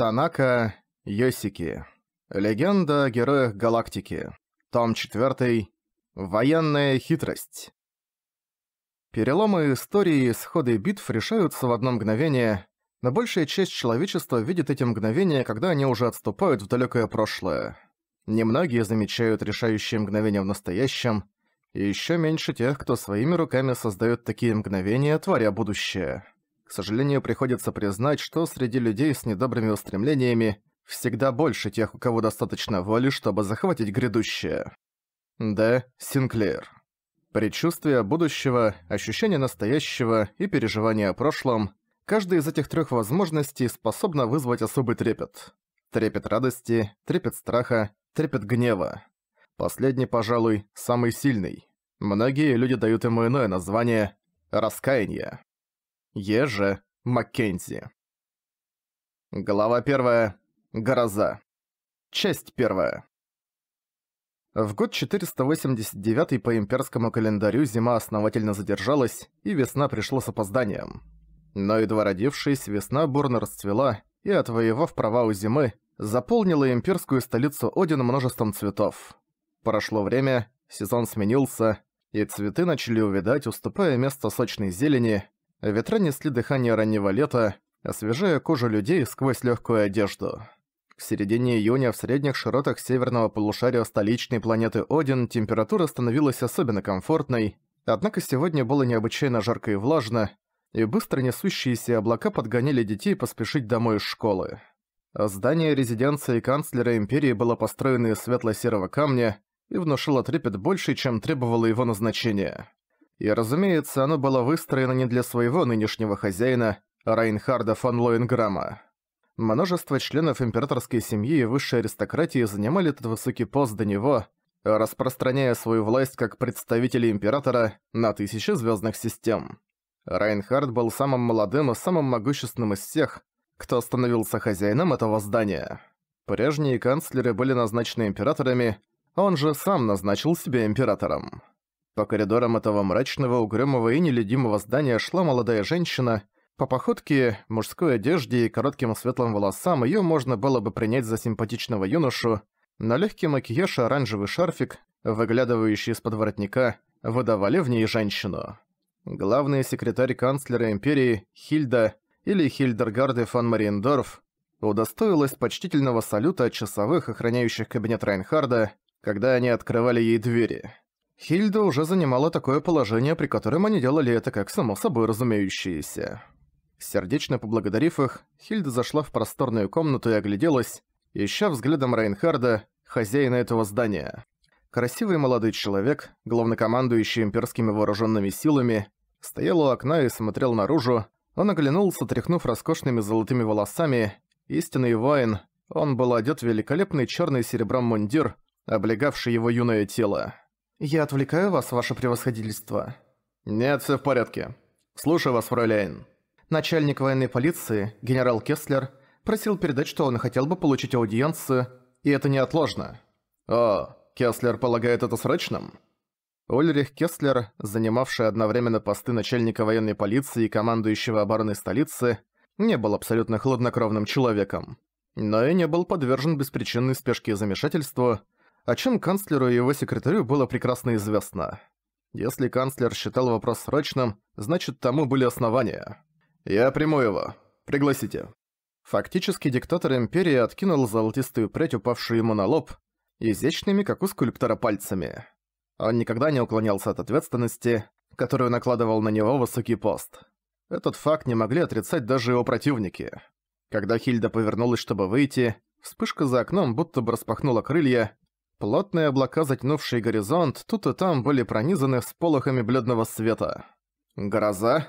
Танака Йосики. Легенда о героях галактики. Том 4. Военная хитрость. Переломы истории и сходы битв решаются в одно мгновение, но большая часть человечества видит эти мгновения, когда они уже отступают в далекое прошлое. Немногие замечают решающие мгновения в настоящем, и еще меньше тех, кто своими руками создает такие мгновения, творя будущее. К сожалению, приходится признать, что среди людей с недобрыми устремлениями всегда больше тех, у кого достаточно воли, чтобы захватить грядущее. Д. Синклер. Предчувствие будущего, ощущение настоящего и переживание о прошлом – каждая из этих трех возможностей способна вызвать особый трепет. Трепет радости, трепет страха, трепет гнева. Последний, пожалуй, самый сильный. Многие люди дают ему иное название – раскаяние. Еже Маккензи. Глава 1. Гроза. Часть 1. В год 489 по имперскому календарю зима основательно задержалась, и весна пришла с опозданием. Но едва родившись, весна бурно расцвела и, отвоевав права у зимы, заполнила имперскую столицу Один множеством цветов. Прошло время, сезон сменился, и цветы начали увядать, уступая место сочной зелени, Ветра несли дыхание раннего лета, освежая кожу людей сквозь легкую одежду. В середине июня в средних широтах северного полушария столичной планеты Один температура становилась особенно комфортной, однако сегодня было необычайно жарко и влажно, и быстро несущиеся облака подгоняли детей поспешить домой из школы. Здание резиденции канцлера Империи было построено из светло-серого камня и внушило трепет больше, чем требовало его назначение. И, разумеется, оно было выстроено не для своего нынешнего хозяина, Райнхарда фон Лоинграма. Множество членов императорской семьи и высшей аристократии занимали этот высокий пост до него, распространяя свою власть как представители императора на тысячи звездных систем. Райнхард был самым молодым и самым могущественным из всех, кто становился хозяином этого здания. Прежние канцлеры были назначены императорами, он же сам назначил себя императором. По коридорам этого мрачного, угрюмого и нелюдимого здания шла молодая женщина. По походке, мужской одежде и коротким светлым волосам ее можно было бы принять за симпатичного юношу, но легкий макияж и оранжевый шарфик, выглядывающий из-под воротника, выдавали в ней женщину. Главный секретарь канцлера империи Хильда или Хильдергарды фон Мариендорф удостоилась почтительного салюта часовых, охраняющих кабинет Райнхарда, когда они открывали ей двери. Хильда уже занимала такое положение, при котором они делали это как само собой разумеющееся. Сердечно поблагодарив их, Хильда зашла в просторную комнату и огляделась, ища взглядом Рейнхарда, хозяина этого здания. Красивый молодой человек, главнокомандующий имперскими вооруженными силами, стоял у окна и смотрел наружу, он оглянулся, тряхнув роскошными золотыми волосами, истинный воин, он был одет в великолепный черный серебром мундир, облегавший его юное тело. «Я отвлекаю вас, ваше превосходительство?» «Нет, все в порядке. Слушаю вас, фройляйн». Начальник военной полиции, генерал Кеслер, просил передать, что он хотел бы получить аудиенцию, и это неотложно. «О, Кеслер полагает это срочным?» Ульрих Кеслер, занимавший одновременно посты начальника военной полиции и командующего обороной столицы, не был абсолютно хладнокровным человеком, но и не был подвержен беспричинной спешке и замешательству, о чем канцлеру и его секретарю было прекрасно известно. Если канцлер считал вопрос срочным, значит тому были основания. «Я приму его. Пригласите». Фактически диктатор Империи откинул золотистую прядь, упавшую ему на лоб, изящными, как у скульптора, пальцами. Он никогда не уклонялся от ответственности, которую накладывал на него высокий пост. Этот факт не могли отрицать даже его противники. Когда Хильда повернулась, чтобы выйти, вспышка за окном будто бы распахнула крылья, Плотные облака, затянувшие горизонт, тут и там были пронизаны сполохами бледного света. Гроза?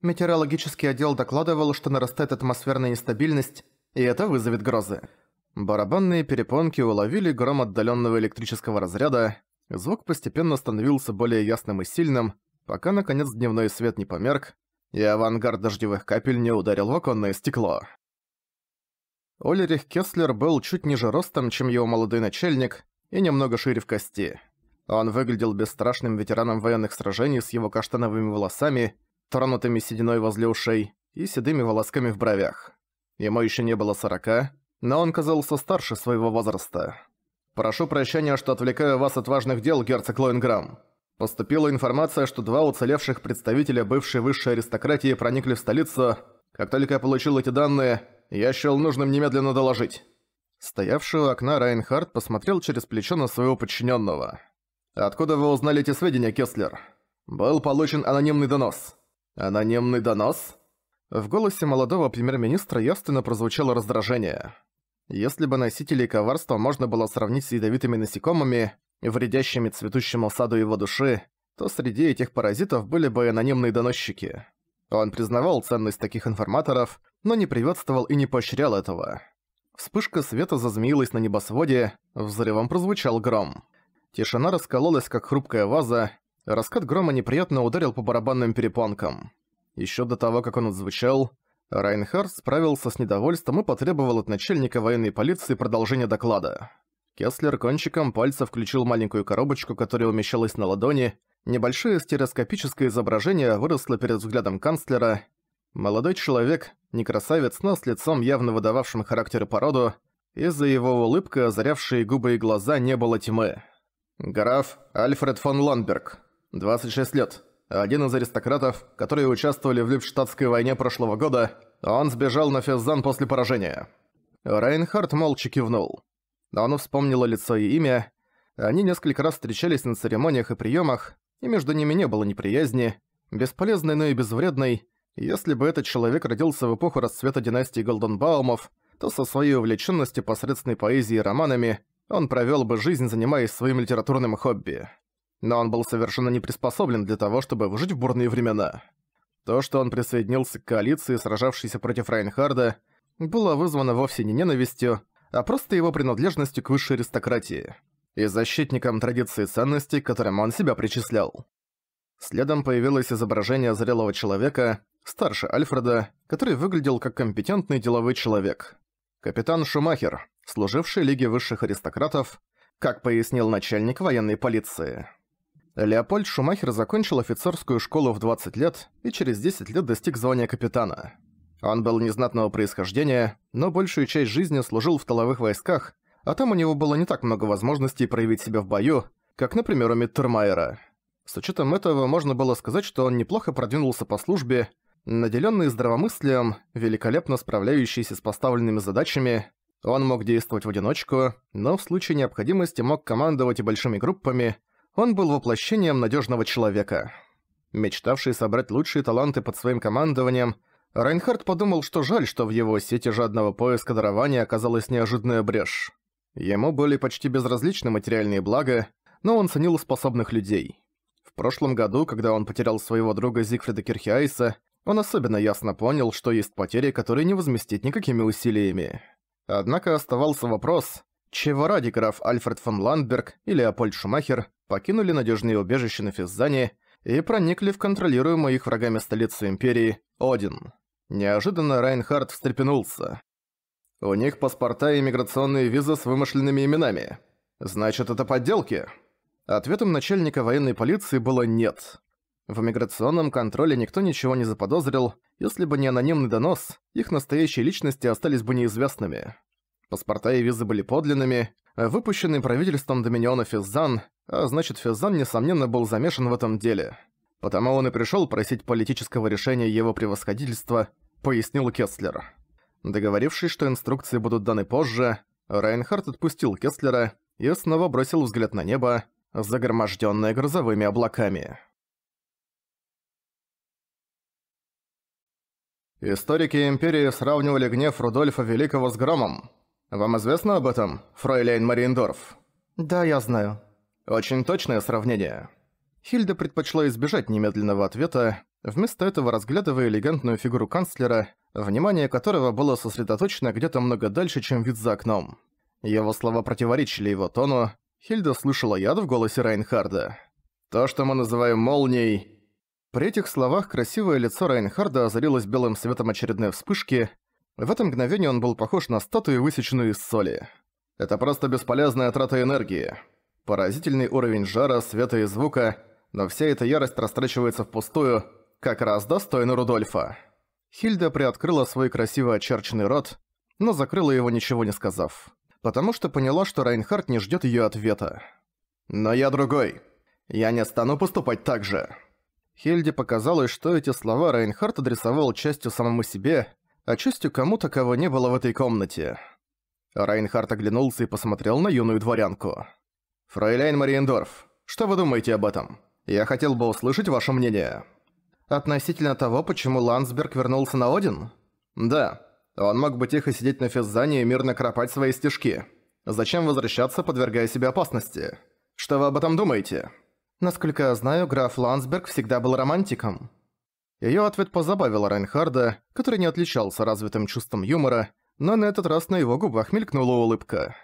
Метеорологический отдел докладывал, что нарастает атмосферная нестабильность, и это вызовет грозы. Барабанные перепонки уловили гром отдаленного электрического разряда, звук постепенно становился более ясным и сильным, пока наконец дневной свет не померк, и авангард дождевых капель не ударил в оконное стекло. Олерих Кеслер был чуть ниже ростом, чем его молодой начальник, и немного шире в кости. Он выглядел бесстрашным ветераном военных сражений с его каштановыми волосами, тронутыми сединой возле ушей и седыми волосками в бровях. Ему еще не было сорока, но он казался старше своего возраста. «Прошу прощения, что отвлекаю вас от важных дел, герцог Лоинграм. Поступила информация, что два уцелевших представителя бывшей высшей аристократии проникли в столицу. Как только я получил эти данные, я счёл нужным немедленно доложить». Стоявшего у окна Райнхард посмотрел через плечо на своего подчиненного. «Откуда вы узнали эти сведения, Кеслер?» «Был получен анонимный донос». «Анонимный донос?» В голосе молодого премьер-министра явственно прозвучало раздражение. Если бы носителей коварства можно было сравнить с ядовитыми насекомыми, вредящими цветущему саду его души, то среди этих паразитов были бы анонимные доносчики. Он признавал ценность таких информаторов, но не приветствовал и не поощрял этого. Вспышка света зазмеилась на небосводе, взрывом прозвучал гром. Тишина раскололась, как хрупкая ваза, раскат грома неприятно ударил по барабанным перепонкам. Ещё до того, как он отзвучал, Райнхард справился с недовольством и потребовал от начальника военной полиции продолжения доклада. Кеслер кончиком пальца включил маленькую коробочку, которая умещалась на ладони. Небольшое стереоскопическое изображение выросло перед взглядом канцлера, Молодой человек, не красавец, но с лицом, явно выдававшим характер и породу, из-за его улыбки, озарявшие губы и глаза, не было тьмы. Граф Альфред фон Ландберг, 26 лет, один из аристократов, которые участвовали в Люпштадтской войне прошлого года, он сбежал на Феззан после поражения. Рейнхард молча кивнул. Он вспомнил лицо и имя. Они несколько раз встречались на церемониях и приемах, и между ними не было неприязни, бесполезной, но и безвредной, если бы этот человек родился в эпоху расцвета династии Голденбаумов, то со своей увлеченностью посредственной поэзией и романами он провел бы жизнь, занимаясь своим литературным хобби. Но он был совершенно не приспособлен для того, чтобы выжить в бурные времена. То, что он присоединился к коалиции, сражавшейся против Райнхарда, было вызвано вовсе не ненавистью, а просто его принадлежностью к высшей аристократии и защитником традиции ценностей, к которым он себя причислял. Следом появилось изображение зрелого человека, старше Альфреда, который выглядел как компетентный деловой человек. Капитан Шумахер, служивший Лиге Высших Аристократов, как пояснил начальник военной полиции. Леопольд Шумахер закончил офицерскую школу в 20 лет и через 10 лет достиг звания капитана. Он был незнатного происхождения, но большую часть жизни служил в тыловых войсках, а там у него было не так много возможностей проявить себя в бою, как, например, у Миттермайера. С учетом этого можно было сказать, что он неплохо продвинулся по службе, наделенный здравомыслием, великолепно справляющийся с поставленными задачами, он мог действовать в одиночку, но в случае необходимости мог командовать и большими группами, он был воплощением надежного человека. Мечтавший собрать лучшие таланты под своим командованием, Рейнхард подумал, что жаль, что в его сети жадного поиска дарования оказалась неожиданная брешь. Ему были почти безразличны материальные блага, но он ценил способных людей. В прошлом году, когда он потерял своего друга Зигфрида Кирхиайса, он особенно ясно понял, что есть потери, которые не возместить никакими усилиями. Однако оставался вопрос, чего ради граф Альфред фон Ландберг и Леопольд Шумахер покинули надежные убежища на Физзане и проникли в контролируемую их врагами столицу Империи – Один. Неожиданно Райнхард встрепенулся. «У них паспорта и иммиграционные визы с вымышленными именами. Значит, это подделки?» Ответом начальника военной полиции было «нет». В миграционном контроле никто ничего не заподозрил, если бы не анонимный донос, их настоящие личности остались бы неизвестными. Паспорта и визы были подлинными, выпущенные правительством Доминиона Физзан, а значит Физзан, несомненно, был замешан в этом деле. Потому он и пришел просить политического решения его превосходительства, пояснил Кесслер. Договорившись, что инструкции будут даны позже, Райнхард отпустил Кесслера и снова бросил взгляд на небо, загромождённая грозовыми облаками. Историки Империи сравнивали гнев Рудольфа Великого с громом. Вам известно об этом, фройлейн Мариендорф? Да, я знаю. Очень точное сравнение. Хильда предпочла избежать немедленного ответа, вместо этого разглядывая элегантную фигуру канцлера, внимание которого было сосредоточено где-то много дальше, чем вид за окном. Его слова противоречили его тону, Хильда слышала яд в голосе Райнхарда. «То, что мы называем молнией...» При этих словах красивое лицо Райнхарда озарилось белым светом очередной вспышки. В это мгновение он был похож на статую, высеченную из соли. «Это просто бесполезная трата энергии. Поразительный уровень жара, света и звука, но вся эта ярость растрачивается впустую, как раз достойно Рудольфа». Хильда приоткрыла свой красиво очерченный рот, но закрыла его, ничего не сказав потому что поняла, что Райнхард не ждёт её ответа. «Но я другой. Я не стану поступать так же». Хильде показалось, что эти слова Райнхард адресовал частью самому себе, а частью кому-то, кого не было в этой комнате. Райнхард оглянулся и посмотрел на юную дворянку. «Фройляйн Мариендорф, что вы думаете об этом? Я хотел бы услышать ваше мнение». «Относительно того, почему Ландсберг вернулся на Один?» «Да. Он мог бы тихо сидеть на физзане и мирно кропать свои стежки. Зачем возвращаться, подвергая себя опасности? Что вы об этом думаете? Насколько я знаю, граф Ландсберг всегда был романтиком. Её ответ позабавил Райнхарда, который не отличался развитым чувством юмора, но на этот раз на его губах мелькнула улыбка.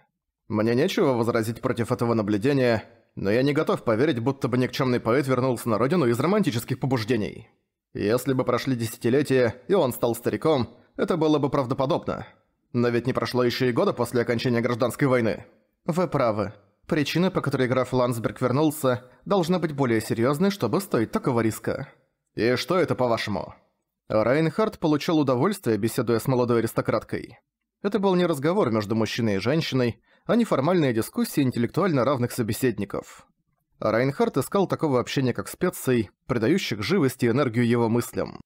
Мне нечего возразить против этого наблюдения, но я не готов поверить, будто бы никчёмный поэт вернулся на родину из романтических побуждений. Если бы прошли десятилетия, и он стал стариком, это было бы правдоподобно. Но ведь не прошло еще и года после окончания гражданской войны. Вы правы. Причины, по которой граф Ландсберг вернулся, должны быть более серьезной, чтобы стоить такого риска. И что это, по-вашему? Райнхард получил удовольствие, беседуя с молодой аристократкой. Это был не разговор между мужчиной и женщиной, а неформальная дискуссия интеллектуально равных собеседников. Райнхард искал такого общения как специй, придающих живость и энергию его мыслям.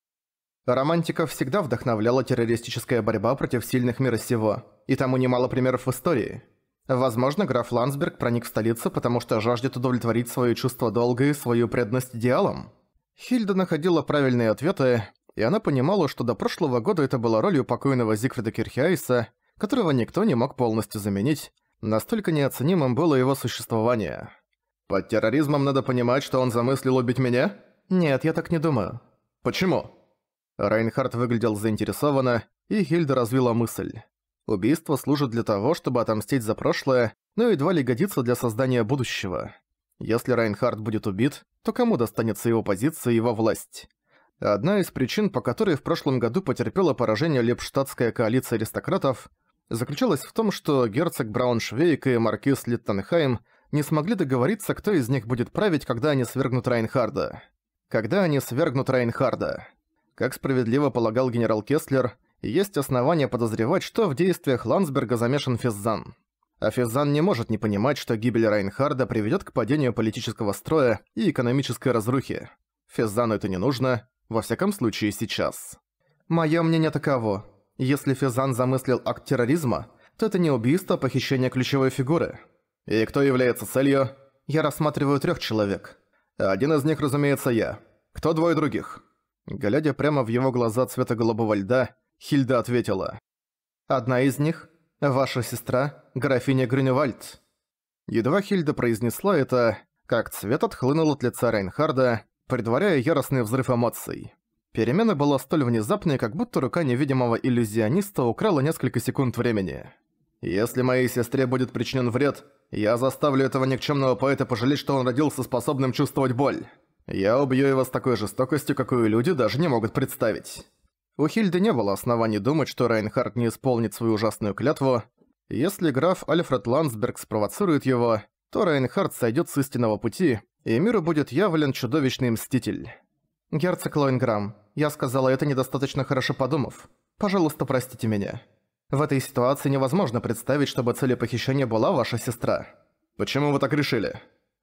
Романтиков всегда вдохновляла террористическая борьба против сильных мира сего, и тому немало примеров в истории. Возможно, граф Ландсберг проник в столицу, потому что жаждет удовлетворить свое чувство долга и свою преданность идеалам. Хильда находила правильные ответы, и она понимала, что до прошлого года это была ролью покойного Зигфрида Кирхиайса, которого никто не мог полностью заменить, настолько неоценимым было его существование. «Под терроризмом надо понимать, что он замыслил убить меня?» «Нет, я так не думаю». «Почему?» Райнхард выглядел заинтересованно, и Хильда развила мысль. Убийство служит для того, чтобы отомстить за прошлое, но едва ли годится для создания будущего. Если Райнхард будет убит, то кому достанется его позиция и его власть? Одна из причин, по которой в прошлом году потерпела поражение Лепштадтская коалиция аристократов, заключалась в том, что герцог Брауншвейк и маркиз Литтенхайм не смогли договориться, кто из них будет править, когда они свергнут Райнхарда. Когда они свергнут Райнхарда. Как справедливо полагал генерал Кеслер, есть основания подозревать, что в действиях Ландсберга замешан Физзан. А Физзан не может не понимать, что гибель Райнхарда приведет к падению политического строя и экономической разрухи. Физзану это не нужно, во всяком случае сейчас. Моё мнение таково. Если Физан замыслил акт терроризма, то это не убийство, а похищение ключевой фигуры. И кто является целью? Я рассматриваю трех человек. Один из них, разумеется, я. Кто двое других? Глядя прямо в его глаза цвета голубого льда, Хильда ответила. «Одна из них – ваша сестра, графиня Грюневальд». Едва Хильда произнесла это, как цвет отхлынул от лица Рейнхарда, предваряя яростный взрыв эмоций. Перемена была столь внезапной, как будто рука невидимого иллюзиониста украла несколько секунд времени. «Если моей сестре будет причинен вред, я заставлю этого никчемного поэта пожалеть, что он родился способным чувствовать боль». Я убью его с такой жестокостью, какую люди даже не могут представить. У Хильды не было оснований думать, что Райнхард не исполнит свою ужасную клятву. Если граф Альфред Ландсберг спровоцирует его, то Райнхард сойдет с истинного пути, и миру будет явлен чудовищный мститель. «Герцог Лоинграм, я сказала это недостаточно хорошо подумав. Пожалуйста, простите меня. В этой ситуации невозможно представить, чтобы целью похищения была ваша сестра». «Почему вы так решили?»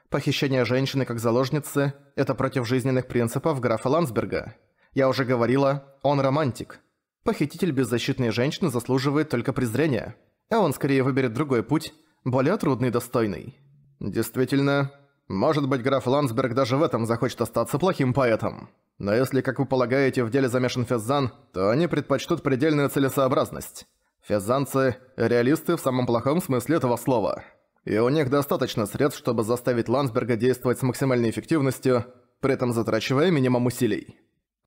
Похищение женщины как заложницы – это против жизненных принципов графа Ландсберга. Я уже говорила, он романтик. Похититель беззащитной женщины заслуживает только презрения, а он скорее выберет другой путь, более трудный и достойный. Действительно, может быть, граф Ландсберг даже в этом захочет остаться плохим поэтом. Но если, как вы полагаете, в деле замешан Феззан, то они предпочтут предельную целесообразность. Феззанцы – реалисты в самом плохом смысле этого слова и у них достаточно средств, чтобы заставить Ландсберга действовать с максимальной эффективностью, при этом затрачивая минимум усилий.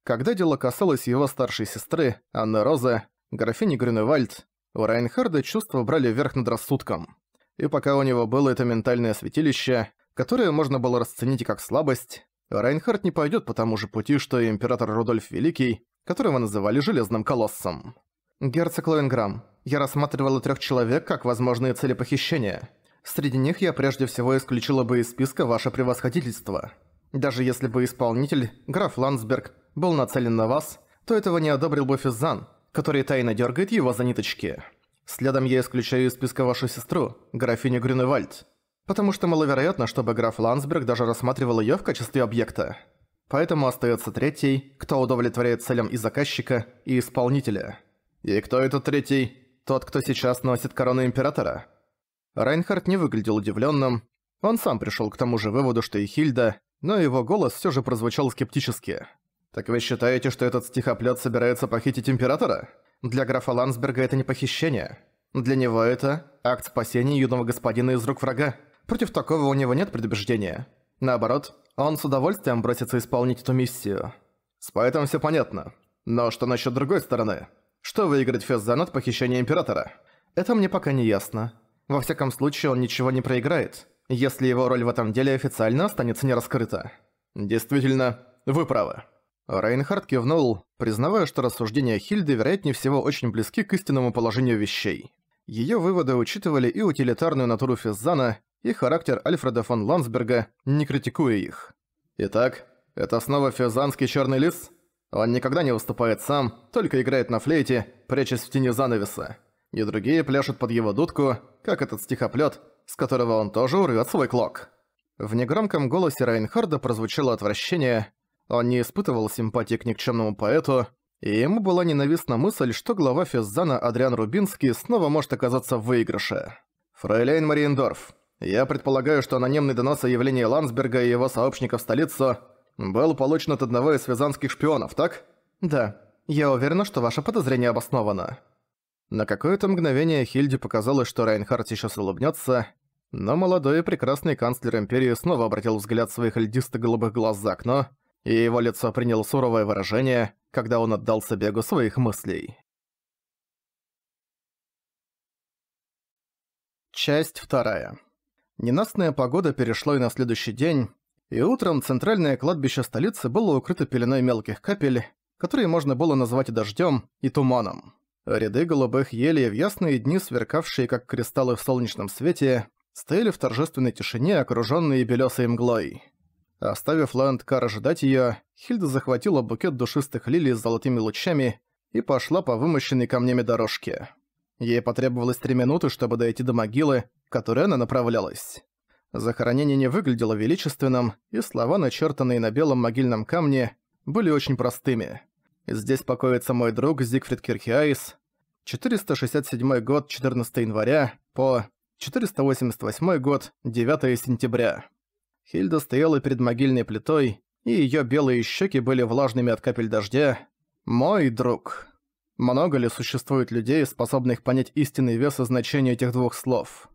Когда дело касалось его старшей сестры, Анны Розы, графини Грюневальд, у Райнхарда чувства брали верх над рассудком. И пока у него было это ментальное святилище, которое можно было расценить как слабость, Райнхард не пойдет по тому же пути, что и император Рудольф Великий, которого называли Железным Колоссом. «Герцог Лоинграм, я рассматривала трех человек как возможные цели похищения», Среди них я прежде всего исключила бы из списка ваше превосходительство. Даже если бы исполнитель, граф Ландсберг, был нацелен на вас, то этого не одобрил бы Физан, который тайно дергает его за ниточки. Следом я исключаю из списка вашу сестру, графиню Грюневальд, потому что маловероятно, чтобы граф Ландсберг даже рассматривал ее в качестве объекта. Поэтому остается третий, кто удовлетворяет целям и заказчика, и исполнителя. И кто этот третий? Тот, кто сейчас носит корону Императора. Райнхард не выглядел удивленным. Он сам пришел к тому же выводу, что и Хильда, но его голос все же прозвучал скептически. «Так вы считаете, что этот стихоплет собирается похитить Императора? Для графа Лансберга это не похищение. Для него это акт спасения юного господина из рук врага. Против такого у него нет предубеждения. Наоборот, он с удовольствием бросится исполнить эту миссию. С поэтом все понятно. Но что насчет другой стороны? Что выиграть Феззан от похищения Императора? Это мне пока не ясно. Во всяком случае, он ничего не проиграет, если его роль в этом деле официально останется не раскрыта. Действительно, вы правы. Рейнхард кивнул, признавая, что рассуждения Хильды, вероятнее всего, очень близки к истинному положению вещей. Её выводы учитывали и утилитарную натуру Физзана, и характер Альфреда фон Ландсберга, не критикуя их. Итак, это снова физанский черный лис? Он никогда не выступает сам, только играет на флейте, прячась в тени занавеса и другие пляшут под его дудку, как этот стихоплёт, с которого он тоже урвёт свой клок. В негромком голосе Райнхарда прозвучало отвращение, он не испытывал симпатии к никчемному поэту, и ему была ненавистна мысль, что глава Физзана Адриан Рубинский снова может оказаться в выигрыше. «Фрейлейн Мариендорф, я предполагаю, что анонимный донос о явлении Ландсберга и его сообщника в столицу был получен от одного из вязанских шпионов, так?» «Да. Я уверена, что ваше подозрение обосновано». На какое-то мгновение Хильде показалось, что Райнхард сейчас улыбнется, но молодой и прекрасный канцлер Империи снова обратил взгляд своих льдисто-голубых глаз за окно, и его лицо приняло суровое выражение, когда он отдался бегу своих мыслей. Часть вторая. Ненастная погода перешла и на следующий день, и утром центральное кладбище столицы было укрыто пеленой мелких капель, которые можно было назвать и дождем, и туманом. Ряды голубых елей в ясные дни, сверкавшие как кристаллы в солнечном свете, стояли в торжественной тишине, окруженные белесой мглой. Оставив Лэндкар ждать ее, Хильда захватила букет душистых лилий с золотыми лучами и пошла по вымощенной камнями дорожке. Ей потребовалось три минуты, чтобы дойти до могилы, к которой она направлялась. Захоронение не выглядело величественным, и слова, начертанные на белом могильном камне, были очень простыми. Здесь покоится мой друг Зигфрид Кирхиайс. 467 год, 14 января, по 488 год, 9 сентября. Хильда стояла перед могильной плитой, и её белые щеки были влажными от капель дождя. «Мой друг». Много ли существует людей, способных понять истинный вес и значение этих двух слов?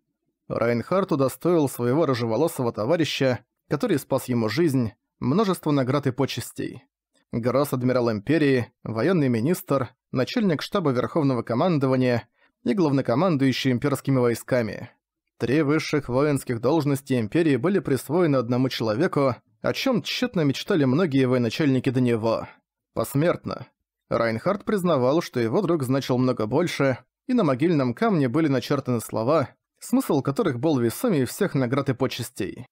Райнхард удостоил своего рыжеволосого товарища, который спас ему жизнь, множество наград и почестей гросс-адмирал Империи, военный министр, начальник штаба Верховного командования и главнокомандующий имперскими войсками. Три высших воинских должности Империи были присвоены одному человеку, о чем тщетно мечтали многие военачальники до него. Посмертно. Райнхард признавал, что его друг значил много больше, и на могильном камне были начертаны слова, смысл которых был весомее всех наград и почестей.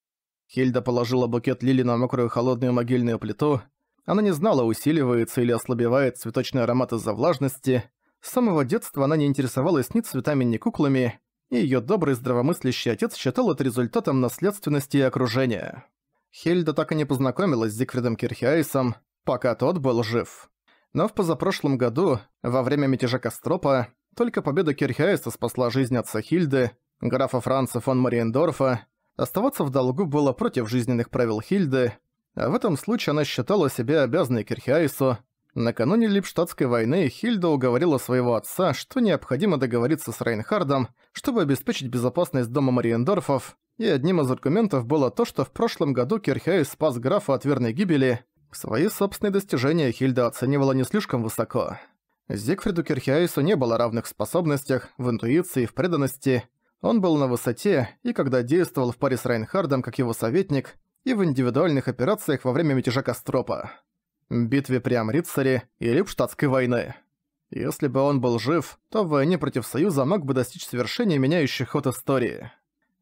Хильда положила букет лили на мокрую холодную могильную плиту, она не знала, усиливается или ослабевает цветочный аромат из-за влажности. С самого детства она не интересовалась ни цветами, ни куклами, и её добрый здравомыслящий отец считал это результатом наследственности и окружения. Хельда так и не познакомилась с Зигфридом Кирхиайсом, пока тот был жив. Но в позапрошлом году, во время мятежа Костропа, только победа Кирхиайса спасла жизнь отца Хильды, графа Франца фон Мариендорфа. Оставаться в долгу было против жизненных правил Хильды, а в этом случае она считала себя обязанной Кирхиайсу. Накануне Липштадтской войны Хильда уговорила своего отца, что необходимо договориться с Рейнхардом, чтобы обеспечить безопасность дома Мариендорфов, и одним из аргументов было то, что в прошлом году Кирхиайс спас графа от верной гибели. Свои собственные достижения Хильда оценивала не слишком высоко. Зигфриду Кирхиайсу не было равных способностях, в интуиции, и в преданности. Он был на высоте, и когда действовал в паре с Райнхардом как его советник, и в индивидуальных операциях во время мятежа Костропа, битве при Амрицаре и Рипштадтской войны. Если бы он был жив, то в войне против Союза мог бы достичь свершения, меняющих ход истории.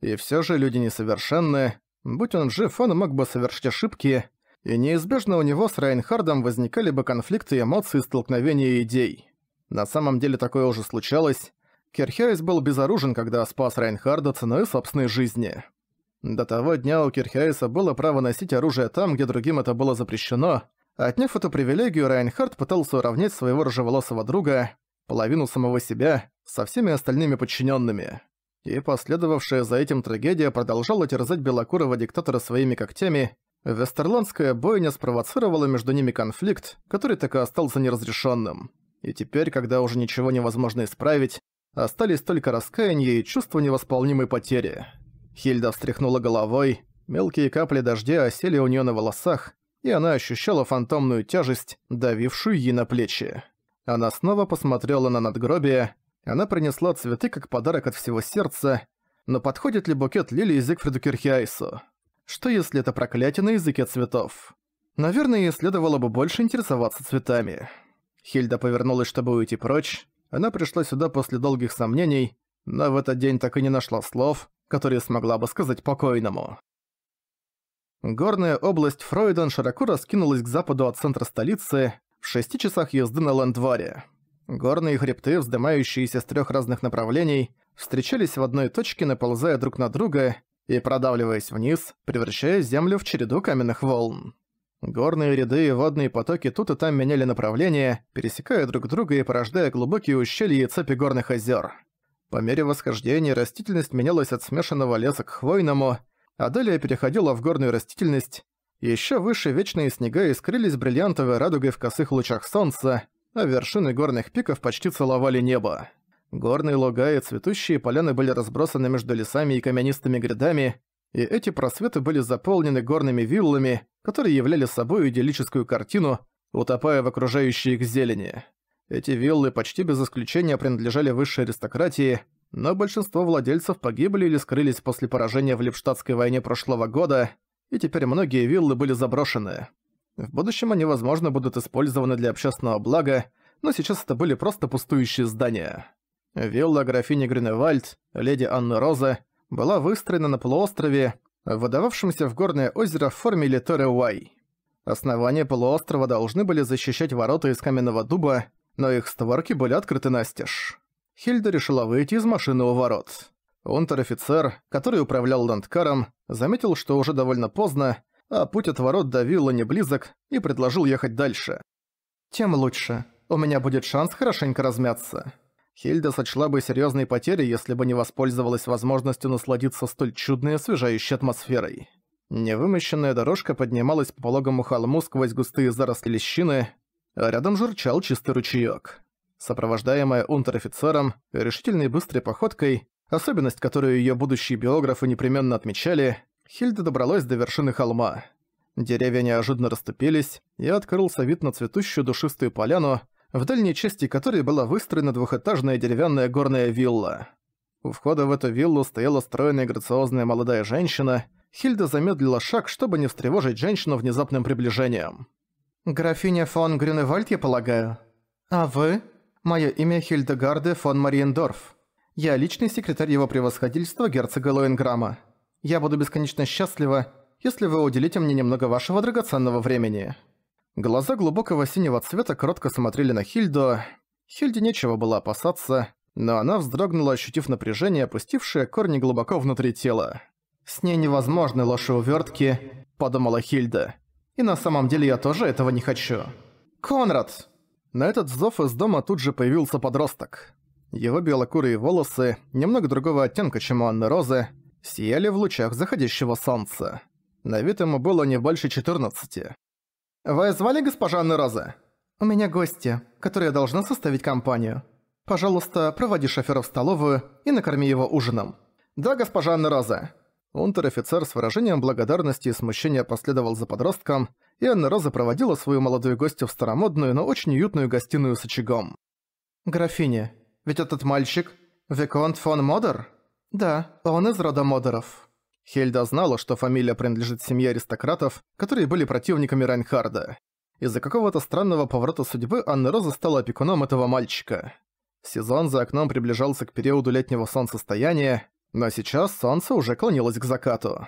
И все же люди несовершенны. Будь он жив, он мог бы совершить ошибки, и неизбежно у него с Райнхардом возникали бы конфликты эмоций, столкновения идей. На самом деле такое уже случалось. Керхерис был безоружен, когда спас Райнхарда ценой собственной жизни. До того дня у Кирхейса было право носить оружие там, где другим это было запрещено. Отняв эту привилегию, Райнхард пытался уравнять своего рыжеволосого друга, половину самого себя, со всеми остальными подчиненными. И последовавшая за этим трагедия продолжала терзать белокурого диктатора своими когтями. Вестерландская бойня спровоцировала между ними конфликт, который так и остался неразрешенным. И теперь, когда уже ничего невозможно исправить, остались только раскаяние и чувство невосполнимой потери. Хильда встряхнула головой, мелкие капли дождя осели у нее на волосах, и она ощущала фантомную тяжесть, давившую ей на плечи. Она снова посмотрела на надгробие, она принесла цветы как подарок от всего сердца, но подходит ли букет лилии Зигфриду Кирхиайсу? Что если это проклятие на языке цветов? Наверное, ей следовало бы больше интересоваться цветами. Хильда повернулась, чтобы уйти прочь. Она пришла сюда после долгих сомнений, но в этот день так и не нашла слов, которые смогла бы сказать покойному. Горная область Фройден широко раскинулась к западу от центра столицы, в шести часах езды на Лендваре. Горные хребты, вздымающиеся с трех разных направлений, встречались в одной точке, наползая друг на друга и продавливаясь вниз, превращая землю в череду каменных волн. Горные ряды и водные потоки тут и там меняли направление, пересекая друг друга и порождая глубокие ущелья и цепи горных озер. По мере восхождения растительность менялась от смешанного леса к хвойному, а далее переходила в горную растительность. Еще выше вечные снега искрылись бриллиантовой радугой в косых лучах солнца, а вершины горных пиков почти целовали небо. Горные луга и цветущие поляны были разбросаны между лесами и каменистыми грядами, и эти просветы были заполнены горными виллами, которые являли собой идиллическую картину, утопая в окружающей их зелени. Эти виллы почти без исключения принадлежали высшей аристократии, но большинство владельцев погибли или скрылись после поражения в Липштадтской войне прошлого года, и теперь многие виллы были заброшены. В будущем они, возможно, будут использованы для общественного блага, но сейчас это были просто пустующие здания. Вилла графини Гриневальд, леди Анны Роза, была выстроена на полуострове, выдававшемся в горное озеро в форме Литере Уай. Основание полуострова должны были защищать ворота из каменного дуба, но их створки были открыты настежь. Хильда решила выйти из машины у ворот. Унтер-офицер, который управлял ландкаром, заметил, что уже довольно поздно, а путь от ворот до виллы не близок и предложил ехать дальше. «Тем лучше. У меня будет шанс хорошенько размяться». Хильда сочла бы серьёзные потери, если бы не воспользовалась возможностью насладиться столь чудной освежающей атмосферой. Невымощенная дорожка поднималась по пологому холму сквозь густые заросли лещины, а рядом журчал чистый ручеёк. Сопровождаемая унтер-офицером, решительной быстрой походкой, особенность, которую её будущие биографы непременно отмечали, Хильда добралась до вершины холма. Деревья неожиданно расступились, и открылся вид на цветущую душистую поляну, в дальней части которой была выстроена двухэтажная деревянная горная вилла. У входа в эту виллу стояла стройная грациозная молодая женщина, Хильда замедлила шаг, чтобы не встревожить женщину внезапным приближением. «Графиня фон Грюневальд, я полагаю?» «А вы?» «Мое имя Хильдегарде фон Мариендорф. Я личный секретарь его превосходительства герцога Лоенграма. Я буду бесконечно счастлива, если вы уделите мне немного вашего драгоценного времени». Глаза глубокого синего цвета коротко смотрели на Хильду. Хильде нечего было опасаться, но она вздрогнула, ощутив напряжение, опустившее корни глубоко внутри тела. «С ней невозможны лоши увертки», — подумала Хильда. И на самом деле я тоже этого не хочу. Конрад!» На этот зов из дома тут же появился подросток. Его белокурые волосы, немного другого оттенка, чем у Анны Розы, сияли в лучах заходящего солнца. На вид ему было не больше 14. «Вы звали госпожа Анны Роза?» «У меня гости, которые должна составить компанию. Пожалуйста, проводи шофера в столовую и накорми его ужином». «Да, госпожа Анна Роза». Унтер-офицер с выражением благодарности и смущения последовал за подростком, и Анна Роза проводила свою молодую гостью в старомодную, но очень уютную гостиную с очагом. «Графиня, ведь этот мальчик — Виконт фон Модер?» «Да, он из рода Модеров». Хельда знала, что фамилия принадлежит семье аристократов, которые были противниками Райнхарда. Из-за какого-то странного поворота судьбы Анна Роза стала опекуном этого мальчика. Сезон за окном приближался к периоду летнего солнцестояния, но сейчас солнце уже клонилось к закату.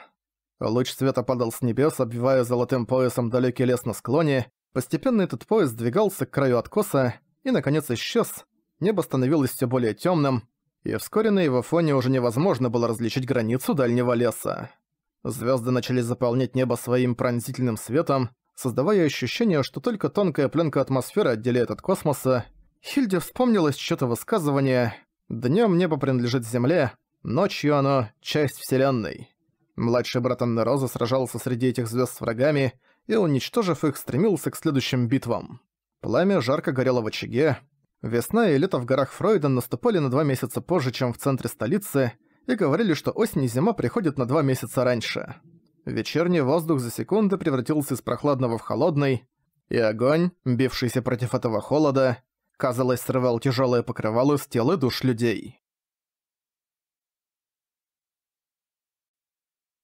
Луч света падал с небес, обвивая золотым поясом далекий лес на склоне. Постепенно этот пояс двигался к краю откоса и, наконец, исчез. Небо становилось все более темным, и вскоре на его фоне уже невозможно было различить границу дальнего леса. Звезды начали заполнять небо своим пронзительным светом, создавая ощущение, что только тонкая пленка атмосферы отделяет от космоса. Хильде вспомнилось что-то высказывание «Днём небо принадлежит Земле, Ночью оно — часть Вселенной. Младший брат Анны Розы сражался среди этих звезд с врагами и, уничтожив их, стремился к следующим битвам. Пламя жарко горело в очаге. Весна и лето в горах Фройден наступали на два месяца позже, чем в центре столицы, и говорили, что осень и зима приходят на два месяца раньше. Вечерний воздух за секунды превратился из прохладного в холодный, и огонь, бившийся против этого холода, казалось, срывал тяжелое покрывало с тел и душ людей.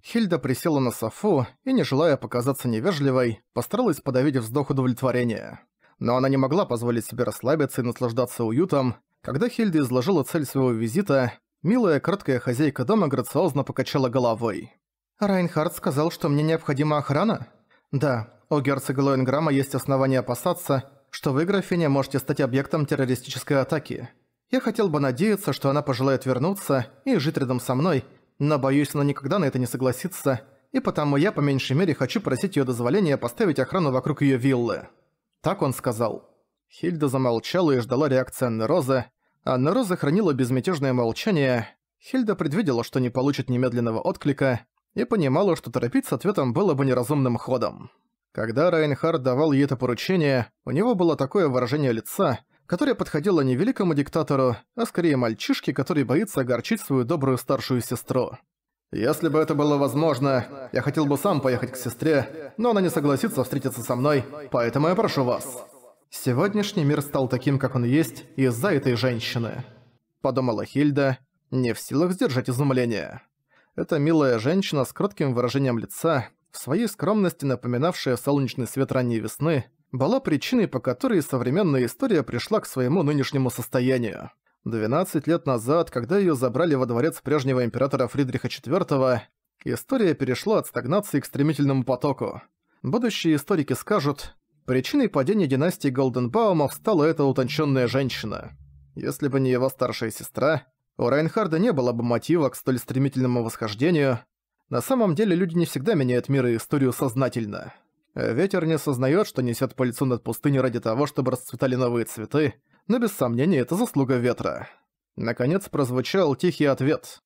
Хильда присела на софу и, не желая показаться невежливой, постаралась подавить вздох удовлетворения. Но она не могла позволить себе расслабиться и наслаждаться уютом. Когда Хильда изложила цель своего визита, милая краткая хозяйка дома грациозно покачала головой. «Райнхард сказал, что мне необходима охрана?» «Да, у герцога Лоенграма есть основания опасаться, что вы, графиня, можете стать объектом террористической атаки. Я хотел бы надеяться, что она пожелает вернуться и жить рядом со мной, но боюсь, она никогда на это не согласится, и потому я по меньшей мере хочу просить её дозволения поставить охрану вокруг её виллы». Так он сказал. Хильда замолчала и ждала реакции Анны Розы. Анна Роза хранила безмятежное молчание. Хильда предвидела, что не получит немедленного отклика, и понимала, что торопить с ответом было бы неразумным ходом. Когда Райнхард давал ей это поручение, у него было такое выражение лица, которая подходила не великому диктатору, а скорее мальчишке, который боится огорчить свою добрую старшую сестру. «Если бы это было возможно, я хотел бы сам поехать к сестре, но она не согласится встретиться со мной, поэтому я прошу вас». «Сегодняшний мир стал таким, как он есть, из-за этой женщины», — подумала Хильда, не в силах сдержать изумление. Эта милая женщина с кротким выражением лица, в своей скромности напоминавшая солнечный свет ранней весны, была причиной, по которой современная история пришла к своему нынешнему состоянию. 12 лет назад, когда ее забрали во дворец прежнего императора Фридриха IV, история перешла от стагнации к стремительному потоку. Будущие историки скажут, причиной падения династии Голденбаумов стала эта утонченная женщина. Если бы не его старшая сестра, у Райнхарда не было бы мотива к столь стремительному восхождению. На самом деле люди не всегда меняют мир и историю сознательно. Ветер не сознает, что несет пыльцу над пустыней ради того, чтобы расцветали новые цветы, но без сомнения это заслуга ветра. Наконец прозвучал тихий ответ.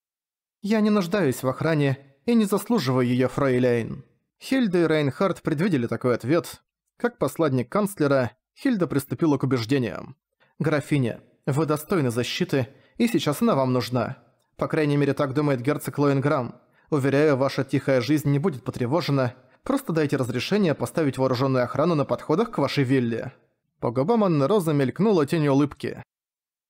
«Я не нуждаюсь в охране и не заслуживаю ее, фрейляйн». Хильда и Рейнхард предвидели такой ответ. Как посланник канцлера, Хильда приступила к убеждениям. «Графиня, вы достойны защиты, и сейчас она вам нужна. По крайней мере, так думает герцог Лоинграм. Уверяю, ваша тихая жизнь не будет потревожена, Просто дайте разрешение поставить вооруженную охрану на подходах к вашей вилле». По губам Анны Роза мелькнула тень улыбки.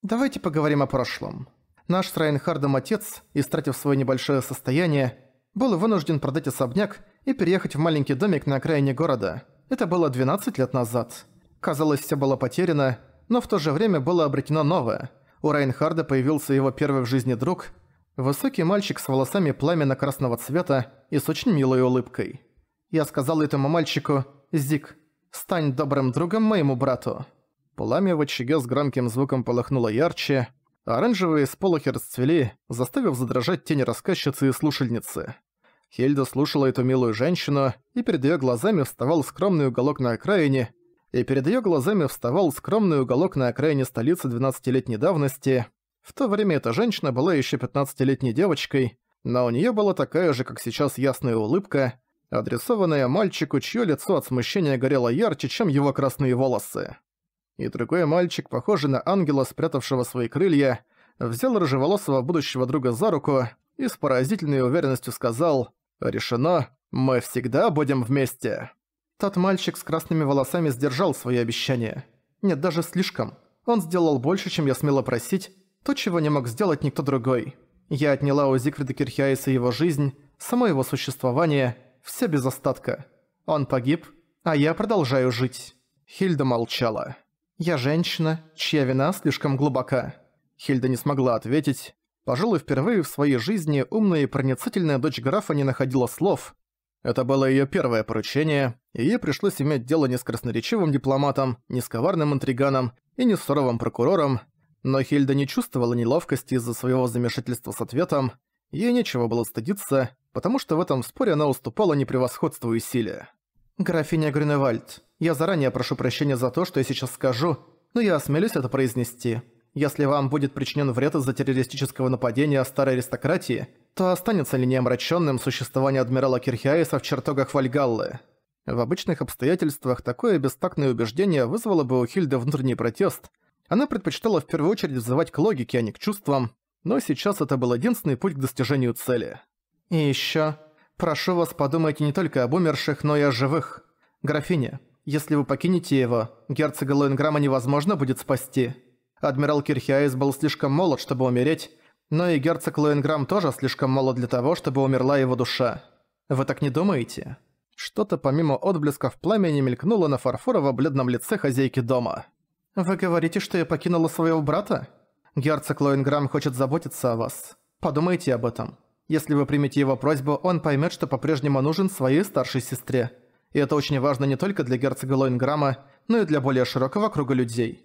«Давайте поговорим о прошлом. Наш с Райнхардом отец, истратив свое небольшое состояние, был вынужден продать особняк и переехать в маленький домик на окраине города. Это было 12 лет назад. Казалось, все было потеряно, но в то же время было обретено новое. У Райнхарда появился его первый в жизни друг – высокий мальчик с волосами пламена красного цвета и с очень милой улыбкой. Я сказал этому мальчику «Зик, стань добрым другом моему брату». Пламя в очаге с громким звуком полыхнуло ярче, а оранжевые сполохи расцвели, заставив задрожать тени рассказчицы и слушальницы. Хельда слушала эту милую женщину, и перед ее глазами вставал скромный уголок на окраине, и перед ее глазами вставал скромный уголок на окраине столицы 12-летней давности. В то время эта женщина была еще 15-летней девочкой, но у нее была такая же, как сейчас, ясная улыбка, адресованная мальчику, чье лицо от смущения горело ярче, чем его красные волосы. И другой мальчик, похожий на ангела, спрятавшего свои крылья, взял рыжеволосого будущего друга за руку и с поразительной уверенностью сказал «Решено, мы всегда будем вместе». Тот мальчик с красными волосами сдержал свои обещания. Нет, даже слишком. Он сделал больше, чем я смела просить, то, чего не мог сделать никто другой. Я отняла у Зигфрида Кирхиайса его жизнь, само его существование – все без остатка. Он погиб, а я продолжаю жить». Хильда молчала. «Я женщина, чья вина слишком глубока». Хильда не смогла ответить. Пожалуй, впервые в своей жизни умная и проницательная дочь графа не находила слов. Это было ее первое поручение, и ей пришлось иметь дело не с красноречивым дипломатом, не с коварным интриганом и не с суровым прокурором, но Хильда не чувствовала неловкости из-за своего замешательства с ответом, ей нечего было стыдиться, потому что в этом споре она уступала непревосходству и силе. «Графиня Грюневальд, я заранее прошу прощения за то, что я сейчас скажу, но я осмелюсь это произнести. Если вам будет причинен вред из-за террористического нападения старой аристократии, то останется ли неомраченным существование адмирала Кирхиаиса в чертогах Вальгаллы?» В обычных обстоятельствах такое бестактное убеждение вызвало бы у Хильды внутренний протест. Она предпочитала в первую очередь взывать к логике, а не к чувствам, но сейчас это был единственный путь к достижению цели. И еще, прошу вас подумайте не только об умерших, но и о живых. Графиня, если вы покинете его, герцога Лоинграма невозможно будет спасти. Адмирал Кирхиаис был слишком молод, чтобы умереть, но и герцог Лоинграм тоже слишком молод для того, чтобы умерла его душа. Вы так не думаете? Что-то помимо отблесков пламени мелькнуло на фарфорово-бледном лице хозяйки дома. «Вы говорите, что я покинула своего брата? Герцог Лоинграм хочет заботиться о вас. Подумайте об этом. Если вы примете его просьбу, он поймет, что по-прежнему нужен своей старшей сестре. И это очень важно не только для герцога Лоинграма, но и для более широкого круга людей.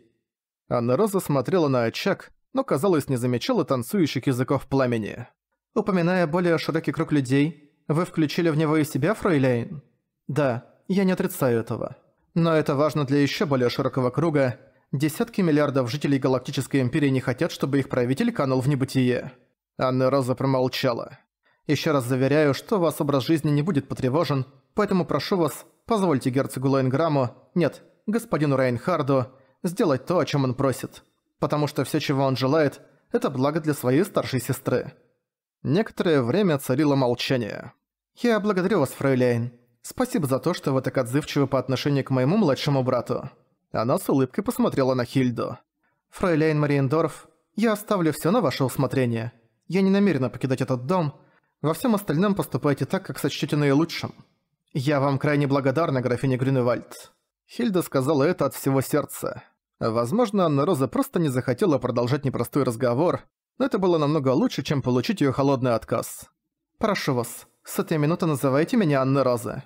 Анна Роза смотрела на очаг, но, казалось, не замечала танцующих языков пламени. «Упоминая более широкий круг людей, вы включили в него и себя, Фройляйн?» «Да, я не отрицаю этого. Но это важно для еще более широкого круга. Десятки миллиардов жителей Галактической Империи не хотят, чтобы их правитель канул в небытие». Анна Роза промолчала. «Еще раз заверяю, что ваш образ жизни не будет потревожен, поэтому прошу вас, позвольте герцогу Лоинграмму, нет, господину Райнхарду сделать то, о чем он просит. Потому что все, чего он желает, это благо для своей старшей сестры». Некоторое время царило молчание. «Я благодарю вас, фрейлейн. Спасибо за то, что вы так отзывчивы по отношению к моему младшему брату». Она с улыбкой посмотрела на Хильду. «Фрейлейн Мариендорф, я оставлю все на ваше усмотрение. Я не намерена покидать этот дом. Во всем остальном поступайте так, как сочтете наилучшим. Я вам крайне благодарна, графиня Грюневальд». Хильда сказала это от всего сердца. Возможно, Анна-Роза просто не захотела продолжать непростой разговор, но это было намного лучше, чем получить ее холодный отказ. «Прошу вас, с этой минуты называйте меня Анна-Роза».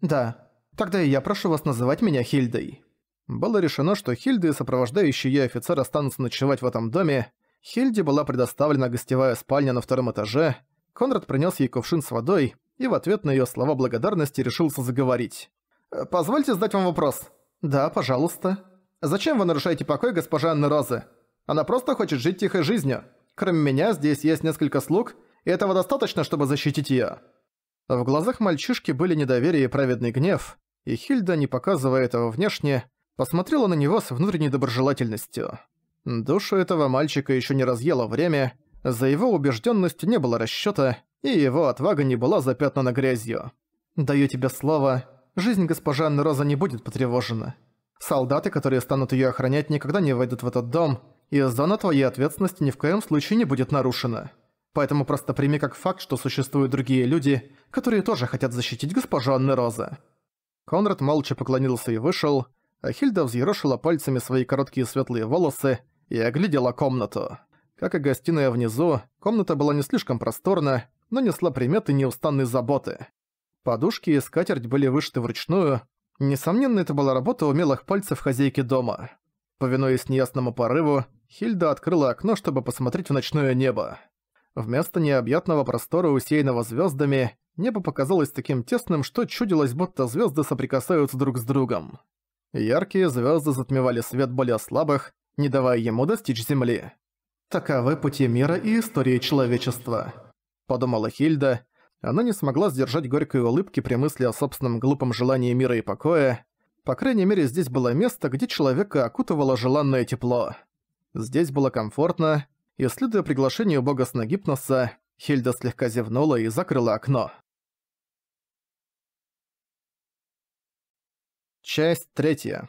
«Да, тогда и я прошу вас называть меня Хильдой». Было решено, что Хильда и сопровождающий ее офицер останутся ночевать в этом доме, Хильде была предоставлена гостевая спальня на втором этаже, Конрад принес ей кувшин с водой и в ответ на ее слова благодарности решился заговорить. «Э, «Позвольте задать вам вопрос». «Да, пожалуйста». «Зачем вы нарушаете покой госпожи Анны Розы? Она просто хочет жить тихой жизнью. Кроме меня, здесь есть несколько слуг, и этого достаточно, чтобы защитить ее. В глазах мальчишки были недоверие и праведный гнев, и Хильда, не показывая этого внешне, посмотрела на него с внутренней доброжелательностью. Душу этого мальчика еще не разъело время, за его убежденностью не было расчета, и его отвага не была запятнана грязью. «Даю тебе слово, жизнь госпожи Анны Роза не будет потревожена. Солдаты, которые станут ее охранять, никогда не войдут в этот дом, и зона твоей ответственности ни в коем случае не будет нарушена. Поэтому просто прими как факт, что существуют другие люди, которые тоже хотят защитить госпожу Анны Роза». Конрад молча поклонился и вышел, а Хильда взъерошила пальцами свои короткие светлые волосы, и оглядела комнату. Как и гостиная внизу, комната была не слишком просторна, но несла приметы неустанной заботы. Подушки и скатерть были вышиты вручную. Несомненно, это была работа умелых пальцев хозяйки дома. Повинуясь неясному порыву, Хильда открыла окно, чтобы посмотреть в ночное небо. Вместо необъятного простора, усеянного звездами, небо показалось таким тесным, что чудилось, будто звезды соприкасаются друг с другом. Яркие звезды затмевали свет более слабых, не давая ему достичь земли. Таковы пути мира и истории человечества. Подумала Хильда. Она не смогла сдержать горькой улыбки при мысли о собственном глупом желании мира и покоя. По крайней мере, здесь было место, где человека окутывало желанное тепло. Здесь было комфортно, и, следуя приглашению бога Снагипноса, Хильда слегка зевнула и закрыла окно. Часть третья.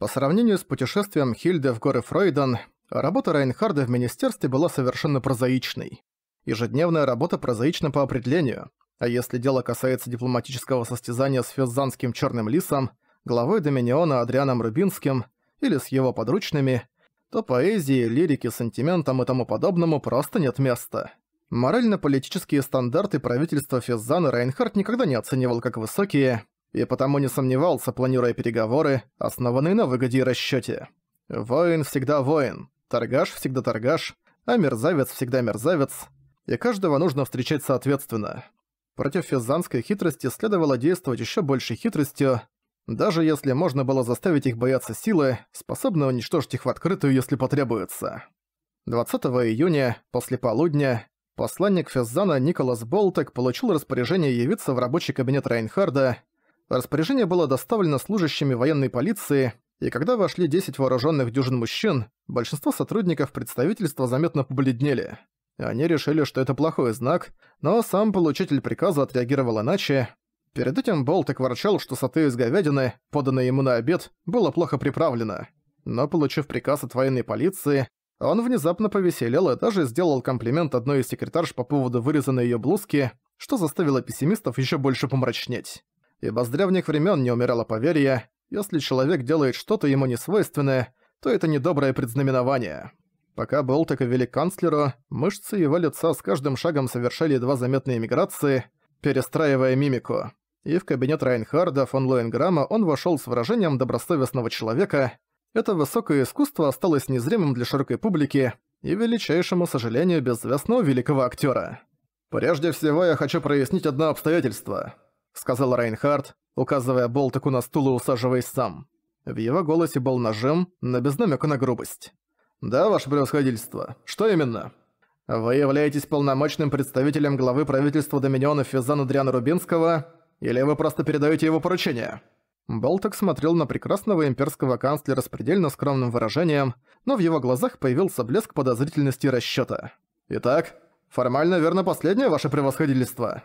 По сравнению с путешествием Хильды в горы Фройден, работа Райнхарда в министерстве была совершенно прозаичной. Ежедневная работа прозаична по определению, а если дело касается дипломатического состязания с феззанским черным лисом, главой Доминиона Адрианом Рубинским или с его подручными, то поэзии, лирике, сантиментам и тому подобному просто нет места. Морально-политические стандарты правительства Феззана Райнхард никогда не оценивал как высокие, и потому не сомневался, планируя переговоры, основанные на выгоде и расчёте. Воин всегда воин, торгаш всегда торгаш, а мерзавец всегда мерзавец, и каждого нужно встречать соответственно. Против физанской хитрости следовало действовать ещё большей хитростью, даже если можно было заставить их бояться силы, способной уничтожить их в открытую, если потребуется. 20 июня, после полудня, посланник Феззана Николас Болтек получил распоряжение явиться в рабочий кабинет Райнхарда Распоряжение было доставлено служащими военной полиции, и когда вошли 10 вооруженных дюжин мужчин, большинство сотрудников представительства заметно побледнели. Они решили, что это плохой знак, но сам получитель приказа отреагировал иначе. Перед этим Болтек ворчал, что соты из говядины, поданное ему на обед, было плохо приправлено. Но получив приказ от военной полиции, он внезапно повеселел и даже сделал комплимент одной из секретарш по поводу вырезанной ее блузки, что заставило пессимистов еще больше помрачнеть. Ибо с древних времен не умирало поверье, если человек делает что-то ему несвойственное, то это недоброе предзнаменование. Пока Болтек вели к канцлеру, мышцы его лица с каждым шагом совершали два заметные миграции, перестраивая мимику. И в кабинет Райнхарда фон Лоенграма он вошел с выражением добросовестного человека. Это высокое искусство осталось незримым для широкой публики и величайшему сожалению безвестного великого актера. «Прежде всего я хочу прояснить одно обстоятельство», сказал Райнхард, указывая Болтаку на стул и усаживаясь сам. В его голосе был нажим, но без намека на грубость. «Да, ваше превосходительство. Что именно?» «Вы являетесь полномочным представителем главы правительства Доминиона Физана Дриана Рубинского, или вы просто передаете его поручение?» Болток смотрел на прекрасного имперского канцлера с предельно скромным выражением, но в его глазах появился блеск подозрительности и расчёта. «Итак, формально верно последнее ваше превосходительство?»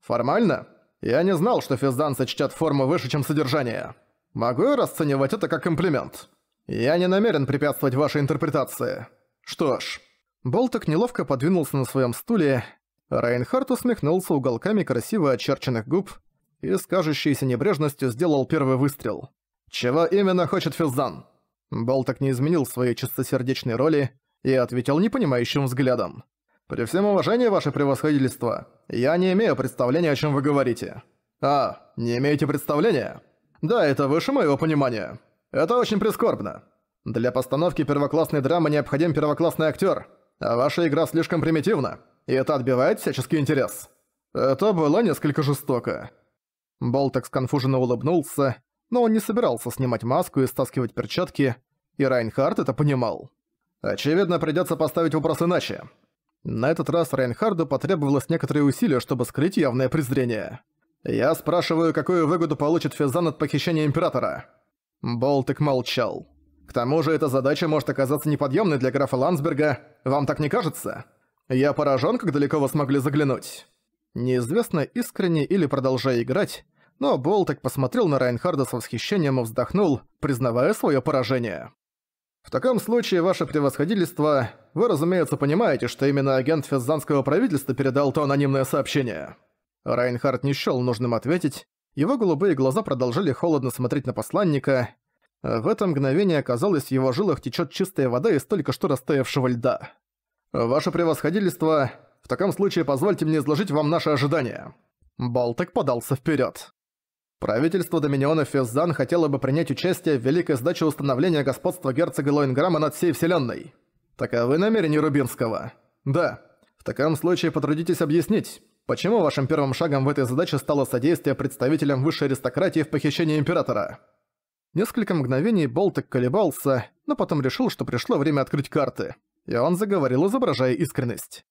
«Формально? Я не знал, что физданцы чтят форму выше, чем содержание. Могу я расценивать это как комплимент? Я не намерен препятствовать вашей интерпретации. Что ж... Болток неловко подвинулся на своем стуле. Рейнхард усмехнулся уголками красиво очерченных губ и с кажущейся небрежностью сделал первый выстрел. «Чего именно хочет Физдан?» Болток не изменил своей чистосердечной роли и ответил непонимающим взглядом. «При всем уважении, ваше превосходительство, я не имею представления, о чем вы говорите». «А, не имеете представления?» «Да, это выше моего понимания. Это очень прискорбно. Для постановки первоклассной драмы необходим первоклассный актер, а ваша игра слишком примитивна, и это отбивает всяческий интерес». «Это было несколько жестоко». Болтекс конфуженно улыбнулся, но он не собирался снимать маску и стаскивать перчатки, и Райнхард это понимал. «Очевидно, придется поставить вопрос иначе». На этот раз Райнхарду потребовалось некоторые усилия, чтобы скрыть явное презрение. «Я спрашиваю, какую выгоду получит Физан от похищения Императора?» Болтык молчал. «К тому же эта задача может оказаться неподъемной для графа Ландсберга. Вам так не кажется? Я поражен, как далеко вы смогли заглянуть». Неизвестно, искренне или продолжая играть, но Болтек посмотрел на Райнхарда с восхищением и вздохнул, признавая свое поражение. В таком случае, ваше превосходительство, вы, разумеется, понимаете, что именно агент физзанского правительства передал то анонимное сообщение». Райнхард не счёл нужным ответить. Его голубые глаза продолжали холодно смотреть на посланника. В это мгновение, казалось, в его жилах течёт чистая вода из только что растаявшего льда. «Ваше превосходительство, в таком случае позвольте мне изложить вам наши ожидания». Балтек подался вперёд. Правительство Доминиона Феззан хотело бы принять участие в великой сдаче установления господства герцога Лоинграма над всей вселенной. Таковы намерения Рубинского. Да. В таком случае потрудитесь объяснить, почему вашим первым шагом в этой задаче стало содействие представителям высшей аристократии в похищении императора? Несколько мгновений Болтек колебался, но потом решил, что пришло время открыть карты. И он заговорил, изображая искренность.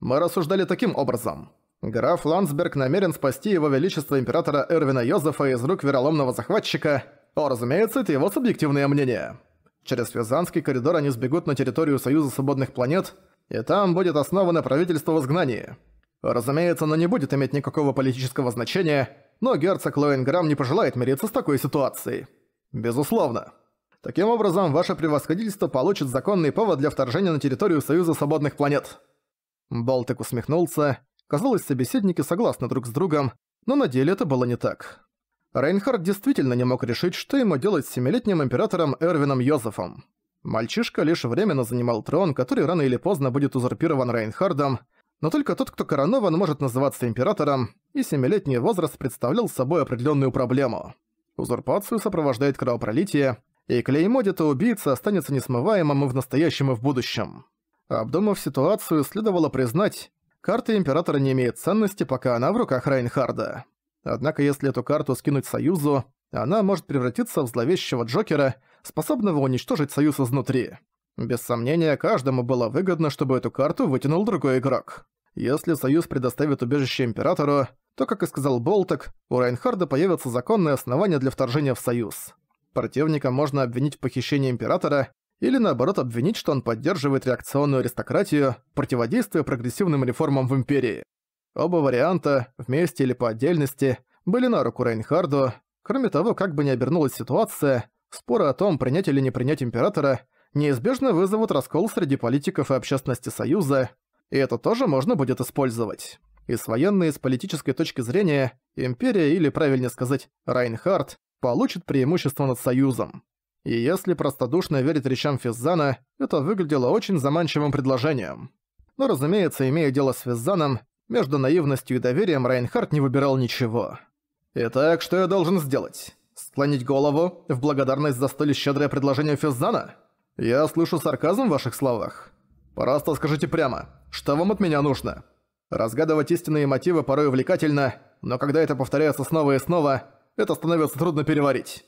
Мы рассуждали таким образом. Граф Ландсберг намерен спасти его величество императора Эрвина Йозефа из рук вероломного захватчика, о, разумеется, это его субъективное мнение. Через Визанский коридор они сбегут на территорию Союза Свободных Планет, и там будет основано правительство в изгнании. Разумеется, оно не будет иметь никакого политического значения, но герцог Лоэнграм не пожелает мириться с такой ситуацией. Безусловно. Таким образом, ваше превосходительство получит законный повод для вторжения на территорию Союза Свободных Планет. Болтик усмехнулся, Казалось, собеседники согласны друг с другом, но на деле это было не так. Рейнхард действительно не мог решить, что ему делать с семилетним императором Эрвином Йозефом. Мальчишка лишь временно занимал трон, который рано или поздно будет узурпирован Рейнхардом, но только тот, кто коронован, может называться императором, и семилетний возраст представлял собой определенную проблему. Узурпацию сопровождает кровопролитие, и клеймо где убийца останется несмываемым и в настоящем, и в будущем. Обдумав ситуацию, следовало признать, карта Императора не имеет ценности, пока она в руках Райнхарда. Однако если эту карту скинуть Союзу, она может превратиться в зловещего Джокера, способного уничтожить Союз изнутри. Без сомнения, каждому было выгодно, чтобы эту карту вытянул другой игрок. Если Союз предоставит убежище Императору, то, как и сказал Болток, у Райнхарда появятся законные основания для вторжения в Союз. Противника можно обвинить в похищении Императора, или наоборот обвинить, что он поддерживает реакционную аристократию, противодействуя прогрессивным реформам в Империи. Оба варианта, вместе или по отдельности, были на руку Рейнхарду. Кроме того, как бы ни обернулась ситуация, споры о том, принять или не принять Императора, неизбежно вызовут раскол среди политиков и общественности Союза, и это тоже можно будет использовать. И с военной, и с политической точки зрения, Империя, или правильнее сказать, Райнхард, получит преимущество над Союзом. И если простодушно верить речам Физзана, это выглядело очень заманчивым предложением. Но, разумеется, имея дело с Физзаном, между наивностью и доверием Райнхард не выбирал ничего. «Итак, что я должен сделать? Склонить голову в благодарность за столь щедрое предложение Физзана? Я слышу сарказм в ваших словах. Просто скажите прямо, что вам от меня нужно? Разгадывать истинные мотивы порой увлекательно, но когда это повторяется снова и снова, это становится трудно переварить».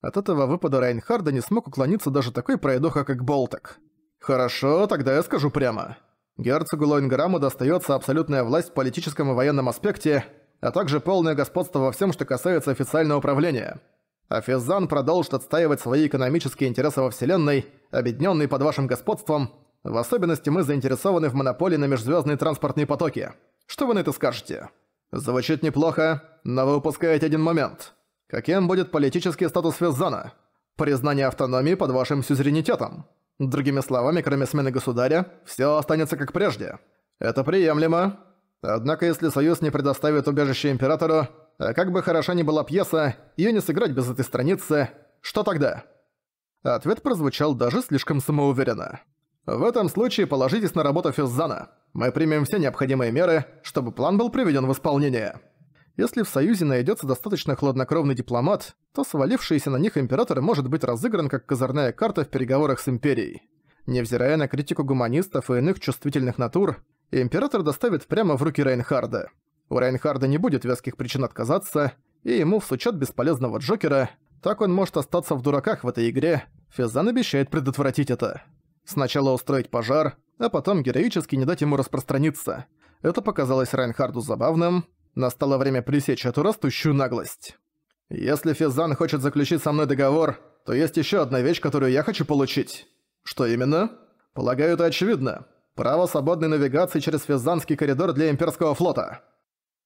От этого выпада Райнхарда не смог уклониться даже такой пройдоха, как Болток. «Хорошо, тогда я скажу прямо. Герцогу Лоинграму достается абсолютная власть в политическом и военном аспекте, а также полное господство во всем, что касается официального управления. А продолжит отстаивать свои экономические интересы во Вселенной, объединенные под вашим господством. В особенности мы заинтересованы в монополии на межзвездные транспортные потоки. Что вы на это скажете? Звучит неплохо, но вы упускаете один момент. Каким будет политический статус Визана? Признание автономии под вашим сюзеренитетом. Другими словами, кроме смены государя, все останется как прежде. Это приемлемо. Однако если Союз не предоставит убежище Императору, а как бы хороша ни была пьеса, ее не сыграть без этой страницы, что тогда? Ответ прозвучал даже слишком самоуверенно. В этом случае положитесь на работу Физзана. Мы примем все необходимые меры, чтобы план был приведен в исполнение. Если в Союзе найдется достаточно хладнокровный дипломат, то свалившийся на них император может быть разыгран как козырная карта в переговорах с Империей. Невзирая на критику гуманистов и иных чувствительных натур, император доставит прямо в руки Рейнхарда. У Рейнхарда не будет веских причин отказаться, и ему всучат бесполезного Джокера, так он может остаться в дураках в этой игре, Физан обещает предотвратить это. Сначала устроить пожар, а потом героически не дать ему распространиться. Это показалось Райнхарду забавным, Настало время пресечь эту растущую наглость. Если Физан хочет заключить со мной договор, то есть еще одна вещь, которую я хочу получить. Что именно? Полагаю, это очевидно. Право свободной навигации через Физанский коридор для Имперского флота.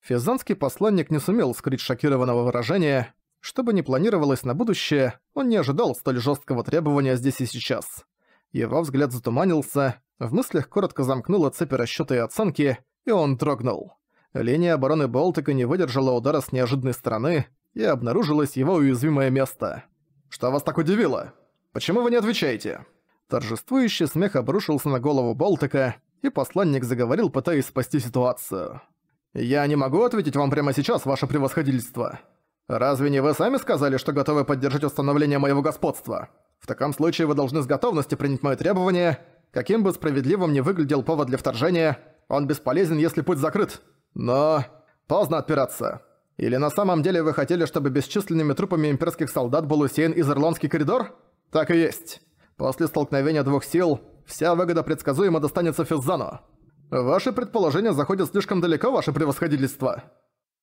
Физанский посланник не сумел скрыть шокированного выражения. Что бы ни планировалось на будущее, он не ожидал столь жесткого требования здесь и сейчас. Его взгляд затуманился, в мыслях коротко замкнула цепи расчёта и оценки, и он дрогнул. Линия обороны Болтика не выдержала удара с неожиданной стороны, и обнаружилось его уязвимое место. «Что вас так удивило? Почему вы не отвечаете?» Торжествующий смех обрушился на голову Болтика, и посланник заговорил, пытаясь спасти ситуацию. «Я не могу ответить вам прямо сейчас, ваше превосходительство. Разве не вы сами сказали, что готовы поддержать установление моего господства? В таком случае вы должны с готовностью принять моё требование. Каким бы справедливым ни выглядел повод для вторжения, он бесполезен, если путь закрыт. Но... Поздно отпираться. Или на самом деле вы хотели, чтобы бесчисленными трупами имперских солдат был усеян изерлонский коридор? Так и есть. После столкновения двух сил, вся выгода предсказуемо достанется Физзану. Ваши предположения заходят слишком далеко, ваше превосходительство.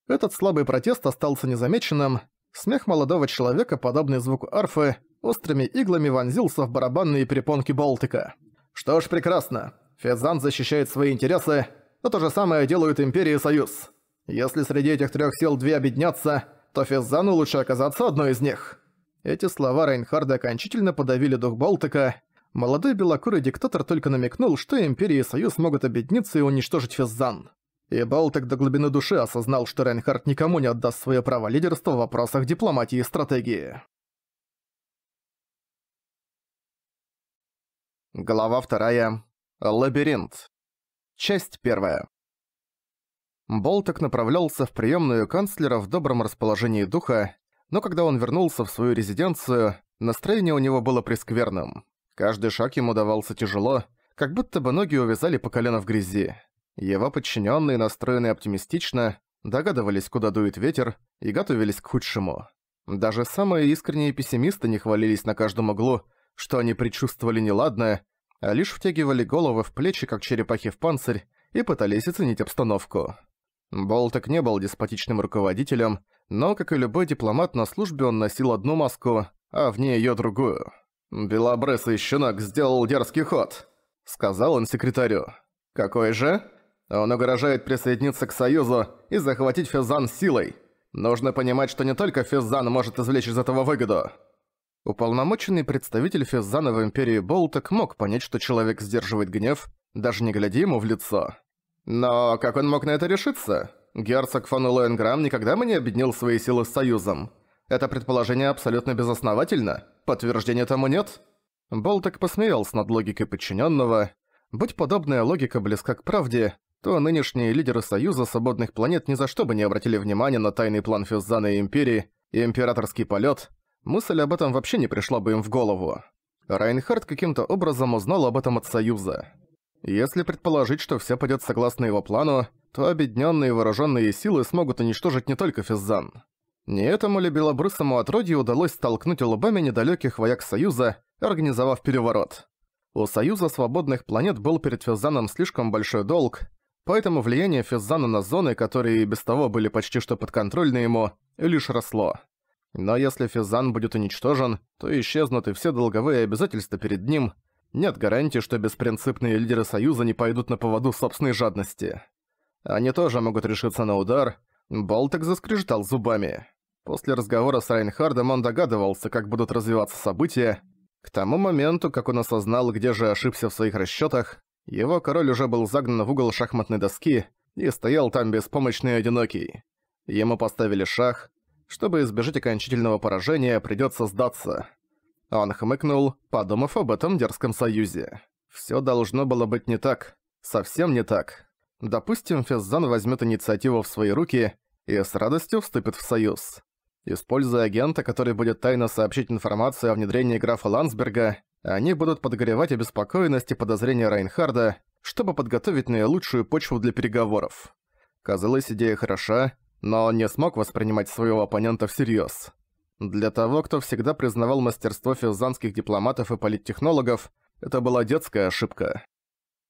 Этот слабый протест остался незамеченным. Смех молодого человека, подобный звуку арфы, острыми иглами вонзился в барабанные перепонки Болтика. Что ж, прекрасно. Физан защищает свои интересы, но то же самое делают Империя и Союз. Если среди этих трех сил две объединятся, то Физзану лучше оказаться одной из них. Эти слова Рейнхарда окончательно подавили дух Балтика. Молодой белокурый диктатор только намекнул, что Империя и Союз могут объединиться и уничтожить Физзан. И Балтик до глубины души осознал, что Рейнхард никому не отдаст свое право лидерства в вопросах дипломатии и стратегии. Глава вторая. Лабиринт. Часть первая. Болток направлялся в приемную канцлера в добром расположении духа, но когда он вернулся в свою резиденцию, настроение у него было прескверным. Каждый шаг ему давался тяжело, как будто бы ноги увязали по колено в грязи. Его подчиненные, настроенные оптимистично, догадывались, куда дует ветер, и готовились к худшему. Даже самые искренние пессимисты не хвалились на каждом углу, что они предчувствовали неладное, а лишь втягивали головы в плечи, как черепахи в панцирь, и пытались оценить обстановку. Болток не был деспотичным руководителем, но, как и любой дипломат на службе, он носил одну маску, а в ней её другую. «Белобрысый щенок сделал дерзкий ход», — сказал он секретарю. «Какой же?» «Он угрожает присоединиться к Союзу и захватить Физан силой. Нужно понимать, что не только Физан может извлечь из этого выгоду». Уполномоченный представитель Физзана в Империи Болток мог понять, что человек сдерживает гнев, даже не глядя ему в лицо. Но как он мог на это решиться? Герцог фон Лоенграм никогда бы не объединил свои силы с Союзом. Это предположение абсолютно безосновательно. Подтверждения тому нет. Болток посмеялся над логикой подчиненного. Будь подобная логика близка к правде, то нынешние лидеры Союза свободных планет ни за что бы не обратили внимания на тайный план Физзана и Империи и императорский полет, мысль об этом вообще не пришла бы им в голову. Райнхард каким-то образом узнал об этом от Союза. Если предположить, что все пойдет согласно его плану, то объединенные вооруженные силы смогут уничтожить не только Физзан. Не этому ли белобрысому отродью удалось столкнуть лбами недалеких вояк Союза, организовав переворот? У Союза свободных планет был перед Физзаном слишком большой долг, поэтому влияние Физзана на зоны, которые без того были почти что подконтрольны ему, лишь росло. Но если Физан будет уничтожен, то исчезнут и все долговые обязательства перед ним. Нет гарантии, что беспринципные лидеры Союза не пойдут на поводу собственной жадности. Они тоже могут решиться на удар. Болтек заскрежетал зубами. После разговора с Райнхардом он догадывался, как будут развиваться события. К тому моменту, как он осознал, где же ошибся в своих расчетах, его король уже был загнан в угол шахматной доски и стоял там беспомощный и одинокий. Ему поставили шах, чтобы избежать окончательного поражения, придётся сдаться. Он хмыкнул, подумав об этом дерзком союзе. Всё должно было быть не так. Совсем не так. Допустим, Феззан возьмёт инициативу в свои руки и с радостью вступит в союз. Используя агента, который будет тайно сообщить информацию о внедрении графа Ландсберга, они будут подогревать обеспокоенность и подозрения Райнхарда, чтобы подготовить наилучшую почву для переговоров. Казалось, идея хороша, но он не смог воспринимать своего оппонента всерьез. Для того, кто всегда признавал мастерство физанских дипломатов и политтехнологов, это была детская ошибка.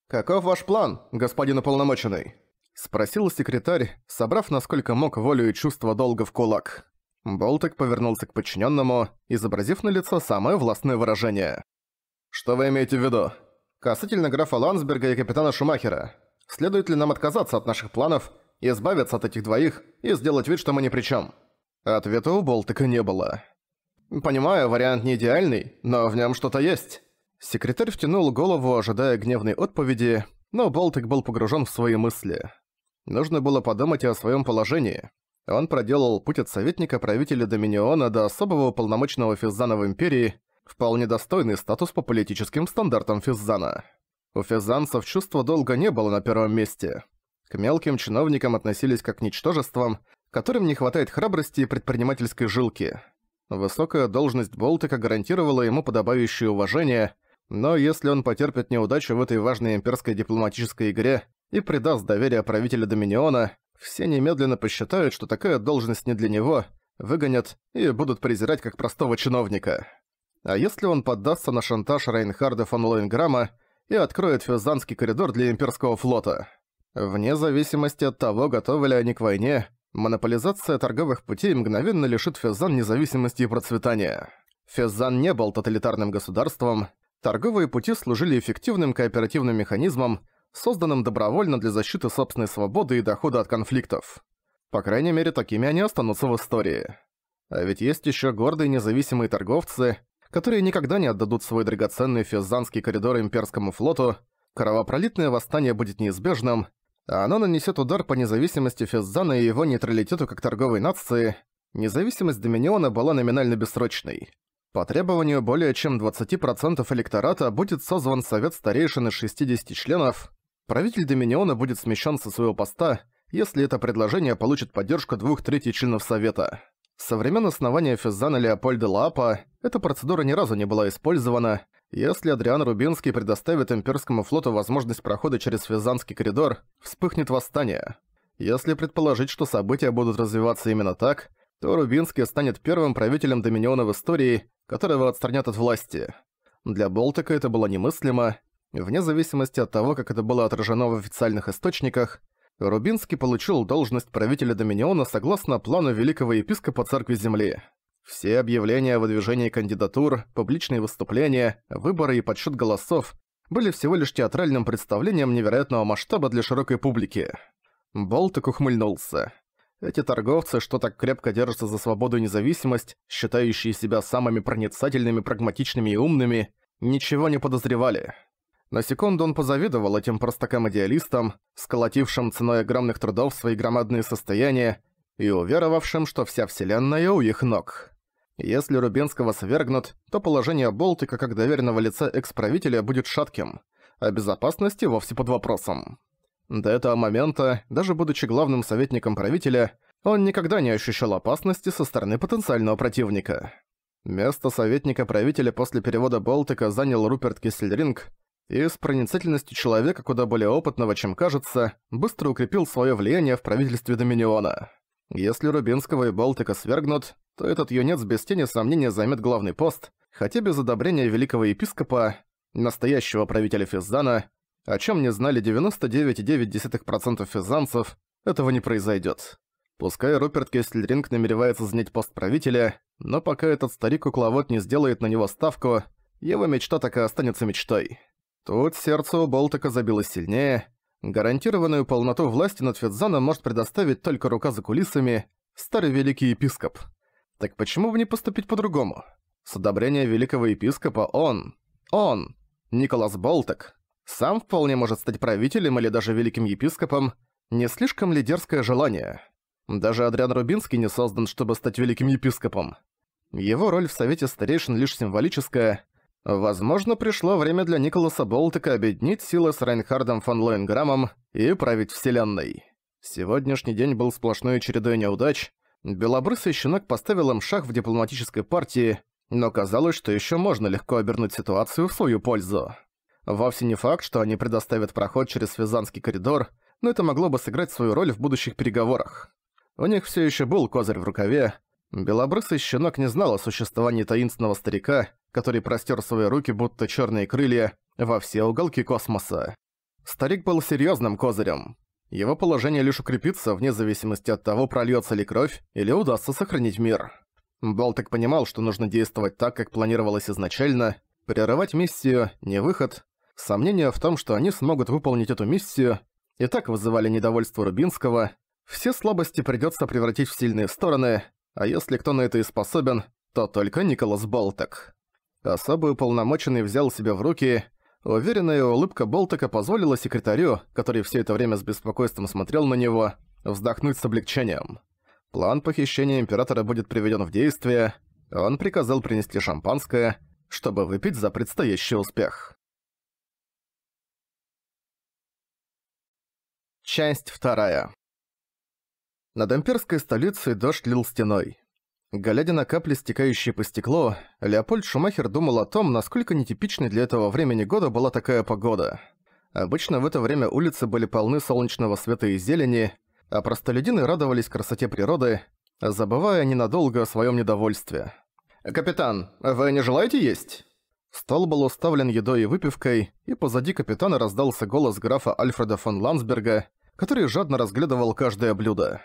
«Каков ваш план, господин уполномоченный?» – спросил секретарь, собрав насколько мог волю и чувство долга в кулак. Болтик повернулся к подчиненному, изобразив на лицо самое властное выражение. «Что вы имеете в виду?» «Касательно графа Лансберга и капитана Шумахера. Следует ли нам отказаться от наших планов избавиться от этих двоих и сделать вид, что мы ни при чем. Ответа у Болтыка не было. «Понимаю, вариант не идеальный, но в нем что-то есть». Секретарь втянул голову, ожидая гневной отповеди, но Болтик был погружен в свои мысли. Нужно было подумать и о своем положении. Он проделал путь от советника правителя Доминиона до особого полномочного Физзана в Империи, вполне достойный статус по политическим стандартам Физзана. У физанцев чувство долга не было на первом месте, к мелким чиновникам относились как к ничтожествам, которым не хватает храбрости и предпринимательской жилки. Высокая должность Болтека гарантировала ему подобающее уважение, но если он потерпит неудачу в этой важной имперской дипломатической игре и предаст доверие правителя Доминиона, все немедленно посчитают, что такая должность не для него, выгонят и будут презирать как простого чиновника. А если он поддастся на шантаж Рейнхарда фон Лоинграма и откроет Фюзанский коридор для имперского флота? Вне зависимости от того, готовы ли они к войне, монополизация торговых путей мгновенно лишит Физан независимости и процветания. Физан не был тоталитарным государством, торговые пути служили эффективным кооперативным механизмом, созданным добровольно для защиты собственной свободы и дохода от конфликтов. По крайней мере, такими они останутся в истории. А ведь есть еще гордые независимые торговцы, которые никогда не отдадут свой драгоценный физанский коридор имперскому флоту, кровопролитное восстание будет неизбежным, а оно нанесет удар по независимости Физзана и его нейтралитету как торговой нации, независимость Доминиона была номинально бессрочной. По требованию более чем 20% электората будет созван совет старейшин из 60 членов, правитель Доминиона будет смещен со своего поста, если это предложение получит поддержку двух третий членов совета. Со времен основания Физзана Леопольда Лапа эта процедура ни разу не была использована, если Адриан Рубинский предоставит имперскому флоту возможность прохода через Физанский коридор, вспыхнет восстание. Если предположить, что события будут развиваться именно так, то Рубинский станет первым правителем Доминиона в истории, которого отстранят от власти. Для Болтика это было немыслимо. Вне зависимости от того, как это было отражено в официальных источниках, Рубинский получил должность правителя Доминиона согласно плану великого епископа Церкви Земли. Все объявления о выдвижении кандидатур, публичные выступления, выборы и подсчет голосов были всего лишь театральным представлением невероятного масштаба для широкой публики. Болток ухмыльнулся. Эти торговцы, что так крепко держатся за свободу и независимость, считающие себя самыми проницательными, прагматичными и умными, ничего не подозревали. На секунду он позавидовал этим простакам-идеалистам, сколотившим ценой огромных трудов свои громадные состояния и уверовавшим, что вся вселенная у их ног. Если Рубинского свергнут, то положение Болтика как доверенного лица экс-правителя будет шатким, а безопасности вовсе под вопросом. До этого момента, даже будучи главным советником правителя, он никогда не ощущал опасности со стороны потенциального противника. Место советника правителя после перевода Болтика занял Руперт Кисельринг, и с проницательностью человека куда более опытного, чем кажется, быстро укрепил свое влияние в правительстве Доминиона. Если Рубинского и Болтика свергнут, то этот юнец без тени сомнения займет главный пост, хотя без одобрения великого епископа, настоящего правителя Физдана, о чем не знали 99,9% физанцев, этого не произойдет. Пускай Руперт Кестельринг намеревается занять пост правителя, но пока этот старик-кукловод не сделает на него ставку, его мечта так и останется мечтой. Тут сердце у Болтака забилось сильнее. Гарантированную полноту власти над Федзаном может предоставить только рука за кулисами, старый великий епископ. Так почему бы не поступить по-другому? С одобрения великого епископа он, он, Николас Болтек, сам вполне может стать правителем или даже великим епископом, не слишком ли дерзкое желание? Даже Адриан Рубинский не создан, чтобы стать великим епископом. Его роль в Совете Старейшин лишь символическая. Возможно, пришло время для Николаса Болтека объединить силы с Райнхардом фон Лоенграммом и править Вселенной. Сегодняшний день был сплошной чередой неудач, Белобрысый щенок поставил им шах в дипломатической партии, но казалось, что еще можно легко обернуть ситуацию в свою пользу. Вовсе не факт, что они предоставят проход через Физанский коридор, но это могло бы сыграть свою роль в будущих переговорах. У них все еще был козырь в рукаве. Белобрысый щенок не знал о существовании таинственного старика, который простер свои руки, будто черные крылья, во все уголки космоса. Старик был серьезным козырем. Его положение лишь укрепится вне зависимости от того, прольется ли кровь или удастся сохранить мир. Болтек понимал, что нужно действовать так, как планировалось изначально, прерывать миссию – не выход. Сомнения в том, что они смогут выполнить эту миссию, и так вызывали недовольство Рубинского. Все слабости придется превратить в сильные стороны, а если кто на это и способен, то только Николас Болтек. Особый уполномоченный взял себя в руки – Уверенная улыбка Болтака позволила секретарю, который все это время с беспокойством смотрел на него, вздохнуть с облегчением. План похищения Императора будет приведен в действие. Он приказал принести шампанское, чтобы выпить за предстоящий успех. Часть вторая. Над имперской столицей дождь лил стеной. Глядя на капли, стекающие по стеклу, Леопольд Шумахер думал о том, насколько нетипичной для этого времени года была такая погода. Обычно в это время улицы были полны солнечного света и зелени, а простолюдины радовались красоте природы, забывая ненадолго о своем недовольстве. «Капитан, вы не желаете есть?» Стол был уставлен едой и выпивкой, и позади капитана раздался голос графа Альфреда фон Ландсберга, который жадно разглядывал каждое блюдо.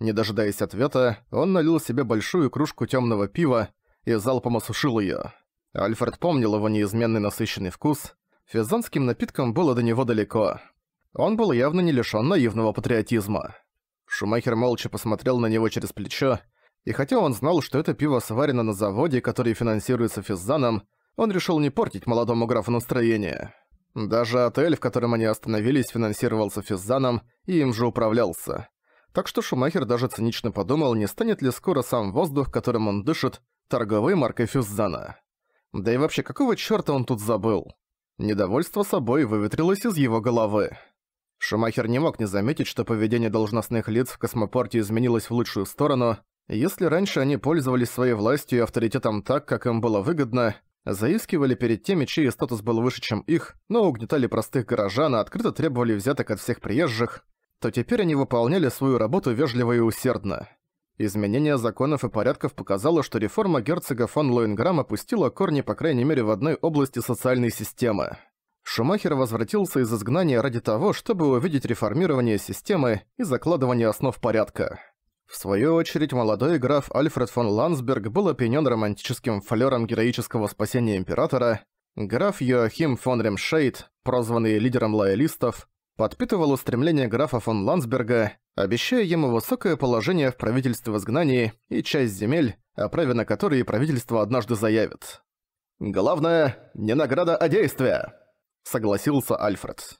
Не дожидаясь ответа, он налил себе большую кружку темного пива и залпом осушил ее. Альфред помнил его неизменный насыщенный вкус. Физанским напитком было до него далеко. Он был явно не лишён наивного патриотизма. Шумахер молча посмотрел на него через плечо, и хотя он знал, что это пиво сварено на заводе, который финансируется Физаном, он решил не портить молодому графу настроение. Даже отель, в котором они остановились, финансировался Физаном и им же управлялся так что Шумахер даже цинично подумал, не станет ли скоро сам воздух, которым он дышит, торговой маркой Фюззана. Да и вообще, какого чёрта он тут забыл? Недовольство собой выветрилось из его головы. Шумахер не мог не заметить, что поведение должностных лиц в космопорте изменилось в лучшую сторону. Если раньше они пользовались своей властью и авторитетом так, как им было выгодно, заискивали перед теми, чей статус был выше, чем их, но угнетали простых горожан, а открыто требовали взяток от всех приезжих, то теперь они выполняли свою работу вежливо и усердно. Изменение законов и порядков показало, что реформа герцога фон Лоинграм опустила корни по крайней мере в одной области социальной системы. Шумахер возвратился из изгнания ради того, чтобы увидеть реформирование системы и закладывание основ порядка. В свою очередь, молодой граф Альфред фон Ландсберг был опьянен романтическим флером героического спасения императора. Граф Йоахим фон Ремшейд, прозванный лидером лоялистов, подпитывало стремление графа фон Ландсберга, обещая ему высокое положение в правительстве в изгнании и часть земель, о праве на которые правительство однажды заявит. «Главное, не награда, а действие!» — согласился Альфред.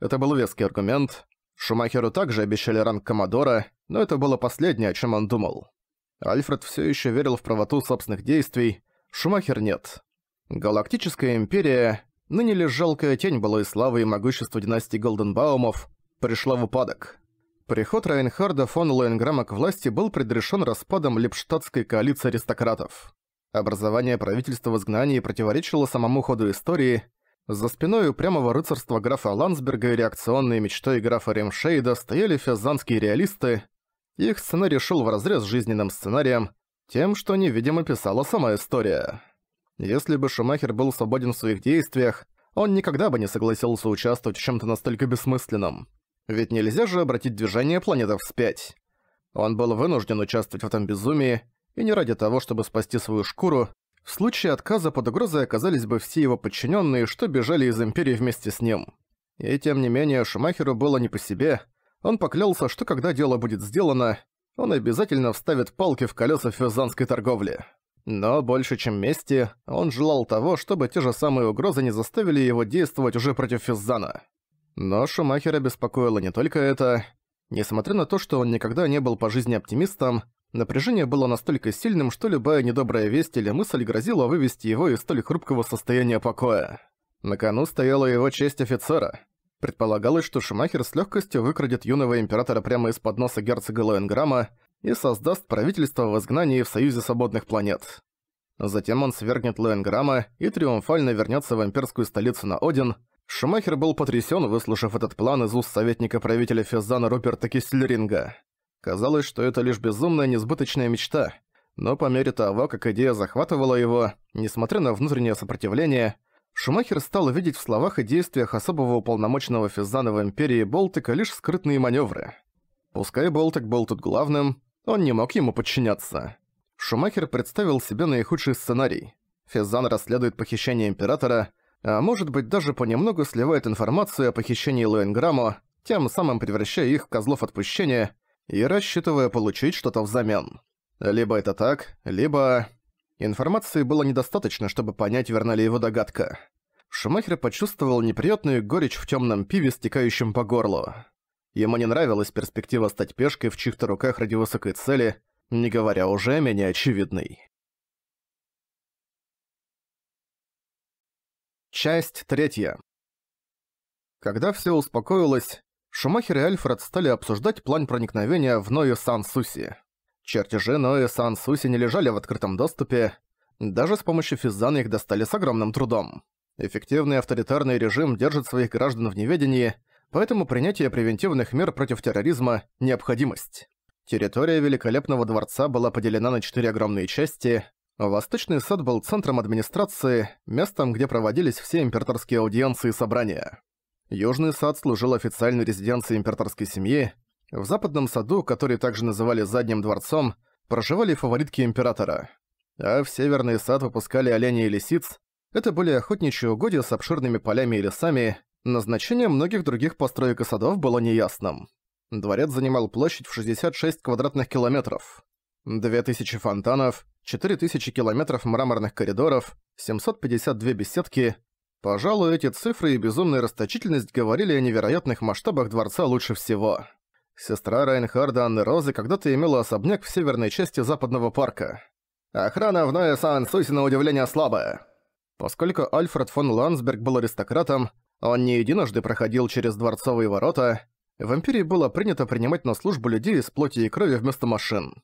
Это был веский аргумент. Шумахеру также обещали ранг Коммодора, но это было последнее, о чем он думал. Альфред все еще верил в правоту собственных действий, Шумахер нет. Галактическая империя ныне лишь жалкая тень былой славы и могущества династии Голденбаумов, пришла в упадок. Приход Райнхарда фон Лоенграма к власти был предрешен распадом липштадтской коалиции аристократов. Образование правительства в изгнании противоречило самому ходу истории, за спиной упрямого рыцарства графа Ландсберга и реакционной мечтой графа Ремшейда стояли фязанские реалисты, их сценарий шел вразрез с жизненным сценарием, тем, что невидимо писала сама история. Если бы Шумахер был свободен в своих действиях, он никогда бы не согласился участвовать в чем-то настолько бессмысленном. Ведь нельзя же обратить движение планеты вспять. Он был вынужден участвовать в этом безумии, и не ради того, чтобы спасти свою шкуру, в случае отказа под угрозой оказались бы все его подчиненные, что бежали из Империи вместе с ним. И тем не менее, Шумахеру было не по себе. Он поклялся, что когда дело будет сделано, он обязательно вставит палки в колеса фюзанской торговли. Но больше чем мести, он желал того, чтобы те же самые угрозы не заставили его действовать уже против Физзана. Но Шумахера беспокоило не только это. Несмотря на то, что он никогда не был по жизни оптимистом, напряжение было настолько сильным, что любая недобрая весть или мысль грозила вывести его из столь хрупкого состояния покоя. На кону стояла его честь офицера. Предполагалось, что Шумахер с легкостью выкрадет юного императора прямо из-под носа герцога Лоенграмма, и создаст правительство в изгнании в Союзе Свободных Планет. Затем он свергнет Лоенграма и триумфально вернется в имперскую столицу на Один. Шумахер был потрясен, выслушав этот план из уст советника правителя Феззана Роберта Кисельринга. Казалось, что это лишь безумная несбыточная мечта, но по мере того, как идея захватывала его, несмотря на внутреннее сопротивление, Шумахер стал видеть в словах и действиях особого уполномоченного Физзана в Империи Болтика лишь скрытные маневры. Пускай болтык был тут главным, он не мог ему подчиняться. Шумахер представил себе наихудший сценарий. Физан расследует похищение Императора, а может быть даже понемногу сливает информацию о похищении Лоенграмма, тем самым превращая их в козлов отпущения и рассчитывая получить что-то взамен. Либо это так, либо... Информации было недостаточно, чтобы понять, верна ли его догадка. Шумахер почувствовал неприятную горечь в темном пиве, стекающем по горлу. Ему не нравилась перспектива стать пешкой в чьих-то руках ради высокой цели, не говоря уже о менее очевидной. Часть третья. Когда все успокоилось, Шумахер и Альфред стали обсуждать план проникновения в Ною Сан-Суси. Чертежи Ною Сан-Суси не лежали в открытом доступе, даже с помощью Физзана их достали с огромным трудом. Эффективный авторитарный режим держит своих граждан в неведении – Поэтому принятие превентивных мер против терроризма – необходимость. Территория Великолепного Дворца была поделена на четыре огромные части. Восточный сад был центром администрации, местом, где проводились все императорские аудиенции и собрания. Южный сад служил официальной резиденцией императорской семьи. В западном саду, который также называли Задним дворцом, проживали фаворитки императора. А в северный сад выпускали оленей и лисиц. Это были охотничьи угодья с обширными полями и лесами, Назначение многих других построек и садов было неясным. Дворец занимал площадь в 66 квадратных километров. 2000 фонтанов, 4000 километров мраморных коридоров, 752 беседки. Пожалуй, эти цифры и безумная расточительность говорили о невероятных масштабах дворца лучше всего. Сестра Райнхарда Анны Розы когда-то имела особняк в северной части западного парка. Охрана в Ноэ Сан-Сусе на удивление слабая. Поскольку Альфред фон Лансберг был аристократом, он не единожды проходил через дворцовые ворота. В Империи было принято принимать на службу людей из плоти и крови вместо машин.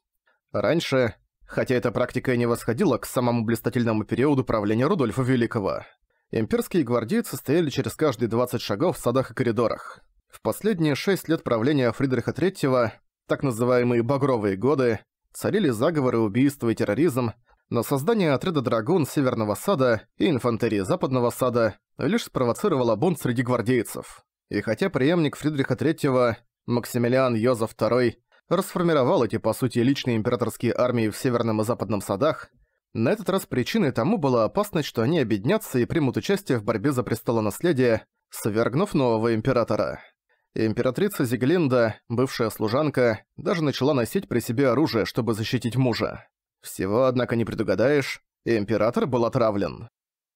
Раньше, хотя эта практика и не восходила к самому блистательному периоду правления Рудольфа Великого, имперские гвардейцы стояли через каждые 20 шагов в садах и коридорах. В последние 6 лет правления Фридриха III, так называемые «багровые годы», царили заговоры, убийства и терроризм, но создание отряда «Драгун» Северного Сада и инфантерии Западного Сада лишь спровоцировало бунт среди гвардейцев. И хотя преемник Фридриха III, Максимилиан Йозеф II, расформировал эти, по сути, личные императорские армии в Северном и Западном Садах, на этот раз причиной тому была опасность, что они объединятся и примут участие в борьбе за престолонаследие, свергнув нового императора. Императрица Зиглинда, бывшая служанка, даже начала носить при себе оружие, чтобы защитить мужа. Всего, однако, не предугадаешь, император был отравлен.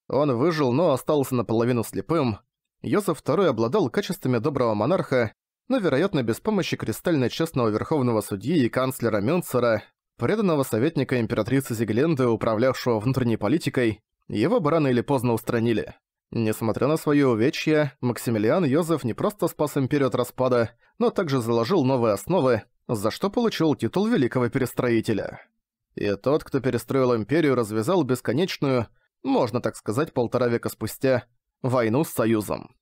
Он выжил, но остался наполовину слепым. Йозеф II обладал качествами доброго монарха, но, вероятно, без помощи кристально честного верховного судьи и канцлера Мюнцера, преданного советника императрицы Зигленды, управлявшего внутренней политикой, его бы рано или поздно устранили. Несмотря на свое увечье, Максимилиан Йозеф не просто спас империю от распада, но также заложил новые основы, за что получил титул Великого Перестроителя. И тот, кто перестроил империю, развязал бесконечную, можно так сказать, полтора века спустя, войну с Союзом.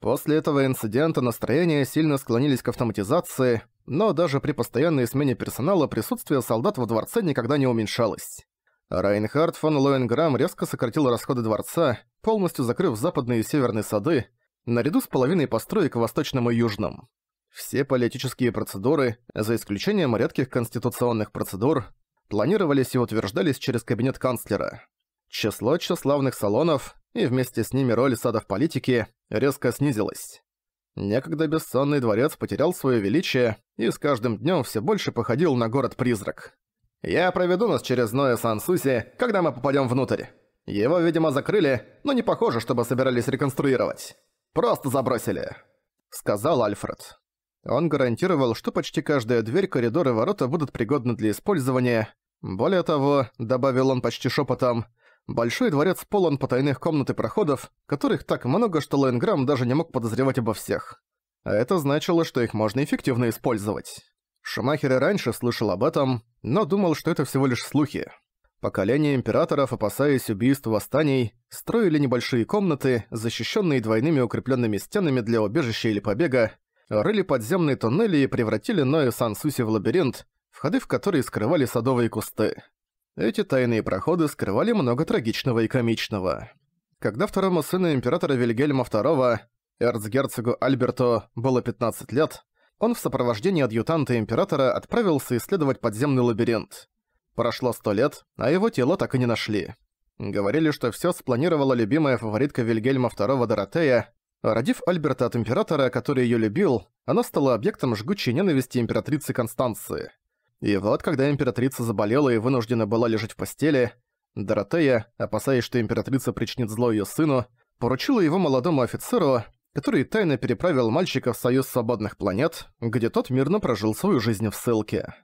После этого инцидента настроения сильно склонились к автоматизации, но даже при постоянной смене персонала присутствие солдат во дворце никогда не уменьшалось. Райнхард фон Лоенграм резко сократил расходы дворца, полностью закрыв западные и северные сады, наряду с половиной построек восточным и южным. Все политические процедуры, за исключением редких конституционных процедур, планировались и утверждались через кабинет канцлера. Число тщеславных салонов и вместе с ними роль садов политики резко снизилось. Некогда бессонный дворец потерял свое величие и с каждым днем все больше походил на город-призрак. «Я проведу нас через Ноя Сансуси, когда мы попадем внутрь. Его, видимо, закрыли, но не похоже, чтобы собирались реконструировать. Просто забросили», — сказал Альфред. Он гарантировал, что почти каждая дверь, коридор и ворота будут пригодны для использования, более того, добавил он почти шепотом, большой дворец полон потайных комнат и проходов, которых так много, что Лайнграм даже не мог подозревать обо всех. А это значило, что их можно эффективно использовать. Шумахер и раньше слышал об этом, но думал, что это всего лишь слухи. Поколение императоров, опасаясь убийств восстаний, строили небольшие комнаты, защищенные двойными укрепленными стенами для убежища или побега, рыли подземные туннели и превратили Ною Сансуси в лабиринт, входы в которые скрывали садовые кусты. Эти тайные проходы скрывали много трагичного и комичного. Когда второму сыну императора Вильгельма II, эрцгерцогу Альберту, было 15 лет, он в сопровождении адъютанта императора отправился исследовать подземный лабиринт. Прошло 100 лет, а его тело так и не нашли. Говорили, что все спланировала любимая фаворитка Вильгельма II Доротея, Родив Альберта от императора, который ее любил, она стала объектом жгучей ненависти императрицы Констанции. И вот, когда императрица заболела и вынуждена была лежать в постели, Доротея, опасаясь, что императрица причинит зло ее сыну, поручила его молодому офицеру, который тайно переправил мальчика в Союз Свободных Планет, где тот мирно прожил свою жизнь в ссылке.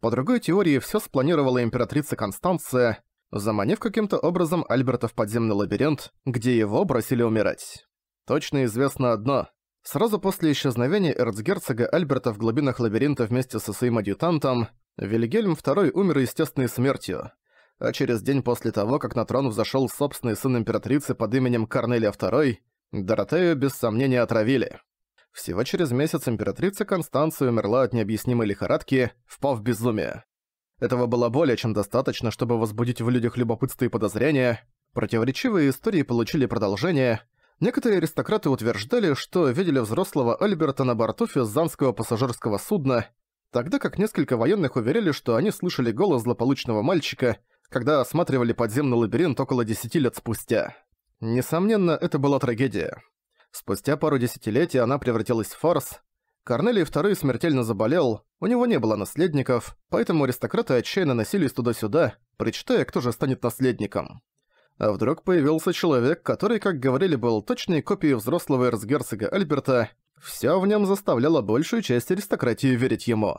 По другой теории, все спланировала императрица Констанция, заманив каким-то образом Альберта в подземный лабиринт, где его бросили умирать. Точно известно одно Сразу после исчезновения эрцгерцога Альберта в глубинах лабиринта вместе со своим адъютантом, Вильгельм II умер естественной смертью, а через день после того, как на трон взошёл собственный сын императрицы под именем Корнелия II, Доротею без сомнения отравили. Всего через месяц императрица Констанция умерла от необъяснимой лихорадки, впав в безумие. Этого было более чем достаточно, чтобы возбудить в людях любопытство и подозрения. Противоречивые истории получили продолжение, Некоторые аристократы утверждали, что видели взрослого Альберта на борту физанского пассажирского судна, тогда как несколько военных уверяли, что они слышали голос злополучного мальчика, когда осматривали подземный лабиринт около десяти лет спустя. Несомненно, это была трагедия. Спустя пару десятилетий она превратилась в фарс. Корнелий II смертельно заболел, у него не было наследников, поэтому аристократы отчаянно носились туда-сюда, причитая, кто же станет наследником а вдруг появился человек, который, как говорили, был точной копией взрослого эрцгерцога Альберта, всё в нём заставляло большую часть аристократии верить ему.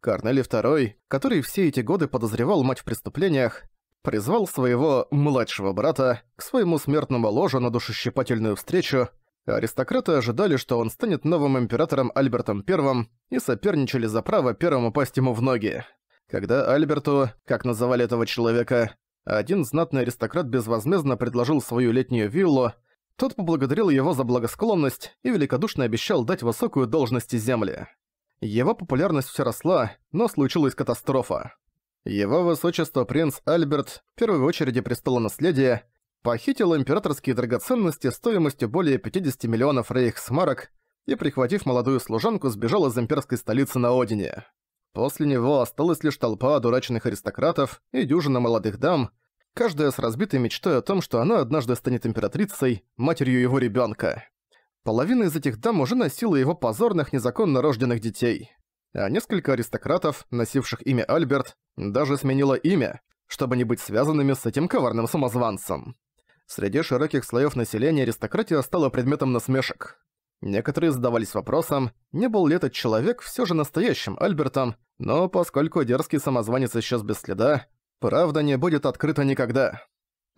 Корнелий II, который все эти годы подозревал мать в преступлениях, призвал своего «младшего брата» к своему смертному ложу на душещипательную встречу, аристократы ожидали, что он станет новым императором Альбертом I и соперничали за право первым упасть ему в ноги. Когда Альберту, как называли этого человека, один знатный аристократ безвозмездно предложил свою летнюю виллу, тот поблагодарил его за благосклонность и великодушно обещал дать высокую должность земли. Его популярность все росла, но случилась катастрофа. Его высочество принц Альберт, в первую очередь престолонаследие, похитил императорские драгоценности стоимостью более 50 миллионов рейхсмарок и, прихватив молодую служанку, сбежал из имперской столицы на Одине. После него осталась лишь толпа одураченных аристократов и дюжина молодых дам, каждая с разбитой мечтой о том, что она однажды станет императрицей, матерью его ребенка. Половина из этих дам уже носила его позорных незаконно рожденных детей. А несколько аристократов, носивших имя Альберт, даже сменило имя, чтобы не быть связанными с этим коварным самозванцем. Среди широких слоев населения аристократия стала предметом насмешек. Некоторые задавались вопросом, не был ли этот человек все же настоящим Альбертом, но поскольку дерзкий самозванец исчез без следа, правда не будет открыта никогда.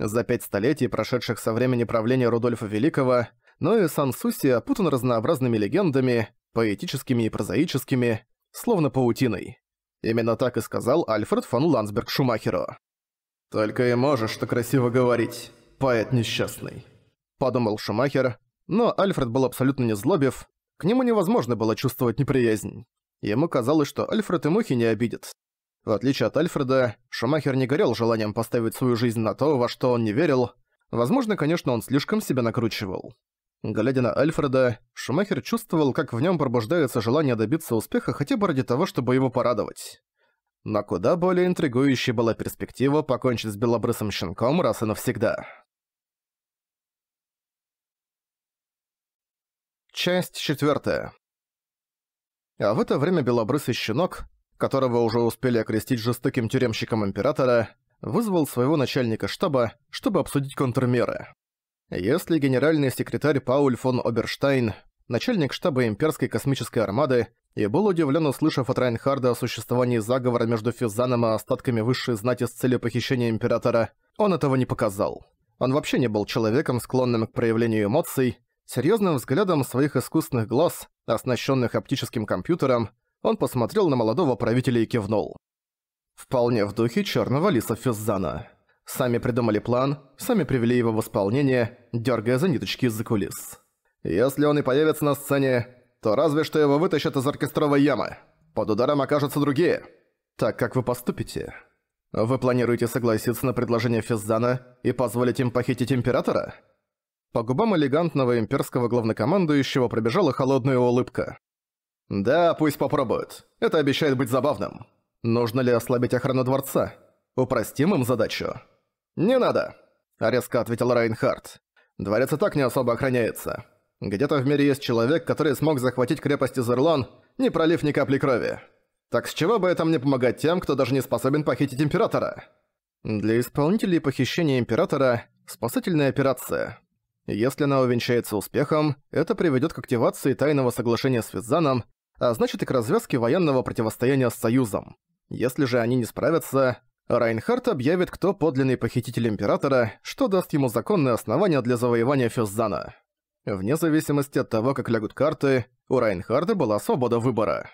За пять столетий, прошедших со времени правления Рудольфа Великого, но Ноэ Сансуси опутан разнообразными легендами, поэтическими и прозаическими, словно паутиной. Именно так и сказал Альфред фон Ландсберг Шумахеру. «Только и можешь что красиво говорить, поэт несчастный», — подумал Шумахер, но Альфред был абсолютно не злобив, к нему невозможно было чувствовать неприязнь. Ему казалось, что Альфред и мухи не обидят. В отличие от Альфреда, Шумахер не горел желанием поставить свою жизнь на то, во что он не верил. Возможно, конечно, он слишком себя накручивал. Глядя на Альфреда, Шумахер чувствовал, как в нем пробуждается желание добиться успеха хотя бы ради того, чтобы его порадовать. Но куда более интригующей была перспектива покончить с белобрысым щенком раз и навсегда. Часть 4. А в это время белобрысый щенок, которого уже успели окрестить жестоким тюремщиком Императора, вызвал своего начальника штаба, чтобы обсудить контрмеры. Если генеральный секретарь Пауль фон Оберштайн, начальник штаба Имперской космической армады, и был удивлен, услышав от Райнхарда о существовании заговора между Физаном и остатками высшей знати с целью похищения Императора, он этого не показал. Он вообще не был человеком, склонным к проявлению эмоций, Серьезным взглядом своих искусственных глаз, оснащенных оптическим компьютером, он посмотрел на молодого правителя и кивнул. Вполне в духе черного лиса Физзана. Сами придумали план, сами привели его в исполнение, дергая за ниточки из-за кулис. Если он и появится на сцене, то разве что его вытащат из оркестровой ямы. Под ударом окажутся другие. Так как вы поступите? Вы планируете согласиться на предложение Физзана и позволить им похитить Императора? По губам элегантного имперского главнокомандующего пробежала холодная улыбка. «Да, пусть попробуют. Это обещает быть забавным. Нужно ли ослабить охрану дворца? Упростим им задачу?» «Не надо», — резко ответил Райнхард. «Дворец и так не особо охраняется. Где-то в мире есть человек, который смог захватить крепость Изерлон, не пролив ни капли крови. Так с чего бы это мне помогать тем, кто даже не способен похитить императора?» Для исполнителей похищения императора – спасательная операция. Если она увенчается успехом, это приведет к активации тайного соглашения с Физаном, а значит и к развязке военного противостояния с Союзом. Если же они не справятся, Райнхард объявит, кто подлинный похититель Императора, что даст ему законное основание для завоевания Физзана. Вне зависимости от того, как лягут карты, у Райнхарда была свобода выбора.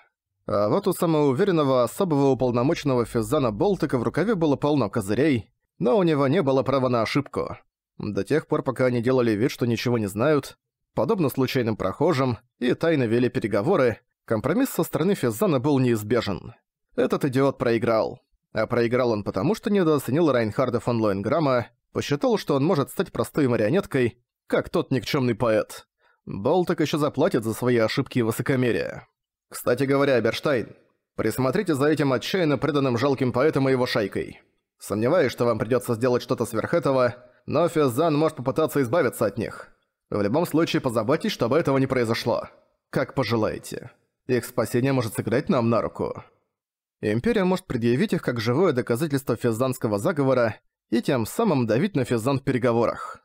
А вот у самоуверенного особого уполномоченного Физзана Болтыка в рукаве было полно козырей, но у него не было права на ошибку до тех пор, пока они делали вид, что ничего не знают, подобно случайным прохожим, и тайно вели переговоры, компромисс со стороны Физзана был неизбежен. Этот идиот проиграл. А проиграл он потому, что недооценил Райнхарда фон Лоенграмма, посчитал, что он может стать простой марионеткой, как тот никчемный поэт. Болток еще заплатит за свои ошибки и высокомерие. Кстати говоря, Берштайн, присмотрите за этим отчаянно преданным жалким поэтом и его шайкой. Сомневаюсь, что вам придется сделать что-то сверх этого, но Физан может попытаться избавиться от них. В любом случае позаботьтесь, чтобы этого не произошло. Как пожелаете. Их спасение может сыграть нам на руку. Империя может предъявить их как живое доказательство физанского заговора и тем самым давить на Физан в переговорах.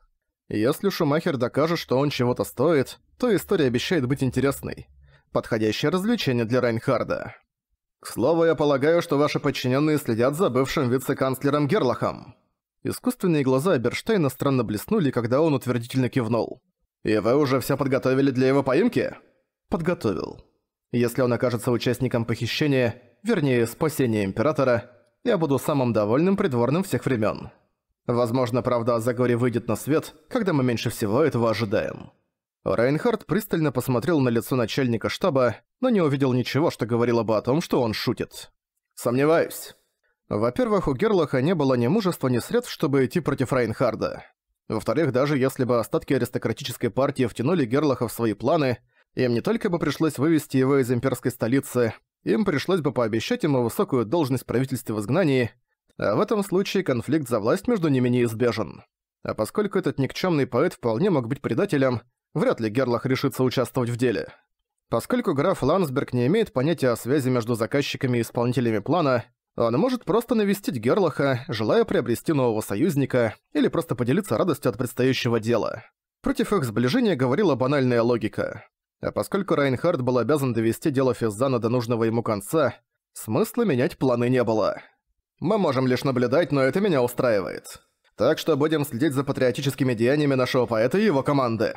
Если Шумахер докажет, что он чего-то стоит, то история обещает быть интересной. Подходящее развлечение для Райнхарда. К слову, я полагаю, что ваши подчиненные следят за бывшим вице-канцлером Герлахом. Искусственные глаза Берштейна странно блеснули, когда он утвердительно кивнул. «И вы уже все подготовили для его поимки?» «Подготовил. Если он окажется участником похищения, вернее, спасения Императора, я буду самым довольным придворным всех времен. Возможно, правда о заговоре выйдет на свет, когда мы меньше всего этого ожидаем». Райнхард пристально посмотрел на лицо начальника штаба, но не увидел ничего, что говорило бы о том, что он шутит. «Сомневаюсь. Во-первых, у Герлоха не было ни мужества, ни средств, чтобы идти против Райнхарда. Во-вторых, даже если бы остатки аристократической партии втянули Герлоха в свои планы, им не только бы пришлось вывести его из имперской столицы, им пришлось бы пообещать ему высокую должность правительства в изгнании, а в этом случае конфликт за власть между ними неизбежен. А поскольку этот никчемный поэт вполне мог быть предателем, вряд ли Герлах решится участвовать в деле. Поскольку граф Лансберг не имеет понятия о связи между заказчиками и исполнителями плана, он может просто навестить Герлаха, желая приобрести нового союзника, или просто поделиться радостью от предстоящего дела. Против их сближения говорила банальная логика. А поскольку Райнхард был обязан довести дело Физзана до нужного ему конца, смысла менять планы не было. Мы можем лишь наблюдать, но это меня устраивает. Так что будем следить за патриотическими деяниями нашего поэта и его команды.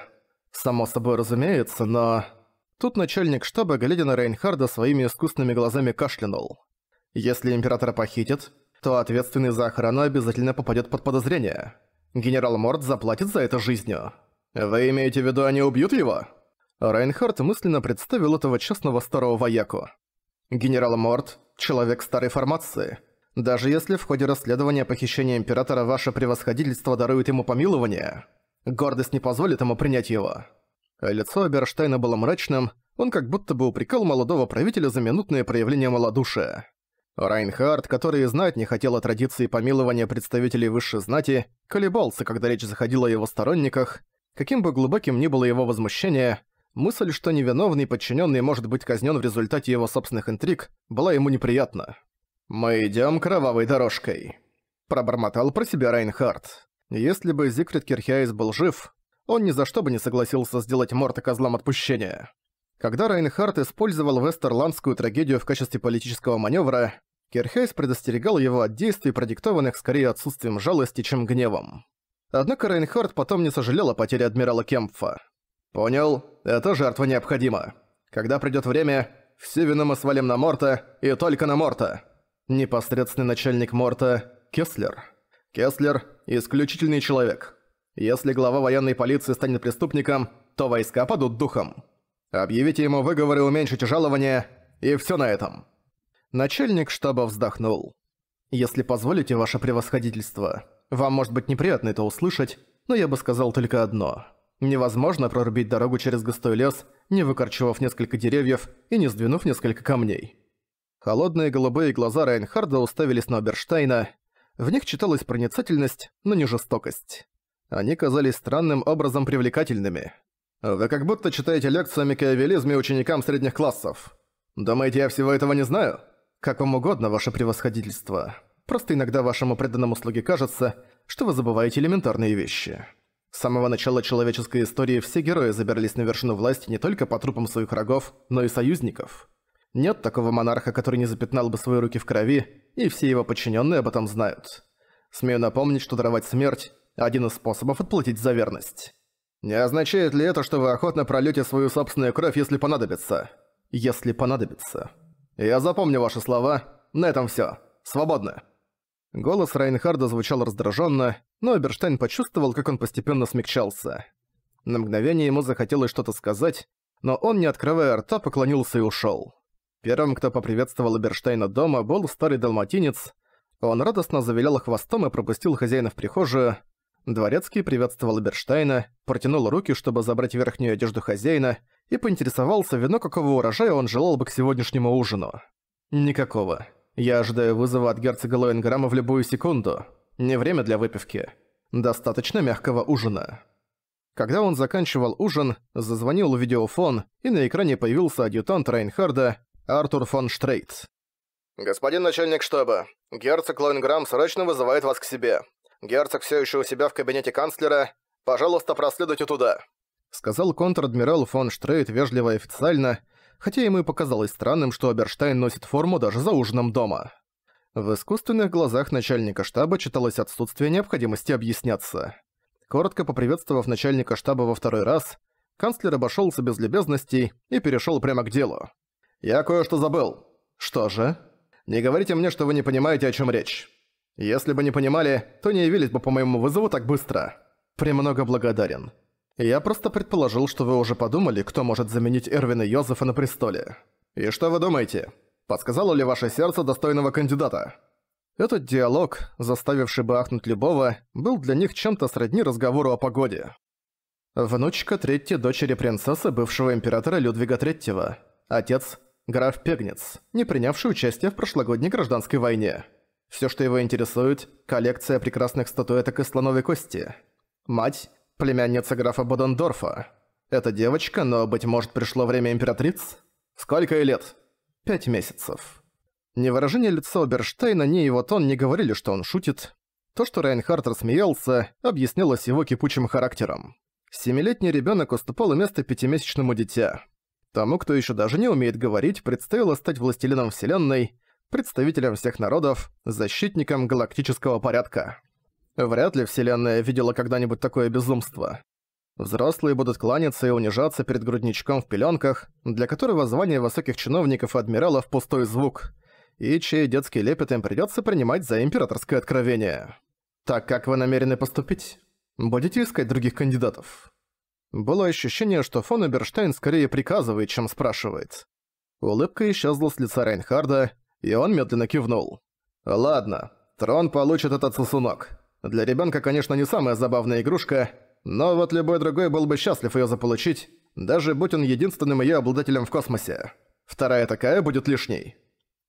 Само собой разумеется, но... Тут начальник штаба, глядя на Рейнхарда, своими искусными глазами кашлянул. Если Императора похитят, то ответственный за охрану обязательно попадет под подозрение. Генерал Морд заплатит за это жизнью. Вы имеете в виду, они убьют его? Райнхард мысленно представил этого честного старого вояку. Генерал Морд – человек старой формации. Даже если в ходе расследования похищения Императора ваше превосходительство дарует ему помилование, гордость не позволит ему принять его. Лицо Берштейна было мрачным, он как будто бы упрекал молодого правителя за минутное проявление малодушия. Райнхард, который знать не хотел о традиции помилования представителей высшей знати, колебался, когда речь заходила о его сторонниках. Каким бы глубоким ни было его возмущение, мысль, что невиновный подчиненный может быть казнен в результате его собственных интриг, была ему неприятна. «Мы идем кровавой дорожкой», – пробормотал про себя Райнхард. Если бы Зигфрид Кирхиайс был жив, он ни за что бы не согласился сделать Морта козлом отпущения. Когда Райнхард использовал вестерландскую трагедию в качестве политического маневра, Кирхейс предостерегал его от действий, продиктованных скорее отсутствием жалости, чем гневом. Однако Рейнхард потом не сожалел о потере адмирала Кемпфа. «Понял, эта жертва необходима. Когда придёт время, все вину мы свалим на Морта и только на Морта». Непосредственный начальник Морта – Кеслер. Кеслер – исключительный человек. Если глава военной полиции станет преступником, то войска падут духом. Объявите ему выговор и уменьшите жалование, и всё на этом. Начальник штаба вздохнул. «Если позволите, ваше превосходительство, вам может быть неприятно это услышать, но я бы сказал только одно. Невозможно прорубить дорогу через густой лес, не выкорчевав несколько деревьев и не сдвинув несколько камней». Холодные голубые глаза Райнхарда уставились на Берштейна. В них читалась проницательность, но не жестокость. Они казались странным образом привлекательными. «Вы как будто читаете лекцию о микаявелизме ученикам средних классов. Думаете, я всего этого не знаю?» «Как вам угодно, ваше превосходительство. Просто иногда вашему преданному слуге кажется, что вы забываете элементарные вещи. С самого начала человеческой истории все герои забирались на вершину власти не только по трупам своих врагов, но и союзников. Нет такого монарха, который не запятнал бы свои руки в крови, и все его подчиненные об этом знают. Смею напомнить, что даровать смерть – один из способов отплатить за верность. Не означает ли это, что вы охотно прольете свою собственную кровь, если понадобится? Если понадобится. «Я запомню ваши слова. На этом всё. Свободно». Голос Райнхарда звучал раздражённо, но Эберштейн почувствовал, как он постепенно смягчался. На мгновение ему захотелось что-то сказать, но он, не открывая рта, поклонился и ушёл. Первым, кто поприветствовал Эберштейна дома, был старый далматинец. Он радостно завилял хвостом и пропустил хозяина в прихожую, Дворецкий приветствовал Берштейна, протянул руки, чтобы забрать верхнюю одежду хозяина, и поинтересовался, вино какого урожая он желал бы к сегодняшнему ужину. «Никакого. Я ожидаю вызова от герцога Лоенграма в любую секунду. Не время для выпивки. Достаточно мягкого ужина». Когда он заканчивал ужин, зазвонил видеофон, и на экране появился адъютант Рейнхарда Артур фон Штрейт. «Господин начальник штаба, герцог Лоенграм срочно вызывает вас к себе. Герцог все еще у себя в кабинете канцлера. Пожалуйста, проследуйте туда», — сказал контр-адмирал фон Штрейд вежливо и официально, хотя ему и показалось странным, что Оберштайн носит форму даже за ужином дома. В искусственных глазах начальника штаба читалось отсутствие необходимости объясняться. Коротко поприветствовав начальника штаба во второй раз, канцлер обошелся без любезностей и перешел прямо к делу. «Я кое-что забыл». «Что же?» «Не говорите мне, что вы не понимаете, о чем речь». Если бы не понимали, то не явились бы по моему вызову так быстро. Премного благодарен. Я просто предположил, что вы уже подумали, кто может заменить Эрвина Йозефа на престоле. И что вы думаете? Подсказало ли ваше сердце достойного кандидата? Этот диалог, заставивший бы ахнуть любого, был для них чем-то сродни разговору о погоде. Внучка третьей дочери принцессы бывшего императора Людвига III. Отец – граф Пегнец, не принявший участие в прошлогодней гражданской войне. Все, что его интересует – коллекция прекрасных статуэток из слоновой кости. Мать – племянница графа Бодендорфа. Это девочка, но, быть может, пришло время императриц? Сколько ей лет? Пять месяцев. Ни выражение лица Оберштейна, ни его тон не говорили, что он шутит. То, что Райнхард рассмеялся, объяснилось его кипучим характером. Семилетний ребенок уступал место пятимесячному дитя. Тому, кто еще даже не умеет говорить, предстояло стать властелином вселенной – представителем всех народов, защитником галактического порядка. Вряд ли Вселенная видела когда-нибудь такое безумство. Взрослые будут кланяться и унижаться перед грудничком в пеленках, для которого звание высоких чиновников и адмиралов – пустой звук, и чей детский лепет им придется принимать за императорское откровение. Так как вы намерены поступить? Будете искать других кандидатов? Было ощущение, что фон Эберштейн скорее приказывает, чем спрашивает. Улыбка исчезла с лица Рейнхарда, и он медленно кивнул. «Ладно, трон получит этот сосунок. Для ребенка, конечно, не самая забавная игрушка, но вот любой другой был бы счастлив ее заполучить, даже будь он единственным ее обладателем в космосе. Вторая такая будет лишней».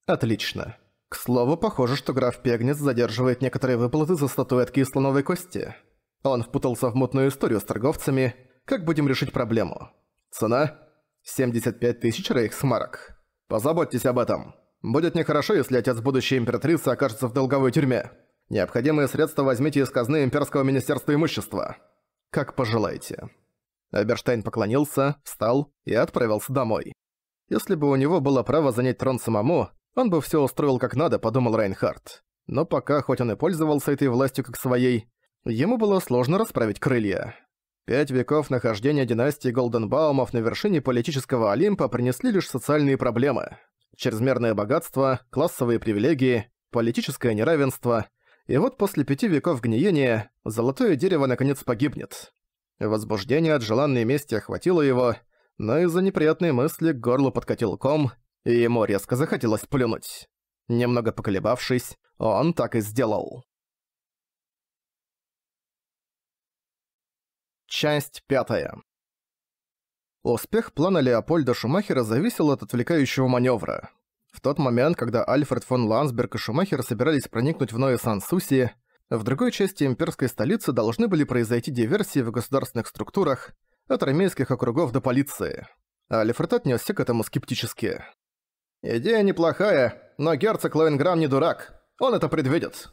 «Отлично. К слову, похоже, что граф Пегнис задерживает некоторые выплаты за статуэтки из слоновой кости. Он впутался в мутную историю с торговцами. Как будем решить проблему? Цена? 75 тысяч рейхсмарок. Позаботьтесь об этом». Будет нехорошо, если отец будущей императрицы окажется в долговой тюрьме. Необходимые средства возьмите из казны Имперского министерства имущества. Как пожелаете». Аберштейн поклонился, встал и отправился домой. Если бы у него было право занять трон самому, он бы все устроил как надо, подумал Рейнхард. Но пока, хоть он и пользовался этой властью как своей, ему было сложно расправить крылья. Пять веков нахождения династии Голденбаумов на вершине политического Олимпа принесли лишь социальные проблемы чрезмерное богатство, классовые привилегии, политическое неравенство. И вот после пяти веков гниения золотое дерево наконец погибнет. Возбуждение от желанной мести охватило его, но из-за неприятной мысли к горлу подкатил ком, и ему резко захотелось плюнуть. Немного поколебавшись, он так и сделал. Часть пятая. Успех плана Леопольда Шумахера зависел от отвлекающего маневра. В тот момент, когда Альфред фон Лансберг и Шумахер собирались проникнуть в Ное Сан-Суси, в другой части имперской столицы должны были произойти диверсии в государственных структурах, от армейских округов до полиции. Альфред отнесся к этому скептически. «Идея неплохая, но герцог Лоенграм не дурак. Он это предвидит».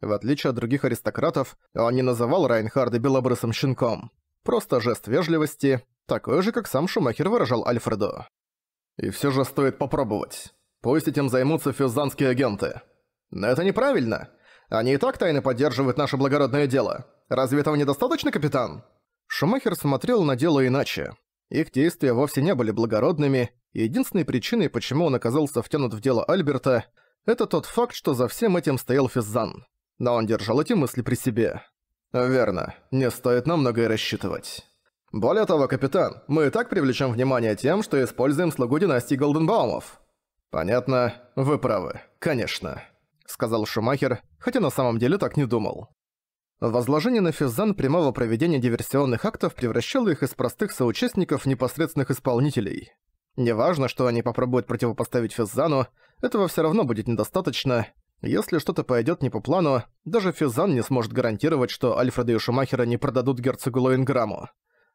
В отличие от других аристократов, он не называл Райнхарда белобрысым щенком. Просто жест вежливости, такое же, как сам Шумахер выражал Альфреду. «И все же стоит попробовать. Пусть этим займутся фюзанские агенты. Но это неправильно. Они и так тайно поддерживают наше благородное дело. Разве этого недостаточно, капитан?» Шумахер смотрел на дело иначе. Их действия вовсе не были благородными, и единственной причиной, почему он оказался втянут в дело Альберта, это тот факт, что за всем этим стоял Физзан. Но он держал эти мысли при себе. «Верно, не стоит на многое рассчитывать». Более того, капитан, мы и так привлечем внимание тем, что используем слугу династии Голденбаумов». «Понятно, вы правы, конечно», — сказал Шумахер, хотя на самом деле так не думал. Возложение на Физан прямого проведения диверсионных актов превращало их из простых соучастников в непосредственных исполнителей. Неважно, что они попробуют противопоставить Физану, этого все равно будет недостаточно. Если что-то пойдет не по плану, даже Физан не сможет гарантировать, что Альфреда и Шумахера не продадут герцогу Лоинграмму.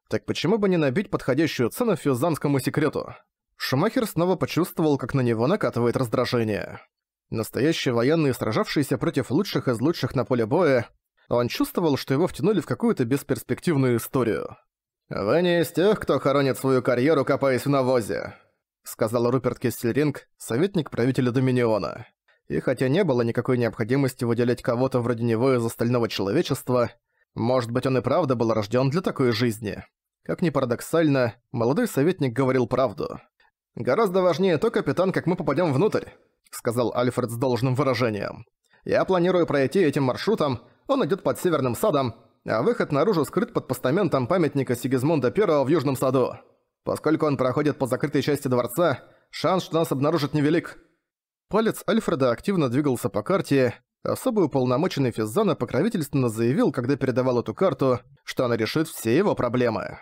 Так почему бы не набить подходящую цену фьюзанскому секрету? Шумахер снова почувствовал, как на него накатывает раздражение. Настоящие военные, сражавшиеся против лучших из лучших на поле боя, он чувствовал, что его втянули в какую-то бесперспективную историю. «Вы не из тех, кто хоронит свою карьеру, копаясь в навозе», сказал Руперт Кессельринг, советник правителя Доминиона. И хотя не было никакой необходимости выделять кого-то вроде него из остального человечества, может быть, он и правда был рожден для такой жизни. Как ни парадоксально, молодой советник говорил правду. «Гораздо важнее то, капитан, как мы попадем внутрь», — сказал Альфред с должным выражением. «Я планирую пройти этим маршрутом, он идет под Северным садом, а выход наружу скрыт под постаментом памятника Сигизмунда I в Южном саду. Поскольку он проходит по закрытой части дворца, шанс, что нас обнаружат, невелик». Палец Альфреда активно двигался по карте, Особый уполномоченный Физзана покровительственно заявил, когда передавал эту карту, что она решит все его проблемы.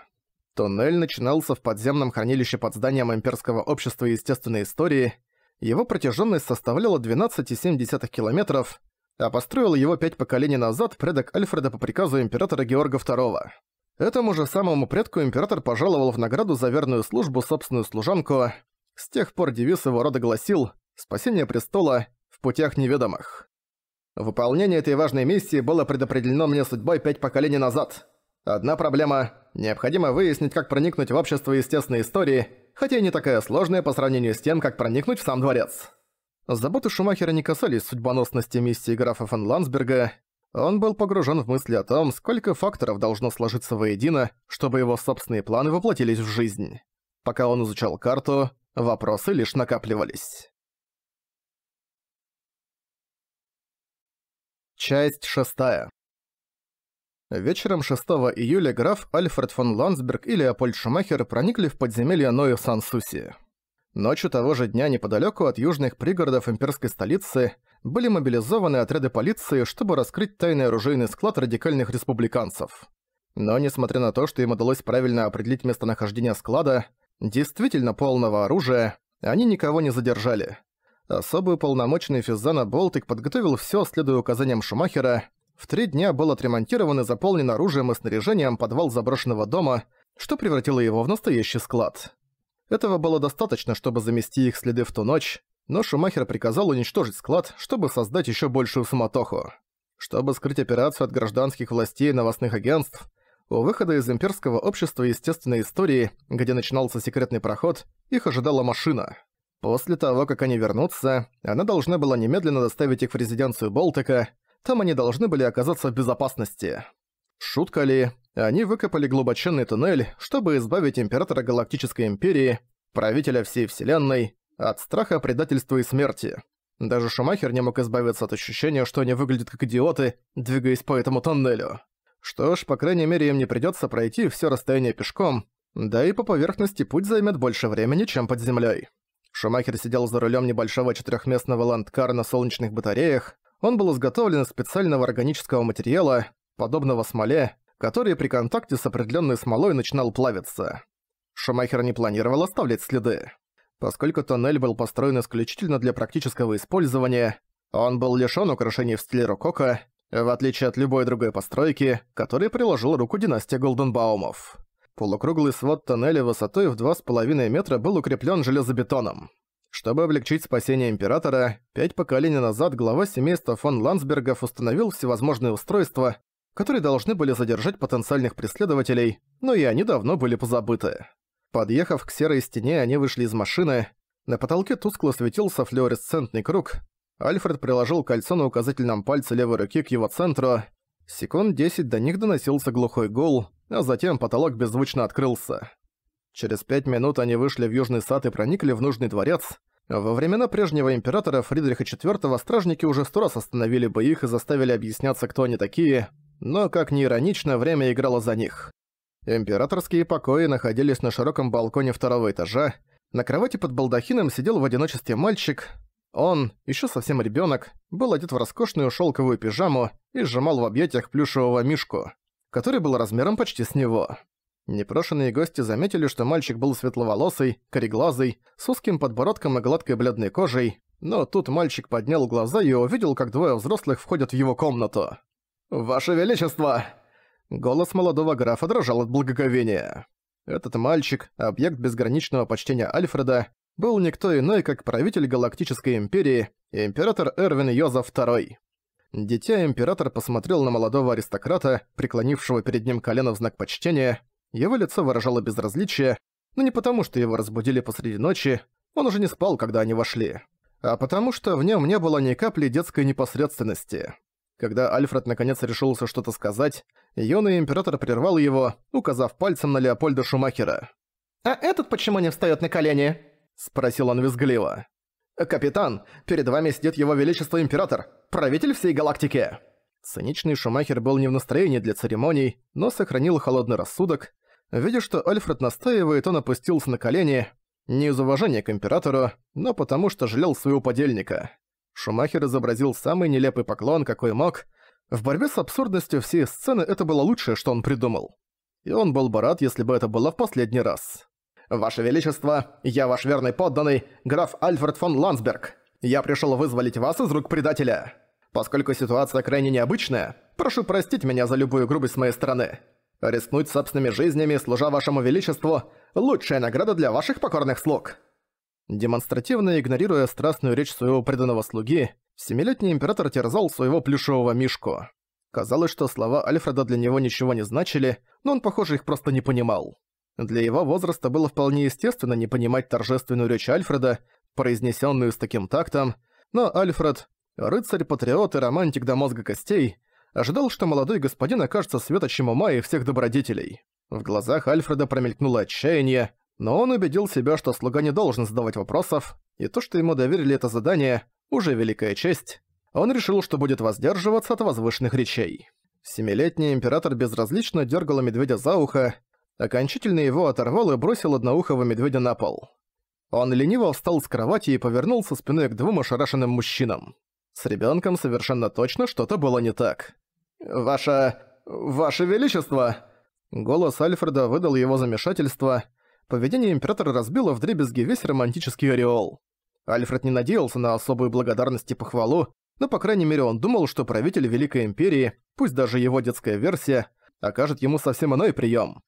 Туннель начинался в подземном хранилище под зданием Имперского общества естественной истории. Его протяженность составляла 12,7 километров, а построил его пять поколений назад предок Альфреда по приказу императора Георга II. Этому же самому предку император пожаловал в награду за верную службу собственную служанку. С тех пор девиз его рода гласил «Спасение престола в путях неведомых». Выполнение этой важной миссии было предопределено мне судьбой пять поколений назад. Одна проблема – необходимо выяснить, как проникнуть в общество естественной истории, хотя и не такая сложная по сравнению с тем, как проникнуть в сам дворец. Заботы Шумахера не касались судьбоносности миссии графа фон Ландсберга. Он был погружен в мысли о том, сколько факторов должно сложиться воедино, чтобы его собственные планы воплотились в жизнь. Пока он изучал карту, вопросы лишь накапливались. Часть шестая. Вечером 6 июля граф Альфред фон Ландсберг и Леопольд Шумахер проникли в подземелье Ною сансуси Ночью того же дня неподалеку от южных пригородов имперской столицы были мобилизованы отряды полиции, чтобы раскрыть тайный оружейный склад радикальных республиканцев. Но несмотря на то, что им удалось правильно определить местонахождение склада, действительно полного оружия, они никого не задержали. Особый полномочный Физана Болтик подготовил все, следуя указаниям Шумахера. В три дня был отремонтирован и заполнен оружием и снаряжением подвал заброшенного дома, что превратило его в настоящий склад. Этого было достаточно, чтобы замести их следы в ту ночь, но Шумахер приказал уничтожить склад, чтобы создать еще большую суматоху. Чтобы скрыть операцию от гражданских властей и новостных агентств, у выхода из имперского общества естественной истории, где начинался секретный проход, их ожидала машина. После того, как они вернутся, она должна была немедленно доставить их в резиденцию Болтика, там они должны были оказаться в безопасности. Шутка ли, они выкопали глубоченный туннель, чтобы избавить Императора Галактической Империи, правителя всей Вселенной, от страха, предательства и смерти. Даже Шумахер не мог избавиться от ощущения, что они выглядят как идиоты, двигаясь по этому тоннелю. Что ж, по крайней мере, им не придётся пройти всё расстояние пешком, да и по поверхности путь займет больше времени, чем под землёй. Шумахер сидел за рулем небольшого четырехместного ландкара на солнечных батареях. Он был изготовлен из специального органического материала, подобного смоле, который при контакте с определенной смолой начинал плавиться. Шумахер не планировал оставлять следы. Поскольку тоннель был построен исключительно для практического использования, он был лишён украшений в стиле рококо, в отличие от любой другой постройки, которой приложила руку династия Голденбаумов. Полукруглый свод тоннеля высотой в два с половиной метра был укреплен железобетоном. Чтобы облегчить спасение Императора, пять поколений назад глава семейства фон Ландсбергов установил всевозможные устройства, которые должны были задержать потенциальных преследователей, но и они давно были позабыты. Подъехав к серой стене, они вышли из машины. На потолке тускло светился флуоресцентный круг. Альфред приложил кольцо на указательном пальце левой руки к его центру. Секунд десять до них доносился глухой гул, а затем потолок беззвучно открылся. Через пять минут они вышли в Южный сад и проникли в Нужный дворец. Во времена прежнего императора Фридриха IV стражники уже сто раз остановили бы их и заставили объясняться, кто они такие, но, как ни иронично, время играло за них. Императорские покои находились на широком балконе второго этажа. На кровати под балдахином сидел в одиночестве мальчик. Он, еще совсем ребенок, был одет в роскошную шелковую пижаму и сжимал в объятиях плюшевого мишку который был размером почти с него. Непрошенные гости заметили, что мальчик был светловолосый, кореглазый, с узким подбородком и гладкой бледной кожей, но тут мальчик поднял глаза и увидел, как двое взрослых входят в его комнату. «Ваше Величество!» Голос молодого графа дрожал от благоговения. Этот мальчик, объект безграничного почтения Альфреда, был никто иной, как правитель Галактической Империи, император Эрвин Йозеф II. Дитя-император посмотрел на молодого аристократа, преклонившего перед ним колено в знак почтения. Его лицо выражало безразличие, но не потому, что его разбудили посреди ночи, он уже не спал, когда они вошли, а потому что в нем не было ни капли детской непосредственности. Когда Альфред наконец решился что-то сказать, юный император прервал его, указав пальцем на Леопольда Шумахера. «А этот почему не встает на колени?» – спросил он визгливо. «Капитан, перед вами сидит его величество император, правитель всей галактики!» Циничный Шумахер был не в настроении для церемоний, но сохранил холодный рассудок. Видя, что Альфред настаивает, он опустился на колени, не из уважения к императору, но потому что жалел своего подельника. Шумахер изобразил самый нелепый поклон, какой мог. В борьбе с абсурдностью всей сцены это было лучшее, что он придумал. И он был бы рад, если бы это было в последний раз. «Ваше Величество, я ваш верный подданный, граф Альфред фон Ландсберг. Я пришел вызволить вас из рук предателя. Поскольку ситуация крайне необычная, прошу простить меня за любую грубость с моей стороны. Рискнуть собственными жизнями, служа вашему величеству, лучшая награда для ваших покорных слуг». Демонстративно игнорируя страстную речь своего преданного слуги, семилетний император терзал своего плюшевого мишку. Казалось, что слова Альфреда для него ничего не значили, но он, похоже, их просто не понимал. Для его возраста было вполне естественно не понимать торжественную речь Альфреда, произнесенную с таким тактом, но Альфред, рыцарь-патриот и романтик до мозга костей, ожидал, что молодой господин окажется светочем ума и всех добродетелей. В глазах Альфреда промелькнуло отчаяние, но он убедил себя, что слуга не должен задавать вопросов, и то, что ему доверили это задание, уже великая честь. Он решил, что будет воздерживаться от возвышенных речей. Семилетний император безразлично дергал медведя за ухо, окончательно его оторвал и бросил одноухого медведя на пол. Он лениво встал с кровати и повернулся спиной к двум ошарашенным мужчинам. С ребенком совершенно точно что-то было не так. «Ваше... Ваше Величество!» Голос Альфреда выдал его замешательство. Поведение Императора разбило вдребезги весь романтический ореол. Альфред не надеялся на особую благодарность и похвалу, но, по крайней мере, он думал, что правитель Великой Империи, пусть даже его детская версия, окажет ему совсем иной прием.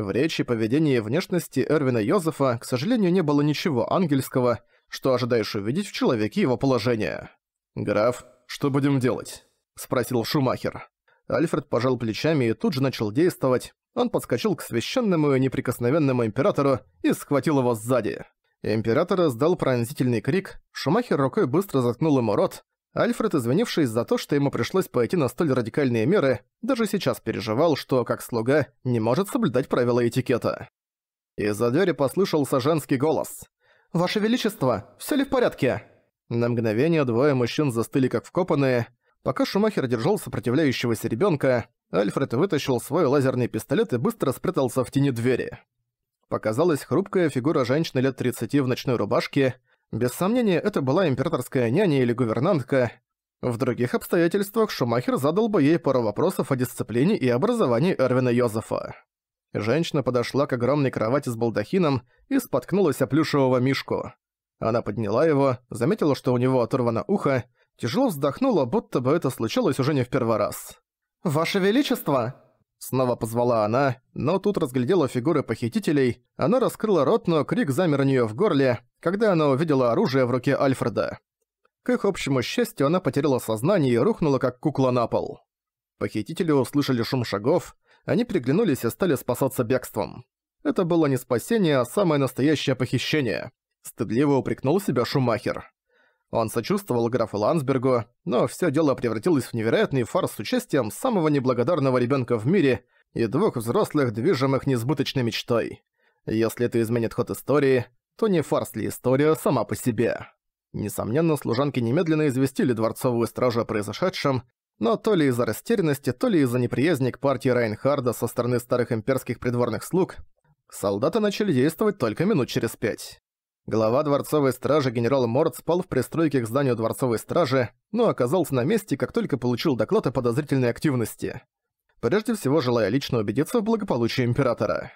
В речи, поведении и внешности Эрвина Йозефа, к сожалению, не было ничего ангельского, что ожидаешь увидеть в человеке его положения. «Граф, что будем делать?» – спросил Шумахер. Альфред пожал плечами и тут же начал действовать. Он подскочил к священному и неприкосновенному императору и схватил его сзади. Император издал пронзительный крик, Шумахер рукой быстро заткнул ему рот, Альфред, извинившись за то, что ему пришлось пойти на столь радикальные меры, даже сейчас переживал, что, как слуга, не может соблюдать правила этикета. Из-за двери послышался женский голос. «Ваше Величество, все ли в порядке?» На мгновение двое мужчин застыли как вкопанные. Пока Шумахер держал сопротивляющегося ребенка, Альфред вытащил свой лазерный пистолет и быстро спрятался в тени двери. Показалась хрупкая фигура женщины лет 30 в ночной рубашке, без сомнения, это была императорская няня или гувернантка. В других обстоятельствах Шумахер задал бы ей пару вопросов о дисциплине и образовании Эрвина Йозефа. Женщина подошла к огромной кровати с балдахином и споткнулась о плюшевого мишку. Она подняла его, заметила, что у него оторвано ухо, тяжело вздохнула, будто бы это случилось уже не в первый раз. «Ваше Величество!» Снова позвала она, но тут разглядела фигуры похитителей. Она раскрыла рот, но крик замер у неё в горле, когда она увидела оружие в руке Альфреда. К их общему счастью, она потеряла сознание и рухнула как кукла на пол. Похитители услышали шум шагов, они приглянулись и стали спасаться бегством. Это было не спасение, а самое настоящее похищение. Стыдливо упрекнул себя Шумахер. Он сочувствовал графу Лансбергу, но все дело превратилось в невероятный фарс с участием самого неблагодарного ребенка в мире и двух взрослых, движимых несбыточной мечтой. Если это изменит ход истории, то не фарс ли история сама по себе? Несомненно, служанки немедленно известили дворцовую стражу о произошедшем, но то ли из-за растерянности, то ли из-за неприязни к партии Райнхарда со стороны старых имперских придворных слуг, солдаты начали действовать только минут через пять. Глава дворцовой стражи генерал Морд спал в пристройке к зданию дворцовой стражи, но оказался на месте, как только получил доклад о подозрительной активности. Прежде всего, желая лично убедиться в благополучии императора.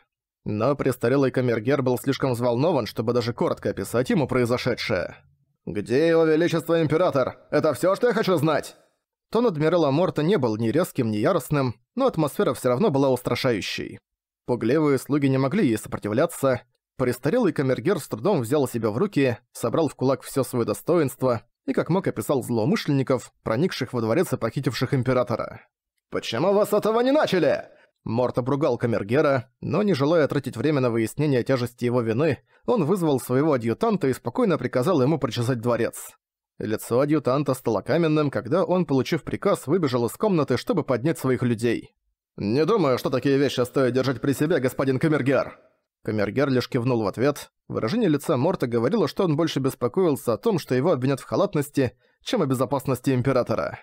Но престарелый камергер был слишком взволнован, чтобы даже коротко описать ему произошедшее. «Где его величество император? Это все, что я хочу знать!» Тон адмирала Морта не был ни резким, ни яростным, но атмосфера все равно была устрашающей. Пугливые слуги не могли ей сопротивляться, Престарелый камергер с трудом взял себя в руки, собрал в кулак все свое достоинство и как мог описал злоумышленников, проникших во дворец и похитивших императора. «Почему вас этого не начали?» Морт обругал камергера, но не желая тратить время на выяснение тяжести его вины, он вызвал своего адъютанта и спокойно приказал ему прочесать дворец. Лицо адъютанта стало каменным, когда он, получив приказ, выбежал из комнаты, чтобы поднять своих людей. «Не думаю, что такие вещи стоит держать при себе, господин Камергер», Камергер лишь кивнул в ответ. Выражение лица Морта говорило, что он больше беспокоился о том, что его обвинят в халатности, чем о безопасности Императора.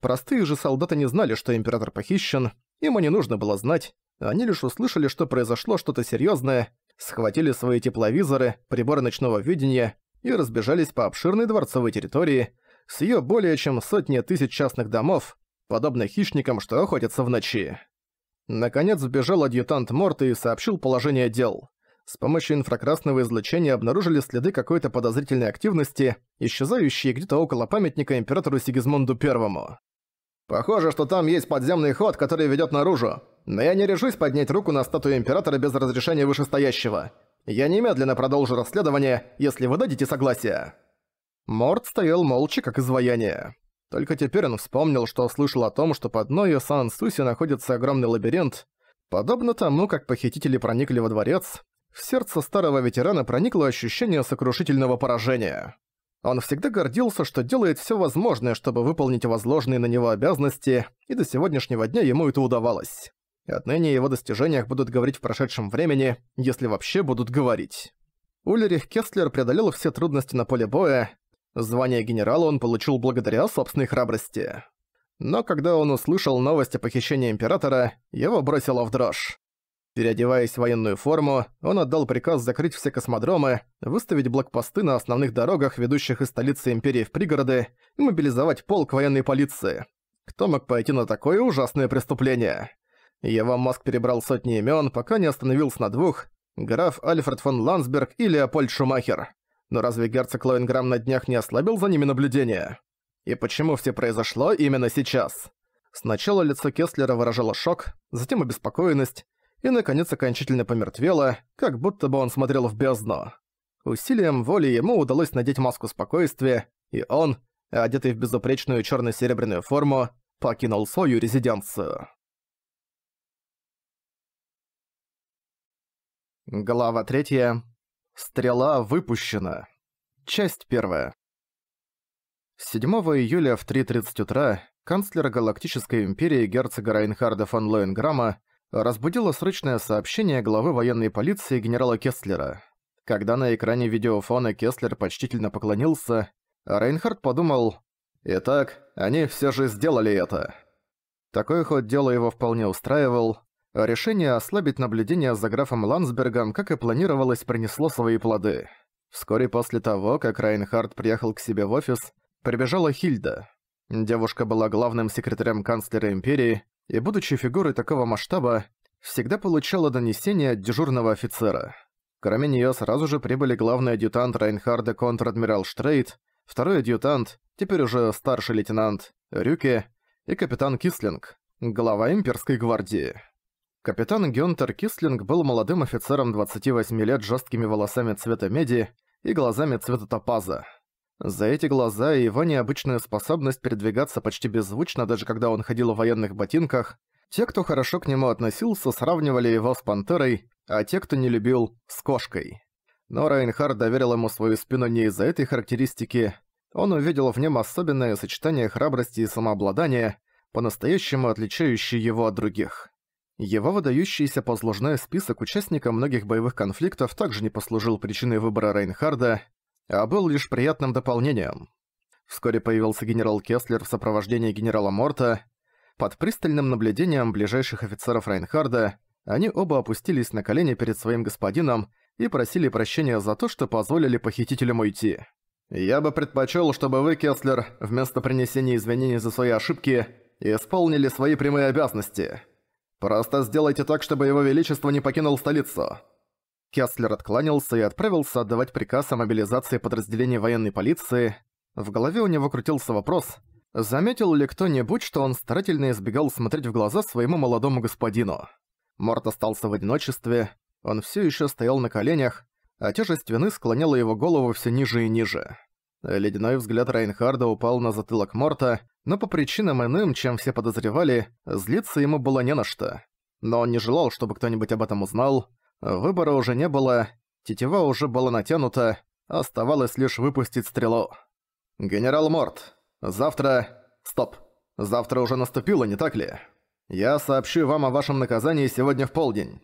Простые же солдаты не знали, что Император похищен, им не нужно было знать, они лишь услышали, что произошло что-то серьезное, схватили свои тепловизоры, приборы ночного видения и разбежались по обширной дворцовой территории с ее более чем сотни тысяч частных домов, подобно хищникам, что охотятся в ночи. Наконец вбежал адъютант Морта и сообщил положение дел. С помощью инфракрасного излучения обнаружили следы какой-то подозрительной активности, исчезающие где-то около памятника императору Сигизмунду Первому. «Похоже, что там есть подземный ход, который ведет наружу, но я не решусь поднять руку на статую императора без разрешения вышестоящего. Я немедленно продолжу расследование, если вы дадите согласие». Морт стоял молча, как изваяние. Только теперь он вспомнил, что слышал о том, что под дно Сан-Суси находится огромный лабиринт. Подобно тому, как похитители проникли во дворец, в сердце старого ветерана проникло ощущение сокрушительного поражения. Он всегда гордился, что делает все возможное, чтобы выполнить возложенные на него обязанности, и до сегодняшнего дня ему это удавалось. Отныне о его достижениях будут говорить в прошедшем времени, если вообще будут говорить. Улерих Кестлер преодолел все трудности на поле боя, Звание генерала он получил благодаря собственной храбрости. Но когда он услышал новость о похищении императора, его бросило в дрожь. Переодеваясь в военную форму, он отдал приказ закрыть все космодромы, выставить блокпосты на основных дорогах, ведущих из столицы Империи в пригороды, и мобилизовать полк военной полиции. Кто мог пойти на такое ужасное преступление? Его Маск перебрал сотни имен, пока не остановился на двух – граф Альфред фон Ландсберг и Леопольд Шумахер. Но разве герцог Лоинграм на днях не ослабил за ними наблюдение? И почему все произошло именно сейчас? Сначала лицо Кеслера выражало шок, затем обеспокоенность, и, наконец, окончательно помертвело, как будто бы он смотрел в бездну. Усилием воли ему удалось надеть маску спокойствия, и он, одетый в безупречную черно-серебряную форму, покинул свою резиденцию. Глава третья. Стрела выпущена. Часть первая. 7 июля в 3.30 утра канцлера Галактической Империи герцога Райнхарда фон Лоенграмма разбудило срочное сообщение главы военной полиции генерала Кестлера. Когда на экране видеофона Кестлер почтительно поклонился, Рейнхард подумал «Итак, они все же сделали это». Такой ход дела его вполне устраивал, Решение ослабить наблюдение за графом Лансбергом, как и планировалось, принесло свои плоды. Вскоре после того, как Райнхард приехал к себе в офис, прибежала Хильда. Девушка была главным секретарем канцлера империи, и, будучи фигурой такого масштаба, всегда получала донесения от дежурного офицера. Кроме неё сразу же прибыли главный адъютант Райнхарда контр-адмирал Штрейт, второй адъютант, теперь уже старший лейтенант Рюке и капитан Кислинг, глава имперской гвардии. Капитан Гюнтер Кислинг был молодым офицером 28 лет с жесткими волосами цвета меди и глазами цвета топаза. За эти глаза и его необычную способность передвигаться почти беззвучно, даже когда он ходил в военных ботинках, те, кто хорошо к нему относился, сравнивали его с пантерой, а те, кто не любил, с кошкой. Но Райнхард доверил ему свою спину не из-за этой характеристики. Он увидел в нем особенное сочетание храбрости и самообладания, по-настоящему отличающее его от других. Его выдающийся послужной список участников многих боевых конфликтов также не послужил причиной выбора Рейнхарда, а был лишь приятным дополнением. Вскоре появился генерал Кеслер в сопровождении генерала Морта. Под пристальным наблюдением ближайших офицеров Рейнхарда они оба опустились на колени перед своим господином и просили прощения за то, что позволили похитителям уйти. «Я бы предпочел, чтобы вы, Кеслер, вместо принесения извинений за свои ошибки, исполнили свои прямые обязанности», Просто сделайте так, чтобы его величество не покинул столицу». Кесслер откланялся и отправился отдавать приказ о мобилизации подразделений военной полиции. В голове у него крутился вопрос, заметил ли кто-нибудь, что он старательно избегал смотреть в глаза своему молодому господину. Морт остался в одиночестве, он все еще стоял на коленях, а тяжесть вины склоняла его голову все ниже и ниже. Ледяной взгляд Райнхарда упал на затылок Морта, но по причинам иным, чем все подозревали, злиться ему было не на что. Но он не желал, чтобы кто-нибудь об этом узнал. Выбора уже не было, тетива уже была натянута, оставалось лишь выпустить стрелу. «Генерал Морт, завтра... Стоп. Завтра уже наступило, не так ли? Я сообщу вам о вашем наказании сегодня в полдень.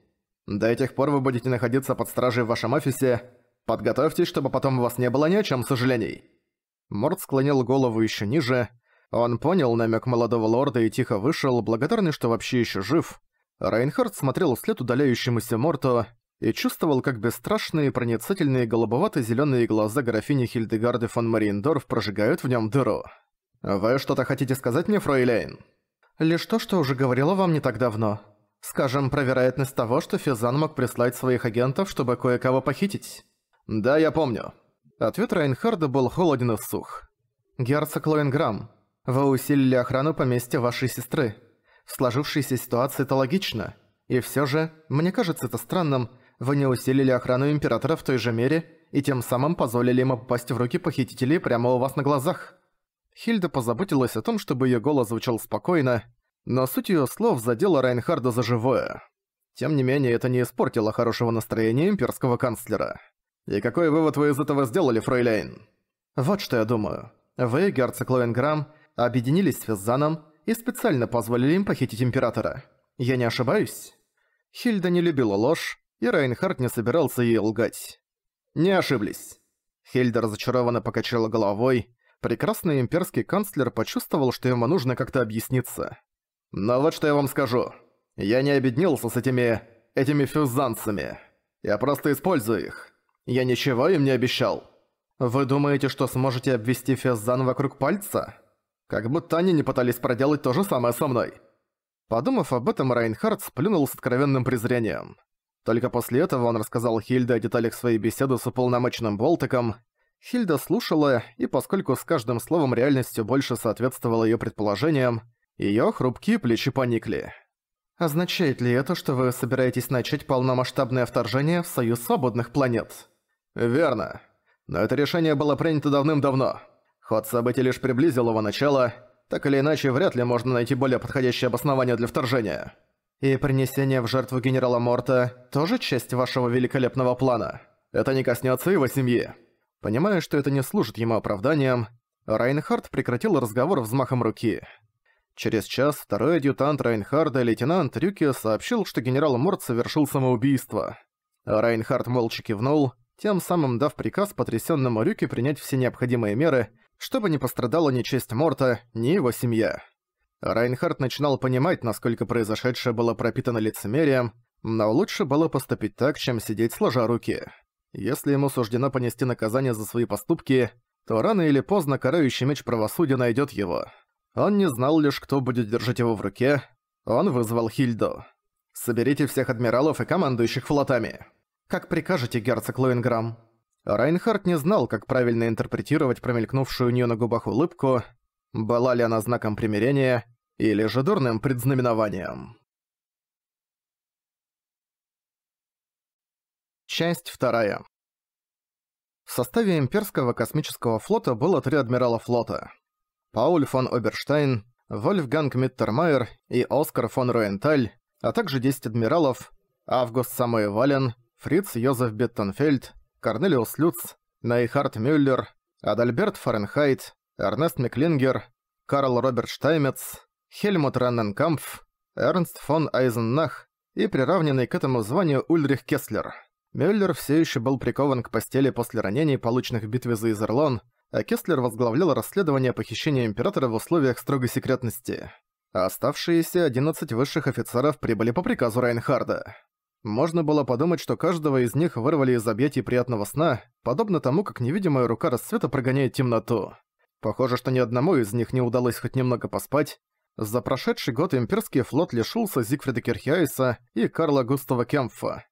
До этих пор вы будете находиться под стражей в вашем офисе, Подготовьтесь, чтобы потом у вас не было ни о чем сожалений». Морд склонил голову еще ниже. Он понял намек молодого лорда и тихо вышел, благодарный, что вообще еще жив. Рейнхард смотрел вслед удаляющемуся Морту и чувствовал, как бесстрашные проницательные голубовато-зеленые глаза графини Хильдегарды фон Мариендорф прожигают в нем дыру. «Вы что-то хотите сказать мне, фрейлейн?» «Лишь то, что уже говорила вам не так давно. Скажем, про вероятность того, что Физан мог прислать своих агентов, чтобы кое-кого похитить». «Да, я помню». Ответ Райнхарда был холоден и сух. «Герцог Лоинграм, вы усилили охрану поместья вашей сестры. В сложившейся ситуации это логично. И все же, мне кажется это странным, вы не усилили охрану Императора в той же мере и тем самым позволили ему попасть в руки похитителей прямо у вас на глазах». Хильда позаботилась о том, чтобы ее голос звучал спокойно, но суть ее слов задела Райнхарда за живое. Тем не менее, это не испортило хорошего настроения имперского канцлера. «И какой вывод вы из этого сделали, фрейлейн?» «Вот что я думаю. Вы, герцог Лоенграм, объединились с Физзаном и специально позволили им похитить Императора. Я не ошибаюсь?» Хильда не любила ложь, и Рейнхард не собирался ей лгать. «Не ошиблись». Хильда разочарованно покачала головой. Прекрасный имперский канцлер почувствовал, что ему нужно как-то объясниться. «Но вот что я вам скажу. Я не объединился с этими... этими фюзанцами. Я просто использую их. Я ничего им не обещал. Вы думаете, что сможете обвести Феззан вокруг пальца? Как будто они не пытались проделать то же самое со мной. Подумав об этом, Райнхард сплюнул с откровенным презрением. Только после этого он рассказал Хильде о деталях своей беседы с уполномоченным Болтиком. Хильда слушала, и поскольку с каждым словом реальностью больше соответствовало ее предположениям, ее хрупкие плечи поникли. «Означает ли это, что вы собираетесь начать полномасштабное вторжение в Союз Свободных Планет?» «Верно. Но это решение было принято давным-давно. Ход событий лишь приблизил его начало. Так или иначе, вряд ли можно найти более подходящее обоснование для вторжения». «И принесение в жертву генерала Морта – тоже часть вашего великолепного плана. Это не коснется его семьи». Понимая, что это не служит ему оправданием, Райнхард прекратил разговор взмахом руки. Через час второй адъютант Райнхарда, лейтенант Рюки, сообщил, что генерал Морт совершил самоубийство. Райнхард молча кивнул – тем самым дав приказ потрясенному Рюке принять все необходимые меры, чтобы не пострадала ни честь Морта, ни его семья. Райнхард начинал понимать, насколько произошедшее было пропитано лицемерием, но лучше было поступить так, чем сидеть сложа руки. Если ему суждено понести наказание за свои поступки, то рано или поздно карающий меч правосудия найдет его. Он не знал лишь, кто будет держать его в руке. Он вызвал Хильду. «Соберите всех адмиралов и командующих флотами», «Как прикажете, герцог Лоинграм». Райнхард не знал, как правильно интерпретировать промелькнувшую у неё на губах улыбку, была ли она знаком примирения или же дурным предзнаменованием. Часть вторая. В составе имперского космического флота было три адмирала флота. Пауль фон Оберштайн, Вольфганг Миттермайер и Оскар фон Руенталь, а также 10 адмиралов, Август Самоевален, Фриц Йозеф Беттенфельд, Корнелиус Люц, Найхард Мюллер, Адальберт Фаренхайт, Эрнест Миклингер, Карл Роберт Штаймец, Хельмут Ренненкампф, Эрнст фон Айзеннах и приравненный к этому званию Ульрих Кеслер. Мюллер все еще был прикован к постели после ранений, полученных в битве за Изерлон, а Кеслер возглавлял расследование похищения Императора в условиях строгой секретности. А оставшиеся 11 высших офицеров прибыли по приказу Райнхарда. Можно было подумать, что каждого из них вырвали из объятий приятного сна, подобно тому, как невидимая рука рассвета прогоняет темноту. Похоже, что ни одному из них не удалось хоть немного поспать. За прошедший год имперский флот лишился Зигфрида Кирхиайса и Карла Густава Кемфа.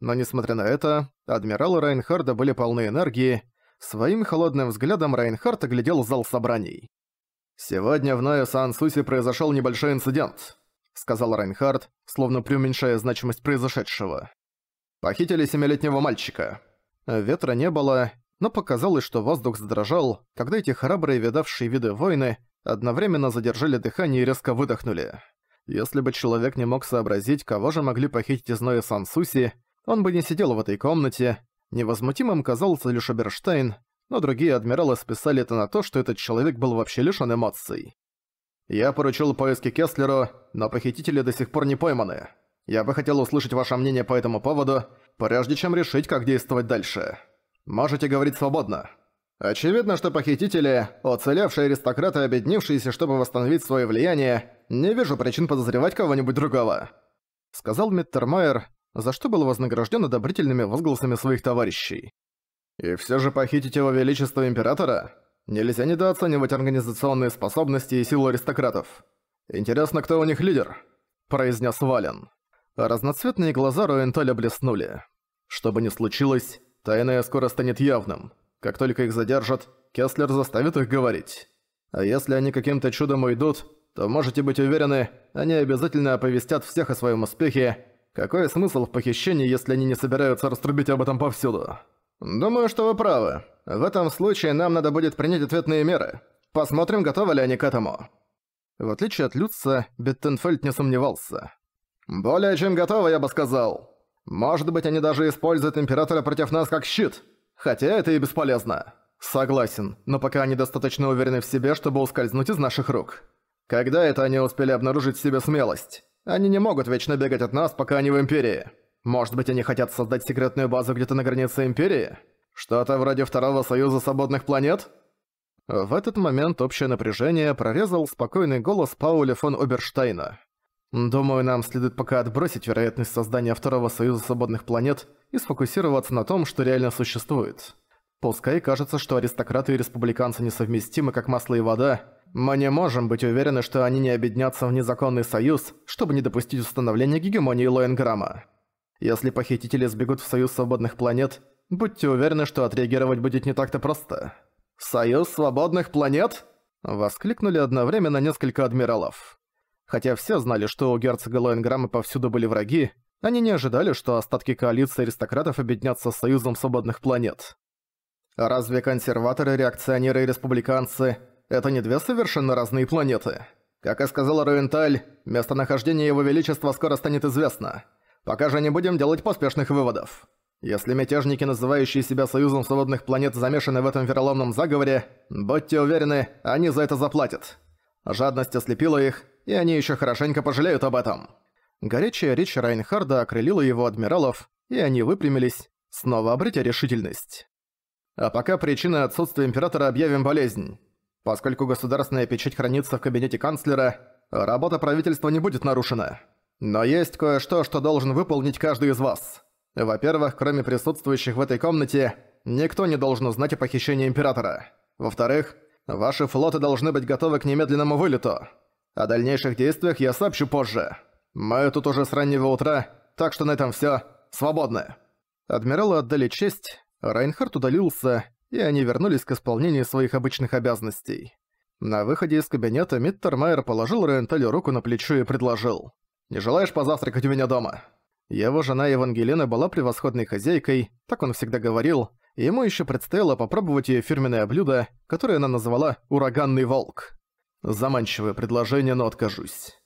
Но несмотря на это, адмиралы Райнхарда были полны энергии. Своим холодным взглядом Райнхард оглядел зал собраний. «Сегодня в Ноэ Сан-Суси произошёл небольшой инцидент», сказал Райнхард, словно преуменьшая значимость произошедшего. «Похитили семилетнего мальчика». Ветра не было, но показалось, что воздух задрожал, когда эти храбрые видавшие виды войны одновременно задержали дыхание и резко выдохнули. Если бы человек не мог сообразить, кого же могли похитить из Ноя Сансуси, он бы не сидел в этой комнате. Невозмутимым казался лишь Оберштейн, но другие адмиралы списали это на то, что этот человек был вообще лишён эмоций. Я поручил поиски Кеслеру, но похитители до сих пор не пойманы. Я бы хотел услышать ваше мнение по этому поводу, прежде чем решить, как действовать дальше. Можете говорить свободно. Очевидно, что похитители, уцелевшие аристократы, обеднившиеся, чтобы восстановить свое влияние, не вижу причин подозревать кого-нибудь другого», — сказал Миттермайер, за что был вознагражден одобрительными возгласами своих товарищей. «И все же похитить его величество императора? Нельзя недооценивать организационные способности и силу аристократов. Интересно, кто у них лидер?» – произнес Вален. Разноцветные глаза Роенталя блеснули. Что бы ни случилось, тайное скоро станет явным. Как только их задержат, Кеслер заставит их говорить. А если они каким-то чудом уйдут, то можете быть уверены, они обязательно оповестят всех о своем успехе. Какой смысл в похищении, если они не собираются раструбить об этом повсюду? Думаю, что вы правы. В этом случае нам надо будет принять ответные меры. Посмотрим, готовы ли они к этому». В отличие от Люца, Беттенфельд не сомневался. «Более чем готовы, я бы сказал. Может быть, они даже используют Императора против нас как щит. Хотя это и бесполезно». «Согласен, но пока они достаточно уверены в себе, чтобы ускользнуть из наших рук. Когда это они успели обнаружить в себе смелость? Они не могут вечно бегать от нас, пока они в Империи. Может быть, они хотят создать секретную базу где-то на границе Империи?» Что-то вроде Второго Союза Свободных Планет? В этот момент общее напряжение прорезал спокойный голос Пауля фон Оберштейна. Думаю, нам следует пока отбросить вероятность создания Второго Союза Свободных Планет и сфокусироваться на том, что реально существует. Пускай кажется, что аристократы и республиканцы несовместимы, как масло и вода, мы не можем быть уверены, что они не объединятся в незаконный союз, чтобы не допустить установления гегемонии Лоенграмма. Если похитители сбегут в Союз Свободных Планет, Будьте уверены, что отреагировать будет не так-то просто. «Союз свободных планет?» Воскликнули одновременно несколько адмиралов. Хотя все знали, что у герцога Лоенграмма повсюду были враги, они не ожидали, что остатки коалиции аристократов объединятся с Союзом свободных планет. А разве консерваторы, реакционеры и республиканцы — это не две совершенно разные планеты? Как и сказала Руенталь, местонахождение Его Величества скоро станет известно. Пока же не будем делать поспешных выводов. Если мятежники, называющие себя Союзом Свободных Планет, замешаны в этом вероломном заговоре, будьте уверены, они за это заплатят. Жадность ослепила их, и они еще хорошенько пожалеют об этом. Горячая речь Райнхарда окрылила его адмиралов, и они выпрямились, снова обретя решительность. А пока причиной отсутствия императора объявим болезнь. Поскольку государственная печать хранится в кабинете канцлера, работа правительства не будет нарушена. Но есть кое-что, что должен выполнить каждый из вас. Во-первых, кроме присутствующих в этой комнате, никто не должен узнать о похищении Императора. Во-вторых, ваши флоты должны быть готовы к немедленному вылету. О дальнейших действиях я сообщу позже. Мы тут уже с раннего утра, так что на этом всё. Свободны». Адмиралу отдали честь, Райнхард удалился, и они вернулись к исполнению своих обычных обязанностей. На выходе из кабинета Миттермайер положил Рейнталю руку на плечо и предложил. «Не желаешь позавтракать у меня дома?» Его жена Евангелина была превосходной хозяйкой, так он всегда говорил, и ему еще предстояло попробовать ее фирменное блюдо, которое она назвала «Ураганный волк». Заманчивое предложение, но откажусь.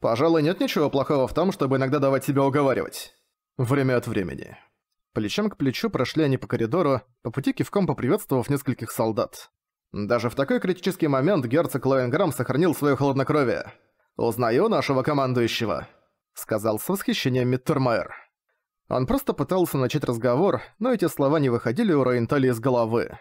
Пожалуй, нет ничего плохого в том, чтобы иногда давать себя уговаривать. Время от времени. Плечом к плечу прошли они по коридору, по пути кивком поприветствовав нескольких солдат. Даже в такой критический момент герцог Лоенграмм сохранил свое хладнокровие. «Узнаю нашего командующего» сказал с восхищением Миттермайер. Он просто пытался начать разговор, но эти слова не выходили у Рейнтали из головы.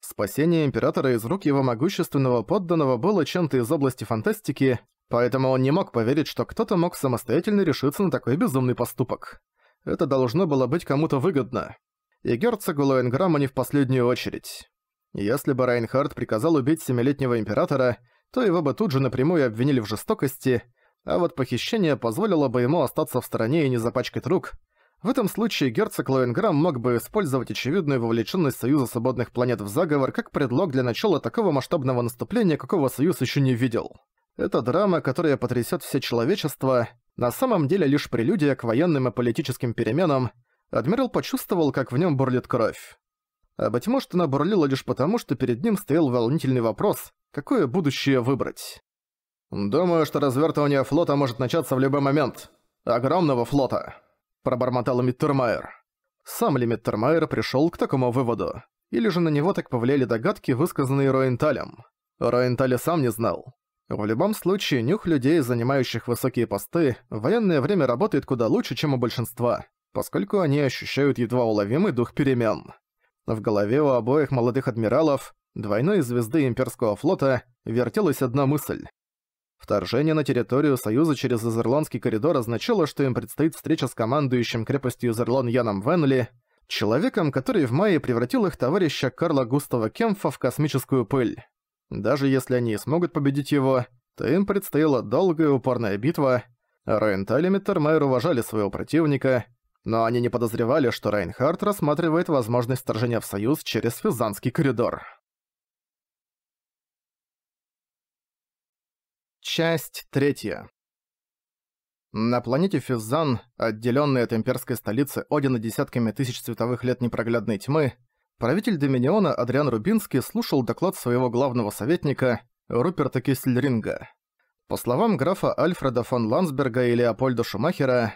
Спасение Императора из рук его могущественного подданного было чем-то из области фантастики, поэтому он не мог поверить, что кто-то мог самостоятельно решиться на такой безумный поступок. Это должно было быть кому-то выгодно. И герцогу Лоенграмма не в последнюю очередь. Если бы Райнхард приказал убить семилетнего Императора, то его бы тут же напрямую обвинили в жестокости – а вот похищение позволило бы ему остаться в стороне и не запачкать рук. В этом случае герцог Лоенграм мог бы использовать очевидную вовлеченность Союза Свободных Планет в заговор как предлог для начала такого масштабного наступления, какого Союз еще не видел. Эта драма, которая потрясет все человечество, на самом деле лишь прелюдия к военным и политическим переменам, адмирал почувствовал, как в нем бурлит кровь. А быть может, она бурлила лишь потому, что перед ним стоял волнительный вопрос, какое будущее выбрать. «Думаю, что развертывание флота может начаться в любой момент. Огромного флота», – пробормотал Миттермайер. Сам ли Миттермайер пришёл к такому выводу? Или же на него так повлияли догадки, высказанные Роенталем? Роенталь сам не знал. В любом случае, нюх людей, занимающих высокие посты, в военное время работает куда лучше, чем у большинства, поскольку они ощущают едва уловимый дух перемен. В голове у обоих молодых адмиралов, двойной звезды имперского флота, вертелась одна мысль. Вторжение на территорию Союза через Изерлонский коридор означало, что им предстоит встреча с командующим крепостью Изерлон Яном Венли, человеком, который в мае превратил их товарища Карла Густава Кемфа в космическую пыль. Даже если они смогут победить его, то им предстояла долгая упорная битва. Рейнталь и Миттермайер уважали своего противника, но они не подозревали, что Рейнхард рассматривает возможность вторжения в Союз через Физанский коридор. Часть третья. На планете Физзан, отделённой от имперской столицы Одина десятками тысяч цветовых лет непроглядной тьмы, правитель Доминиона Адриан Рубинский слушал доклад своего главного советника Руперта Кисельринга. По словам графа Альфреда фон Ландсберга и Леопольда Шумахера,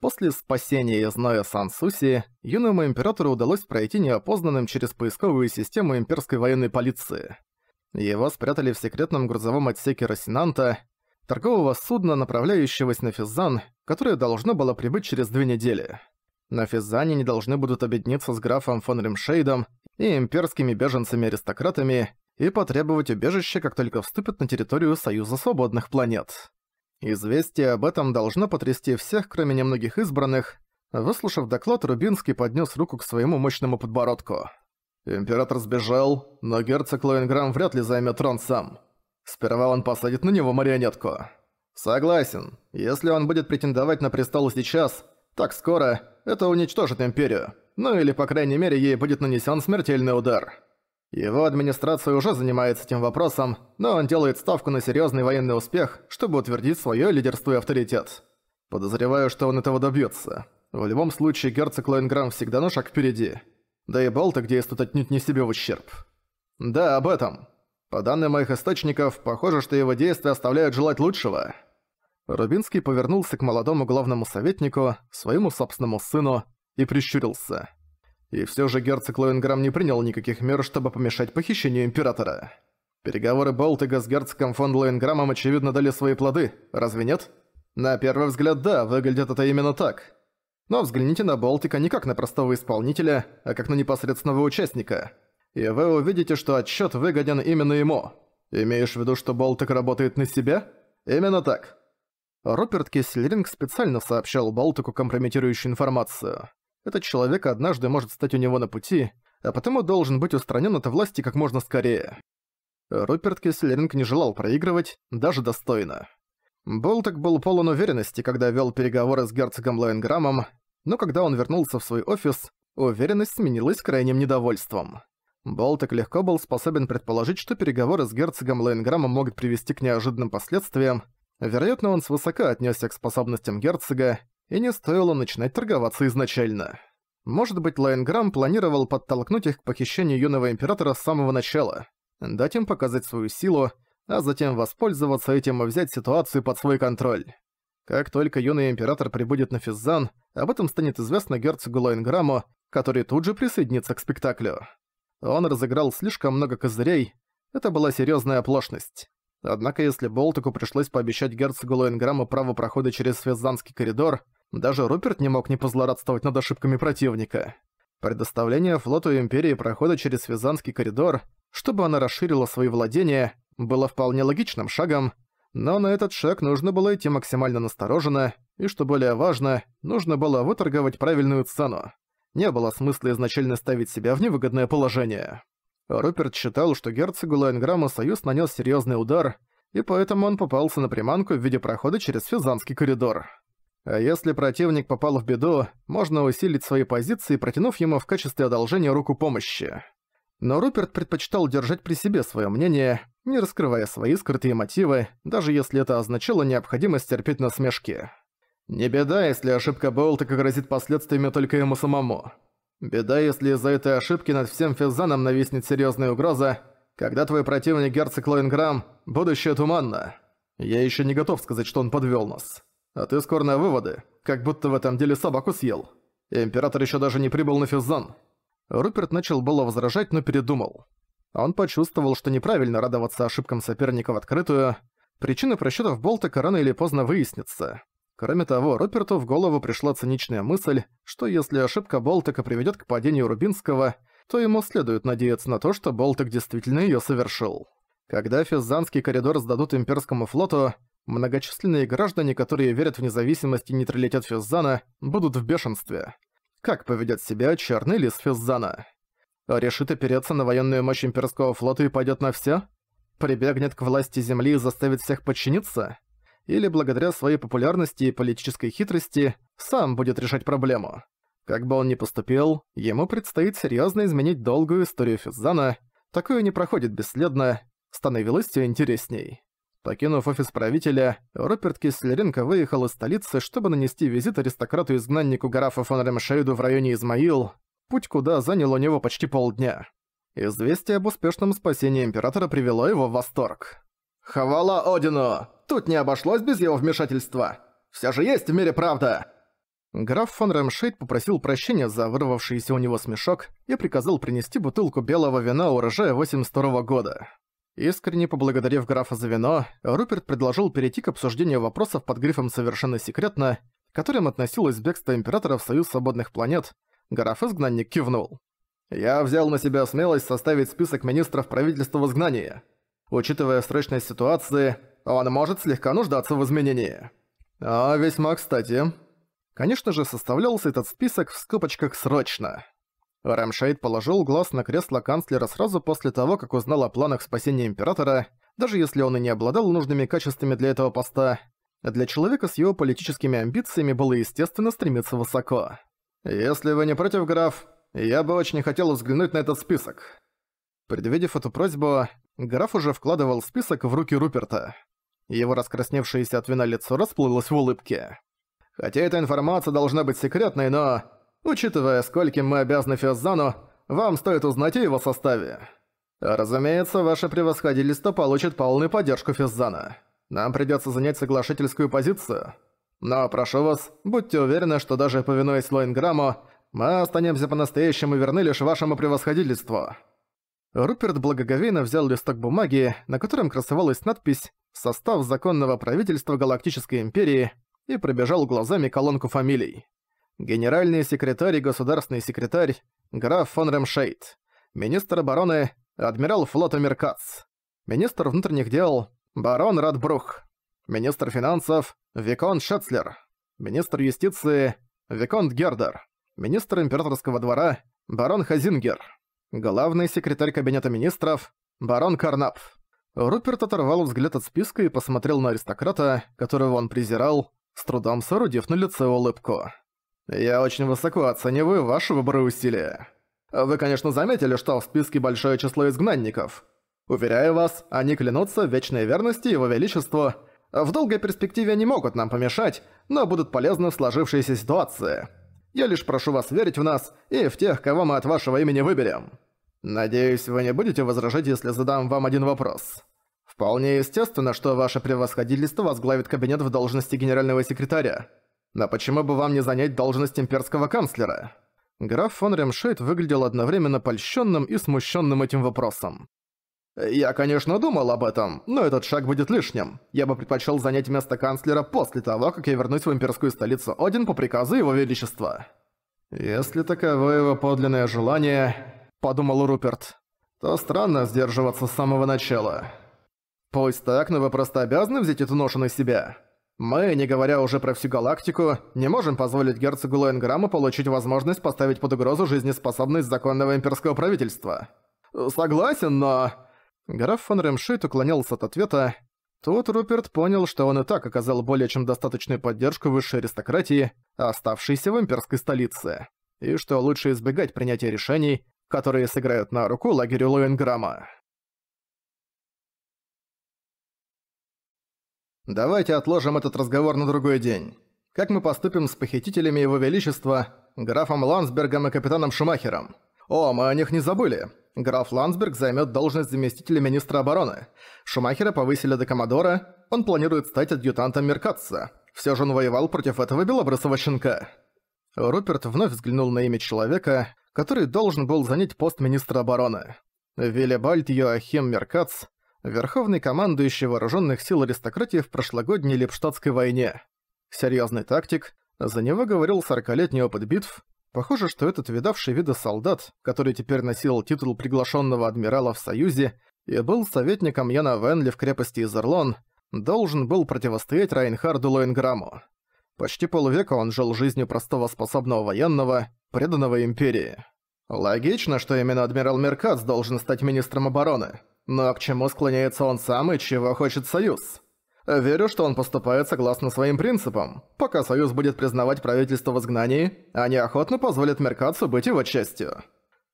после спасения из Ноя Сансуси юному императору удалось пройти неопознанным через поисковую систему имперской военной полиции – его спрятали в секретном грузовом отсеке Росинанта, торгового судна, направляющегося на Физан, которое должно было прибыть через две недели. На Физане не должны будут объединиться с графом фон Римшейдом и имперскими беженцами-аристократами и потребовать убежища, как только вступят на территорию Союза Свободных Планет. Известие об этом должно потрясти всех, кроме немногих избранных. Выслушав доклад, Рубинский поднес руку к своему мощному подбородку. Император сбежал, но герцог Лоинграм вряд ли займет трон сам. Сперва он посадит на него марионетку. Согласен, если он будет претендовать на престол сейчас, так скоро, это уничтожит империю. Ну или, по крайней мере, ей будет нанесен смертельный удар. Его администрация уже занимается этим вопросом, но он делает ставку на серьезный военный успех, чтобы утвердить свое лидерство и авторитет. Подозреваю, что он этого добьется. В любом случае, герцог Лоинграм всегда на шаг впереди. Да и Болта, где есть отнюдь не себе в ущерб. Да, об этом. По данным моих источников, похоже, что его действия оставляют желать лучшего. Рубинский повернулся к молодому главному советнику, своему собственному сыну, и прищурился. И все же герцог Лоинграм не принял никаких мер, чтобы помешать похищению императора. Переговоры Болтега с герцогом фон Лоинграмом очевидно дали свои плоды, разве нет? На первый взгляд, да, выглядит это именно так. Но взгляните на Болтика не как на простого исполнителя, а как на непосредственного участника. И вы увидите, что отчет выгоден именно ему. Имеешь в виду, что Болтик работает на себя? Именно так. Роберт Кессельринг специально сообщал Болтику компрометирующую информацию. Этот человек однажды может стать у него на пути, а потому должен быть устранен от власти как можно скорее. Руперт Кессельринг не желал проигрывать, даже достойно. Болток был полон уверенности, когда вел переговоры с герцогом Лоенграммом, но когда он вернулся в свой офис, уверенность сменилась крайним недовольством. Болток легко был способен предположить, что переговоры с герцогом Лоенграммом могут привести к неожиданным последствиям. Вероятно, он свысока отнесся к способностям герцога, и не стоило начинать торговаться изначально. Может быть, Лоенграмм планировал подтолкнуть их к похищению юного императора с самого начала, дать им показать свою силу, а затем воспользоваться этим и взять ситуацию под свой контроль. Как только юный император прибудет на Физзан, об этом станет известно герцогу Лоинграмму, который тут же присоединится к спектаклю. Он разыграл слишком много козырей, это была серьезная оплошность. Однако если Болтику пришлось пообещать герцогу Лоинграмму право прохода через Физзанский коридор, даже Руперт не мог не позлорадствовать над ошибками противника. Предоставление флоту Империи прохода через Физанский коридор, чтобы она расширила свои владения, было вполне логичным шагом, но на этот шаг нужно было идти максимально настороженно, и, что более важно, нужно было выторговать правильную цену. Не было смысла изначально ставить себя в невыгодное положение. Руперт считал, что герцогу Лайнграмма Союз нанес серьезный удар, и поэтому он попался на приманку в виде прохода через Физанский коридор. А если противник попал в беду, можно усилить свои позиции, протянув ему в качестве одолжения руку помощи. Но Руперт предпочитал держать при себе свое мнение, не раскрывая свои скрытые мотивы, даже если это означало необходимость терпеть насмешки. Не беда, если ошибка Болтека грозит последствиями только ему самому. Беда, если из-за этой ошибки над всем Физаном нависнет серьезная угроза, когда твой противник герцог Лоинграм, будущее туманно. Я еще не готов сказать, что он подвел нас. А ты скоро на выводы, как будто в этом деле собаку съел. Император еще даже не прибыл на Физан. Руперт начал было возражать, но передумал. Он почувствовал, что неправильно радоваться ошибкам соперника в открытую. Причина просчётов Болтека рано или поздно выяснится. Кроме того, Руперту в голову пришла циничная мысль, что если ошибка Болтека приведёт к падению Рубинского, то ему следует надеяться на то, что Болтек действительно её совершил. Когда Физанский коридор сдадут имперскому флоту, многочисленные граждане, которые верят в независимость и нейтралитет Физзана, будут в бешенстве. Как поведет себя черный лис Физзана? Решит опереться на военную мощь имперского флота и пойдет на все? Прибегнет к власти Земли и заставит всех подчиниться? Или благодаря своей популярности и политической хитрости сам будет решать проблему? Как бы он ни поступил, ему предстоит серьезно изменить долгую историю Физзана. Такое не проходит бесследно, становилось все интересней. Покинув офис правителя, Руперт Кислеренко выехал из столицы, чтобы нанести визит аристократу-изгнаннику Гарафа фон Ремшейду в районе Измаил, путь куда занял у него почти полдня. Известие об успешном спасении Императора привело его в восторг. «Хвала Одину! Тут не обошлось без его вмешательства! Все же есть в мире правда!» Граф фон Рэмшейд попросил прощения за вырвавшийся у него смешок и приказал принести бутылку белого вина урожая 82 -го года. Искренне поблагодарив графа за вино, Руперт предложил перейти к обсуждению вопросов под грифом «Совершенно секретно», к которым относилось бегство Императора в Союз Свободных Планет Граф-изгнанник кивнул. «Я взял на себя смелость составить список министров правительства в изгнании. Учитывая срочность ситуации, он может слегка нуждаться в изменении». «А весьма кстати». Конечно же, составлялся этот список в скобочках «срочно». Рэмшейд положил глаз на кресло канцлера сразу после того, как узнал о планах спасения Императора, даже если он и не обладал нужными качествами для этого поста, для человека с его политическими амбициями было естественно стремиться высоко. «Если вы не против, граф, я бы очень хотел взглянуть на этот список». Предвидев эту просьбу, граф уже вкладывал список в руки Руперта. Его раскрасневшееся от вина лицо расплылось в улыбке. Хотя эта информация должна быть секретной, но... Учитывая, скольким мы обязаны Фиозану, вам стоит узнать о его составе. Разумеется, ваше превосходительство получит полную поддержку Физзана. Нам придется занять соглашательскую позицию. Но прошу вас, будьте уверены, что даже повинуясь Лоинграмму, мы останемся по-настоящему верны лишь вашему превосходительству». Руперт благоговейно взял листок бумаги, на котором красовалась надпись «Состав законного правительства Галактической империи» и пробежал глазами колонку фамилий. Генеральный секретарь и государственный секретарь, граф фон Ремшейд, министр обороны, адмирал флота Меркац, министр внутренних дел, барон Радбрух, министр финансов Викон Шетцлер, министр юстиции Виконт Гердер, министр императорского двора барон Хазингер, главный секретарь кабинета министров барон Карнап. Руперт оторвал взгляд от списка и посмотрел на аристократа, которого он презирал, с трудом соорудив на лице улыбку. «Я очень высоко оцениваю ваши выборы и усилия. Вы, конечно, заметили, что в списке большое число изгнанников. Уверяю вас, они клянутся в вечной верности Его Величеству в долгой перспективе они могут нам помешать, но будут полезны в сложившейся ситуации. Я лишь прошу вас верить в нас и в тех, кого мы от вашего имени выберем. Надеюсь, вы не будете возражать, если задам вам один вопрос. Вполне естественно, что ваше превосходительство возглавит кабинет в должности генерального секретаря. Но почему бы вам не занять должность имперского канцлера? Граф фон Ремшейд выглядел одновременно польщенным и смущенным этим вопросом. «Я, конечно, думал об этом, но этот шаг будет лишним. Я бы предпочел занять место канцлера после того, как я вернусь в имперскую столицу Один по приказу Его Величества». «Если таково его подлинное желание», — подумал Руперт, — «то странно сдерживаться с самого начала. Пусть так, но вы просто обязаны взять эту ношу на себя. Мы, не говоря уже про всю галактику, не можем позволить герцогу Лоенграмму получить возможность поставить под угрозу жизнеспособность законного имперского правительства». «Согласен, но...» Граф фон Ремшит уклонялся от ответа. Тут Руперт понял, что он и так оказал более чем достаточную поддержку высшей аристократии, оставшейся в имперской столице, и что лучше избегать принятия решений, которые сыграют на руку лагерю Лоенграмма. «Давайте отложим этот разговор на другой день. Как мы поступим с похитителями Его Величества, графом Лансбергом и капитаном Шумахером?» «О, мы о них не забыли. Граф Ландсберг займет должность заместителя министра обороны. Шумахера повысили до коммодора, он планирует стать адъютантом Меркатца. Все же он воевал против этого белобрысого щенка». Руперт вновь взглянул на имя человека, который должен был занять пост министра обороны. Велебальд Йоахим Меркац, верховный командующий вооруженных сил аристократии в прошлогодней Липштадтской войне. Серьезный тактик, за него говорил 40-летний опыт битв, Похоже, что этот видавший виды солдат, который теперь носил титул приглашенного адмирала в Союзе и был советником Яна Венли в крепости Изерлон, должен был противостоять Райнхарду Лоинграму. Почти полвека он жил жизнью простого способного военного, преданного империи. Логично, что именно адмирал Меркац должен стать министром обороны. Но к чему склоняется он сам и чего хочет Союз? Верю, что он поступает согласно своим принципам. Пока Союз будет признавать правительство в изгнании, они охотно позволят Меркацу быть его частью.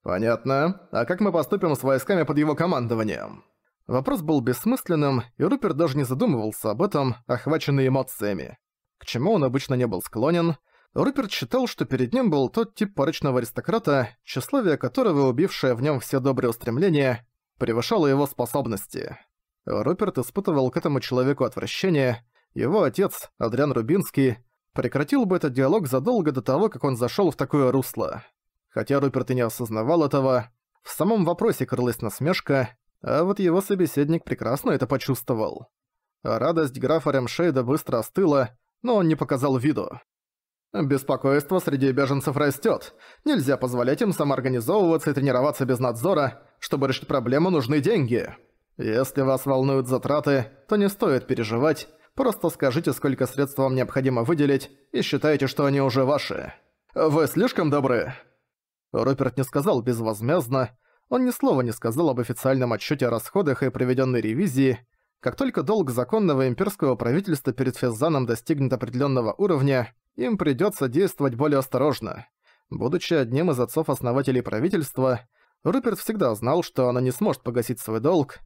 Понятно. А как мы поступим с войсками под его командованием? Вопрос был бессмысленным, и Руперт даже не задумывался об этом, охваченный эмоциями. К чему он обычно не был склонен, Руперт считал, что перед ним был тот тип порочного аристократа, тщеславие которого, убившее в нем все добрые устремления, превышало его способности. Руперт испытывал к этому человеку отвращение. Его отец, Адриан Рубинский, прекратил бы этот диалог задолго до того, как он зашел в такое русло. Хотя Руперт и не осознавал этого, в самом вопросе крылась насмешка, а вот его собеседник прекрасно это почувствовал. Радость графа Рэмшейда быстро остыла, но он не показал виду. «Беспокойство среди беженцев растет. Нельзя позволять им самоорганизовываться и тренироваться без надзора. Чтобы решить проблему, нужны деньги», если вас волнуют затраты, то не стоит переживать, просто скажите, сколько средств вам необходимо выделить, и считайте, что они уже ваши. Вы слишком добры?» Руперт не сказал безвозмездно, он ни слова не сказал об официальном отчете о расходах и проведенной ревизии. Как только долг законного имперского правительства перед Феззаном достигнет определенного уровня, им придется действовать более осторожно. Будучи одним из отцов-основателей правительства, Руперт всегда знал, что она не сможет погасить свой долг,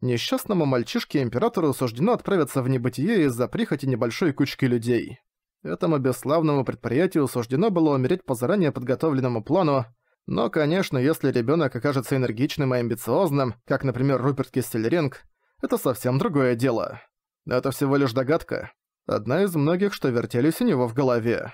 несчастному мальчишке-императору суждено отправиться в небытие из-за прихоти небольшой кучки людей. Этому бесславному предприятию суждено было умереть по заранее подготовленному плану, но, конечно, если ребенок окажется энергичным и амбициозным, как, например, Руперт Кистельринг, это совсем другое дело. Это всего лишь догадка. Одна из многих, что вертелись у него в голове.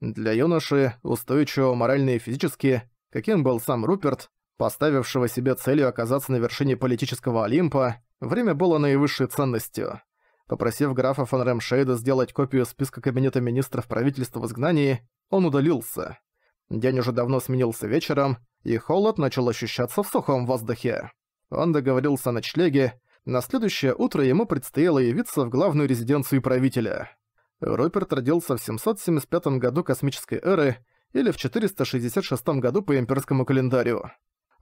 Для юноши, устойчивого морально и физически, каким был сам Руперт, поставившего себе целью оказаться на вершине политического Олимпа, время было наивысшей ценностью. Попросив графа фон Ремшейда сделать копию списка кабинета министров правительства в изгнании, он удалился. День уже давно сменился вечером, и холод начал ощущаться в сухом воздухе. Он договорился о ночлеге, на следующее утро ему предстояло явиться в главную резиденцию правителя. Руперт родился в 775 году космической эры или в 466 году по имперскому календарю.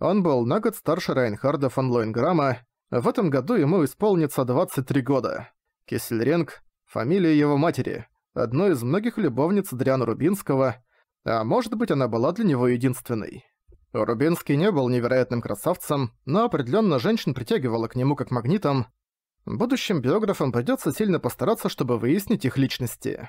Он был на год старше Райнхарда фон Лойнграма. В этом году ему исполнится 23 года. Кисельренг – фамилия его матери, одной из многих любовниц Дриана Рубинского, а может быть она была для него единственной. Рубинский не был невероятным красавцем, но определенно женщин притягивало к нему как магнитом. Будущим биографам придется сильно постараться, чтобы выяснить их личности.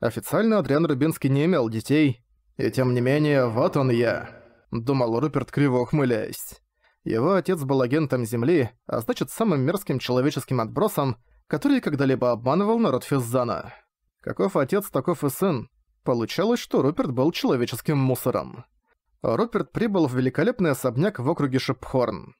Официально Адриан Рубинский не имел детей, и тем не менее, вот он я думал Руперт, криво ухмыляясь. Его отец был агентом Земли, а значит самым мерзким человеческим отбросом, который когда-либо обманывал народ Физзана. Каков отец, таков и сын. Получалось, что Руперт был человеческим мусором. Руперт прибыл в великолепный особняк в округе Шипхорн.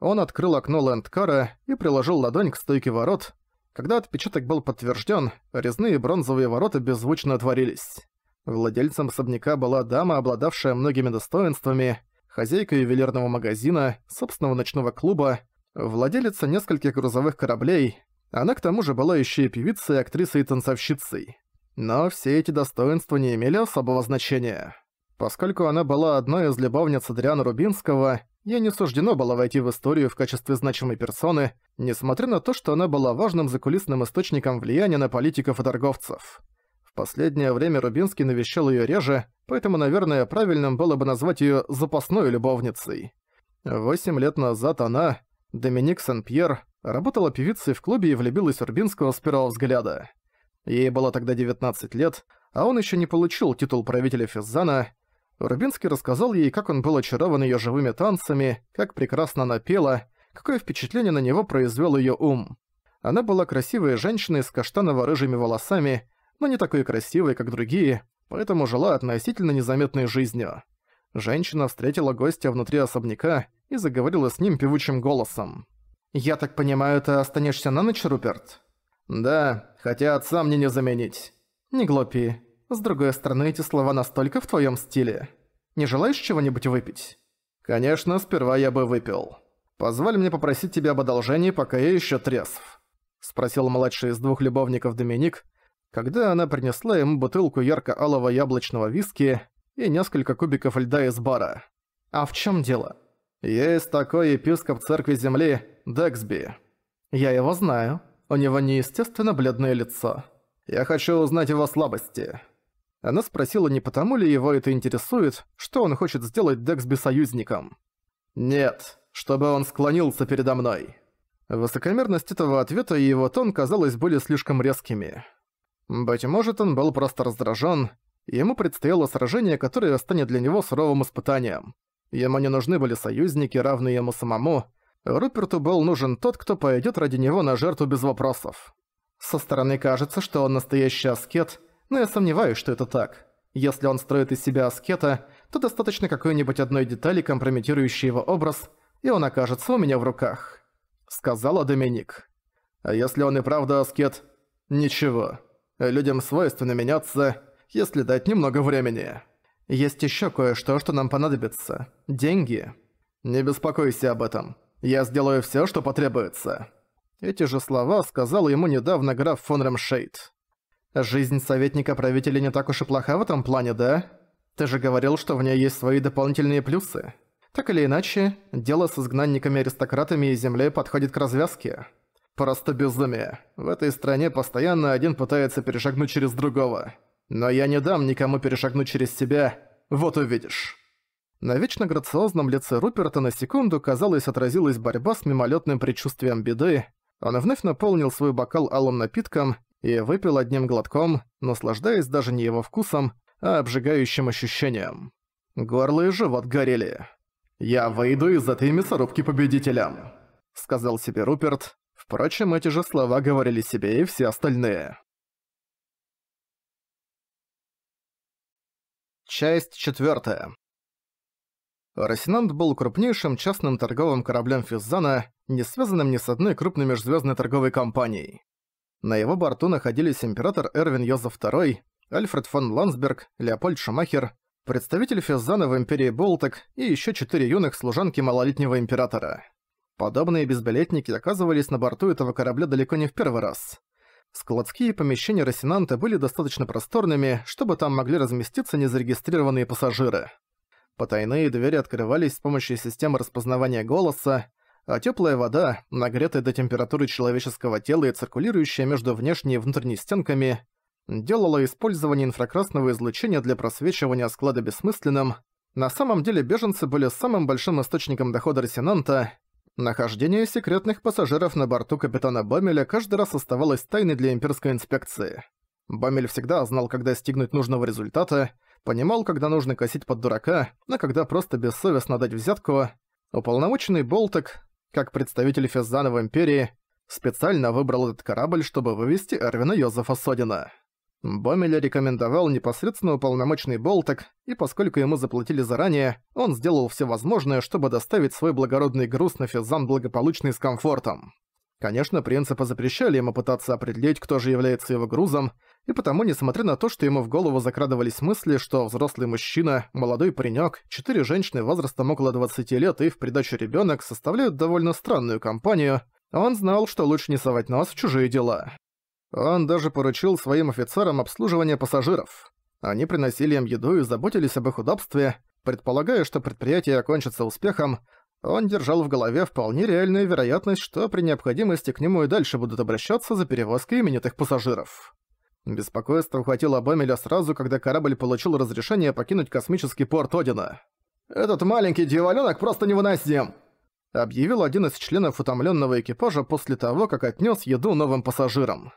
Он открыл окно Лэндкара и приложил ладонь к стойке ворот. Когда отпечаток был подтвержден, резные бронзовые ворота беззвучно отворились. Владельцем особняка была дама, обладавшая многими достоинствами, хозяйка ювелирного магазина, собственного ночного клуба, владелица нескольких грузовых кораблей. Она к тому же была еще и певицей, актрисой и танцовщицей. Но все эти достоинства не имели особого значения. Поскольку она была одной из любовниц Адриана Рубинского, ей не суждено было войти в историю в качестве значимой персоны, несмотря на то, что она была важным закулисным источником влияния на политиков и торговцев. В последнее время Рубинский навещал ее реже, поэтому, наверное, правильным было бы назвать ее «запасной любовницей». Восемь лет назад она, Доминик Сен-Пьер, работала певицей в клубе и влюбилась в Рубинского с первого взгляда. Ей было тогда 19 лет, а он еще не получил титул правителя Физзана. Рубинский рассказал ей, как он был очарован ее живыми танцами, как прекрасно она пела, какое впечатление на него произвел ее ум. Она была красивой женщиной с каштаново-рыжими волосами, но не такой красивой, как другие, поэтому жила относительно незаметной жизнью. Женщина встретила гостя внутри особняка и заговорила с ним певучим голосом. «Я так понимаю, ты останешься на ночь, Руперт?» «Да, хотя отца мне не заменить». «Не глупи. С другой стороны, эти слова настолько в твоём стиле. Не желаешь чего-нибудь выпить?» «Конечно, сперва я бы выпил. Позволь мне попросить тебя об одолжении, пока я ещё трезв», — спросил младший из двух любовников Доминик, когда она принесла ему бутылку ярко-алого яблочного виски и несколько кубиков льда из бара. «А в чем дело?» «Есть такой епископ церкви земли, Дексби». «Я его знаю. У него неестественно бледное лицо. Я хочу узнать его слабости». Она спросила, не потому ли его это интересует, что он хочет сделать Дексби союзником. «Нет, чтобы он склонился передо мной». Высокомерность этого ответа и его тон казалось были слишком резкими. Быть может, он был просто раздражен, ему предстояло сражение, которое станет для него суровым испытанием. Ему не нужны были союзники, равные ему самому. Руперту был нужен тот, кто пойдет ради него на жертву без вопросов. Со стороны кажется, что он настоящий аскет, но я сомневаюсь, что это так. Если он строит из себя аскета, то достаточно какой-нибудь одной детали, компрометирующей его образ, и он окажется у меня в руках», — сказала Доминик. «А если он и правда аскет? Ничего. Э, людям свойственно меняться, если дать немного времени. Есть еще кое-что, что нам понадобится. Деньги. Не беспокойся об этом. Я сделаю все, что потребуется». Эти же слова сказал ему недавно граф фон Ремшейд. «Жизнь советника правителя не так уж и плоха в этом плане, да? Ты же говорил, что в ней есть свои дополнительные плюсы. Так или иначе, дело с изгнанниками-аристократами и землей подходит к развязке» просто безумие. В этой стране постоянно один пытается перешагнуть через другого. Но я не дам никому перешагнуть через себя, вот увидишь». На вечно грациозном лице Руперта на секунду, казалось, отразилась борьба с мимолетным предчувствием беды. Он вновь наполнил свой бокал алым напитком и выпил одним глотком, наслаждаясь даже не его вкусом, а обжигающим ощущением. Горло и живот горели. «Я выйду из этой мясорубки победителем», — сказал себе Руперт. Впрочем, эти же слова говорили себе и все остальные. Часть четвертая. Росинант был крупнейшим частным торговым кораблем Физзана, не связанным ни с одной крупной межзвездной торговой компанией. На его борту находились император Эрвин Йозеф II, Альфред фон Ландсберг, Леопольд Шумахер, представитель Физзана в Империи Болток и еще четыре юных служанки малолетнего императора. Подобные безбилетники оказывались на борту этого корабля далеко не в первый раз. Складские помещения Росинанта были достаточно просторными, чтобы там могли разместиться незарегистрированные пассажиры. Потайные двери открывались с помощью системы распознавания голоса, а теплая вода, нагретая до температуры человеческого тела и циркулирующая между внешней и внутренней стенками, делала использование инфракрасного излучения для просвечивания склада бессмысленным. На самом деле беженцы были самым большим источником дохода Росинанта, Нахождение секретных пассажиров на борту капитана Бамеля каждый раз оставалось тайной для имперской инспекции. Бамель всегда знал, когда достигнуть нужного результата, понимал, когда нужно косить под дурака, а когда просто бессовестно дать взятку. Уполномоченный Болток, как представитель Физзана в Империи, специально выбрал этот корабль, чтобы вывести Эрвина Йозефа Содина. Бомеля рекомендовал непосредственно уполномоченный Болток, и поскольку ему заплатили заранее, он сделал все возможное, чтобы доставить свой благородный груз на Физан благополучно и с комфортом. Конечно, принципы запрещали ему пытаться определить, кто же является его грузом, и потому, несмотря на то, что ему в голову закрадывались мысли, что взрослый мужчина, молодой паренек, четыре женщины возрастом около 20 лет и в придачу ребенок составляют довольно странную компанию, он знал, что лучше не совать нос в чужие дела. Он даже поручил своим офицерам обслуживание пассажиров. Они приносили им еду и заботились об их удобстве. Предполагая, что предприятие окончится успехом, он держал в голове вполне реальную вероятность, что при необходимости к нему и дальше будут обращаться за перевозкой именитых пассажиров. Беспокойство ухватило Бомеля сразу, когда корабль получил разрешение покинуть космический порт Одина. «Этот маленький дьяволёнок просто невыносим!» объявил один из членов утомленного экипажа после того, как отнес еду новым пассажирам.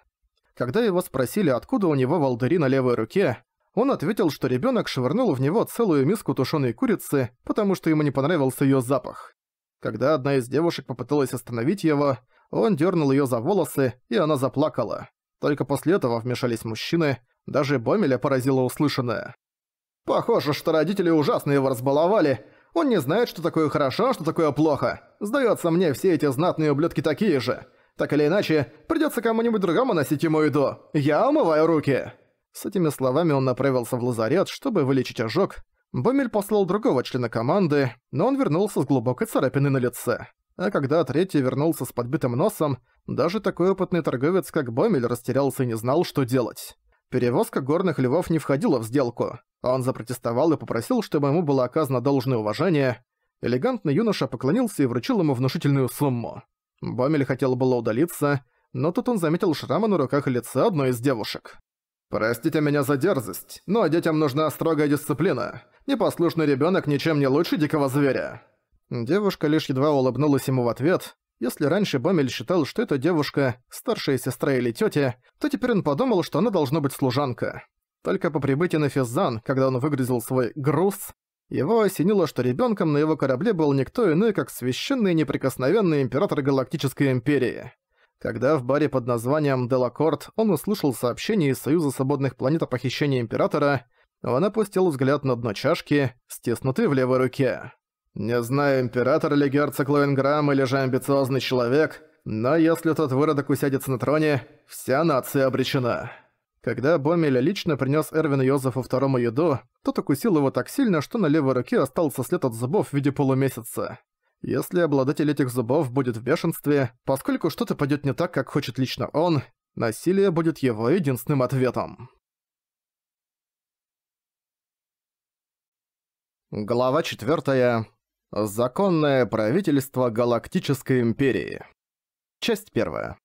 Когда его спросили, откуда у него волдыри на левой руке, он ответил, что ребенок швырнул в него целую миску тушеной курицы, потому что ему не понравился ее запах. Когда одна из девушек попыталась остановить его, он дернул ее за волосы, и она заплакала. Только после этого вмешались мужчины, даже Бомеля поразило услышанное. «Похоже, что родители ужасно его разбаловали. Он не знает, что такое хорошо, а что такое плохо. Сдается мне, все эти знатные ублюдки такие же. Так или иначе, придётся кому-нибудь другому носить ему еду. Я умываю руки!» С этими словами он направился в лазарет, чтобы вылечить ожог. Бомель послал другого члена команды, но он вернулся с глубокой царапиной на лице. А когда третий вернулся с подбитым носом, даже такой опытный торговец, как Бомель, растерялся и не знал, что делать. Перевозка горных львов не входила в сделку. Он запротестовал и попросил, чтобы ему было оказано должное уважение. Элегантный юноша поклонился и вручил ему внушительную сумму. Бомель хотел было удалиться, но тут он заметил шрамы на руках и лице одной из девушек. «Простите меня за дерзость, но детям нужна строгая дисциплина. Непослушный ребенок ничем не лучше дикого зверя». Девушка лишь едва улыбнулась ему в ответ. Если раньше Бомель считал, что эта девушка – старшая сестра или тетя, то теперь он подумал, что она должна быть служанка. Только по прибытии на Физзан, когда он выгрузил свой «груз», его осенило, что ребенком на его корабле был никто иной, как священный и неприкосновенный император Галактической Империи. Когда в баре под названием «Делакорт» он услышал сообщение из Союза Свободных Планет о похищении Императора, он опустил взгляд на дно чашки, стиснутый в левой руке. «Не знаю, Император ли герцог Лоенграм или же амбициозный человек, но если тот выродок усядется на троне, вся нация обречена». Когда Бомеля лично принес Эрвину Йозефу второму еду, тот укусил его так сильно, что на левой руке остался след от зубов в виде полумесяца. Если обладатель этих зубов будет в бешенстве, поскольку что-то пойдет не так, как хочет лично он, насилие будет его единственным ответом. Глава 4. Законное правительство Галактической Империи. Часть 1.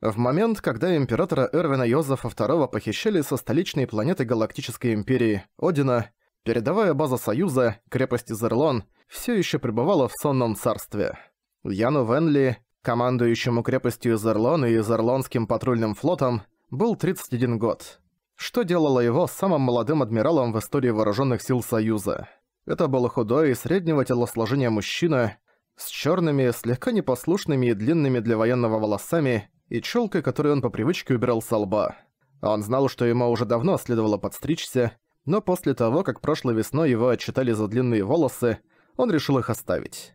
В момент, когда императора Эрвина Йозефа II похищали со столичной планеты Галактической Империи, Одина, передовая база Союза, Крепости Изерлон, все еще пребывала в сонном царстве. Яну Венли, командующему крепостью Изерлон и Изерлонским патрульным флотом, был 31 год. Что делало его самым молодым адмиралом в истории вооруженных сил Союза? Это был худой и среднего телосложения мужчина, с черными, слегка непослушными и длинными для военного волосами, и челкой, которую он по привычке убирал со лба. Он знал, что ему уже давно следовало подстричься, но после того, как прошлой весной его отчитали за длинные волосы, он решил их оставить.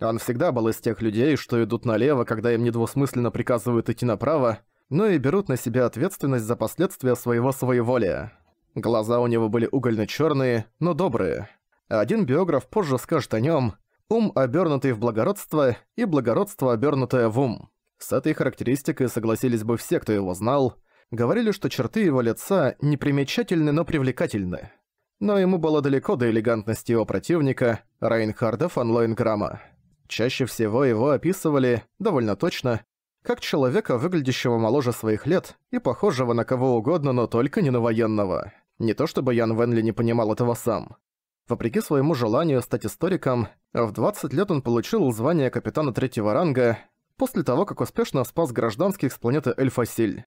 Он всегда был из тех людей, что идут налево, когда им недвусмысленно приказывают идти направо, но и берут на себя ответственность за последствия своего своеволия. Глаза у него были угольно-чёрные, но добрые. Один биограф позже скажет о нём «ум, обернутый в благородство, и благородство, обернутое в ум». С этой характеристикой согласились бы все, кто его знал. Говорили, что черты его лица непримечательны, но привлекательны. Но ему было далеко до элегантности его противника, Райнхарда фон Лоинграмма. Чаще всего его описывали, довольно точно, как человека, выглядящего моложе своих лет и похожего на кого угодно, но только не на военного. Не то чтобы Ян Венли не понимал этого сам. Вопреки своему желанию стать историком, в 20 лет он получил звание капитана третьего ранга, после того, как успешно спас гражданских с планеты Эльфасиль.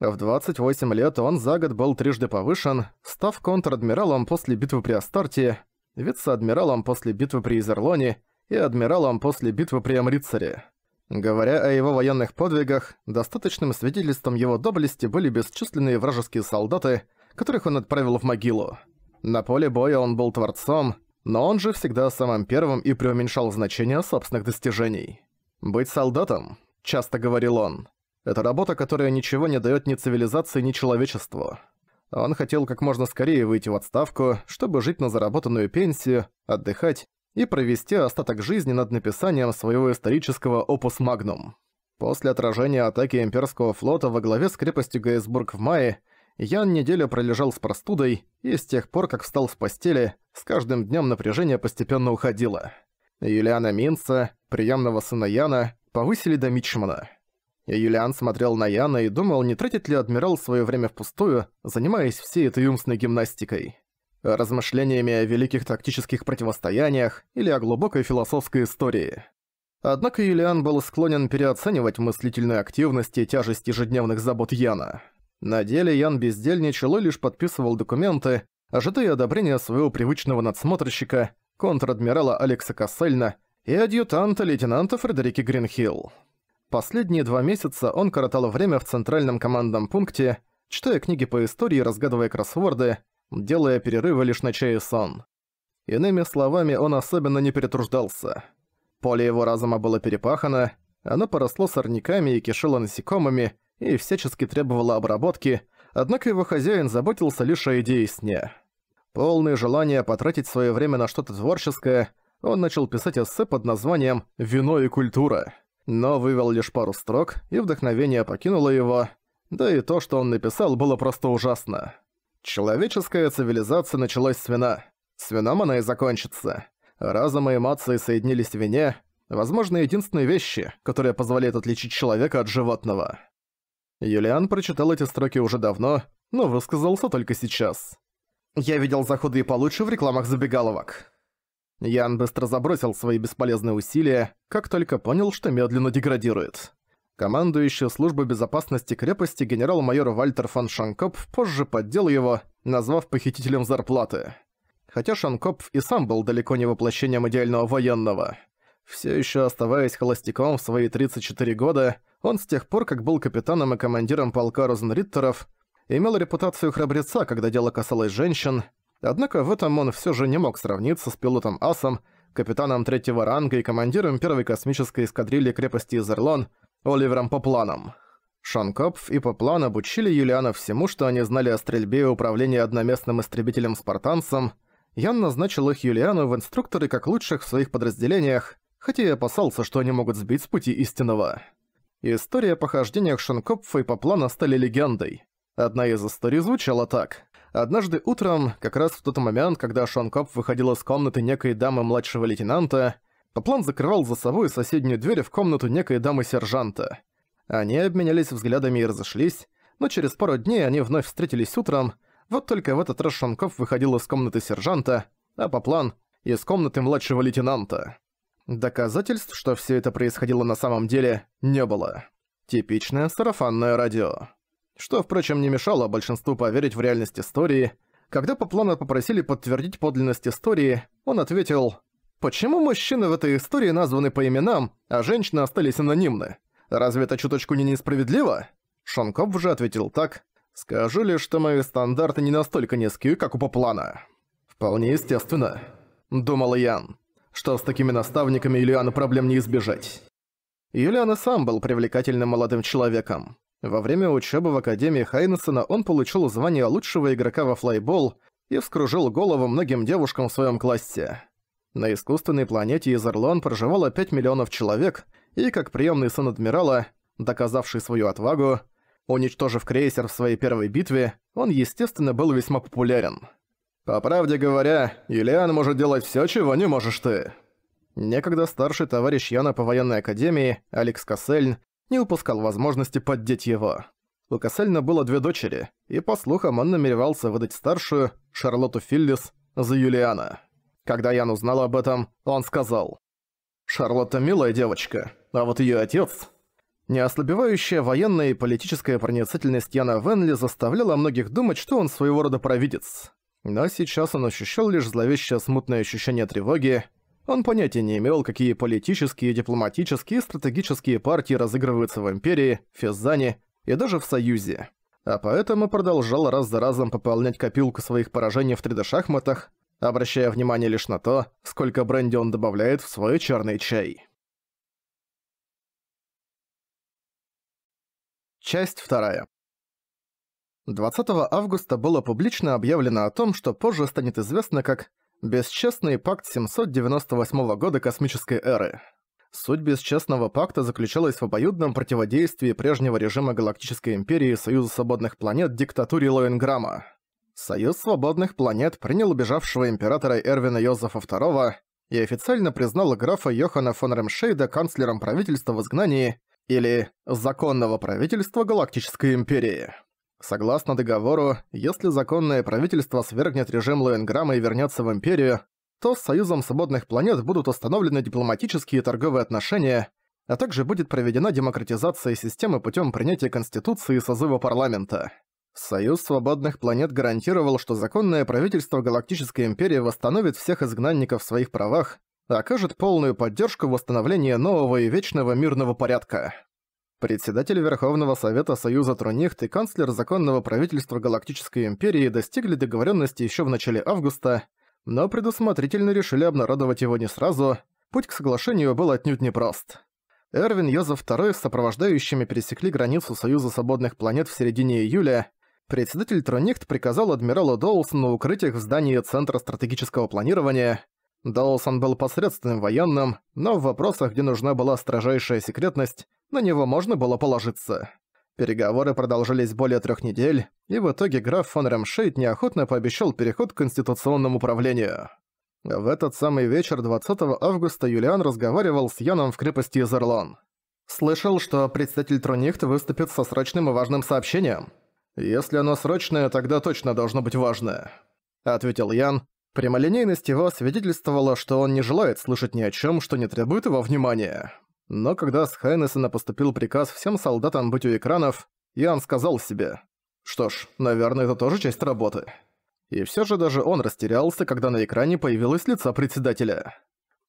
В 28 лет он за год был трижды повышен, став контр-адмиралом после битвы при Астарте, вице-адмиралом после битвы при Изерлоне и адмиралом после битвы при Амрицаре. Говоря о его военных подвигах, достаточным свидетельством его доблести были бесчисленные вражеские солдаты, которых он отправил в могилу. На поле боя он был творцом, но он же всегда самым первым и преуменьшал значение собственных достижений. «Быть солдатом», — часто говорил он, — «это работа, которая ничего не дает ни цивилизации, ни человечеству». Он хотел как можно скорее выйти в отставку, чтобы жить на заработанную пенсию, отдыхать и провести остаток жизни над написанием своего исторического «Опус Магнум». После отражения атаки имперского флота во главе с крепостью Гейсбург в мае, Ян неделю пролежал с простудой, и с тех пор, как встал с постели, с каждым днем напряжение постепенно уходило. Юлиана Минца, приемного сына Яна, повысили до Мичмана. Юлиан смотрел на Яна и думал, не тратит ли адмирал свое время впустую, занимаясь всей этой умственной гимнастикой. Размышлениями о великих тактических противостояниях или о глубокой философской истории. Однако Юлиан был склонен переоценивать мыслительную активность и тяжесть ежедневных забот Яна. На деле Ян бездельничал и лишь подписывал документы, ожидая одобрения своего привычного надсмотрщика, контр-адмирала Алекса Кассельна и адъютанта-лейтенанта Фредерики Гринхилл. Последние два месяца он коротал время в центральном командном пункте, читая книги по истории и разгадывая кроссворды, делая перерывы лишь на чай и сон. Иными словами, он особенно не перетруждался. Поле его разума было перепахано, оно поросло сорняками и кишело насекомыми, и всячески требовало обработки, однако его хозяин заботился лишь о идее сне. Полное желание потратить свое время на что-то творческое, он начал писать эссе под названием «Вино и культура», но вывел лишь пару строк, и вдохновение покинуло его, да и то, что он написал, было просто ужасно. Человеческая цивилизация началась с вина. С вином она и закончится. Разум и эмоции соединились в вине, возможно, единственные вещи, которые позволяют отличить человека от животного. Юлиан прочитал эти строки уже давно, но высказался только сейчас. Я видел заходы и получше в рекламах забегаловок. Ян быстро забросил свои бесполезные усилия, как только понял, что медленно деградирует. Командующий службы безопасности крепости генерал-майор Вальтер фон Шанкопф позже поддел его, назвав похитителем зарплаты. Хотя Шанкопф и сам был далеко не воплощением идеального военного. Все еще оставаясь холостяком в свои 34 года, он с тех пор, как был капитаном и командиром полка Розенриттеров, имел репутацию храбреца, когда дело касалось женщин, однако в этом он все же не мог сравниться с пилотом Асом, капитаном третьего ранга и командиром первой космической эскадрильи крепости Изерлон Оливером Попланом. Шанкопф и Поплан обучили Юлиана всему, что они знали о стрельбе и управлении одноместным истребителем-спартанцем. Ян назначил их Юлиану в инструкторы как лучших в своих подразделениях, хотя и опасался, что они могут сбить с пути истинного. История о похождениях Шанкопфа и Поплана стали легендой. Одна из историй звучала так. Однажды утром, как раз в тот момент, когда Шон Коп выходил из комнаты некой дамы младшего лейтенанта, Поплан закрывал за собой соседнюю дверь в комнату некой дамы-сержанта. Они обменялись взглядами и разошлись, но через пару дней они вновь встретились утром, вот только в этот раз Шонков выходил из комнаты сержанта, а Поплан — из комнаты младшего лейтенанта. Доказательств, что все это происходило на самом деле, не было. Типичное сарафанное радио что, впрочем, не мешало большинству поверить в реальность истории. Когда Поплана попросили подтвердить подлинность истории, он ответил «Почему мужчины в этой истории названы по именам, а женщины остались анонимны? Разве это чуточку не несправедливо?» Шонков же ответил так «Скажу лишь, что мои стандарты не настолько низкие, как у Поплана». «Вполне естественно», — думал Ян, «что с такими наставниками Юлиана проблем не избежать». Юлиан сам был привлекательным молодым человеком. Во время учебы в Академии Хайнесена он получил звание лучшего игрока во флайбол и вскружил голову многим девушкам в своем классе. На искусственной планете Изерлон проживало 5 миллионов человек, и как приемный сын адмирала, доказавший свою отвагу, уничтожив крейсер в своей первой битве, он, естественно, был весьма популярен. «По правде говоря, Юлиан может делать все, чего не можешь ты». Некогда старший товарищ Яна по военной академии, Алекс Кассельн, не упускал возможности поддеть его. У Кассельна было две дочери, и, по слухам, он намеревался выдать старшую, Шарлотту Филлис, за Юлиана. Когда Ян узнал об этом, он сказал, «Шарлотта милая девочка, а вот ее отец...» Неослабевающая военная и политическая проницательность Яна Венли заставляла многих думать, что он своего рода провидец. Но сейчас он ощущал лишь зловещее смутное ощущение тревоги, он понятия не имел, какие политические, дипломатические и стратегические партии разыгрываются в Империи, Физзане и даже в Союзе. А поэтому продолжал раз за разом пополнять копилку своих поражений в 3D-шахматах, обращая внимание лишь на то, сколько бренди он добавляет в свой черный чай. Часть вторая. 20 августа было публично объявлено о том, что позже станет известно как Бесчестный пакт 798 года космической эры. Суть Бесчестного пакта заключалась в обоюдном противодействии прежнего режима Галактической Империи Союза Свободных Планет диктатуре Лоенграмма. Союз Свободных Планет принял убежавшего императора Эрвина Йозефа II и официально признал графа Йохана фон Ремшейда канцлером правительства в изгнании или «законного правительства Галактической Империи». Согласно договору, если законное правительство свергнет режим Лоенграмма и вернется в Империю, то с Союзом Свободных Планет будут установлены дипломатические и торговые отношения, а также будет проведена демократизация системы путем принятия Конституции и созыва парламента. Союз Свободных Планет гарантировал, что законное правительство Галактической Империи восстановит всех изгнанников в своих правах окажет полную поддержку в восстановлении нового и вечного мирного порядка. Председатель Верховного Совета Союза Трунихт и канцлер законного правительства Галактической Империи достигли договоренности еще в начале августа, но предусмотрительно решили обнародовать его не сразу, путь к соглашению был отнюдь непрост. Эрвин Йозеф II с сопровождающими пересекли границу Союза Свободных Планет в середине июля. Председатель Тронихт приказал адмиралу Доусону укрыть их в здании Центра стратегического планирования. Доусон был посредственным военным, но в вопросах, где нужна была строжайшая секретность, на него можно было положиться. Переговоры продолжались более трех недель, и в итоге граф фон Рамшейд неохотно пообещал переход к конституционному управлению. В этот самый вечер 20 августа Юлиан разговаривал с Яном в крепости Изерлон. «Слышал, что председатель Трунихт выступит со срочным и важным сообщением. Если оно срочное, тогда точно должно быть важное», — ответил Ян. Прямолинейность его свидетельствовала, что он не желает слышать ни о чем, что не требует его внимания. Но когда с Хайнессена поступил приказ всем солдатам быть у экранов, Иоанн сказал себе, что ж, наверное, это тоже часть работы. И все же даже он растерялся, когда на экране появилось лицо председателя.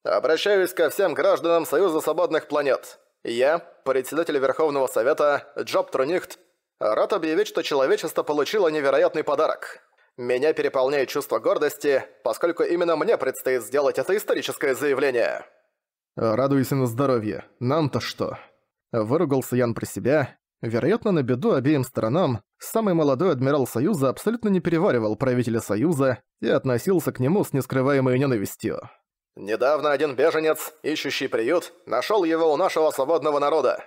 «Обращаюсь ко всем гражданам Союза Свободных Планет. Я, председатель Верховного Совета, Джоб Трунихт, рад объявить, что человечество получило невероятный подарок. Меня переполняет чувство гордости, поскольку именно мне предстоит сделать это историческое заявление». Э, «Радуйся на здоровье. Нам-то что?» Выругался Ян про себя. Вероятно, на беду обеим сторонам, самый молодой адмирал Союза абсолютно не переваривал правителя Союза и относился к нему с нескрываемой ненавистью. «Недавно один беженец, ищущий приют, нашел его у нашего свободного народа.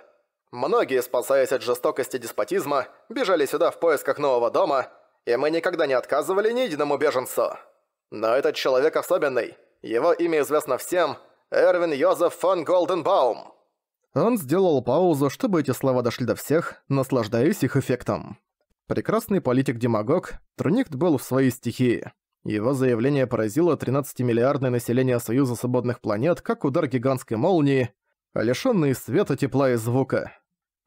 Многие, спасаясь от жестокости деспотизма, бежали сюда в поисках нового дома, и мы никогда не отказывали ни единому беженцу. Но этот человек особенный, его имя известно всем, Эрвин Йозеф фон Голденбаум!» Он сделал паузу, чтобы эти слова дошли до всех, наслаждаясь их эффектом. Прекрасный политик-демагог, Трунихт был в своей стихии. Его заявление поразило 13-миллиардное население Союза Свободных Планет как удар гигантской молнии, лишённые света, тепла и звука.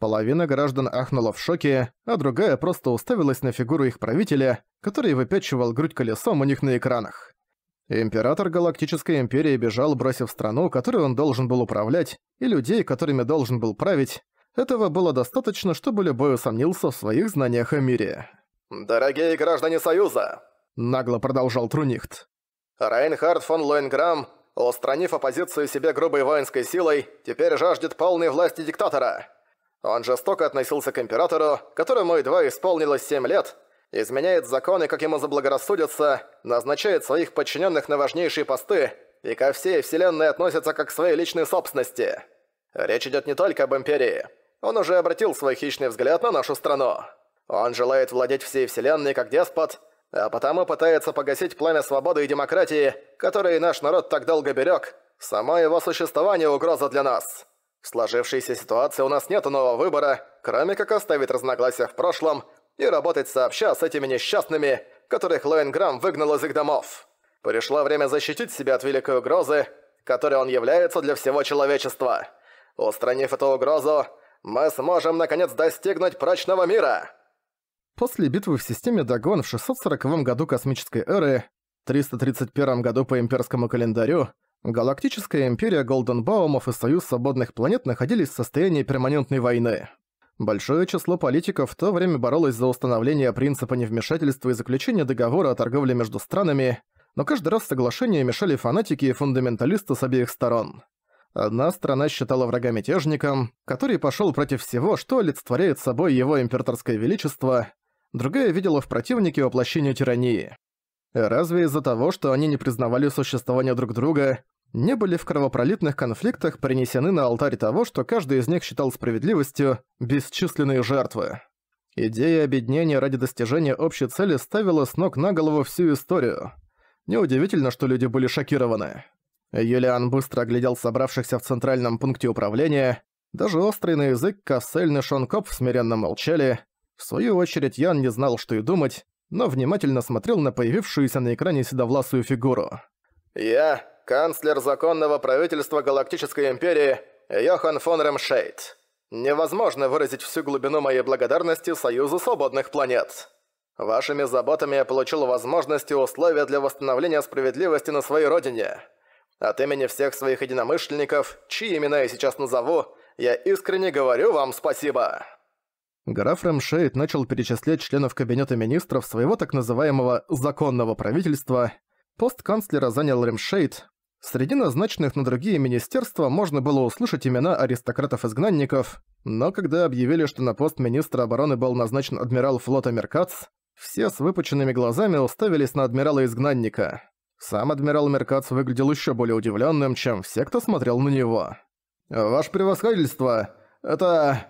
Половина граждан ахнула в шоке, а другая просто уставилась на фигуру их правителя, который выпячивал грудь колесом у них на экранах. Император Галактической Империи бежал, бросив страну, которую он должен был управлять, и людей, которыми должен был править. Этого было достаточно, чтобы любой усомнился в своих знаниях о мире. «Дорогие граждане Союза!» – нагло продолжал Трунихт. «Райнхард фон Лоенграмм, устранив оппозицию себе грубой воинской силой, теперь жаждет полной власти диктатора. Он жестоко относился к императору, которому едва исполнилось семь лет, изменяет законы, как ему заблагорассудится, назначает своих подчиненных на важнейшие посты и ко всей вселенной относится как к своей личной собственности. Речь идет не только об Империи. Он уже обратил свой хищный взгляд на нашу страну. Он желает владеть всей вселенной как деспот, а потому пытается погасить пламя свободы и демократии, которые наш народ так долго берег. Само его существование – угроза для нас. В сложившейся ситуации у нас нет иного выбора, кроме как оставить разногласия в прошлом – и работать сообща с этими несчастными, которых Лоенграм выгнал из их домов. Пришло время защитить себя от великой угрозы, которой он является для всего человечества. Устранив эту угрозу, мы сможем наконец достигнуть прочного мира!» После битвы в системе Дагон в 640 году космической эры, 331 году по имперскому календарю, Галактическая империя Голденбаумов и Союз Свободных Планет находились в состоянии перманентной войны. Большое число политиков в то время боролось за установление принципа невмешательства и заключение договора о торговле между странами, но каждый раз соглашения мешали фанатики и фундаменталисты с обеих сторон. Одна страна считала врага мятежником, который пошел против всего, что олицетворяет собой его императорское величество, другая видела в противнике воплощение тирании. Разве из-за того, что они не признавали существование друг друга, не были в кровопролитных конфликтах принесены на алтарь того, что каждый из них считал справедливостью, бесчисленные жертвы. Идея объединения ради достижения общей цели ставила с ног на голову всю историю. Неудивительно, что люди были шокированы. Юлиан быстро оглядел собравшихся в центральном пункте управления. Даже острый на язык Кассель и Шонкоп смиренно молчали. В свою очередь Ян не знал, что и думать, но внимательно смотрел на появившуюся на экране седовласую фигуру. «Я канцлер законного правительства Галактической Империи Йохан фон Ремшейд. Невозможно выразить всю глубину моей благодарности Союзу Свободных Планет. Вашими заботами я получил возможности и условия для восстановления справедливости на своей родине. От имени всех своих единомышленников, чьи имена я сейчас назову, я искренне говорю вам спасибо». Граф Рэмшейд начал перечислять членов Кабинета Министров своего так называемого «законного правительства». Пост канцлера занял Рэмшейд, Среди назначенных на другие министерства можно было услышать имена аристократов-изгнанников, но когда объявили, что на пост министра обороны был назначен адмирал флота Меркац, все с выпученными глазами уставились на адмирала-изгнанника. Сам адмирал Меркац выглядел еще более удивленным, чем все, кто смотрел на него. «Ваше превосходительство, это...»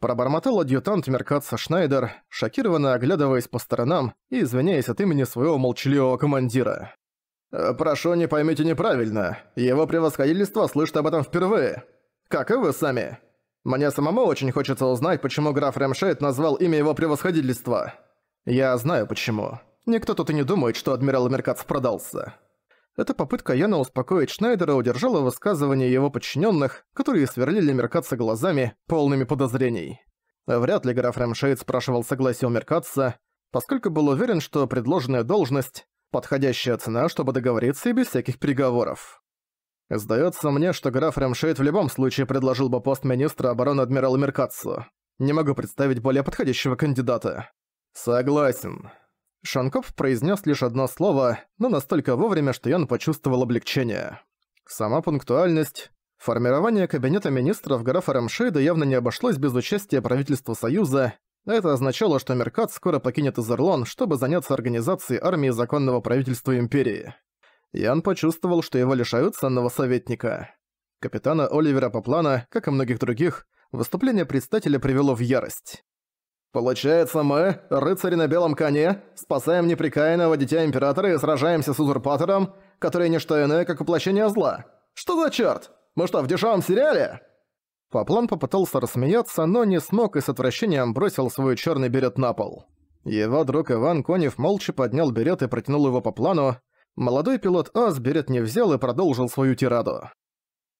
Пробормотал адъютант Меркаца Шнайдер, шокированно оглядываясь по сторонам и извиняясь от имени своего молчаливого командира. Э, «Прошу, не поймите неправильно. Его превосходительство слышит об этом впервые. Как и вы сами. Мне самому очень хочется узнать, почему граф Рэмшейд назвал имя его превосходительства. Я знаю почему. Никто тут и не думает, что адмирал Меркац продался». Эта попытка Яна успокоить Шнайдера удержала высказывание его подчиненных, которые сверлили Меркаца глазами, полными подозрений. Вряд ли граф Рэмшейд спрашивал согласие у Меркаца, поскольку был уверен, что предложенная должность Подходящая цена, чтобы договориться и без всяких переговоров. Сдается мне, что граф Рэмшейд в любом случае предложил бы пост министра обороны адмирала Меркацу. Не могу представить более подходящего кандидата. Согласен. Шанков произнес лишь одно слово, но настолько вовремя, что Ян почувствовал облегчение. Сама пунктуальность. Формирование кабинета министров графа Рамшейда явно не обошлось без участия правительства Союза, это означало, что Меркат скоро покинет Изерлон, чтобы заняться организацией армии законного правительства Империи. Ян почувствовал, что его лишают ценного советника. Капитана Оливера Поплана, как и многих других, выступление предстателя привело в ярость. «Получается, мы, рыцари на белом коне, спасаем неприкаянного дитя Императора и сражаемся с узурпатором, который не что иное, как воплощение зла. Что за черт? Мы что, в дешевом сериале?» Поплан попытался рассмеяться, но не смог и с отвращением бросил свой черный берет на пол. Его друг Иван Конев молча поднял берет и протянул его по плану. Молодой пилот Ас берет не взял и продолжил свою тираду.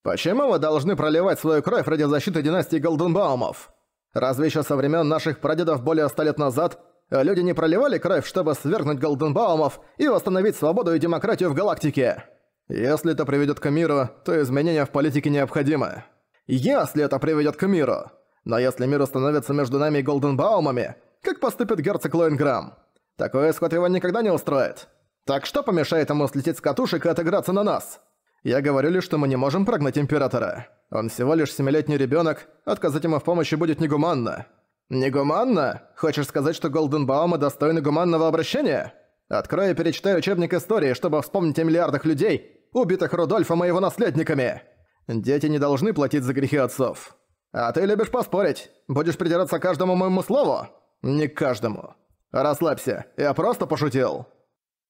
«Почему вы должны проливать свою кровь ради защиты династии Голденбаумов? Разве еще со времен наших прадедов более ста лет назад люди не проливали кровь, чтобы свергнуть Голденбаумов и восстановить свободу и демократию в галактике? Если это приведет к миру, то изменения в политике необходимы» если это приведет к миру. Но если мир становится между нами и Голденбаумами, как поступит герцог Лоинграм? Такое исход его никогда не устроит. Так что помешает ему слететь с катушек и отыграться на нас? Я говорю лишь, что мы не можем прогнать Императора. Он всего лишь семилетний ребенок, отказать ему в помощи будет негуманно. Негуманно? Хочешь сказать, что Голденбаумы достойны гуманного обращения? Открою и перечитаю учебник истории, чтобы вспомнить о миллиардах людей, убитых Рудольфом и его наследниками. Дети не должны платить за грехи отцов. А ты любишь поспорить. Будешь придираться каждому моему слову? Не каждому. Расслабься, я просто пошутил.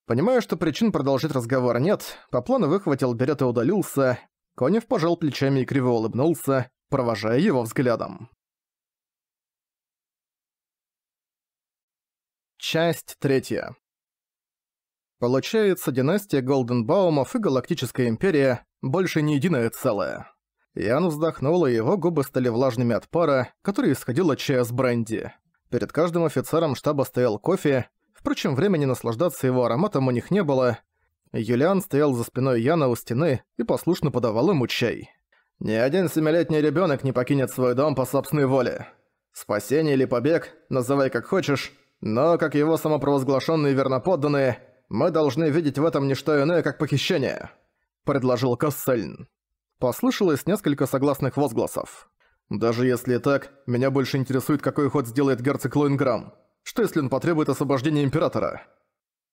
Понимая, что причин продолжить разговор нет, по плану выхватил берет и удалился. Конев пожал плечами и криво улыбнулся, провожая его взглядом. Часть третья. Получается, династия Голденбаумов и Галактическая Империя больше не единое целое. Ян вздохнул, и его губы стали влажными от пара, который исходил от чая с бренди. Перед каждым офицером штаба стоял кофе, впрочем, времени наслаждаться его ароматом у них не было. Юлиан стоял за спиной Яна у стены и послушно подавал ему чай. «Ни один семилетний ребенок не покинет свой дом по собственной воле. Спасение или побег, называй как хочешь, но, как его самопровозглашенные верноподданные, мы должны видеть в этом не что иное, как похищение» предложил Кассельн. Послышалось несколько согласных возгласов. «Даже если так, меня больше интересует, какой ход сделает герцог Лоинграм. Что если он потребует освобождения Императора?»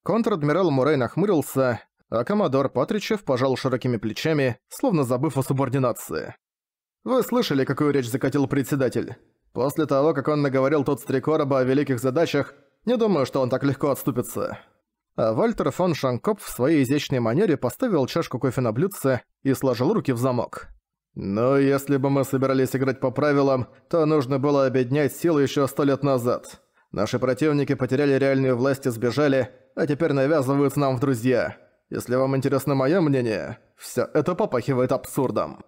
Контр-адмирал Мурей нахмурился, а коммодор Патричев пожал широкими плечами, словно забыв о субординации. «Вы слышали, какую речь закатил председатель? После того, как он наговорил тот стрекороба о великих задачах, не думаю, что он так легко отступится». А Вальтер фон Шанкоп в своей изящной манере поставил чашку кофе на блюдце и сложил руки в замок. «Ну, если бы мы собирались играть по правилам, то нужно было объединять силы еще сто лет назад. Наши противники потеряли реальную власть и сбежали, а теперь навязываются нам в друзья. Если вам интересно мое мнение, все это попахивает абсурдом».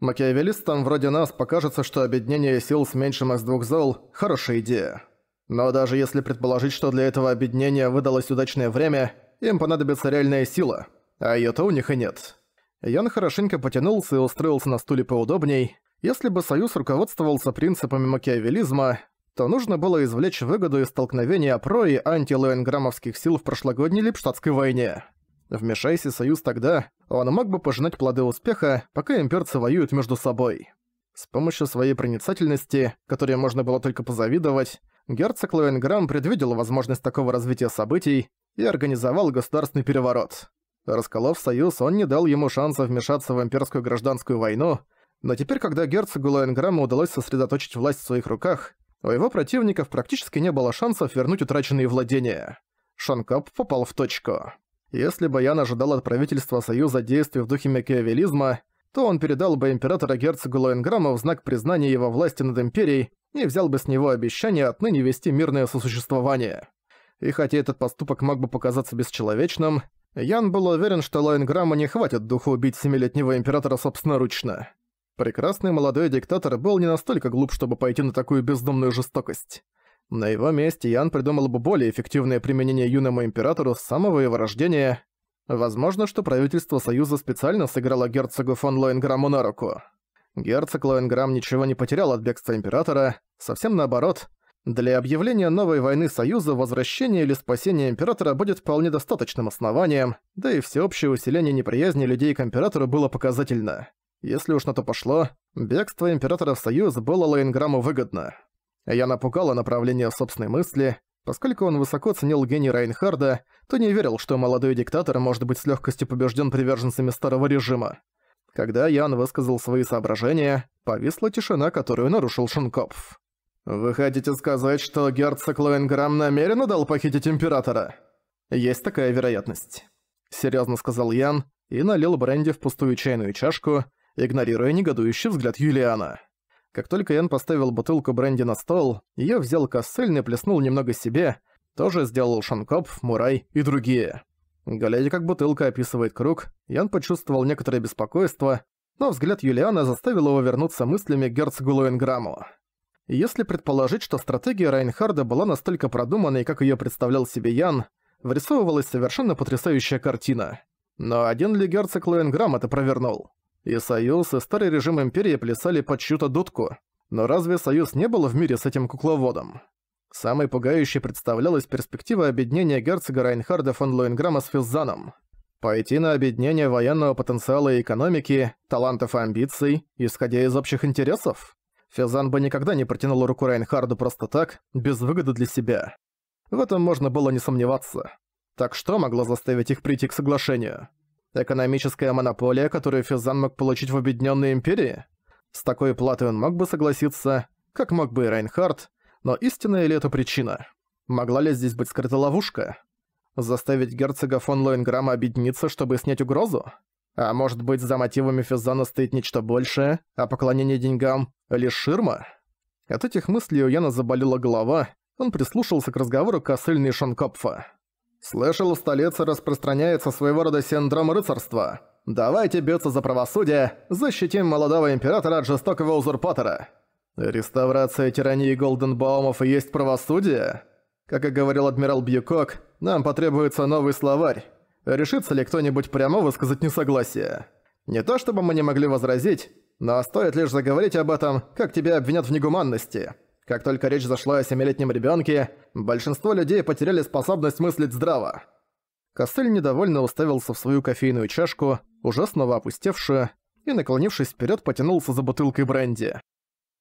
Макиавеллистам вроде нас покажется, что объединение сил с меньшим из двух зол – хорошая идея. Но даже если предположить, что для этого объединения выдалось удачное время, им понадобится реальная сила, а её-то у них и нет. Ян хорошенько потянулся и устроился на стуле поудобней. Если бы Союз руководствовался принципами макиавелизма, то нужно было извлечь выгоду из столкновения про и антилоенграммовских сил в прошлогодней Липштадтской войне. Вмешайся Союз тогда, он мог бы пожинать плоды успеха, пока имперцы воюют между собой. С помощью своей проницательности, которой можно было только позавидовать, герцог Лоенграм предвидел возможность такого развития событий и организовал государственный переворот. Расколов союз, он не дал ему шанса вмешаться в имперскую гражданскую войну, но теперь, когда герцогу Лоенграмму удалось сосредоточить власть в своих руках, у его противников практически не было шансов вернуть утраченные владения. Шанкап попал в точку. Если бы Ян ожидал от правительства Союза действий в духе макиавелизма, то он передал бы императора герцогу Лоенграмма в знак признания его власти над империей и взял бы с него обещание отныне вести мирное сосуществование. И хотя этот поступок мог бы показаться бесчеловечным, Ян был уверен, что Лоенграмма не хватит духу убить семилетнего императора собственноручно. Прекрасный молодой диктатор был не настолько глуп, чтобы пойти на такую бездумную жестокость. На его месте Ян придумал бы более эффективное применение юному императору с самого его рождения, Возможно, что правительство Союза специально сыграло герцогу фон Лоенграмму на руку. Герцог Лоенграмм ничего не потерял от бегства Императора, совсем наоборот. Для объявления новой войны Союза возвращение или спасение Императора будет вполне достаточным основанием, да и всеобщее усиление неприязни людей к Императору было показательно. Если уж на то пошло, бегство Императора в Союз было Лоенграмму выгодно. Я напугала направление собственной мысли, Поскольку он высоко ценил гений Райнхарда, то не верил, что молодой диктатор может быть с легкостью побежден приверженцами старого режима. Когда Ян высказал свои соображения, повисла тишина, которую нарушил Шинкопф. «Вы хотите сказать, что герцог Лоенграм намеренно дал похитить императора?» «Есть такая вероятность», — серьезно сказал Ян и налил бренди в пустую чайную чашку, игнорируя негодующий взгляд Юлиана. Как только Ян поставил бутылку бренди на стол, её взял Кассельн и плеснул немного себе, тоже сделал Шанкоп, Мурай и другие. Глядя, как бутылка описывает круг, Ян почувствовал некоторое беспокойство, но взгляд Юлиана заставил его вернуться мыслями к герцогу Лоенграмму. Если предположить, что стратегия Райнхарда была настолько продуманной, как её представлял себе Ян, вырисовывалась совершенно потрясающая картина. Но один ли герцог Лоенграмм это провернул? И Союз, и старый режим Империи плясали под чью-то дудку. Но разве Союз не был в мире с этим кукловодом? Самой пугающей представлялась перспектива объединения герцога Райнхарда фон Лоинграма с Физзаном. Пойти на объединение военного потенциала и экономики, талантов и амбиций, исходя из общих интересов? Физан бы никогда не протянул руку Райнхарду просто так, без выгоды для себя. В этом можно было не сомневаться. Так что могло заставить их прийти к соглашению? Экономическая монополия, которую Физан мог получить в Объединенной Империи? С такой платой он мог бы согласиться, как мог бы и Райнхард, но истинная ли это причина? Могла ли здесь быть скрыта ловушка? Заставить герцога фон Лоенграмма объединиться, чтобы снять угрозу? А может быть, за мотивами Физана стоит нечто большее, а поклонение деньгам — лишь ширма? От этих мыслей у Яна заболела голова, он прислушался к разговору Кассельна и Шонкопфа. Слышал, в столице распространяется своего рода синдром рыцарства. Давайте биться за правосудие, защитим молодого императора от жестокого узурпатора. Реставрация тирании Голденбаумов и есть правосудие? Как и говорил адмирал Бьюкок, нам потребуется новый словарь. Решится ли кто-нибудь прямо высказать несогласие? Не то чтобы мы не могли возразить, но стоит лишь заговорить об этом, как тебя обвинят в негуманности. Как только речь зашла о семилетнем ребенке, большинство людей потеряли способность мыслить здраво. Кассель недовольно уставился в свою кофейную чашку, уже снова опустевшую, и, наклонившись вперед, потянулся за бутылкой бренди.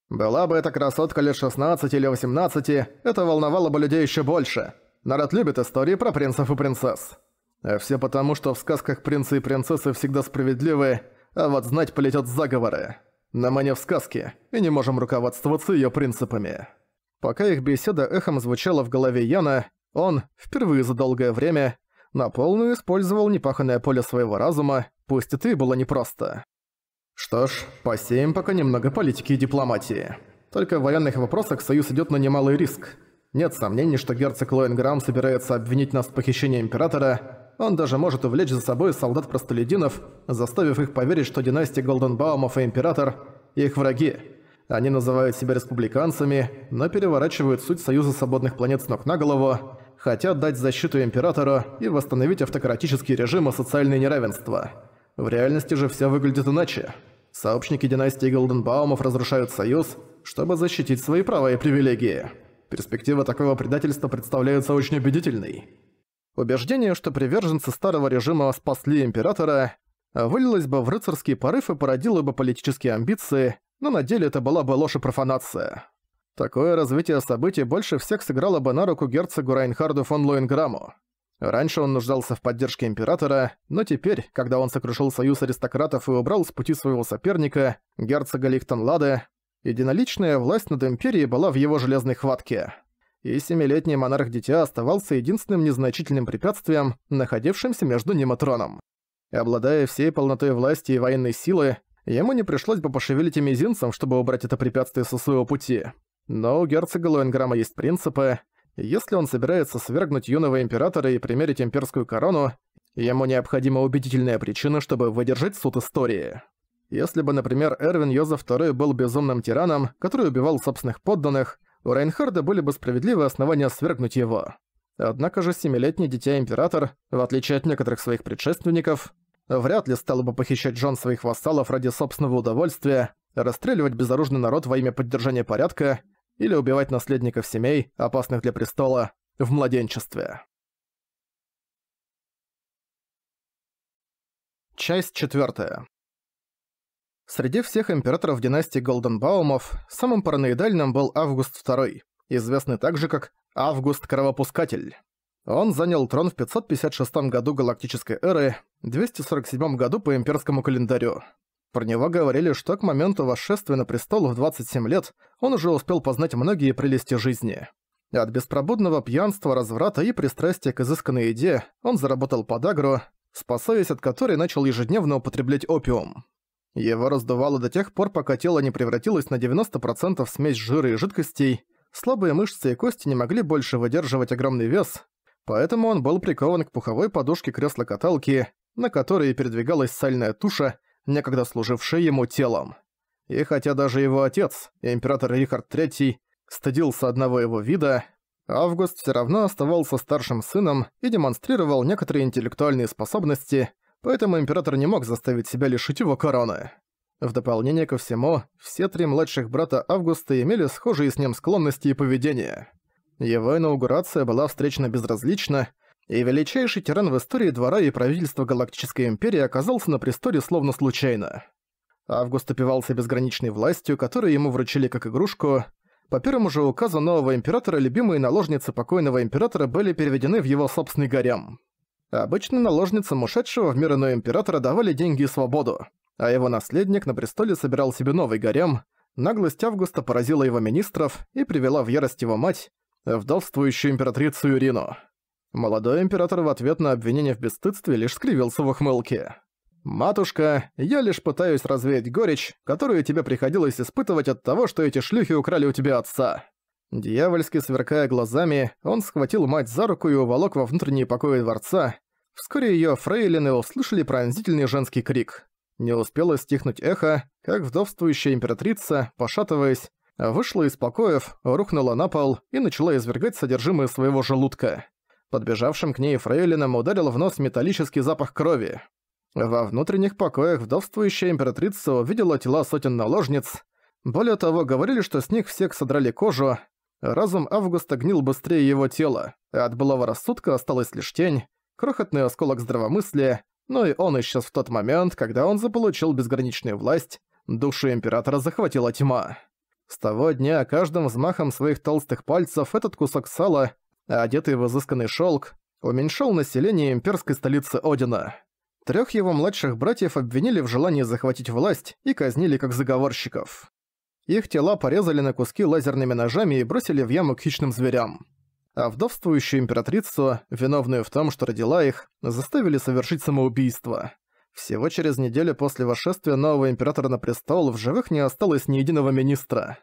Была бы эта красотка лет 16 или 18, это волновало бы людей еще больше. Народ любит истории про принцев и принцесс. А все потому, что в сказках принцы и принцессы всегда справедливы, а вот знать полетят заговоры. На мане в сказке, и не можем руководствоваться ее принципами. Пока их беседа эхом звучала в голове Яна, он, впервые за долгое время, на полную использовал непаханное поле своего разума, пусть это и было непросто. Что ж, посеем пока немного политики и дипломатии. Только в военных вопросах Союз идет на немалый риск. Нет сомнений, что герцог Лоенграм собирается обвинить нас в похищении Императора. Он даже может увлечь за собой солдат простолединов, заставив их поверить, что династия Голденбаумов и Император – их враги. Они называют себя республиканцами, но переворачивают суть Союза Свободных Планет с ног на голову, хотят дать защиту Императору и восстановить автократический режим и социальные неравенства. В реальности же все выглядит иначе. Сообщники династии Голденбаумов разрушают Союз, чтобы защитить свои права и привилегии. Перспектива такого предательства представляется очень убедительной. Убеждение, что приверженцы старого режима спасли Императора, вылилось бы в рыцарский порыв и породило бы политические амбиции, но на деле это была бы ложь и профанация. Такое развитие событий больше всех сыграло бы на руку герцогу Райнхарду фон Лоинграму. Раньше он нуждался в поддержке императора, но теперь, когда он сокрушил союз аристократов и убрал с пути своего соперника, герцога Лихтенлада, единоличная власть над империей была в его железной хватке. И семилетний монарх-дитя оставался единственным незначительным препятствием, находившимся между ним и троном. И обладая всей полнотой власти и военной силы, Ему не пришлось бы пошевелить и мизинцем, чтобы убрать это препятствие со своего пути. Но у герцога Лоинграма есть принципы. Если он собирается свергнуть юного императора и примерить имперскую корону, ему необходима убедительная причина, чтобы выдержать суд истории. Если бы, например, Эрвин Йозеф II был безумным тираном, который убивал собственных подданных, у Рейнхарда были бы справедливые основания свергнуть его. Однако же семилетний дитя-император, в отличие от некоторых своих предшественников, вряд ли стала бы похищать жен своих вассалов ради собственного удовольствия, расстреливать безоружный народ во имя поддержания порядка или убивать наследников семей, опасных для престола, в младенчестве. Часть четвертая. Среди всех императоров династии Голденбаумов самым параноидальным был Август II, известный также как Август Кровопускатель. Он занял трон в 556 году галактической эры, 247 году по имперскому календарю. Про него говорили, что к моменту восшествия на престол в 27 лет он уже успел познать многие прелести жизни. От беспробудного пьянства, разврата и пристрастия к изысканной еде он заработал подагру, спасаясь от которой начал ежедневно употреблять опиум. Его раздувало до тех пор, пока тело не превратилось на 90% в смесь жира и жидкостей, слабые мышцы и кости не могли больше выдерживать огромный вес, Поэтому он был прикован к пуховой подушке кресла-каталки, на которой передвигалась сальная туша, некогда служившая ему телом. И хотя даже его отец, император Рихард III, стыдился одного его вида, Август все равно оставался старшим сыном и демонстрировал некоторые интеллектуальные способности, поэтому император не мог заставить себя лишить его короны. В дополнение ко всему, все три младших брата Августа имели схожие с ним склонности и поведение. Его инаугурация была встречена безразлично, и величайший тиран в истории двора и правительства Галактической Империи оказался на престоле словно случайно. Август упивался безграничной властью, которую ему вручили как игрушку. По первому же указу нового императора любимые наложницы покойного императора были переведены в его собственный гарем. Обычно наложницам ушедшего в мир иной императора давали деньги и свободу, а его наследник на престоле собирал себе новый гарем. Наглость Августа поразила его министров и привела в ярость его мать, вдовствующую императрицу Юрину. Молодой император в ответ на обвинение в бесстыдстве лишь скривился в ухмылке. «Матушка, я лишь пытаюсь развеять горечь, которую тебе приходилось испытывать от того, что эти шлюхи украли у тебя отца». Дьявольски сверкая глазами, он схватил мать за руку и уволок во внутренние покои дворца. Вскоре ее фрейлины услышали пронзительный женский крик. Не успело стихнуть эхо, как вдовствующая императрица, пошатываясь, Вышла из покоев, рухнула на пол и начала извергать содержимое своего желудка. Подбежавшим к ней фрейлинам ударил в нос металлический запах крови. Во внутренних покоях вдовствующая императрица увидела тела сотен наложниц. Более того, говорили, что с них всех содрали кожу. Разум Августа гнил быстрее его тела, а от былого рассудка осталась лишь тень, крохотный осколок здравомыслия, но и он исчез в тот момент, когда он заполучил безграничную власть, душу императора захватила тьма. С того дня каждым взмахом своих толстых пальцев этот кусок сала, одетый в изысканный шелк, уменьшал население имперской столицы Одина. Трех его младших братьев обвинили в желании захватить власть и казнили как заговорщиков. Их тела порезали на куски лазерными ножами и бросили в яму к хищным зверям. А вдовствующую императрицу, виновную в том, что родила их, заставили совершить самоубийство. Всего через неделю после восшествия нового императора на престол в живых не осталось ни единого министра.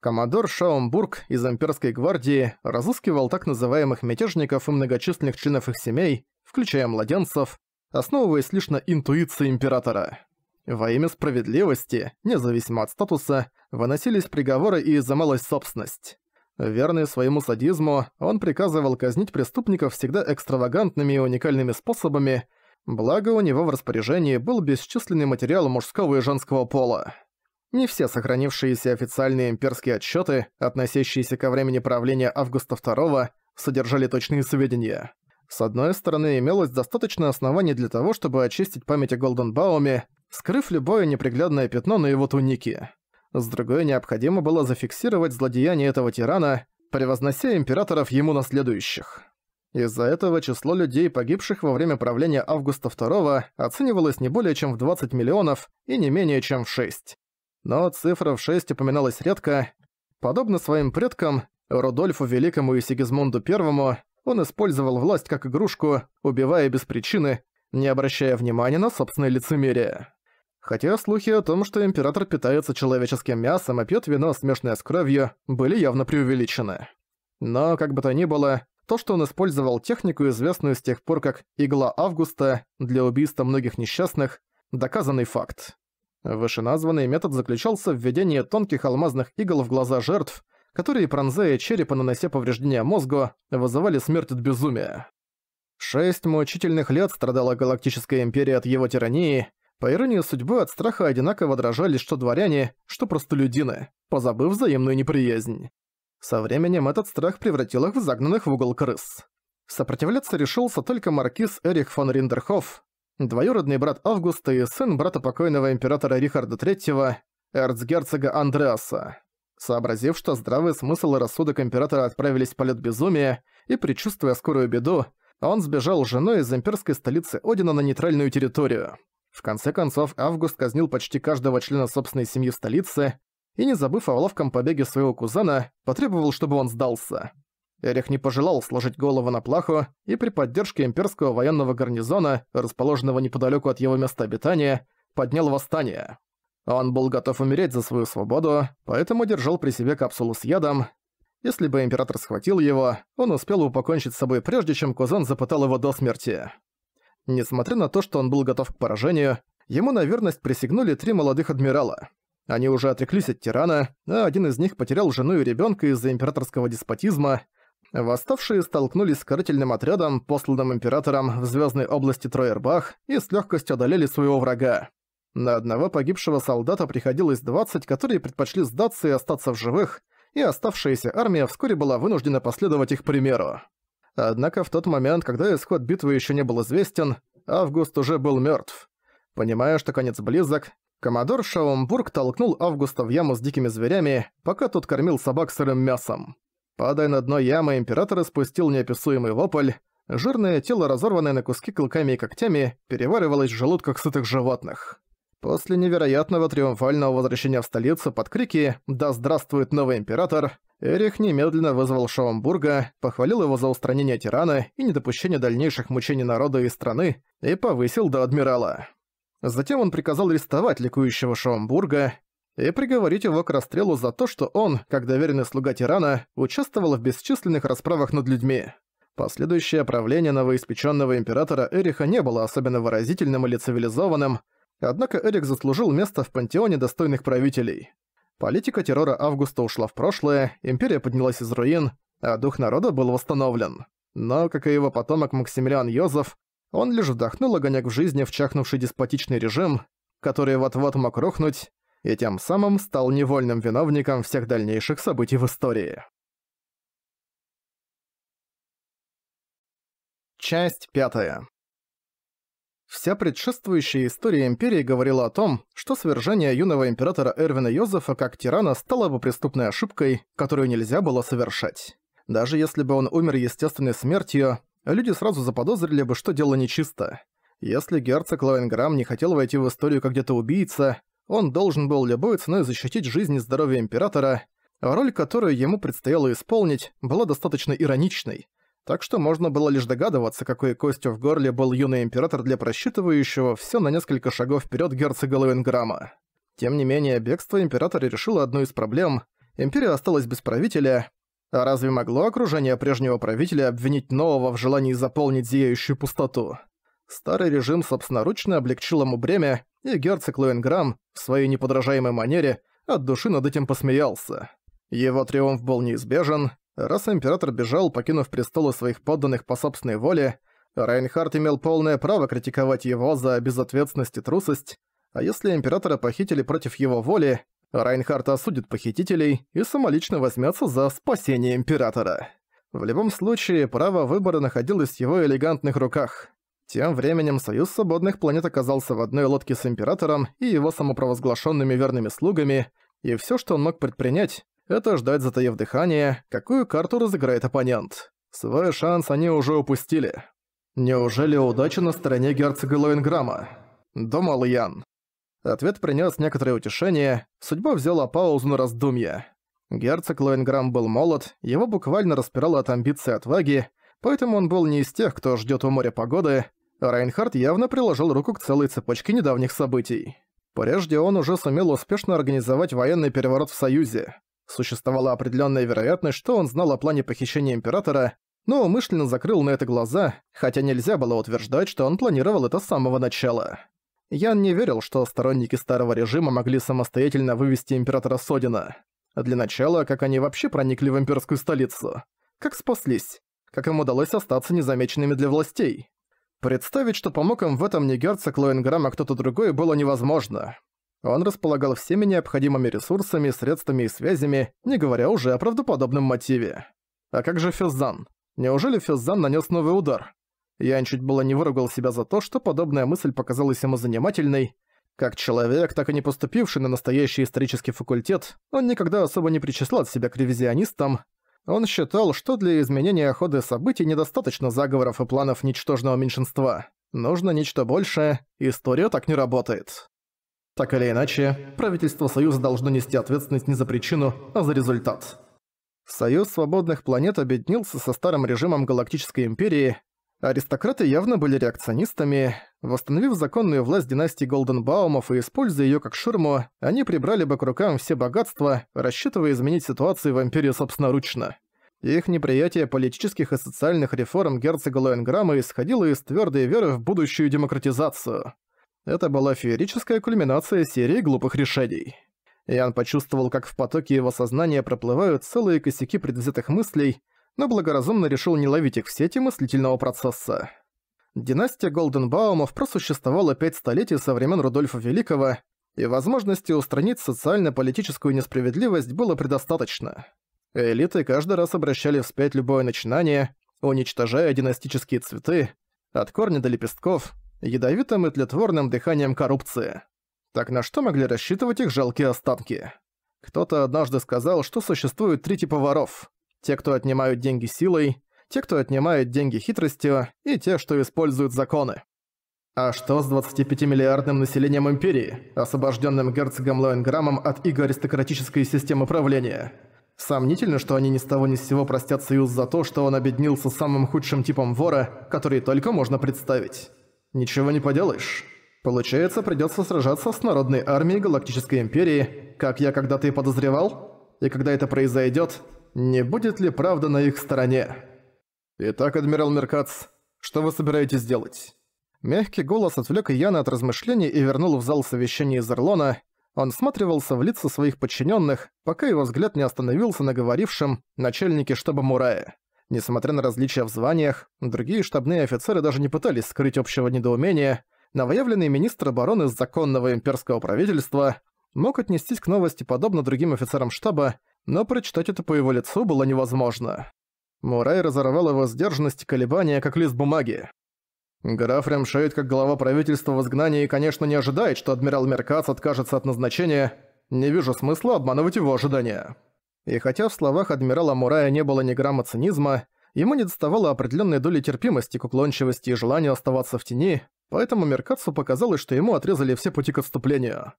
Коммодор Шаумбург из имперской гвардии разыскивал так называемых мятежников и многочисленных членов их семей, включая младенцев, основываясь лишь на интуиции императора. Во имя справедливости, независимо от статуса, выносились приговоры и изымалась собственность. Верный своему садизму, он приказывал казнить преступников всегда экстравагантными и уникальными способами – Благо, у него в распоряжении был бесчисленный материал мужского и женского пола. Не все сохранившиеся официальные имперские отчеты, относящиеся ко времени правления Августа II, содержали точные сведения. С одной стороны, имелось достаточно оснований для того, чтобы очистить память о Голденбауме, скрыв любое неприглядное пятно на его тунике. С другой, необходимо было зафиксировать злодеяние этого тирана, превознося императоров ему наследующих. Из-за этого число людей, погибших во время правления Августа II, оценивалось не более чем в 20 миллионов и не менее чем в 6. Но цифра в 6 упоминалась редко. Подобно своим предкам, Рудольфу Великому и Сигизмунду I, он использовал власть как игрушку, убивая без причины, не обращая внимания на собственное лицемерие. Хотя слухи о том, что император питается человеческим мясом и пьет вино, смешанное с кровью, были явно преувеличены. Но, как бы то ни было, то, что он использовал технику, известную с тех пор как «Игла Августа» для убийства многих несчастных, доказанный факт. Вышеназванный метод заключался в введении тонких алмазных игл в глаза жертв, которые, пронзая череп нанося повреждения мозгу, вызывали смерть от безумия. Шесть мучительных лет страдала Галактическая Империя от его тирании, по иронии судьбы от страха одинаково дрожали что дворяне, что простолюдины, позабыв взаимную неприязнь. Со временем этот страх превратил их в загнанных в угол крыс. Сопротивляться решился только маркиз Эрих фон Риндерхоф, двоюродный брат Августа и сын брата покойного императора Рихарда III, эрцгерцога Андреаса. Сообразив, что здравый смысл и рассудок императора отправились в полет безумия, и предчувствуя скорую беду, он сбежал с женой из имперской столицы Одина на нейтральную территорию. В конце концов, Август казнил почти каждого члена собственной семьи в столице, и, не забыв о ловком побеге своего кузена, потребовал, чтобы он сдался. Эрих не пожелал сложить голову на плаху, и при поддержке имперского военного гарнизона, расположенного неподалеку от его места обитания, поднял восстание. Он был готов умереть за свою свободу, поэтому держал при себе капсулу с ядом. Если бы император схватил его, он успел бы покончить с собой прежде, чем кузен запытал его до смерти. Несмотря на то, что он был готов к поражению, ему на верность присягнули три молодых адмирала. Они уже отреклись от тирана, а один из них потерял жену и ребенка из-за императорского деспотизма. Восставшие столкнулись с карательным отрядом, посланным императором в звездной области Троербах, и с легкостью одолели своего врага. На одного погибшего солдата приходилось 20, которые предпочли сдаться и остаться в живых, и оставшаяся армия вскоре была вынуждена последовать их примеру. Однако в тот момент, когда исход битвы еще не был известен, Август уже был мертв. Понимая, что конец близок, Комодор Шаумбург толкнул Августа в яму с дикими зверями, пока тот кормил собак сырым мясом. Падая на дно ямы, император испустил неописуемый вопль. Жирное тело, разорванное на куски клыками и когтями, переваривалось в желудках сытых животных. После невероятного триумфального возвращения в столицу под крики «Да здравствует новый император!» Эрих немедленно вызвал Шаумбурга, похвалил его за устранение тирана и недопущение дальнейших мучений народа и страны и повысил до адмирала. Затем он приказал арестовать ликующего Шаумбурга и приговорить его к расстрелу за то, что он, как доверенный слуга тирана, участвовал в бесчисленных расправах над людьми. Последующее правление новоиспеченного императора Эриха не было особенно выразительным или цивилизованным, однако Эрик заслужил место в пантеоне достойных правителей. Политика террора Августа ушла в прошлое, империя поднялась из руин, а дух народа был восстановлен. Но, как и его потомок Максимилиан Йозеф, он лишь вдохнул огонек в жизни в чахнувший деспотичный режим, который вот-вот мог рухнуть, и тем самым стал невольным виновником всех дальнейших событий в истории. Часть пятая. Вся предшествующая история Империи говорила о том, что свержение юного императора Эрвина Йозефа как тирана стало бы преступной ошибкой, которую нельзя было совершать. Даже если бы он умер естественной смертью, люди сразу заподозрили бы, что дело нечисто. Если герцог Лоенграм не хотел войти в историю как где-то убийца, он должен был любой ценой защитить жизнь и здоровье императора, роль, которую ему предстояло исполнить, была достаточно ироничной, так что можно было лишь догадываться, какой костью в горле был юный император для просчитывающего все на несколько шагов вперед герцога Лоенграма. Тем не менее, бегство императора решило одну из проблем. Империя осталась без правителя, а разве могло окружение прежнего правителя обвинить нового в желании заполнить зияющую пустоту? Старый режим собственноручно облегчил ему бремя, и герцог Луэнграм в своей неподражаемой манере от души над этим посмеялся. Его триумф был неизбежен, раз император бежал, покинув престолы своих подданных по собственной воле, Райнхард имел полное право критиковать его за безответственность и трусость, а если императора похитили против его воли, Райнхард осудит похитителей и самолично возьмется за спасение Императора. В любом случае, право выбора находилось в его элегантных руках. Тем временем Союз Свободных Планет оказался в одной лодке с Императором и его самопровозглашенными верными слугами, и все, что он мог предпринять, это ждать, затаив дыхание, какую карту разыграет оппонент. Свой шанс они уже упустили. «Неужели удача на стороне герцога Лоинграма?» – думал Ян. Ответ принес некоторое утешение, судьба взяла паузу на раздумья. Герцог Лоинграм был молод, его буквально распирало от амбиции и отваги, поэтому он был не из тех, кто ждет у моря погоды, Райнхард явно приложил руку к целой цепочке недавних событий. Прежде он уже сумел успешно организовать военный переворот в Союзе. Существовала определенная вероятность, что он знал о плане похищения Императора, но умышленно закрыл на это глаза, хотя нельзя было утверждать, что он планировал это с самого начала. Ян не верил, что сторонники старого режима могли самостоятельно вывести императора Содина. Для начала, как они вообще проникли в имперскую столицу? Как спаслись? Как им удалось остаться незамеченными для властей? Представить, что помог им в этом не герцог Лоенграм, а кто-то другой, было невозможно. Он располагал всеми необходимыми ресурсами, средствами и связями, не говоря уже о правдоподобном мотиве. А как же Фюззан? Неужели Фюззан нанес новый удар? Ян чуть было не выругал себя за то, что подобная мысль показалась ему занимательной. Как человек, так и не поступивший на настоящий исторический факультет, он никогда особо не причислял себя к ревизионистам. Он считал, что для изменения хода событий недостаточно заговоров и планов ничтожного меньшинства. Нужно нечто большее, история так не работает. Так или иначе, правительство Союза должно нести ответственность не за причину, а за результат. Союз свободных планет объединился со старым режимом Галактической Империи, Аристократы явно были реакционистами. Восстановив законную власть династии Голденбаумов и используя ее как ширму, они прибрали бы к рукам все богатства, рассчитывая изменить ситуацию в Империи собственноручно. Их неприятие политических и социальных реформ герцога Лоенграмма исходило из твердой веры в будущую демократизацию. Это была феерическая кульминация серии глупых решений. Ян почувствовал, как в потоке его сознания проплывают целые косяки предвзятых мыслей, но благоразумно решил не ловить их в сети мыслительного процесса. Династия Голденбаумов просуществовала пять столетий со времен Рудольфа Великого, и возможности устранить социально-политическую несправедливость было предостаточно. Элиты каждый раз обращали вспять любое начинание, уничтожая династические цветы, от корня до лепестков, ядовитым и тлетворным дыханием коррупции. Так на что могли рассчитывать их жалкие останки? Кто-то однажды сказал, что существует три типа воров. Те, кто отнимают деньги силой, те, кто отнимают деньги хитростью, и те, что используют законы. А что с 25-миллиардным населением Империи, освобожденным герцогом Лоенграммом от иго-аристократической системы правления? Сомнительно, что они ни с того ни с сего простят Союз за то, что он объединился с самым худшим типом вора, который только можно представить. Ничего не поделаешь. Получается, придется сражаться с народной армией Галактической Империи, как я когда-то и подозревал? И когда это произойдет, не будет ли правда на их стороне. «Итак, адмирал Меркац, что вы собираетесь делать?» Мягкий голос отвлек Яна от размышлений и вернул в зал совещания из Эрлона. Он всматривался в лица своих подчиненных, пока его взгляд не остановился на говорившем начальнике штаба Мурая. Несмотря на различия в званиях, другие штабные офицеры даже не пытались скрыть общего недоумения. Новоявленный министр обороны законного имперского правительства мог отнестись к новости подобно другим офицерам штаба, но прочитать это по его лицу было невозможно. Мурай разорвал его сдержанность и колебания, как лист бумаги. Граф Ремшейд, как глава правительства в изгнании, конечно, не ожидает, что адмирал Меркац откажется от назначения. Не вижу смысла обманывать его ожидания. И хотя в словах адмирала Мурая не было ни грамма цинизма, ему недоставало определенной доли терпимости к уклончивости и желанию оставаться в тени, поэтому Меркацу показалось, что ему отрезали все пути к отступлению.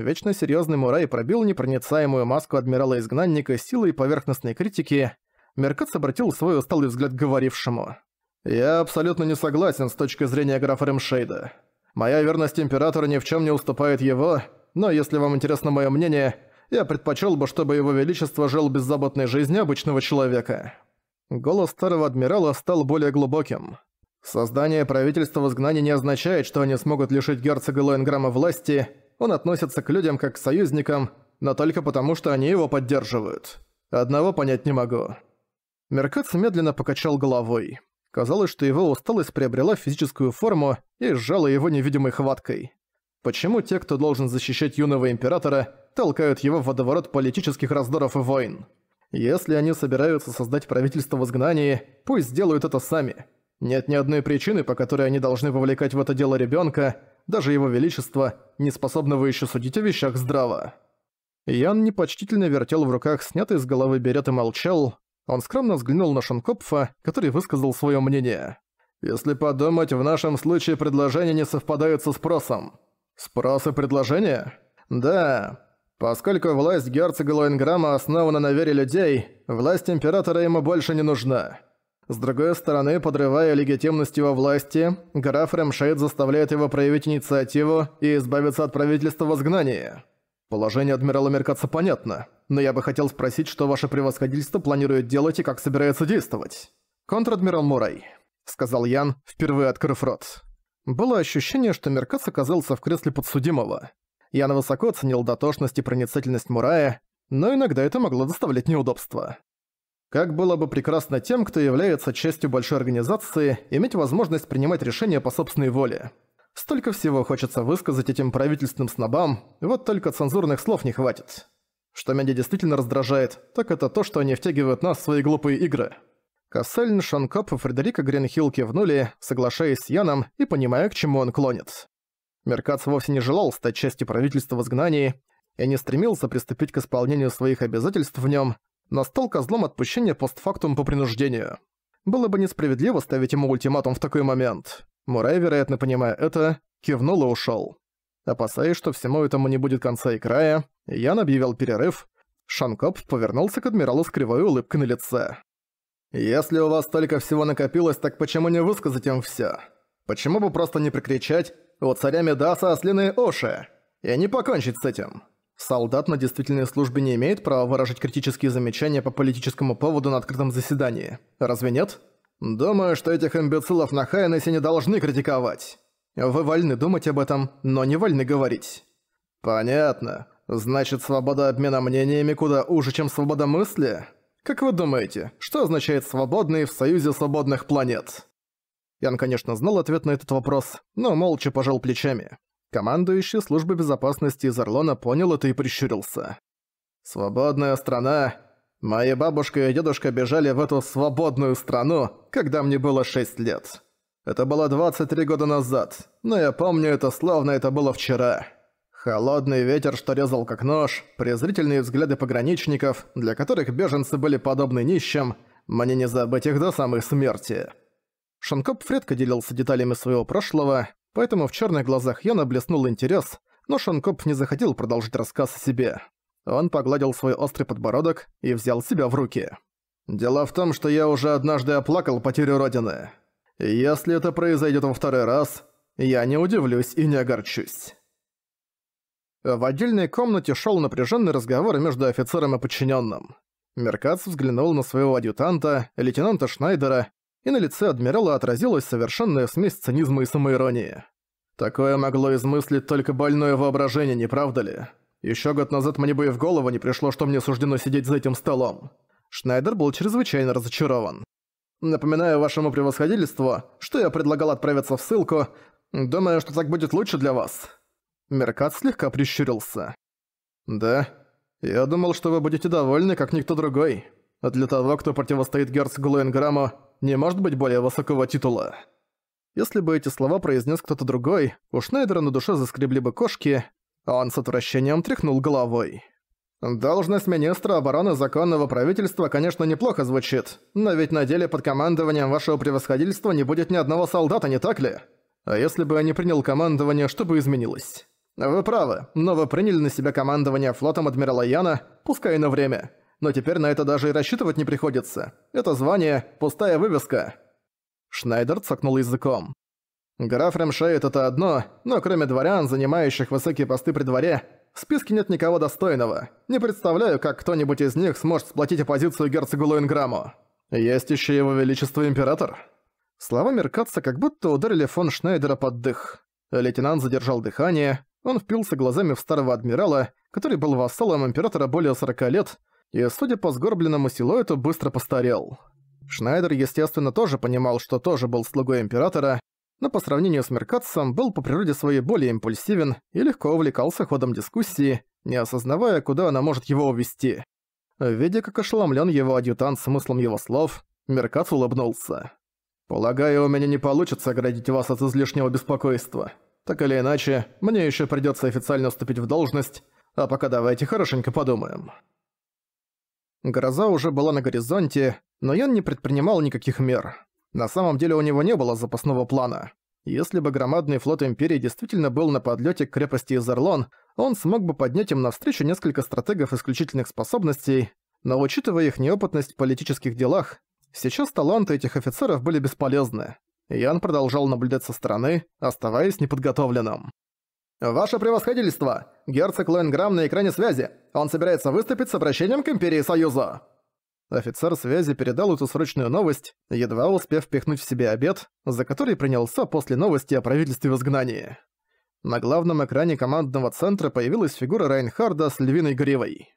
Вечно серьезный Мурай пробил непроницаемую маску адмирала-изгнанника силой поверхностной критики. Меркац обратил свой усталый взгляд к говорившему. «Я абсолютно не согласен с точки зрения графа Ремшейда. Моя верность Императору ни в чем не уступает его, но если вам интересно мое мнение, я предпочел бы, чтобы его величество жил беззаботной жизнью обычного человека». Голос старого адмирала стал более глубоким. Создание правительства в изгнании не означает, что они смогут лишить герцога Лоенграмма власти – он относится к людям как к союзникам, но только потому, что они его поддерживают. Одного понять не могу». Меркац медленно покачал головой. Казалось, что его усталость приобрела физическую форму и сжала его невидимой хваткой. Почему те, кто должен защищать юного императора, толкают его в водоворот политических раздоров и войн? Если они собираются создать правительство в изгнании, пусть сделают это сами. Нет ни одной причины, по которой они должны вовлекать в это дело ребенка, даже его величество, не способного еще судить о вещах здраво. Ян непочтительно вертел в руках снятый с головы берет и молчал. Он скромно взглянул на Шанкопфа, который высказал свое мнение. «Если подумать, в нашем случае предложения не совпадают со спросом». «Спрос и предложение?» «Да. Поскольку власть герцога Лоинграма основана на вере людей, власть императора ему больше не нужна. С другой стороны, подрывая легитимность его власти, граф Рэмшейд заставляет его проявить инициативу и избавиться от правительства в изгнании. Положение адмирала Меркаца понятно, но я бы хотел спросить, что ваше превосходительство планирует делать и как собирается действовать. «Контр-адмирал Мурай», — сказал Ян, впервые открыв рот. Было ощущение, что Меркац оказался в кресле подсудимого. Ян высоко оценил дотошность и проницательность Мурая, но иногда это могло доставлять неудобства. Как было бы прекрасно тем, кто является частью большой организации, иметь возможность принимать решения по собственной воле. Столько всего хочется высказать этим правительственным снобам, вот только цензурных слов не хватит. Что меня действительно раздражает, так это то, что они втягивают нас в свои глупые игры. Кассельн, Шанкоп и Фредерика Гринхилл кивнули, соглашаясь с Яном и понимая, к чему он клонит. Меркац вовсе не желал стать частью правительства в изгнании и не стремился приступить к исполнению своих обязательств в нем, настал козлом отпущения постфактум по принуждению. Было бы несправедливо ставить ему ультиматум в такой момент. Мурай, вероятно, понимая это, кивнул и ушел. Опасаясь, что всему этому не будет конца и края, Ян объявил перерыв. Шанкоп повернулся к адмиралу с кривой улыбкой на лице. «Если у вас столько всего накопилось, так почему не высказать им все? Почему бы просто не прикричать «У царя Медаса ослиные уши!» и не покончить с этим?» Солдат на действительной службе не имеет права выражать критические замечания по политическому поводу на открытом заседании. Разве нет? Думаю, что этих имбецилов на Хайнесе не должны критиковать. Вы вольны думать об этом, но не вольны говорить. Понятно. Значит, свобода обмена мнениями куда уже, чем свобода мысли? Как вы думаете, что означает «свободные» в Союзе свободных планет? Ян, конечно, знал ответ на этот вопрос, но молча пожал плечами. Командующий службы безопасности из Орлона понял это и прищурился. «Свободная страна! Мои бабушка и дедушка бежали в эту свободную страну, когда мне было 6 лет. Это было 23 года назад, но я помню это словно это было вчера. Холодный ветер, что резал как нож, презрительные взгляды пограничников, для которых беженцы были подобны нищим, мне не забыть их до самой смерти». Шанкоп Фредко делился деталями своего прошлого, Поэтому в черных глазах Яна блеснул интерес, но Шанкоп не захотел продолжить рассказ о себе. Он погладил свой острый подбородок и взял себя в руки. «Дело в том, что я уже однажды оплакал потерю Родины. Если это произойдет во второй раз, я не удивлюсь и не огорчусь». В отдельной комнате шел напряженный разговор между офицером и подчиненным. Меркац взглянул на своего адъютанта, лейтенанта Шнайдера, и на лице адмирала отразилась совершенная смесь цинизма и самоиронии. Такое могло измыслить только больное воображение, не правда ли? Ещё год назад мне бы и в голову не пришло, что мне суждено сидеть за этим столом. Шнайдер был чрезвычайно разочарован. Напоминаю вашему превосходительству, что я предлагал отправиться в ссылку, думая, что так будет лучше для вас. Меркат слегка прищурился. Да, я думал, что вы будете довольны, как никто другой. А для того, кто противостоит герцогу Лоенграмму, не может быть более высокого титула. Если бы эти слова произнес кто-то другой, у Шнайдера на душе заскребли бы кошки, а он с отвращением тряхнул головой. Должность министра обороны законного правительства, конечно, неплохо звучит, но ведь на деле под командованием вашего превосходительства не будет ни одного солдата, не так ли? А если бы я не принял командование, что бы изменилось? Вы правы, но вы приняли на себя командование флотом адмирала Яна, пускай на время но теперь на это даже и рассчитывать не приходится. Это звание – пустая вывеска». Шнайдер цокнул языком. «Граф Ремшейд – это одно, но кроме дворян, занимающих высокие посты при дворе, в списке нет никого достойного. Не представляю, как кто-нибудь из них сможет сплотить оппозицию герцогу Луинграмму. Есть еще его величество император». Слова Меркатца как будто ударили фон Шнайдера под дых. Лейтенант задержал дыхание, он впился глазами в старого адмирала, который был вассалом императора более 40 лет, и, судя по сгорбленному силуэту, быстро постарел. Шнайдер, естественно, тоже понимал, что тоже был слугой Императора, но по сравнению с Меркатсом был по природе своей более импульсивен и легко увлекался ходом дискуссии, не осознавая, куда она может его увести. Видя, как ошеломлен его адъютант смыслом его слов, Меркац улыбнулся. «Полагаю, у меня не получится оградить вас от излишнего беспокойства. Так или иначе, мне еще придется официально вступить в должность, а пока давайте хорошенько подумаем». Гроза уже была на горизонте, но Ян не предпринимал никаких мер. На самом деле у него не было запасного плана. Если бы громадный флот Империи действительно был на подлете к крепости Изерлон, он смог бы поднять им навстречу несколько стратегов исключительных способностей, но учитывая их неопытность в политических делах, сейчас таланты этих офицеров были бесполезны. Ян продолжал наблюдать со стороны, оставаясь неподготовленным. «Ваше превосходительство! Герцог Лоенграм на экране связи! Он собирается выступить с обращением к Империи Союза!» Офицер связи передал эту срочную новость, едва успев пихнуть в себе обед, за который принялся после новости о правительстве в изгнании. На главном экране командного центра появилась фигура Райнхарда с львиной гривой.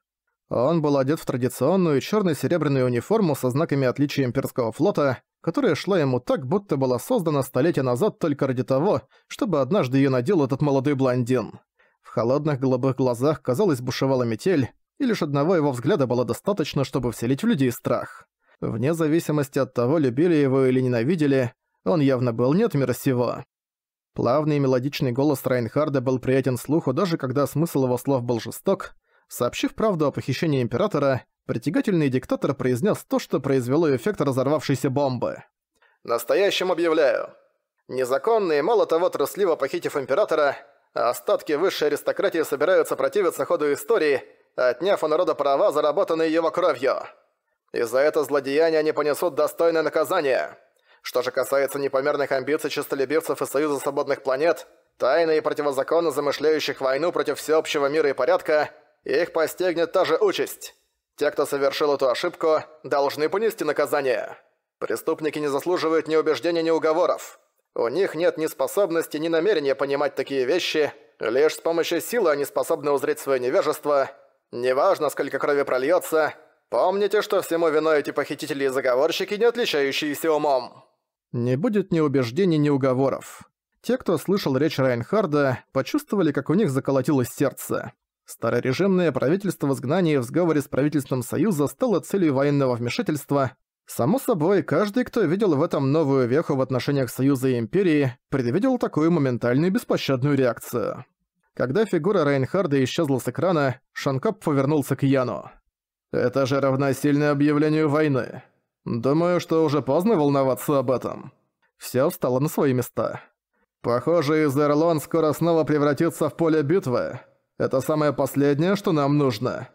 Он был одет в традиционную черно-серебряную униформу со знаками отличия имперского флота, которая шла ему так, будто была создана столетия назад только ради того, чтобы однажды ее надел этот молодой блондин. В холодных голубых глазах, казалось, бушевала метель, и лишь одного его взгляда было достаточно, чтобы вселить в людей страх. Вне зависимости от того, любили его или ненавидели, он явно был не от мира сего. Плавный и мелодичный голос Райнхарда был приятен слуху, даже когда смысл его слов был жесток — Сообщив правду о похищении Императора, притягательный диктатор произнес то, что произвело эффект разорвавшейся бомбы. «Настоящим объявляю. Незаконные, мало того, трусливо похитив Императора, остатки высшей аристократии собираются противиться ходу истории, отняв у народа права, заработанные его кровью. И за это злодеяние они понесут достойное наказание». Что же касается непомерных амбиций честолюбивцев и Союза Свободных Планет, тайно и противозаконно замышляющих войну против всеобщего мира и порядка, их постигнет та же участь. Те, кто совершил эту ошибку, должны понести наказание. Преступники не заслуживают ни убеждения, ни уговоров. У них нет ни способности, ни намерения понимать такие вещи. Лишь с помощью силы они способны узреть свое невежество. Неважно, сколько крови прольется. Помните, что всему виной эти похитители и заговорщики, не отличающиеся умом. Не будет ни убеждений, ни уговоров. Те, кто слышал речь Райнхарда, почувствовали, как у них заколотилось сердце. Старорежимное правительство в изгнании в сговоре с правительством Союза стало целью военного вмешательства. Само собой, каждый, кто видел в этом новую веху в отношениях Союза и Империи, предвидел такую моментальную беспощадную реакцию. Когда фигура Рейнхарда исчезла с экрана, Шанкап повернулся к Яну. «Это же равносильно объявлению войны. Думаю, что уже поздно волноваться об этом». Все встало на свои места. «Похоже, Изерлон скоро снова превратится в поле битвы. Это самое последнее, что нам нужно.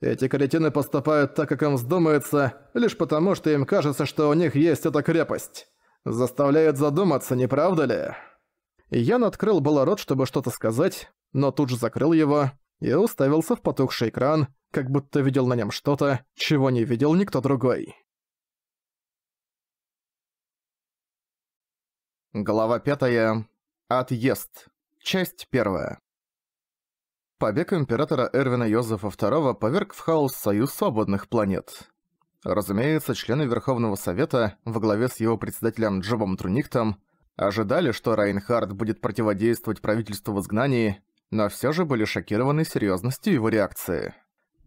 Эти каретины поступают так, как им вздумается, лишь потому, что им кажется, что у них есть эта крепость. Заставляет задуматься, не правда ли? Ян открыл было рот, чтобы что-то сказать, но тут же закрыл его и уставился в потухший экран, как будто видел на нем что-то, чего не видел никто другой. Глава пятая. Отъезд. Часть первая. Побег императора Эрвина Йозефа II поверг в хаос Союз Свободных Планет. Разумеется, члены Верховного Совета, во главе с его председателем Джобом Труниктом, ожидали, что Райнхард будет противодействовать правительству в изгнании, но все же были шокированы серьезностью его реакции.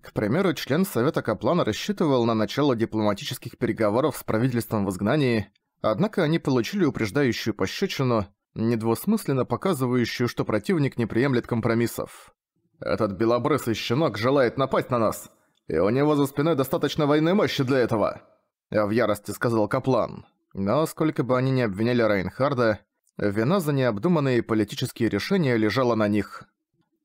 К примеру, член Совета Каплана рассчитывал на начало дипломатических переговоров с правительством в изгнании, однако они получили упреждающую пощечину, недвусмысленно показывающую, что противник не приемлет компромиссов. Этот белобрысый щенок желает напасть на нас, и у него за спиной достаточно военной мощи для этого!» Я В ярости сказал Каплан. Но сколько бы они ни обвиняли Райнхарда, вина за необдуманные политические решения лежала на них.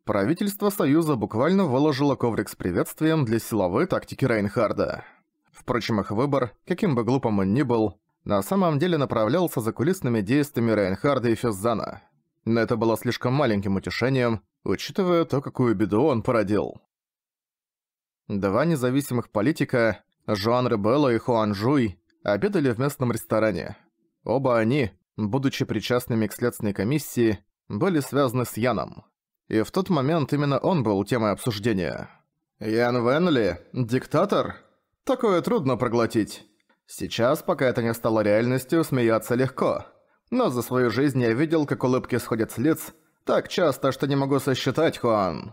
Правительство Союза буквально выложило коврик с приветствием для силовой тактики Рейнхарда. Впрочем, их выбор, каким бы глупым он ни был, на самом деле направлялся за кулисными действиями Рейнхарда и Фюззана. Но это было слишком маленьким утешением, учитывая то, какую беду он породил. Два независимых политика, Жуан Ребелло и Хуан Жуй, обедали в местном ресторане. Оба они, будучи причастными к следственной комиссии, были связаны с Яном. И в тот момент именно он был темой обсуждения. «Ян Венли? Диктатор? Такое трудно проглотить. Сейчас, пока это не стало реальностью, смеяться легко. Но за свою жизнь я видел, как улыбки сходят с лиц, так часто, что не могу сосчитать, Хуан».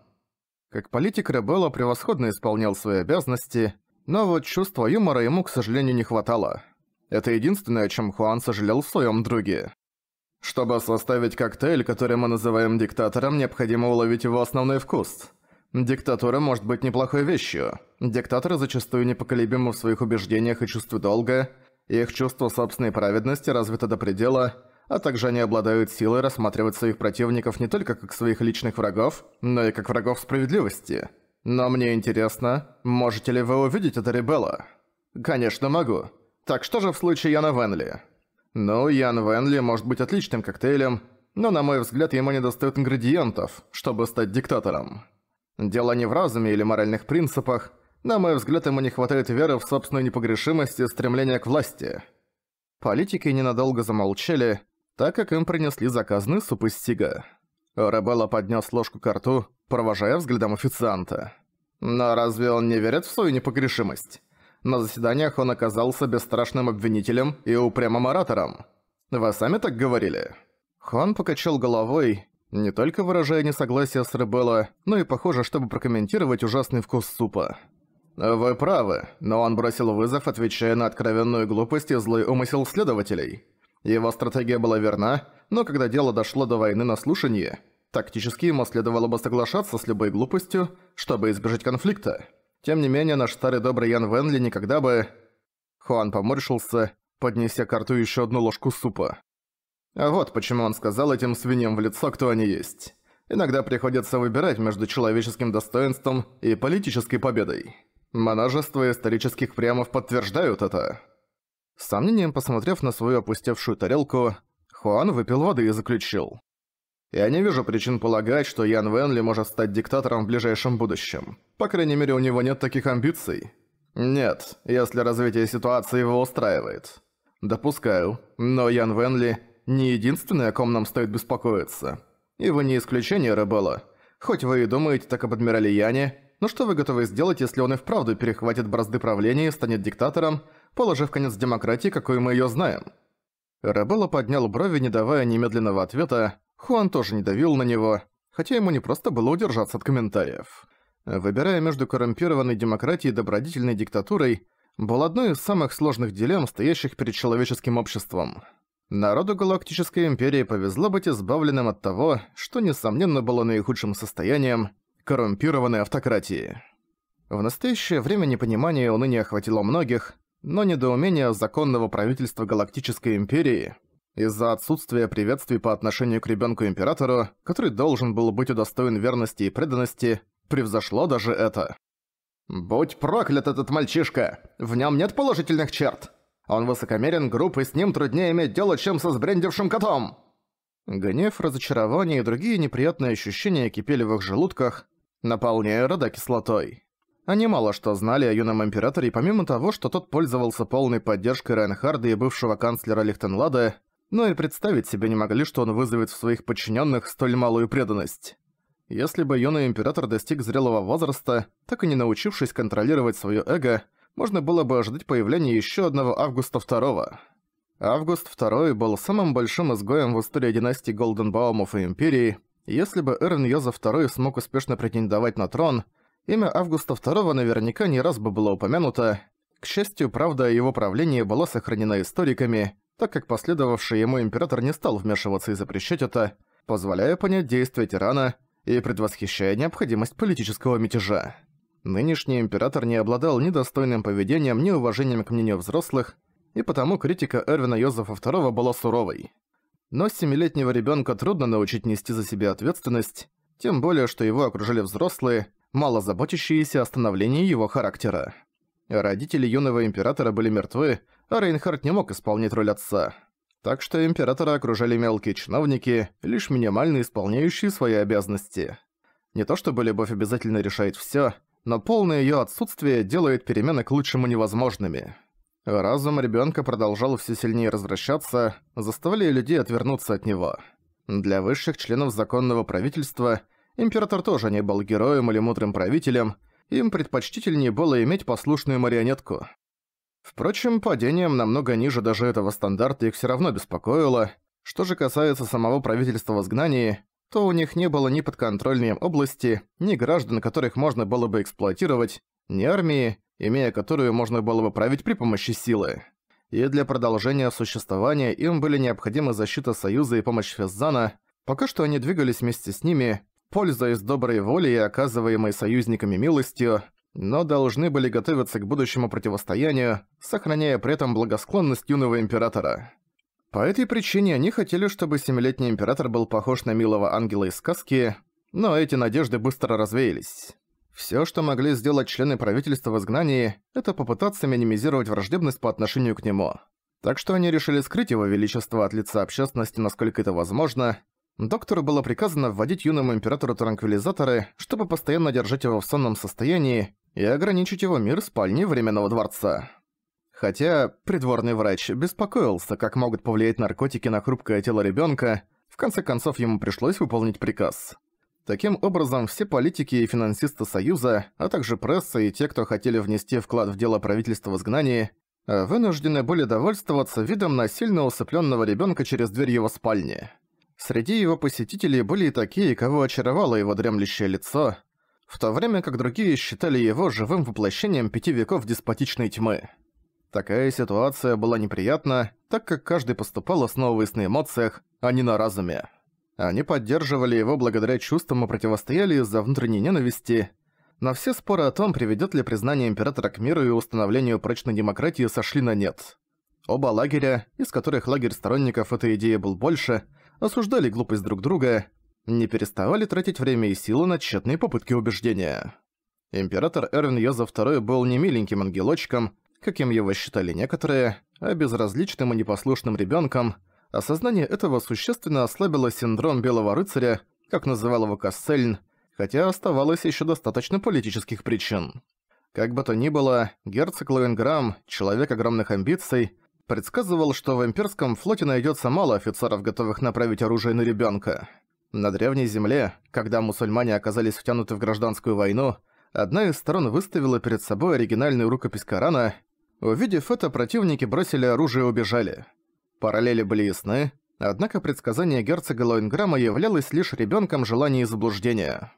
Как политик Ребелло превосходно исполнял свои обязанности, но вот чувства юмора ему, к сожалению, не хватало. Это единственное, о чем Хуан сожалел в своем друге. Чтобы составить коктейль, который мы называем диктатором, необходимо уловить его основной вкус. Диктатура может быть неплохой вещью. Диктаторы зачастую непоколебимы в своих убеждениях и чувстве долга, их чувство собственной праведности развито до предела – а также они обладают силой рассматривать своих противников не только как своих личных врагов, но и как врагов справедливости. Но мне интересно, можете ли вы увидеть это Ребелла? Конечно, могу. Так что же в случае Яна Венли? Ну, Ян Венли может быть отличным коктейлем, но, на мой взгляд, ему недостает ингредиентов, чтобы стать диктатором. Дело не в разуме или моральных принципах, на мой взгляд, ему не хватает веры в собственную непогрешимость и стремления к власти. Политики ненадолго замолчали, так как им принесли заказный суп из стига. Рабелла поднес ложку к рту, провожая взглядом официанта. Но разве он не верит в свою непогрешимость? На заседаниях он оказался бесстрашным обвинителем и упрямым оратором. Вы сами так говорили? Хон покачал головой, не только выражая несогласие с Ребелло, но и, похоже, чтобы прокомментировать ужасный вкус супа. «Вы правы, но он бросил вызов, отвечая на откровенную глупость и злой умысел следователей. Его стратегия была верна, но когда дело дошло до войны на слушании, тактически ему следовало бы соглашаться с любой глупостью, чтобы избежать конфликта. Тем не менее, наш старый добрый Ян Венли никогда бы... Хуан поморщился, поднеся к рту еще одну ложку супа. А вот почему он сказал этим свиньям в лицо, кто они есть. Иногда приходится выбирать между человеческим достоинством и политической победой. Монажество исторических прямов подтверждают это. С сомнением посмотрев на свою опустевшую тарелку, Хуан выпил воды и заключил. «Я не вижу причин полагать, что Ян Венли может стать диктатором в ближайшем будущем. По крайней мере, у него нет таких амбиций. Нет, если развитие ситуации его устраивает. Допускаю, но Ян Венли не единственный, о ком нам стоит беспокоиться. И вы не исключение, Ребелла. Хоть вы и думаете так об Адмирале Яне, но что вы готовы сделать, если он и вправду перехватит бразды правления и станет диктатором, положив конец демократии, какой мы ее знаем. Рабелло поднял брови, не давая немедленного ответа. Хуан тоже не давил на него, хотя ему не просто было удержаться от комментариев. Выбирая между коррумпированной демократией и добродетельной диктатурой, был одной из самых сложных дилемм, стоящих перед человеческим обществом. Народу Галактической Империи повезло быть избавленным от того, что, несомненно, было наихудшим состоянием – коррумпированной автократии. В настоящее время непонимание и уныние охватило многих, но недоумение законного правительства Галактической Империи из-за отсутствия приветствий по отношению к ребенку-императору, который должен был быть удостоен верности и преданности, превзошло даже это. «Будь проклят этот мальчишка! В нем нет положительных черт! Он высокомерен, груб, и с ним труднее иметь дело, чем со сбрендившим котом!» Гнев, разочарование и другие неприятные ощущения кипели в их желудках, наполняя рода кислотой. Они мало что знали о юном императоре, помимо того, что тот пользовался полной поддержкой Райнхарда и бывшего канцлера Лихтенлада, но и представить себе не могли, что он вызовет в своих подчиненных столь малую преданность. Если бы юный император достиг зрелого возраста, так и не научившись контролировать свое эго, можно было бы ожидать появления еще одного Августа II. Август II был самым большим изгоем в истории династии Голденбаумов и Империи. Если бы Эрн Йозеф II смог успешно претендовать на трон – Имя Августа II наверняка не раз бы было упомянуто. К счастью, правда о его правлении была сохранена историками, так как последовавший ему император не стал вмешиваться и запрещать это, позволяя понять действия тирана и предвосхищая необходимость политического мятежа. Нынешний император не обладал ни достойным поведением, ни уважением к мнению взрослых, и потому критика Эрвина Йозефа II была суровой. Но семилетнего ребенка трудно научить нести за себя ответственность, тем более, что его окружили взрослые, мало заботящиеся о становлении его характера. Родители юного императора были мертвы, а Рейнхард не мог исполнить роль отца. Так что императора окружали мелкие чиновники, лишь минимально исполняющие свои обязанности. Не то чтобы любовь обязательно решает всё, но полное её отсутствие делает перемены к лучшему невозможными. Разум ребёнка продолжал всё сильнее развращаться, заставляя людей отвернуться от него. Для высших членов законного правительства – Император тоже не был героем или мудрым правителем, им предпочтительнее было иметь послушную марионетку. Впрочем, падением намного ниже даже этого стандарта их все равно беспокоило. Что же касается самого правительства в изгнании, то у них не было ни подконтрольной им области, ни граждан, которых можно было бы эксплуатировать, ни армии, имея которую можно было бы править при помощи силы. И для продолжения существования им были необходимы защита Союза и помощь Феззана. Пока что они двигались вместе с ними, пользуясь доброй волей и оказываемой союзниками милостью, но должны были готовиться к будущему противостоянию, сохраняя при этом благосклонность юного императора. По этой причине они хотели, чтобы семилетний император был похож на милого ангела из сказки, но эти надежды быстро развеялись. Всё, что могли сделать члены правительства в изгнании, это попытаться минимизировать враждебность по отношению к нему. Так что они решили скрыть его величество от лица общественности, насколько это возможно, Доктору было приказано вводить юному императору транквилизаторы, чтобы постоянно держать его в сонном состоянии и ограничить его мир спальни Временного дворца. Хотя придворный врач беспокоился, как могут повлиять наркотики на хрупкое тело ребенка, в конце концов ему пришлось выполнить приказ. Таким образом, все политики и финансисты Союза, а также пресса и те, кто хотели внести вклад в дело правительства в изгнании, вынуждены были довольствоваться видом насильно усыпленного ребенка через дверь его спальни. Среди его посетителей были и такие, кого очаровало его дремлющее лицо, в то время как другие считали его живым воплощением пяти веков деспотичной тьмы. Такая ситуация была неприятна, так как каждый поступал основываясь на эмоциях, а не на разуме. Они поддерживали его благодаря чувствам и противостояли из-за внутренней ненависти, но все споры о том, приведет ли признание императора к миру и установлению прочной демократии, сошли на нет. Оба лагеря, из которых лагерь сторонников этой идеи был больше – осуждали глупость друг друга, не переставали тратить время и силы на тщетные попытки убеждения. Император Эрвин Йозеф II был не миленьким ангелочком, каким его считали некоторые, а безразличным и непослушным ребенком. Осознание этого существенно ослабило синдром Белого Рыцаря, как называл его Кассельн, хотя оставалось еще достаточно политических причин. Как бы то ни было, герцог Лоенграм, человек огромных амбиций, предсказывал, что в имперском флоте найдется мало офицеров, готовых направить оружие на ребенка. На Древней Земле, когда мусульмане оказались втянуты в гражданскую войну, одна из сторон выставила перед собой оригинальную рукопись Корана. Увидев это, противники бросили оружие и убежали. Параллели были ясны, однако предсказание герцога Лоинграма являлось лишь ребенком желания и заблуждения.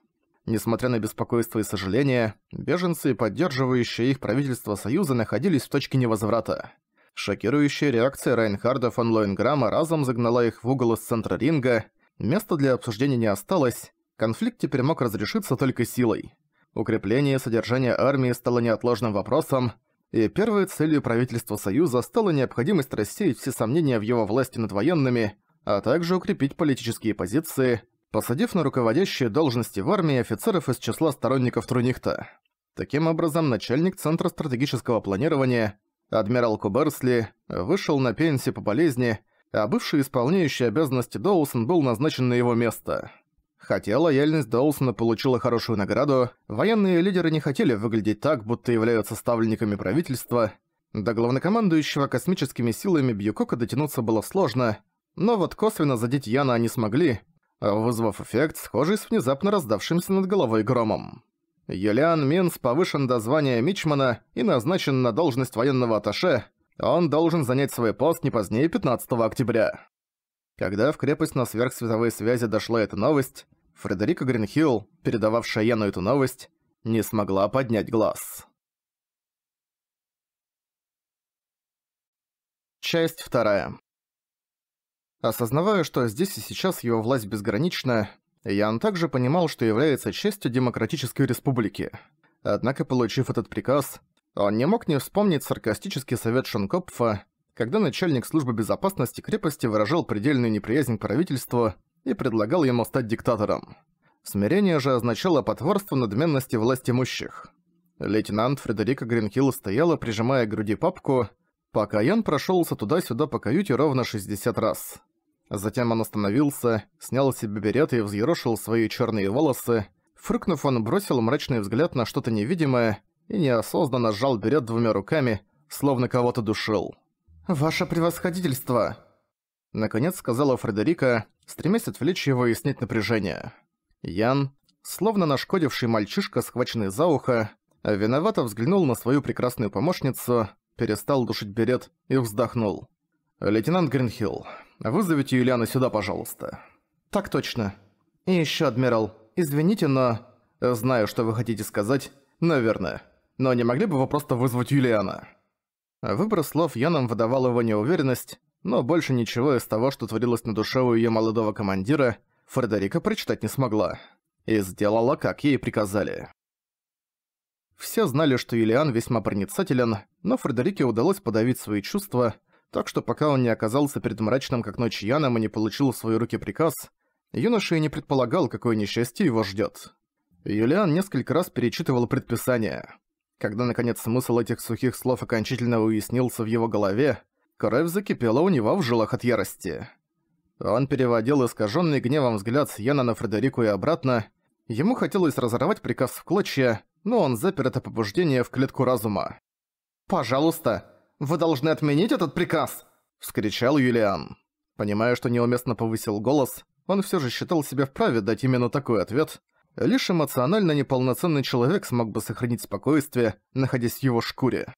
Несмотря на беспокойство и сожаление, беженцы и поддерживающие их правительство Союза находились в точке невозврата. Шокирующая реакция Райнхарда фон Лоинграма разом загнала их в угол из центра ринга, места для обсуждения не осталось, конфликт теперь мог разрешиться только силой. Укрепление содержания армии стало неотложным вопросом, и первой целью правительства Союза стала необходимость рассеять все сомнения в его власти над военными, а также укрепить политические позиции, посадив на руководящие должности в армии офицеров из числа сторонников Трунихта. Таким образом, начальник Центра стратегического планирования Адмирал Куберсли вышел на пенсию по болезни, а бывший исполняющий обязанности Доусон был назначен на его место. Хотя лояльность Доусона получила хорошую награду, военные лидеры не хотели выглядеть так, будто являются ставленниками правительства. До главнокомандующего космическими силами Бьюкока дотянуться было сложно, но вот косвенно задеть Яна они смогли, вызвав эффект, схожий с внезапно раздавшимся над головой громом. Юлиан Минс повышен до звания Мичмана и назначен на должность военного атташе. Он должен занять свой пост не позднее 15 октября. Когда в крепость на сверхсветовые связи дошла эта новость, Фредерика Гринхилл, передававшая Яну эту новость, не смогла поднять глаз. Часть вторая. Осознавая, что здесь и сейчас его власть безгранична, Ян также понимал, что является частью Демократической Республики. Однако, получив этот приказ, он не мог не вспомнить саркастический совет Шенкопфа, когда начальник службы безопасности крепости выражал предельную неприязнь к правительству и предлагал ему стать диктатором. Смирение же означало потворство надменности власть имущих. Лейтенант Фредерика Гринхилл стояла, прижимая к груди папку, пока Ян прошелся туда-сюда по каюте ровно 60 раз. Затем он остановился, снял себе берет и взъерошил свои черные волосы. Фрыкнув, он бросил мрачный взгляд на что-то невидимое и неосознанно сжал берет двумя руками, словно кого-то душил. «Ваше превосходительство!» Наконец сказала Фредерика, стремясь отвлечь его и снять напряжение. Ян, словно нашкодивший мальчишка, схваченный за ухо, виновато взглянул на свою прекрасную помощницу, перестал душить берет и вздохнул. «Лейтенант Гринхилл, Вызовите Юлиана сюда, пожалуйста». «Так точно. И ещё, адмирал, извините, но...» «Знаю, что вы хотите сказать. Наверное. Но не могли бы вы просто вызвать Юлиана?» Выбор слов Яном выдавал его неуверенность, но больше ничего из того, что творилось на душе у её молодого командира, Фредерика прочитать не смогла. И сделала, как ей приказали. Все знали, что Юлиан весьма проницателен, но Фредерике удалось подавить свои чувства – так что пока он не оказался перед мрачным как ночь Яном и не получил в свои руки приказ, юноша и не предполагал, какое несчастье его ждёт. Юлиан несколько раз перечитывал предписание. Когда, наконец, смысл этих сухих слов окончательно уяснился в его голове, кровь закипела у него в жилах от ярости. Он переводил искажённый гневом взгляд с Яна на Фредерику и обратно. Ему хотелось разорвать приказ в клочья, но он запер это побуждение в клетку разума. «Пожалуйста, вы должны отменить этот приказ!» — вскричал Юлиан. Понимая, что неуместно повысил голос, он все же считал себя вправе дать именно такой ответ. Лишь эмоционально неполноценный человек смог бы сохранить спокойствие, находясь в его шкуре.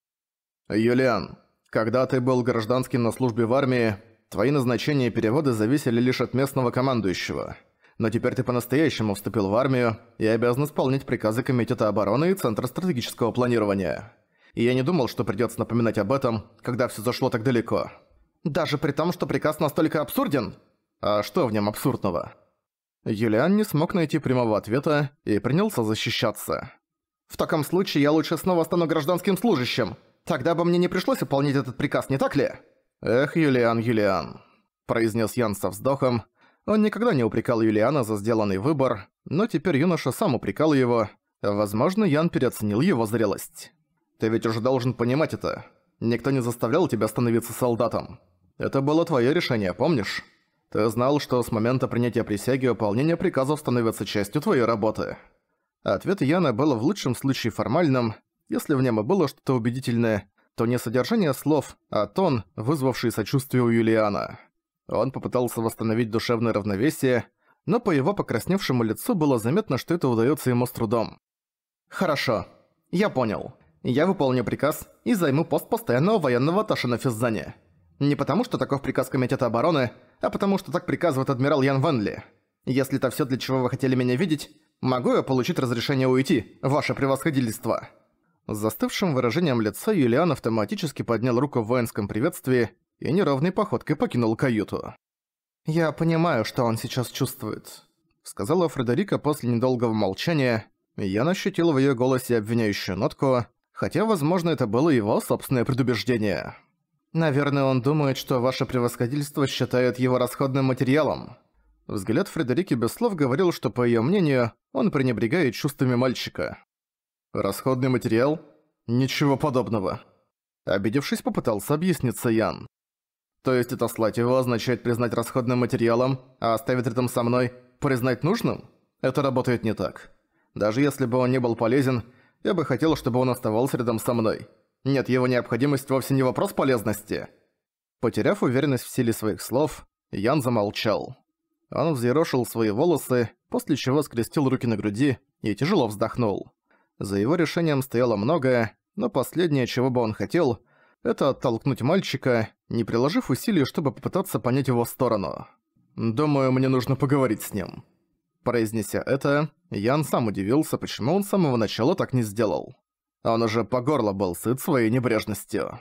«Юлиан, когда ты был гражданским на службе в армии, твои назначения и переводы зависели лишь от местного командующего. Но теперь ты по-настоящему вступил в армию и обязан исполнить приказы Комитета обороны и Центра стратегического планирования» и я не думал, что придётся напоминать об этом, когда всё зашло так далеко. Даже при том, что приказ настолько абсурден. А что в нём абсурдного? Юлиан не смог найти прямого ответа и принялся защищаться. «В таком случае я лучше снова стану гражданским служащим. Тогда бы мне не пришлось выполнить этот приказ, не так ли?» «Эх, Юлиан, Юлиан», – произнес Ян со вздохом. Он никогда не упрекал Юлиана за сделанный выбор, но теперь юноша сам упрекал его. Возможно, Ян переоценил его зрелость. Ты ведь уже должен понимать это. Никто не заставлял тебя становиться солдатом. Это было твое решение, помнишь? Ты знал, что с момента принятия присяги выполнение приказов становится частью твоей работы. Ответ Яна был в лучшем случае формальным. Если в нем и было что-то убедительное, то не содержание слов, а тон, вызвавший сочувствие у Юлиана. Он попытался восстановить душевное равновесие, но по его покрасневшему лицу было заметно, что это удается ему с трудом. «Хорошо, я понял я выполню приказ и займу пост постоянного военного аташе на Физзане. Не потому, что таков приказ Комитета обороны, а потому, что так приказывает адмирал Ян Венли. Если это все, для чего вы хотели меня видеть, могу я получить разрешение уйти, ваше превосходительство». С застывшим выражением лица Юлиан автоматически поднял руку в воинском приветствии и неровной походкой покинул каюту. «Я понимаю, что он сейчас чувствует», — сказала Фредерика после недолгого молчания. Я ощутил в ее голосе обвиняющую нотку, хотя, возможно, это было его собственное предубеждение. Наверное, он думает, что ваше превосходительство считает его расходным материалом. Взгляд Фредерики без слов говорил, что, по её мнению, он пренебрегает чувствами мальчика. «Расходный материал? Ничего подобного». Обидевшись, попытался объясниться Ян. «То есть это слать его означает признать расходным материалом, а оставить рядом со мной признать нужным? Это работает не так. Даже если бы он не был полезен, я бы хотел, чтобы он оставался рядом со мной. Нет, его необходимость вовсе не вопрос полезности». Потеряв уверенность в силе своих слов, Ян замолчал. Он взъерошил свои волосы, после чего скрестил руки на груди и тяжело вздохнул. За его решением стояло многое, но последнее, чего бы он хотел, это оттолкнуть мальчика, не приложив усилий, чтобы попытаться понять его сторону. «Думаю, мне нужно поговорить с ним». Произнеся это, Ян сам удивился, почему он с самого начала так не сделал. Он уже по горло был сыт своей небрежностью.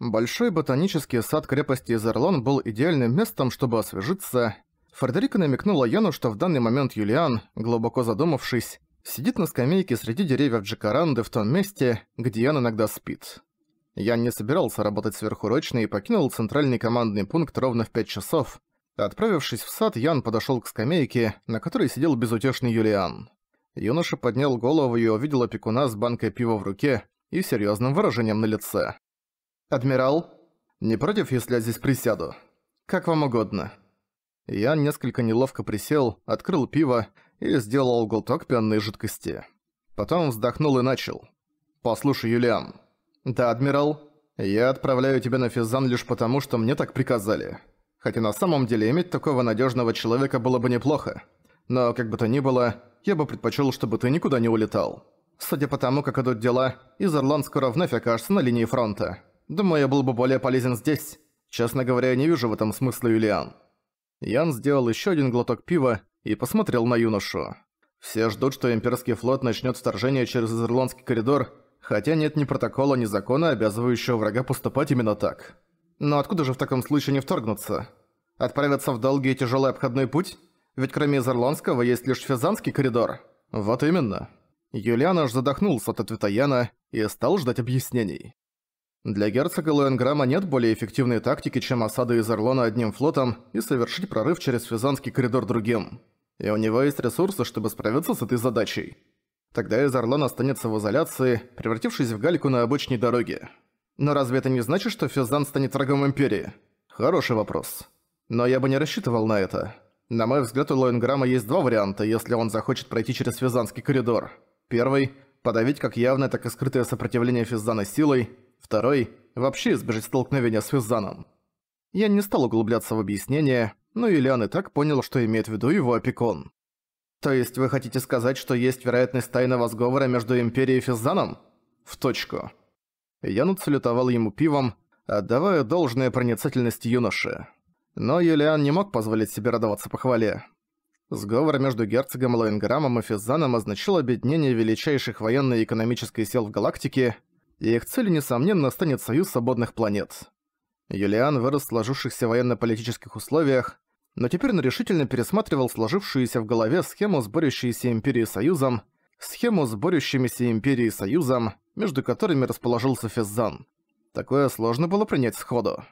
Большой ботанический сад крепости Изерлон был идеальным местом, чтобы освежиться. Фредерика намекнула Яну, что в данный момент Юлиан, глубоко задумавшись, сидит на скамейке среди деревьев Джакаранды в том месте, где Ян иногда спит. Ян не собирался работать сверхурочно и покинул центральный командный пункт ровно в 5 часов, Отправившись в сад, Ян подошёл к скамейке, на которой сидел безутешный Юлиан. Юноша поднял голову и увидел опекуна с банкой пива в руке и серьёзным выражением на лице. «Адмирал, не против, если я здесь присяду? Как вам угодно». Ян несколько неловко присел, открыл пиво и сделал глоток пенной жидкости. Потом вздохнул и начал. «Послушай, Юлиан». «Да, адмирал. Я отправляю тебя на Физан лишь потому, что мне так приказали». Хотя на самом деле иметь такого надежного человека было бы неплохо. Но как бы то ни было, я бы предпочел, чтобы ты никуда не улетал. Судя по тому, как идут дела, Изерланд скоро вновь окажется на линии фронта. Думаю, я был бы более полезен здесь. Честно говоря, я не вижу в этом смысла Юлиан. Ян сделал еще один глоток пива и посмотрел на юношу. Все ждут, что имперский флот начнет вторжение через Изерландский коридор, хотя нет ни протокола, ни закона, обязывающего врага поступать именно так. Но откуда же в таком случае не вторгнуться? Отправиться в долгий и тяжелый обходной путь? Ведь кроме Изерландского есть лишь Физанский коридор. Вот именно. Юлиан аж задохнулся от ответа Яна и стал ждать объяснений. Для герцога Лоенграма нет более эффективной тактики, чем осада из одним флотом и совершить прорыв через Физанский коридор другим. И у него есть ресурсы, чтобы справиться с этой задачей. Тогда из останется в изоляции, превратившись в галику на обычной дороге. Но разве это не значит, что Физан станет врагом Империи? Хороший вопрос. Но я бы не рассчитывал на это. На мой взгляд, у Лоинграма есть два варианта, если он захочет пройти через Физанский коридор. Первый – подавить как явное, так и скрытое сопротивление Физана силой. Второй – вообще избежать столкновения с Физаном. Я не стал углубляться в объяснение, но Ильян и так понял, что имеет в виду его опекун. То есть вы хотите сказать, что есть вероятность тайного сговора между Империей и Физаном? В точку. Я нацелютовал ему пивом, отдавая должное проницательность юноши. Но Юлиан не мог позволить себе радоваться похвале. Сговор между герцогом Лоинграмом и Физаном означал объединение величайших военно экономических сил в галактике, и их целью, несомненно, станет союз свободных планет. Юлиан вырос в сложившихся военно-политических условиях, но теперь он решительно пересматривал сложившуюся в голове схему с империи Союзом, схему с борющимися Империей и Союзом, между которыми расположился Физзан. Такое сложно было принять сходу.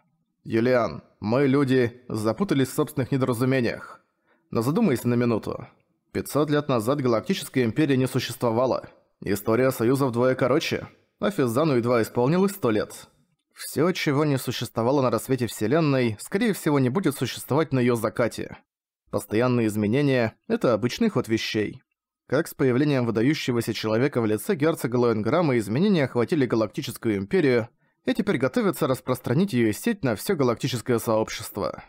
«Юлиан, мы, люди, запутались в собственных недоразумениях. Но задумайся на минуту. 500 лет назад Галактическая Империя не существовала. История Союза вдвое короче, а Физзану едва исполнилось 100 лет». Все, чего не существовало на рассвете Вселенной, скорее всего, не будет существовать на ее закате. Постоянные изменения – это обычный ход вещей. Как с появлением выдающегося человека в лице герцога Лоенграмма изменения охватили Галактическую Империю, и теперь готовятся распространить её сеть на всё галактическое сообщество.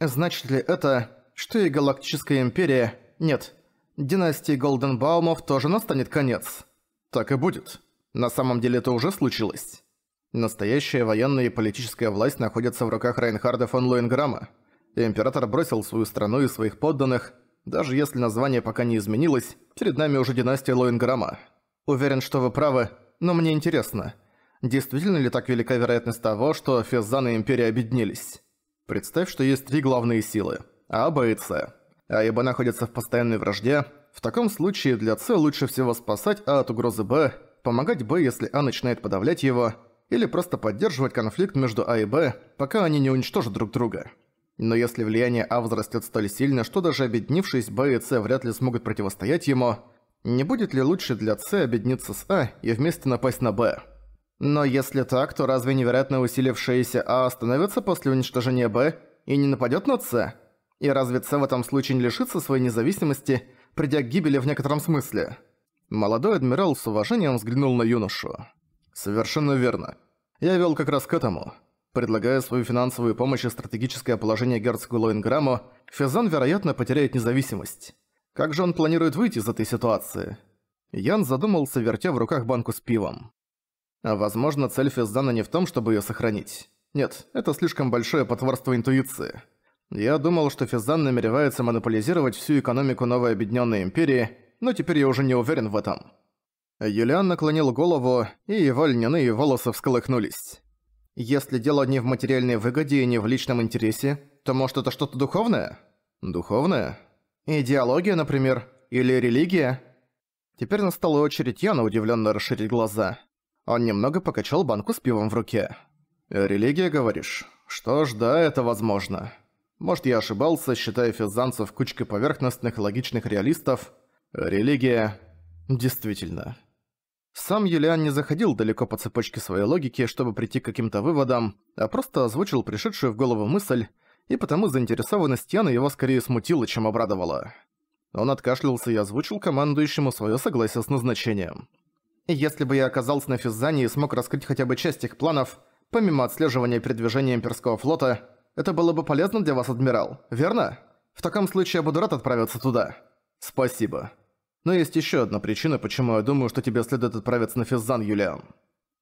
Значит ли это, что и Галактическая Империя... Нет, династии Голденбаумов тоже настанет конец? Так и будет. На самом деле это уже случилось. Настоящая военная и политическая власть находится в руках Рейнхарда фон Лоенграмма. Император бросил свою страну и своих подданных, даже если название пока не изменилось, перед нами уже династия Лоинграма. Уверен, что вы правы, но мне интересно, действительно ли так велика вероятность того, что Феззан и Империя объединились? Представь, что есть три главные силы – А, Б и С. А и Б находятся в постоянной вражде. В таком случае для С лучше всего спасать А от угрозы Б, помогать Б, если А начинает подавлять его, или просто поддерживать конфликт между А и Б, пока они не уничтожат друг друга. Но если влияние А возрастет столь сильно, что даже обеднившись, Б и С вряд ли смогут противостоять ему, не будет ли лучше для С объединиться с А и вместе напасть на Б? Но если так, то разве невероятно усилившееся А остановится после уничтожения Б и не нападет на С? И разве С в этом случае не лишится своей независимости, придя к гибели в некотором смысле? Молодой адмирал с уважением взглянул на юношу. «Совершенно верно. Я вел как раз к этому. Предлагая свою финансовую помощь и стратегическое положение герцогу Лоинграму, Физан, вероятно, потеряет независимость. Как же он планирует выйти из этой ситуации? Ян задумался, вертя в руках банку с пивом. А возможно, цель Физана не в том, чтобы ее сохранить. Нет, это слишком большое потворство интуиции. Я думал, что Физан намеревается монополизировать всю экономику новой объединенной империи, но теперь я уже не уверен в этом. Юлиан наклонил голову, и его льняные волосы всколыхнулись. Если дело не в материальной выгоде и не в личном интересе, то может это что-то духовное? Духовное? Идеология, например, или религия? Теперь настала очередь Яна удивленно расширить глаза. Он немного покачал банку с пивом в руке. «Религия, говоришь? Что ж, да, это возможно. Может, я ошибался, считая физанцев кучкой поверхностных логичных реалистов. Религия... Действительно, сам Юлиан не заходил далеко по цепочке своей логики, чтобы прийти к каким-то выводам, а просто озвучил пришедшую в голову мысль, и потому заинтересованность Яна его скорее смутила, чем обрадовала. Он откашлялся и озвучил командующему свое согласие с назначением. «Если бы я оказался на Физзане и смог раскрыть хотя бы часть их планов, помимо отслеживания передвижения имперского флота, это было бы полезно для вас, адмирал, верно? В таком случае я буду рад отправиться туда. Спасибо. Но есть еще одна причина, почему я думаю, что тебе следует отправиться на Физзан, Юлиан.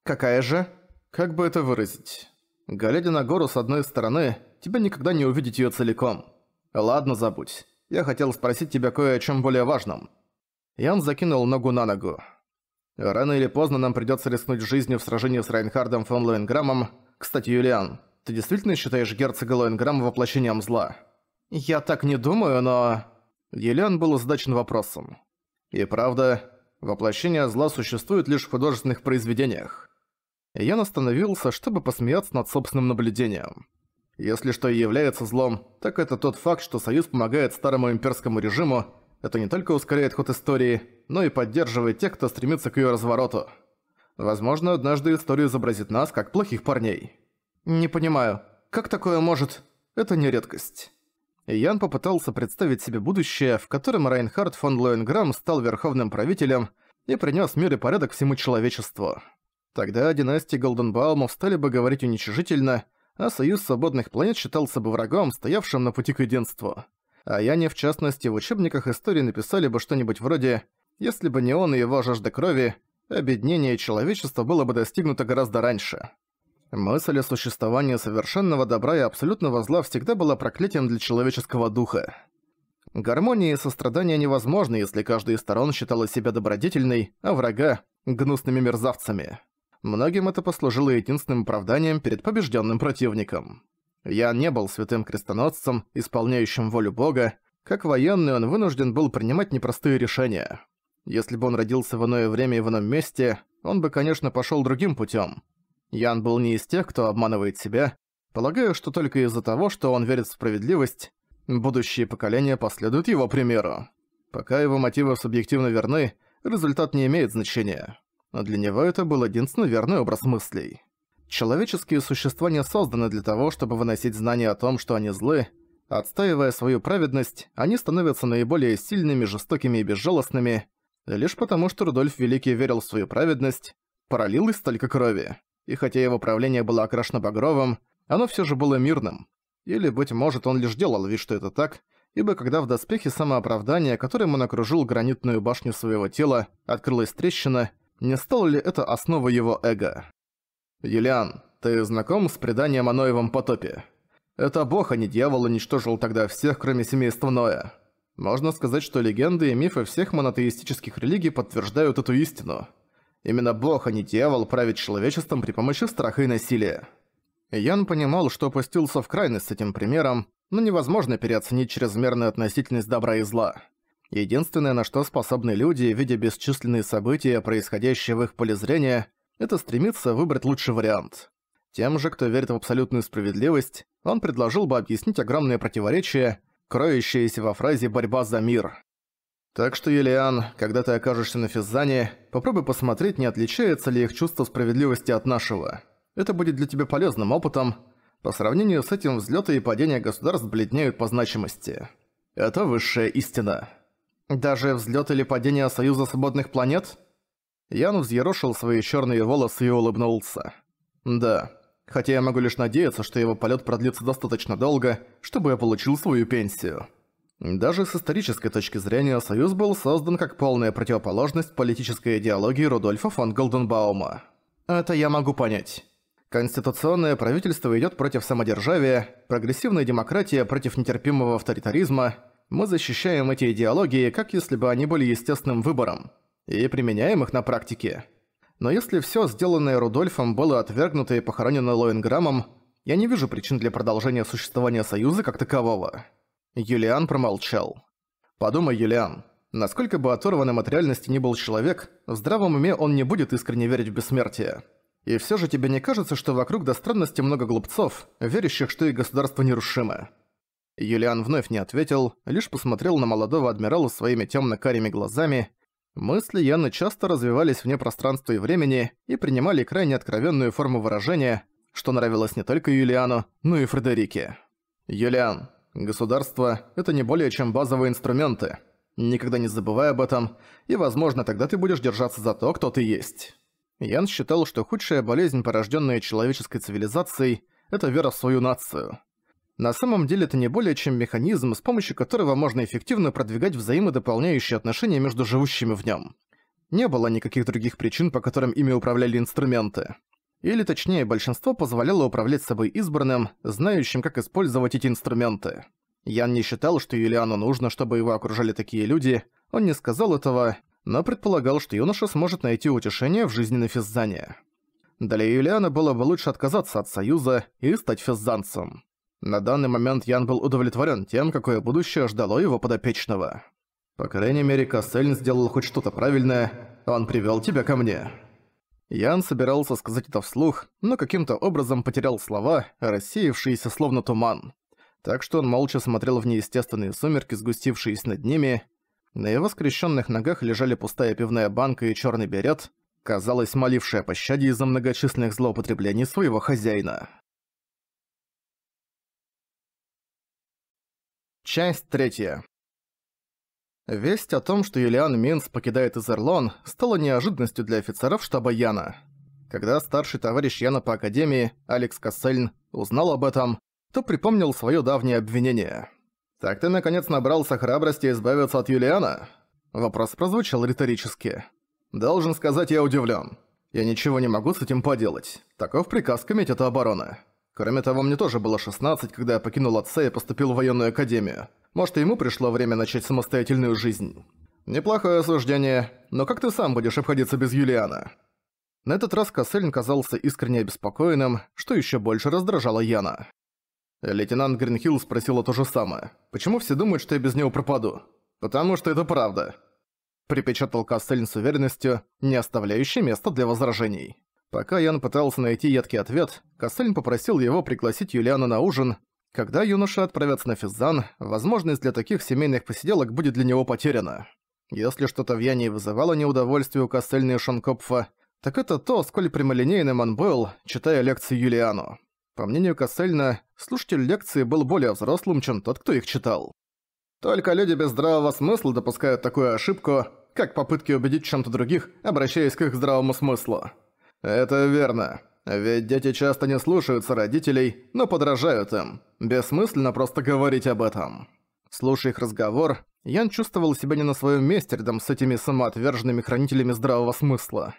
Какая же? Как бы это выразить? Глядя на гору с одной стороны, тебя никогда не увидеть ее целиком. Ладно, забудь. Я хотел спросить тебя кое о чем более важном. Ян закинул ногу на ногу. Рано или поздно нам придется рискнуть жизнью в сражении с Райнхардом фон Лоенграммом. Кстати, Юлиан, ты действительно считаешь герцога Лоенграмма воплощением зла? Я так не думаю, но... Юлиан был задачен вопросом. И правда, воплощение зла существует лишь в художественных произведениях. И я остановился, чтобы посмеяться над собственным наблюдением. Если что и является злом, так это тот факт, что Союз помогает старому имперскому режиму, это не только ускоряет ход истории, но и поддерживает тех, кто стремится к ее развороту. Возможно, однажды история изобразит нас как плохих парней. Не понимаю, как такое может? Это не редкость. Ян попытался представить себе будущее, в котором Райнхард фон Лоенграм стал верховным правителем и принес мир и порядок всему человечеству. Тогда о династии Голденбаумов стали бы говорить уничижительно, а Союз Свободных Планет считался бы врагом, стоявшим на пути к единству. А Яне, в частности, в учебниках истории написали бы что-нибудь вроде «Если бы не он и его жажда крови, объединение человечества было бы достигнуто гораздо раньше». Мысль о существовании совершенного добра и абсолютного зла всегда была проклятием для человеческого духа. Гармония и сострадание невозможны, если каждая из сторон считала себя добродетельной, а врага – гнусными мерзавцами. Многим это послужило единственным оправданием перед побежденным противником. Я не был святым крестоносцем, исполняющим волю Бога. Как военный он вынужден был принимать непростые решения. Если бы он родился в иное время и в ином месте, он бы, конечно, пошел другим путем. Ян был не из тех, кто обманывает себя. полагая, что только из-за того, что он верит в справедливость, будущие поколения последуют его примеру. Пока его мотивы субъективно верны, результат не имеет значения. Но для него это был единственно верный образ мыслей. Человеческие существа не созданы для того, чтобы выносить знания о том, что они злы. Отстаивая свою праведность, они становятся наиболее сильными, жестокими и безжалостными, лишь потому, что Рудольф Великий верил в свою праведность, пролилось столько крови и хотя его правление было окрашено багровым, оно все же было мирным. Или, быть может, он лишь делал вид, что это так, ибо когда в доспехе самооправдания, которым он окружил гранитную башню своего тела, открылась трещина, не стало ли это основой его эго? «Елиан, ты знаком с преданием о Ноевом потопе? Это бог, а не дьявол, уничтожил тогда всех, кроме семейства Ноя. Можно сказать, что легенды и мифы всех монотеистических религий подтверждают эту истину». Именно Бог, а не дьявол, правит человечеством при помощи страха и насилия. Ян понимал, что опустился в крайность с этим примером, но невозможно переоценить чрезмерную относительность добра и зла. Единственное, на что способны люди, видя бесчисленные события, происходящие в их поле зрения, это стремиться выбрать лучший вариант. Тем же, кто верит в абсолютную справедливость, он предложил бы объяснить огромные противоречия, кроющиеся во фразе «борьба за мир». Так что, Елиан, когда ты окажешься на Физзане, попробуй посмотреть, не отличается ли их чувство справедливости от нашего. Это будет для тебя полезным опытом. По сравнению с этим взлеты и падения государств бледнеют по значимости. Это высшая истина. Даже взлет или падение Союза Свободных Планет? Ян взъерошил свои черные волосы и улыбнулся. Да, хотя я могу лишь надеяться, что его полет продлится достаточно долго, чтобы я получил свою пенсию. Даже с исторической точки зрения Союз был создан как полная противоположность политической идеологии Рудольфа фон Голденбаума. Это я могу понять. Конституционное правительство идет против самодержавия, прогрессивная демократия против нетерпимого авторитаризма. Мы защищаем эти идеологии, как если бы они были естественным выбором, и применяем их на практике. Но если все сделанное Рудольфом было отвергнуто и похоронено Лоенграммом, я не вижу причин для продолжения существования Союза как такового. Юлиан промолчал. «Подумай, Юлиан, насколько бы оторванным от реальности ни был человек, в здравом уме он не будет искренне верить в бессмертие. И все же тебе не кажется, что вокруг до странности много глупцов, верящих, что и государство нерушимо?» Юлиан вновь не ответил, лишь посмотрел на молодого адмирала своими темно-карими глазами. Мысли Яны часто развивались вне пространства и времени и принимали крайне откровенную форму выражения, что нравилось не только Юлиану, но и Фредерике. «Юлиан, Государство – это не более чем базовые инструменты. Никогда не забывай об этом, и, возможно, тогда ты будешь держаться за то, кто ты есть. Ян считал, что худшая болезнь, порожденная человеческой цивилизацией, это вера в свою нацию. На самом деле это не более чем механизм, с помощью которого можно эффективно продвигать взаимодополняющие отношения между живущими в нем. Не было никаких других причин, по которым ими управляли инструменты или точнее большинство позволяло управлять собой избранным, знающим, как использовать эти инструменты. Ян не считал, что Юлиану нужно, чтобы его окружали такие люди, он не сказал этого, но предполагал, что юноша сможет найти утешение в жизненной физзане. Для Юлиана было бы лучше отказаться от союза и стать физзанцем. На данный момент Ян был удовлетворен тем, какое будущее ждало его подопечного. «По крайней мере, Кассельн сделал хоть что-то правильное, он привел тебя ко мне». Ян собирался сказать это вслух, но каким-то образом потерял слова, рассеявшиеся словно туман. Так что он молча смотрел в неестественные сумерки, сгустившиеся над ними. На его скрещенных ногах лежали пустая пивная банка и черный берет, казалось, моливший о пощаде из-за многочисленных злоупотреблений своего хозяина. Часть третья. Весть о том, что Юлиан Минс покидает Изерлон, стала неожиданностью для офицеров штаба Яна. Когда старший товарищ Яна по Академии, Алекс Кассельн, узнал об этом, то припомнил свое давнее обвинение. «Так ты, наконец, набрался храбрости избавиться от Юлиана?» Вопрос прозвучал риторически. «Должен сказать, я удивлен. Я ничего не могу с этим поделать. Таков приказ Комитета обороны». Кроме того, мне тоже было 16, когда я покинул отца и поступил в военную академию. Может, ему пришло время начать самостоятельную жизнь. Неплохое осуждение, но как ты сам будешь обходиться без Юлиана? На этот раз Кассельн казался искренне обеспокоенным, что еще больше раздражало Яна. Лейтенант Гринхилл спросила то же самое. «Почему все думают, что я без него пропаду?» «Потому что это правда», — припечатал Кассельн с уверенностью, не оставляющей места для возражений. Пока Ян пытался найти едкий ответ, Кастельн попросил его пригласить Юлиана на ужин. Когда юноши отправятся на Физзан, возможность для таких семейных посиделок будет для него потеряна. Если что-то в Яне вызывало неудовольствие у Кастельна и Шанкопфа, так это то, сколь прямолинейным он был, читая лекции Юлиану. По мнению Кассельна, слушатель лекции был более взрослым, чем тот, кто их читал. Только люди без здравого смысла допускают такую ошибку, как попытки убедить чем-то других, обращаясь к их здравому смыслу. «Это верно. Ведь дети часто не слушаются родителей, но подражают им. Бессмысленно просто говорить об этом». Слушая их разговор, Ян чувствовал себя не на своем месте рядом с этими самоотверженными хранителями здравого смысла.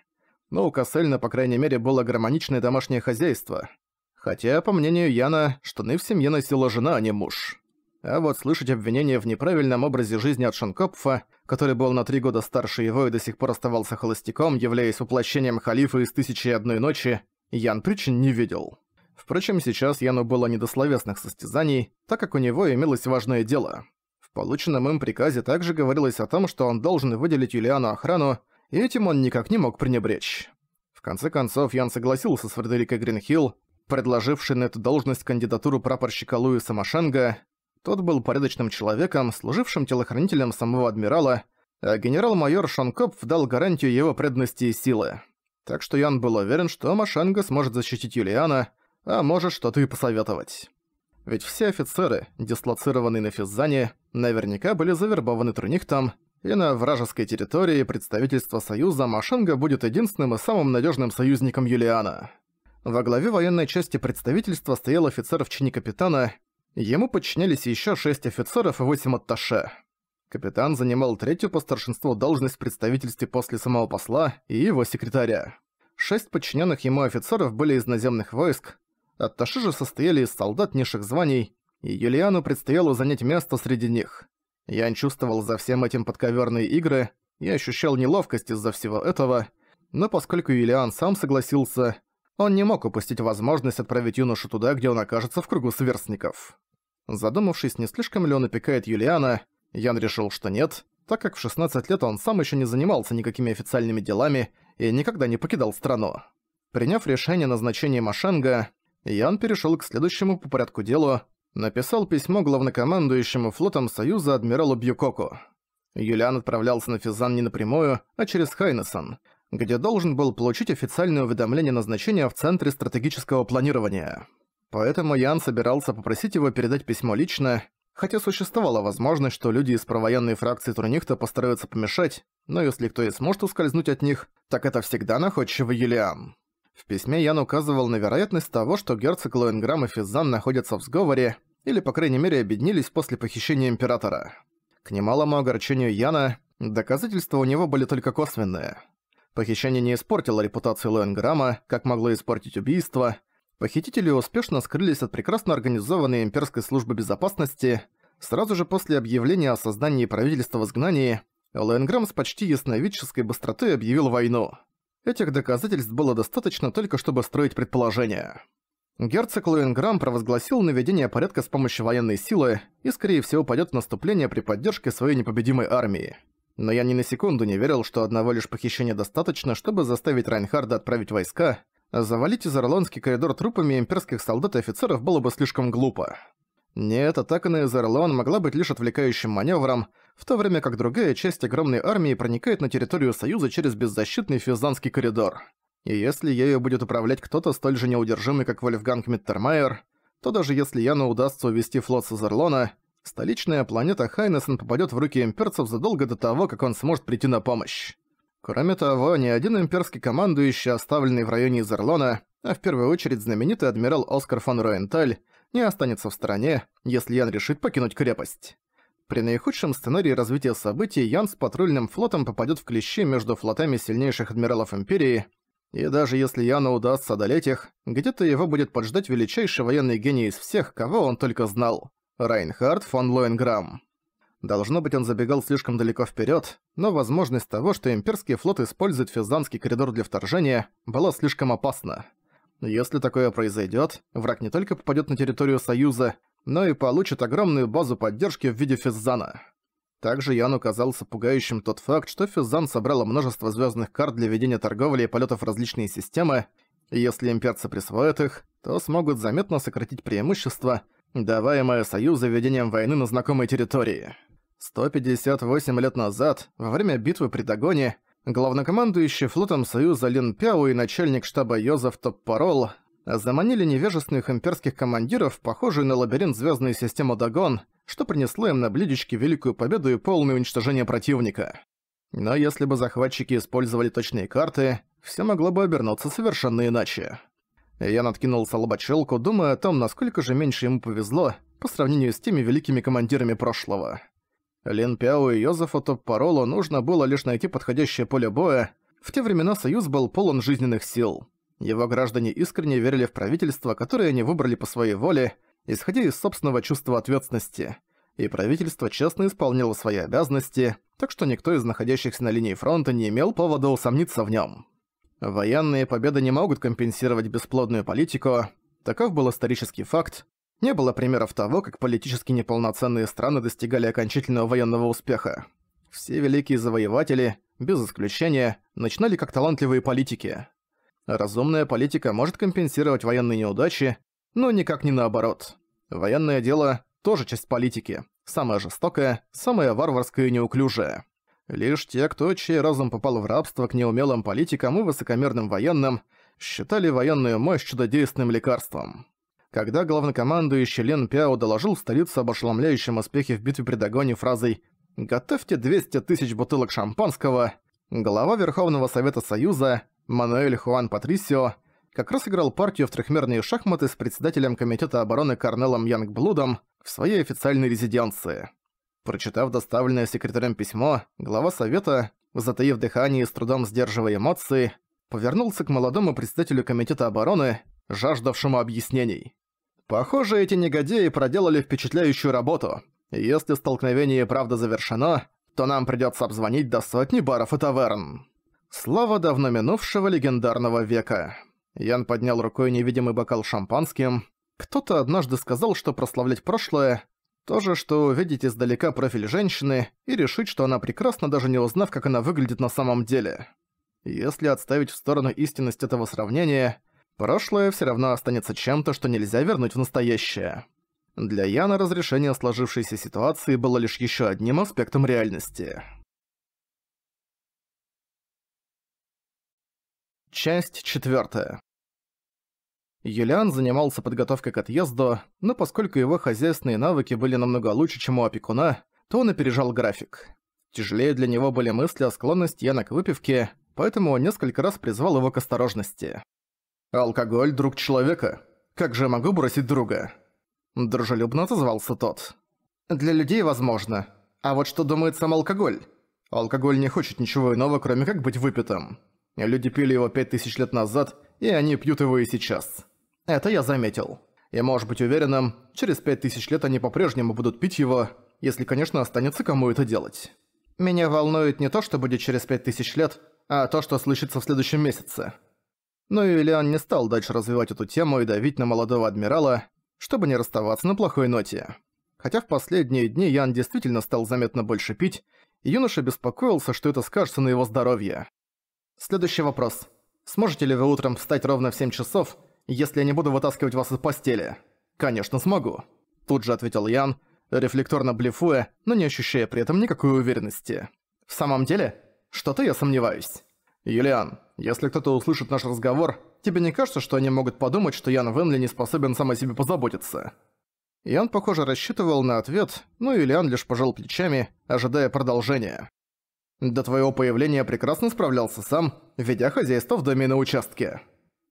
Но у Кассельна, по крайней мере, было гармоничное домашнее хозяйство. Хотя, по мнению Яна, штаны в семье носила жена, а не муж. А вот слышать обвинения в неправильном образе жизни от Шанкопфа который был на три года старше его и до сих пор оставался холостяком, являясь воплощением халифа из «Тысячи и одной ночи», Ян причин не видел. Впрочем, сейчас Яну было не до словесных состязаний, так как у него имелось важное дело. В полученном им приказе также говорилось о том, что он должен выделить Юлиану охрану, и этим он никак не мог пренебречь. В конце концов, Ян согласился с Фредерикой Гринхилл, предложившей на эту должность кандидатуру прапорщика Луиса Машенга, тот был порядочным человеком, служившим телохранителем самого адмирала, а генерал-майор Шонкопф дал гарантию его преданности и силы. Так что Ян был уверен, что Машенга сможет защитить Юлиана, а может что-то и посоветовать. Ведь все офицеры, дислоцированные на Физзане, наверняка были завербованы Трунихтом, и на вражеской территории представительство Союза Машенга будет единственным и самым надежным союзником Юлиана. Во главе военной части представительства стоял офицер в чине капитана, Ему подчинялись еще шесть офицеров и восемь атташе. Капитан занимал третью по старшинству должность в представительстве после самого посла и его секретаря. Шесть подчиненных ему офицеров были из наземных войск, атташе же состояли из солдат низших званий, и Юлиану предстояло занять место среди них. Ян чувствовал за всем этим подковерные игры и ощущал неловкость из-за всего этого, но поскольку Юлиан сам согласился, он не мог упустить возможность отправить юношу туда, где он окажется в кругу сверстников. Задумавшись, не слишком ли он опекает Юлиана, Ян решил, что нет, так как в 16 лет он сам еще не занимался никакими официальными делами и никогда не покидал страну. Приняв решение назначения назначении Машенга, Ян перешел к следующему по порядку делу, написал письмо главнокомандующему флотом Союза адмиралу Бьюкоку. Юлиан отправлялся на Физан не напрямую, а через Хайнесон – где должен был получить официальное уведомление назначения в Центре стратегического планирования. Поэтому Ян собирался попросить его передать письмо лично, хотя существовала возможность, что люди из провоенной фракции трунихта постараются помешать, но если кто и сможет ускользнуть от них, так это всегда находчивый Юлиан. В письме Ян указывал на вероятность того, что герцог Лоенграм и Физзан находятся в сговоре, или, по крайней мере, объединились после похищения Императора. К немалому огорчению Яна, доказательства у него были только косвенные – Похищение не испортило репутацию Лоенграма, как могло испортить убийство. Похитители успешно скрылись от прекрасно организованной имперской службы безопасности. Сразу же после объявления о создании правительства в изгнании, Лоенграм с почти ясновидческой быстротой объявил войну. Этих доказательств было достаточно только чтобы строить предположения. Герцог Лоенграм провозгласил наведение порядка с помощью военной силы и, скорее всего, пойдет в наступление при поддержке своей непобедимой армии. Но я ни на секунду не верил, что одного лишь похищения достаточно, чтобы заставить Райнхарда отправить войска. Завалить из Орлонский коридор трупами имперских солдат и офицеров было бы слишком глупо. Нет, атака на Изерлон могла быть лишь отвлекающим маневром, в то время как другая часть огромной армии проникает на территорию Союза через беззащитный Физанский коридор. И если ею будет управлять кто-то столь же неудержимый, как Вольфганг Миттермайер, то даже если Яну удастся увести флот с Изерлона, столичная планета Хайнесен попадет в руки имперцев задолго до того, как он сможет прийти на помощь. Кроме того, ни один имперский командующий, оставленный в районе Изерлона, а в первую очередь знаменитый адмирал Оскар фон Роенталь, не останется в стороне, если Ян решит покинуть крепость. При наихудшем сценарии развития событий Ян с патрульным флотом попадет в клещи между флотами сильнейших адмиралов Империи, и даже если Яну удастся одолеть их, где-то его будет поджидать величайший военный гений из всех, кого он только знал. Райнхард фон Лоенграмм. Должно быть, он забегал слишком далеко вперед, но возможность того, что имперский флот использует Физанский коридор для вторжения, была слишком опасна. Если такое произойдет, враг не только попадет на территорию Союза, но и получит огромную базу поддержки в виде Физзана. Также Ян казался пугающим тот факт, что Физзан собрала множество звездных карт для ведения торговли и полетов в различные системы, и если имперцы присвоят их, то смогут заметно сократить преимущество, даваемая Союз заведением войны на знакомой территории. 158 лет назад, во время битвы при Дагоне, главнокомандующий флотом Союза Лин Пяо и начальник штаба Йозеф Топпарол заманили невежественных имперских командиров, похожую на лабиринт звездной системы Дагон, что принесло им на блюдечке великую победу и полное уничтожение противника. Но если бы захватчики использовали точные карты, все могло бы обернуться совершенно иначе. Я откинул с лба думая о том, насколько же меньше ему повезло по сравнению с теми великими командирами прошлого. Лин Пяо и Йозефу Топпаролу нужно было лишь найти подходящее поле боя. В те времена Союз был полон жизненных сил. Его граждане искренне верили в правительство, которое они выбрали по своей воле, исходя из собственного чувства ответственности. И правительство честно исполняло свои обязанности, так что никто из находящихся на линии фронта не имел повода усомниться в нем. Военные победы не могут компенсировать бесплодную политику, таков был исторический факт. Не было примеров того, как политически неполноценные страны достигали окончательного военного успеха. Все великие завоеватели, без исключения, начинали как талантливые политики. Разумная политика может компенсировать военные неудачи, но никак не наоборот. Военное дело – тоже часть политики, самое жестокое, самое варварское и неуклюжая. Лишь те, кто чей разум попал в рабство к неумелым политикам и высокомерным военным, считали военную мощь чудодейственным лекарством. Когда главнокомандующий Лен Пяо доложил в столицу об ошеломляющем успехе в битве при Дагоне фразой «Готовьте 200 тысяч бутылок шампанского», глава Верховного Совета Союза Мануэль Хуан Патрисио как раз играл партию в трехмерные шахматы с председателем Комитета обороны Корнелом Янгблудом в своей официальной резиденции. Прочитав доставленное секретарем письмо, глава совета, затаив дыхание и с трудом сдерживая эмоции, повернулся к молодому председателю комитета обороны, жаждавшему объяснений. Похоже, эти негодяи проделали впечатляющую работу. Если столкновение правда завершено, то нам придется обзвонить до сотни баров и таверн. Слава давно минувшего легендарного века. Ян поднял рукой невидимый бокал шампанским. Кто-то однажды сказал, что прославлять прошлое то же, что увидеть издалека профиль женщины и решить, что она прекрасна, даже не узнав, как она выглядит на самом деле. Если отставить в сторону истинность этого сравнения, прошлое все равно останется чем-то, что нельзя вернуть в настоящее. Для Яна разрешение сложившейся ситуации было лишь еще одним аспектом реальности. Часть 4. Юлиан занимался подготовкой к отъезду, но поскольку его хозяйственные навыки были намного лучше, чем у опекуна, то он опережал график. Тяжелее для него были мысли о склонности Яна к выпивке, поэтому он несколько раз призвал его к осторожности. «Алкоголь – друг человека. Как же я могу бросить друга?» Дружелюбно отозвался тот. «Для людей возможно. А вот что думает сам алкоголь? Алкоголь не хочет ничего иного, кроме как быть выпитым. Люди пили его пять тысяч лет назад, и они пьют его и сейчас». Это я заметил. И можешь быть уверенным, через пять тысяч лет они по-прежнему будут пить его, если, конечно, останется кому это делать. Меня волнует не то, что будет через пять тысяч лет, а то, что случится в следующем месяце. Ну и Лиан не стал дальше развивать эту тему и давить на молодого адмирала, чтобы не расставаться на плохой ноте. Хотя в последние дни Ян действительно стал заметно больше пить, и юноша беспокоился, что это скажется на его здоровье. Следующий вопрос. Сможете ли вы утром встать ровно в 7 часов, если я не буду вытаскивать вас из постели? Конечно, смогу. Тут же ответил Ян, рефлекторно блефуя, но не ощущая при этом никакой уверенности. В самом деле, что-то я сомневаюсь. Юлиан, если кто-то услышит наш разговор, тебе не кажется, что они могут подумать, что Ян Венли не способен сам о себе позаботиться? Ян, похоже, рассчитывал на ответ, но Юлиан лишь пожал плечами, ожидая продолжения. До твоего появления прекрасно справлялся сам, ведя хозяйство в доме на участке.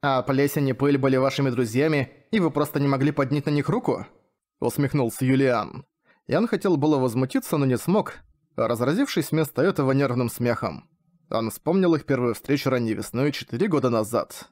А плесень и пыль были вашими друзьями, и вы просто не могли поднять на них руку?» Усмехнулся Юлиан. Ян хотел было возмутиться, но не смог, разразившись вместо этого нервным смехом. Он вспомнил их первую встречу ранней весной четыре года назад.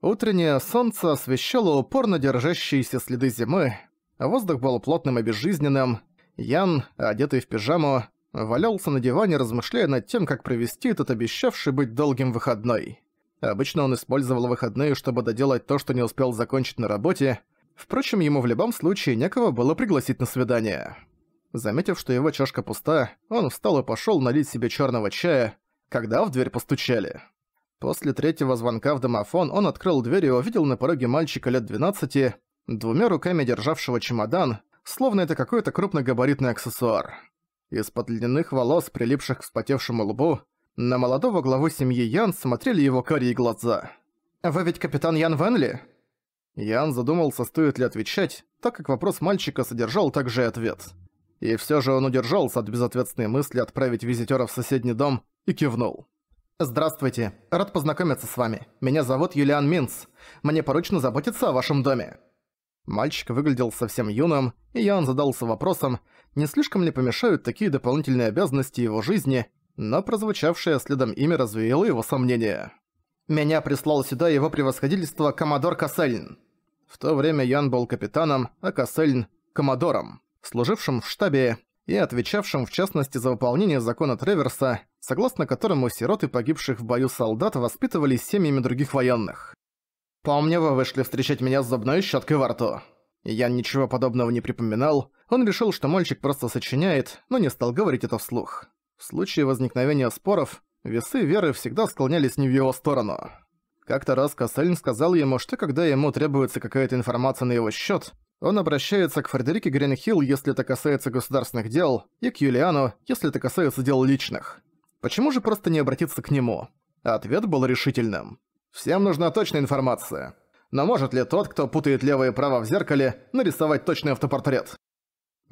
Утреннее солнце освещало упорно держащиеся следы зимы, а воздух был плотным и безжизненным. Ян, одетый в пижаму, валялся на диване, размышляя над тем, как провести этот обещавший быть долгим выходной. Обычно он использовал выходные, чтобы доделать то, что не успел закончить на работе. Впрочем, ему в любом случае некого было пригласить на свидание. Заметив, что его чашка пуста, он встал и пошёл налить себе чёрного чая, когда в дверь постучали. После третьего звонка в домофон он открыл дверь и увидел на пороге мальчика лет 12, двумя руками державшего чемодан, словно это какой-то крупногабаритный аксессуар. Из-под льняных волос, прилипших к вспотевшему лбу, на молодого главу семьи Ян смотрели его карие глаза. «Вы ведь капитан Ян Венли?» Ян задумался, стоит ли отвечать, так как вопрос мальчика содержал также и ответ. И всё же он удержался от безответственной мысли отправить визитёра в соседний дом и кивнул. «Здравствуйте. Рад познакомиться с вами. Меня зовут Юлиан Минц. Мне поручено заботиться о вашем доме». Мальчик выглядел совсем юным, и Ян задался вопросом, не слишком ли помешают такие дополнительные обязанности его жизни, но прозвучавшее следом имя развеяло его сомнения. «Меня прислал сюда его превосходительство Коммодор Кассельн». В то время Ян был капитаном, а Кассельн – коммодором, служившим в штабе и отвечавшим в частности за выполнение закона Треверса, согласно которому сироты погибших в бою солдат воспитывались семьями других военных. «Помню, вы вышли встречать меня с зубной щеткой во рту». Я ничего подобного не припоминал, он решил, что мальчик просто сочиняет, но не стал говорить это вслух. В случае возникновения споров, весы веры всегда склонялись не в его сторону. Как-то раз Кассельн сказал ему, что когда ему требуется какая-то информация на его счет, он обращается к Фредерике Гринхилл, если это касается государственных дел, и к Юлиану, если это касается дел личных. Почему же просто не обратиться к нему? Ответ был решительным. «Всем нужна точная информация. Но может ли тот, кто путает левое и право в зеркале, нарисовать точный автопортрет?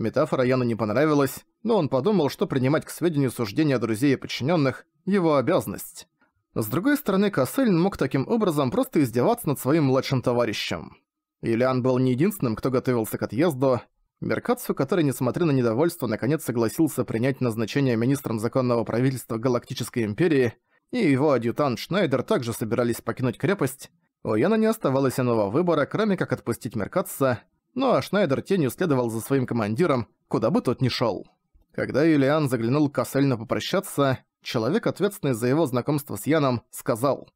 Метафора Яну не понравилась, но он подумал, что принимать к сведению суждения друзей и подчиненных – его обязанность. С другой стороны, Кассельн мог таким образом просто издеваться над своим младшим товарищем. Ильян был не единственным, кто готовился к отъезду. Меркацу, который, несмотря на недовольство, наконец согласился принять назначение министром законного правительства Галактической Империи, и его адъютант Шнайдер также собирались покинуть крепость, у Яна не оставалось иного выбора, кроме как отпустить Меркатца, ну а Шнайдер тенью следовал за своим командиром, куда бы тот ни шел. Когда Юлиан заглянул к Кассельну попрощаться, человек, ответственный за его знакомство с Яном, сказал.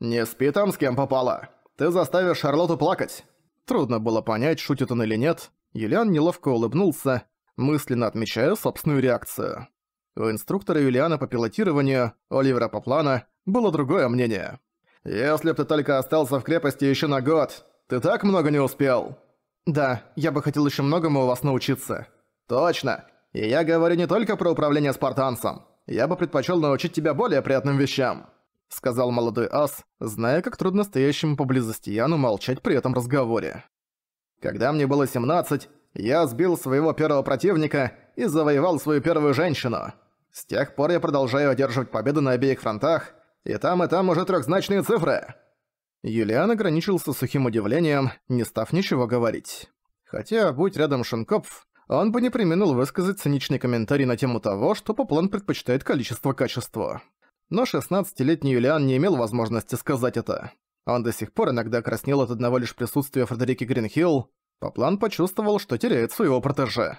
«Не спи там, с кем попало. Ты заставишь Шарлотту плакать». Трудно было понять, шутит он или нет. Юлиан неловко улыбнулся, мысленно отмечая собственную реакцию. У инструктора Юлиана по пилотированию, Оливера по плану было другое мнение. «Если б ты только остался в крепости еще на год, ты так много не успел!» «Да, я бы хотел еще многому у вас научиться». «Точно! И я говорю не только про управление спартанцем. Я бы предпочел научить тебя более приятным вещам», — сказал молодой ас, зная, как трудно стоящему поблизости Яну молчать при этом разговоре. «Когда мне было 17, я сбил своего первого противника и завоевал свою первую женщину. С тех пор я продолжаю одерживать победы на обеих фронтах, и там и там уже трехзначные цифры». Юлиан ограничился сухим удивлением, не став ничего говорить. Хотя, будь рядом Шинкопф, он бы не применил высказать циничный комментарий на тему того, что Поплан предпочитает количество качеству. Но 16-летний Юлиан не имел возможности сказать это. Он до сих пор иногда краснел от одного лишь присутствия Фредерики Гринхилл. Поплан почувствовал, что теряет своего протеже.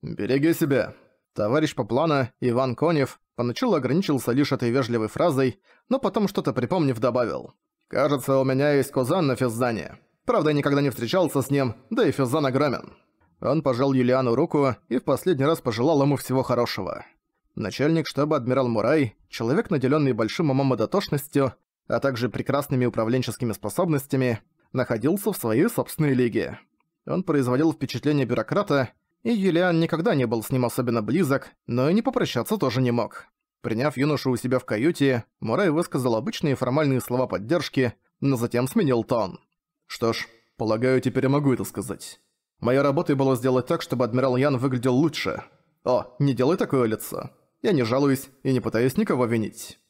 «Береги себя!» Товарищ Поплана, Иван Конев, поначалу ограничился лишь этой вежливой фразой, но потом что-то припомнив добавил. Кажется, у меня есть кузан на Физзане. Правда, я никогда не встречался с ним, да и Физзан огромен. Он пожал Юлиану руку и в последний раз пожелал ему всего хорошего. Начальник штаба адмирал Мурай, человек, наделенный большим умом и дотошностью, а также прекрасными управленческими способностями, находился в своей собственной лиге. Он производил впечатление бюрократа, и Юлиан никогда не был с ним особенно близок, но и не попрощаться тоже не мог. Приняв юношу у себя в каюте, Мурай высказал обычные формальные слова поддержки, но затем сменил тон. «Что ж, полагаю, теперь я могу это сказать. Моя работа была сделать так, чтобы адмирал Ян выглядел лучше. О, не делай такое лицо. Я не жалуюсь и не пытаюсь никого винить».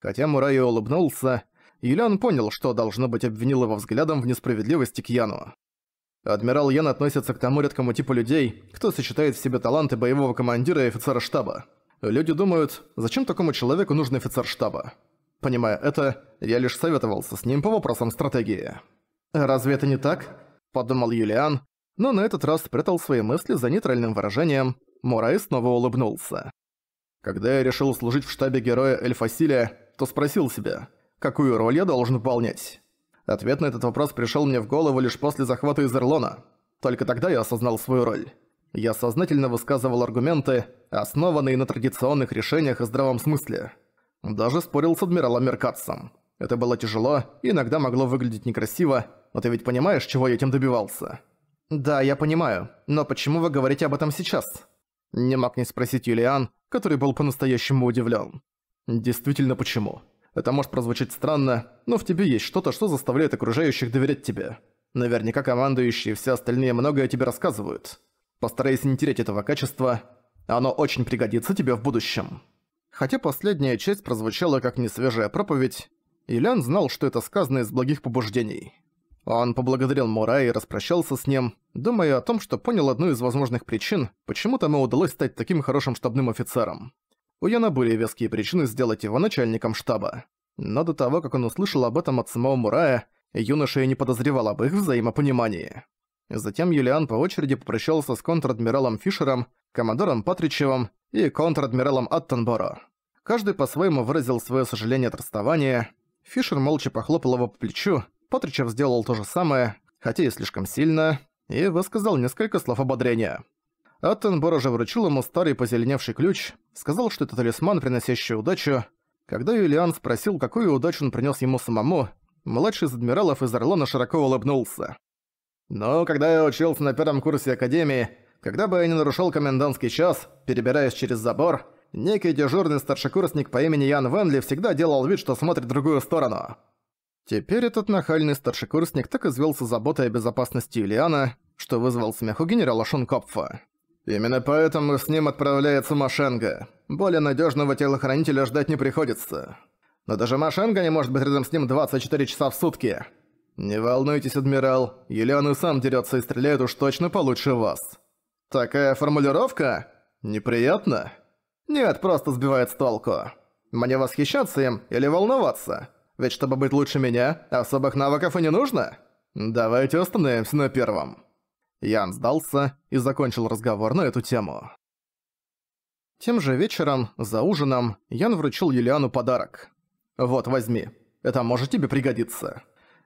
Хотя Мурай улыбнулся, Юлиан понял, что, должно быть, обвинил его взглядом в несправедливости к Яну. Адмирал Ян относится к тому редкому типу людей, кто сочетает в себе таланты боевого командира и офицера штаба. Люди думают, зачем такому человеку нужен офицер штаба? Понимая это, я лишь советовался с ним по вопросам стратегии. «Разве это не так?» – подумал Юлиан, но на этот раз спрятал свои мысли за нейтральным выражением, Мурай снова улыбнулся. Когда я решил служить в штабе героя Эльфасилия, то спросил себя, какую роль я должен выполнять. Ответ на этот вопрос пришел мне в голову лишь после захвата из Эрлона. Только тогда я осознал свою роль я сознательно высказывал аргументы, основанные на традиционных решениях и здравом смысле. Даже спорил с адмиралом Меркатсом. Это было тяжело, иногда могло выглядеть некрасиво, но ты ведь понимаешь, чего я этим добивался? Да, я понимаю, но почему вы говорите об этом сейчас? Не мог не спросить Юлиан, который был по-настоящему удивлен. Действительно почему? Это может прозвучать странно, но в тебе есть что-то, что заставляет окружающих доверять тебе. Наверняка командующие и все остальные многое тебе рассказывают. Постарайся не терять этого качества, оно очень пригодится тебе в будущем». Хотя последняя часть прозвучала как несвежая проповедь, Ильян знал, что это сказано из благих побуждений. Он поблагодарил Мура и распрощался с ним, думая о том, что понял одну из возможных причин, почему тому удалось стать таким хорошим штабным офицером. У Яна были веские причины сделать его начальником штаба. Но до того, как он услышал об этом от самого Мурая, юноша и не подозревал об их взаимопонимании. Затем Юлиан по очереди попрощался с контр-адмиралом Фишером, командором Патричевым и контр-адмиралом Аттенборо. Каждый по-своему выразил свое сожаление от расставания. Фишер молча похлопал его по плечу, Патричев сделал то же самое, хотя и слишком сильно, и высказал несколько слов ободрения. Аттенборо же вручил ему старый позеленевший ключ, сказал, что это талисман, приносящий удачу. Когда Юлиан спросил, какую удачу он принес ему самому, младший из адмиралов из Орлона широко улыбнулся. Но когда я учился на первом курсе академии, когда бы я не нарушил комендантский час, перебираясь через забор, некий дежурный старшекурсник по имени Ян Венли всегда делал вид, что смотрит в другую сторону. Теперь этот нахальный старшекурсник так извелся заботой о безопасности Ильяна, что вызвал смех у генерала Шункопфа. «Именно поэтому с ним отправляется Машенга. Более надежного телохранителя ждать не приходится. Но даже Машенга не может быть рядом с ним 24 часа в сутки. «Не волнуйтесь, адмирал, Елеон сам дерется и стреляет уж точно получше вас». «Такая формулировка? Неприятно?» «Нет, просто сбивает с толку. Мне восхищаться им или волноваться? Ведь чтобы быть лучше меня, особых навыков и не нужно. Давайте остановимся на первом». Ян сдался и закончил разговор на эту тему. Тем же вечером, за ужином, Ян вручил Юлиану подарок. «Вот, возьми. Это может тебе пригодиться».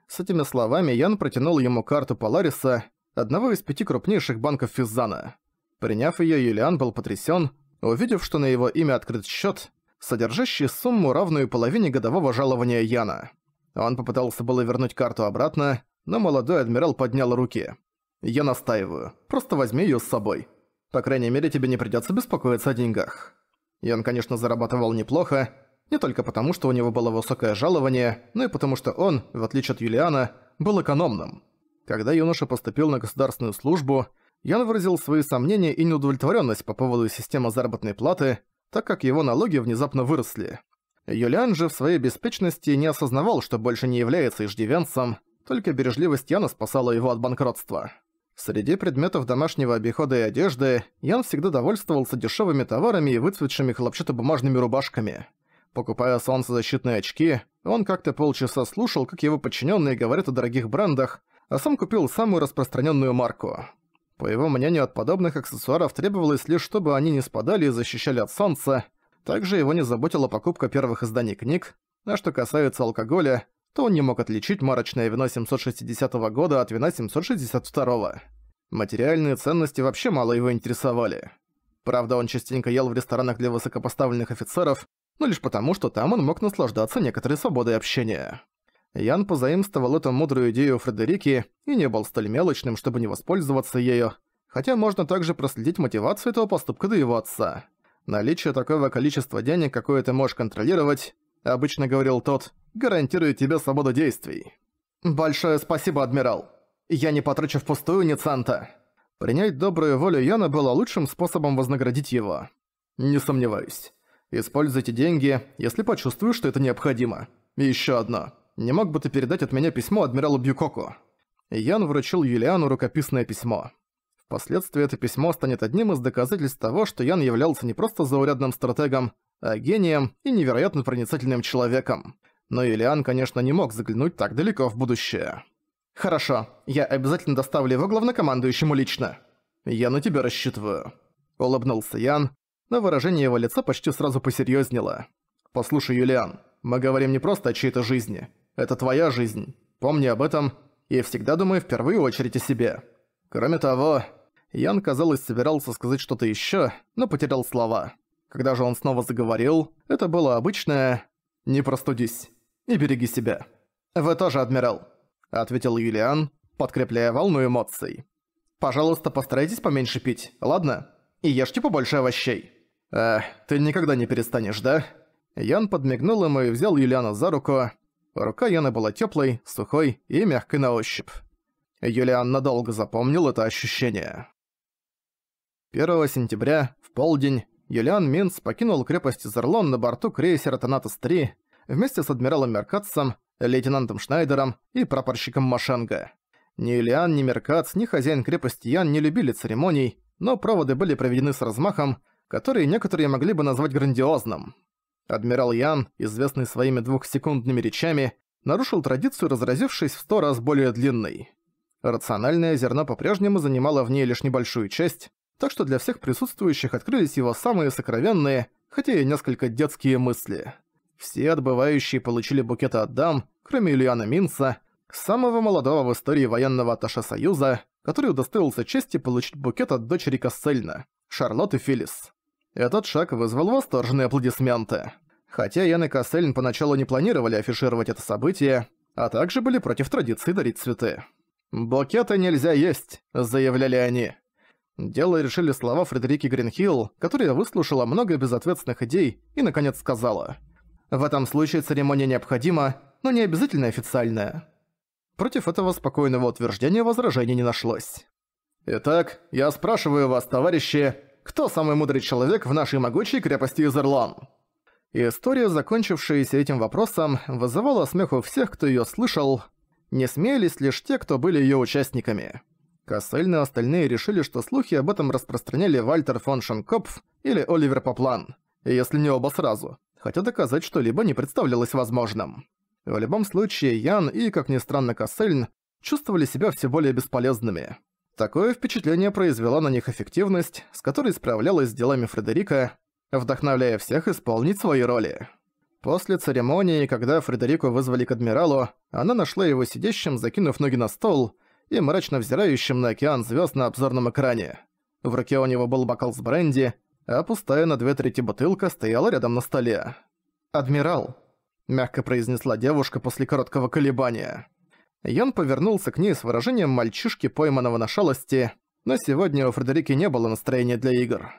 С этими словами Ян протянул ему карту Полариса, одного из пяти крупнейших банков Физзана. Приняв её, Юлиан был потрясён, увидев, что на его имя открыт счёт, содержащий сумму, равную половине годового жалования Яна. Он попытался было вернуть карту обратно, но молодой адмирал поднял руки. «Я настаиваю. Просто возьми её с собой. По крайней мере, тебе не придётся беспокоиться о деньгах». Ян, конечно, зарабатывал неплохо, не только потому, что у него было высокое жалование, но и потому, что он, в отличие от Юлиана, был экономным. Когда юноша поступил на государственную службу, Ян выразил свои сомнения и неудовлетворенность по поводу системы заработной платы, так как его налоги внезапно выросли. Юлиан же в своей беспечности не осознавал, что больше не является иждивенцем, только бережливость Яна спасала его от банкротства. Среди предметов домашнего обихода и одежды Ян всегда довольствовался дешевыми товарами и выцветшими хлопчатобумажными рубашками – Покупая солнцезащитные очки, он как-то полчаса слушал, как его подчиненные говорят о дорогих брендах, а сам купил самую распространенную марку. По его мнению, от подобных аксессуаров требовалось лишь, чтобы они не спадали и защищали от солнца. Также его не заботила покупка первых изданий книг, а что касается алкоголя, то он не мог отличить марочное вино 760 года от вина 762. Материальные ценности вообще мало его интересовали. Правда, он частенько ел в ресторанах для высокопоставленных офицеров, но лишь потому, что там он мог наслаждаться некоторой свободой общения. Ян позаимствовал эту мудрую идею Фредерики и не был столь мелочным, чтобы не воспользоваться ею, хотя можно также проследить мотивацию этого поступка до его отца. Наличие такого количества денег, какое ты можешь контролировать, обычно говорил тот, гарантирует тебе свободу действий. «Большое спасибо, адмирал. Я не потрачу впустую ницанта. Принять добрую волю Яна было лучшим способом вознаградить его. Не сомневаюсь. Используйте деньги, если почувствую, что это необходимо. И ещё одно. Не мог бы ты передать от меня письмо адмиралу Бьюкоку?» Ян вручил Юлиану рукописное письмо. Впоследствии это письмо станет одним из доказательств того, что Ян являлся не просто заурядным стратегом, а гением и невероятно проницательным человеком. Но Юлиан, конечно, не мог заглянуть так далеко в будущее. «Хорошо, я обязательно доставлю его главнокомандующему лично». «Я на тебя рассчитываю», — улыбнулся Ян, но выражение его лица почти сразу посерьезнело. «Послушай, Юлиан, мы говорим не просто о чьей-то жизни. Это твоя жизнь. Помни об этом и всегда думай в первую очередь о себе. Кроме того, Ян, казалось, собирался сказать что-то еще, но потерял слова. Когда же он снова заговорил, это было обычное «не простудись и береги себя». «Вы тоже, адмирал», — ответил Юлиан, подкрепляя волну эмоций. «Пожалуйста, постарайтесь поменьше пить, ладно? И ешьте побольше овощей». «А, ты никогда не перестанешь, да?» Ян подмигнул ему и взял Юлиана за руку. Рука Яна была теплой, сухой и мягкой на ощупь. Юлиан надолго запомнил это ощущение. 1 сентября, в полдень, Юлиан Минц покинул крепость Зерлон на борту крейсера «Танатос-3» вместе с адмиралом Меркатцем, лейтенантом Шнайдером и прапорщиком Машенга. Ни Юлиан, ни Меркатс, ни хозяин крепости Ян не любили церемоний, но проводы были проведены с размахом, который некоторые могли бы назвать грандиозным. Адмирал Ян, известный своими двухсекундными речами, нарушил традицию, разразившись в сто раз более длинной. Рациональное зерно по-прежнему занимало в ней лишь небольшую часть, так что для всех присутствующих открылись его самые сокровенные, хотя и несколько детские мысли. Все отбывающие получили букеты от дам, кроме Ильяна Минца, самого молодого в истории военного атташе Союза, который удостоился чести получить букет от дочери Кассельна, Шарлотты Филлис. Этот шаг вызвал восторженные аплодисменты. Хотя Ян и Кассельн поначалу не планировали афишировать это событие, а также были против традиции дарить цветы. «Букеты нельзя есть», — заявляли они. Дело решили слова Фредерики Гринхилл, которая выслушала много безответственных идей и, наконец, сказала. «В этом случае церемония необходима, но не обязательно официальная». Против этого спокойного утверждения возражений не нашлось. «Итак, я спрашиваю вас, товарищи, кто самый мудрый человек в нашей могучей крепости Изерлон. История, закончившаяся этим вопросом, вызывала смех у всех, кто её слышал. Не смеялись лишь те, кто были её участниками. Кассельн и остальные решили, что слухи об этом распространяли Вальтер фон Шенкопф или Оливер Поплан, если не оба сразу, хотя доказать что-либо не представлялось возможным. В любом случае, Ян и, как ни странно, Кассельн чувствовали себя все более бесполезными. Такое впечатление произвела на них эффективность, с которой справлялась с делами Фредерика, вдохновляя всех исполнить свои роли. После церемонии, когда Фредерику вызвали к адмиралу, она нашла его сидящим, закинув ноги на стол и мрачно взирающим на океан звезд на обзорном экране. В руке у него был бокал с бренди, а пустая на две трети бутылка стояла рядом на столе. «Адмирал», — мягко произнесла девушка после короткого колебания, — Ян повернулся к ней с выражением мальчишки, пойманного на шалости, но сегодня у Фредерики не было настроения для игр.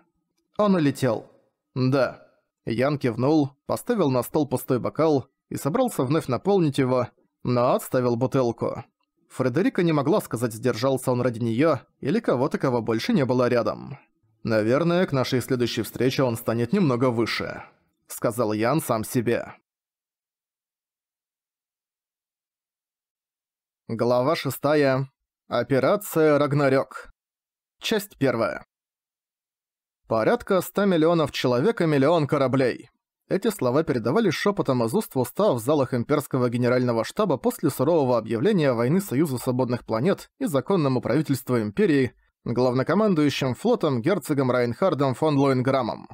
Он улетел. Да. Ян кивнул, поставил на стол пустой бокал и собрался вновь наполнить его, но отставил бутылку. Фредерика не могла сказать, сдержался он ради неё или кого-то, кого больше не было рядом. «Наверное, к нашей следующей встрече он станет немного выше», — сказал Ян сам себе. Глава 6. Операция «Рагнарёк». Часть 1. Порядка 100 миллионов человек и миллион кораблей. Эти слова передавались шепотом из уст в уста в залах Имперского Генерального Штаба после сурового объявления войны Союза Свободных Планет и законному правительству Империи, главнокомандующим флотом герцогом Райнхардом фон Лоинграмом.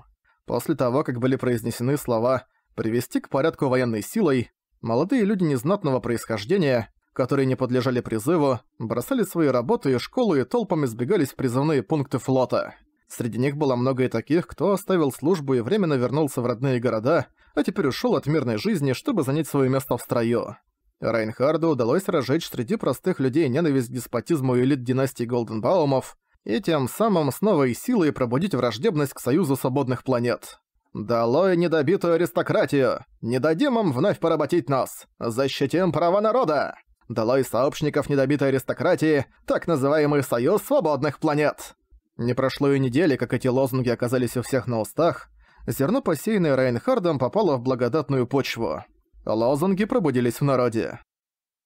После того, как были произнесены слова «привести к порядку военной силой», молодые люди незнатного происхождения – которые не подлежали призыву, бросали свои работы и школу и толпами сбегались в призывные пункты флота. Среди них было много и таких, кто оставил службу и временно вернулся в родные города, а теперь ушёл от мирной жизни, чтобы занять своё место в строю. Райнхарду удалось разжечь среди простых людей ненависть к деспотизму элит династии Голденбаумов и тем самым с новой силой пробудить враждебность к Союзу Свободных Планет. «Долой недобитую аристократию! Не дадим им вновь поработить нас! Защитим права народа!» дала и сообщников недобитой аристократии, так называемый «Союз свободных планет». Не прошло и недели, как эти лозунги оказались у всех на устах, зерно, посеянное Райнхардом, попало в благодатную почву. Лозунги пробудились в народе.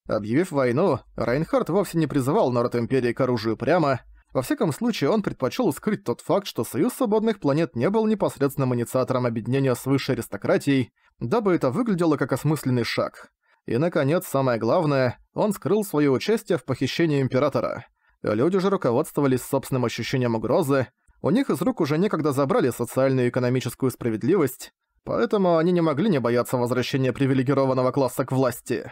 Объявив войну, Райнхард вовсе не призывал народ Империи к оружию прямо, во всяком случае он предпочел скрыть тот факт, что Союз Свободных Планет не был непосредственным инициатором объединения с высшей аристократией, дабы это выглядело как осмысленный шаг. И, наконец, самое главное, он скрыл свое участие в похищении Императора. Люди же руководствовались собственным ощущением угрозы, у них из рук уже некогда забрали социальную и экономическую справедливость, поэтому они не могли не бояться возвращения привилегированного класса к власти.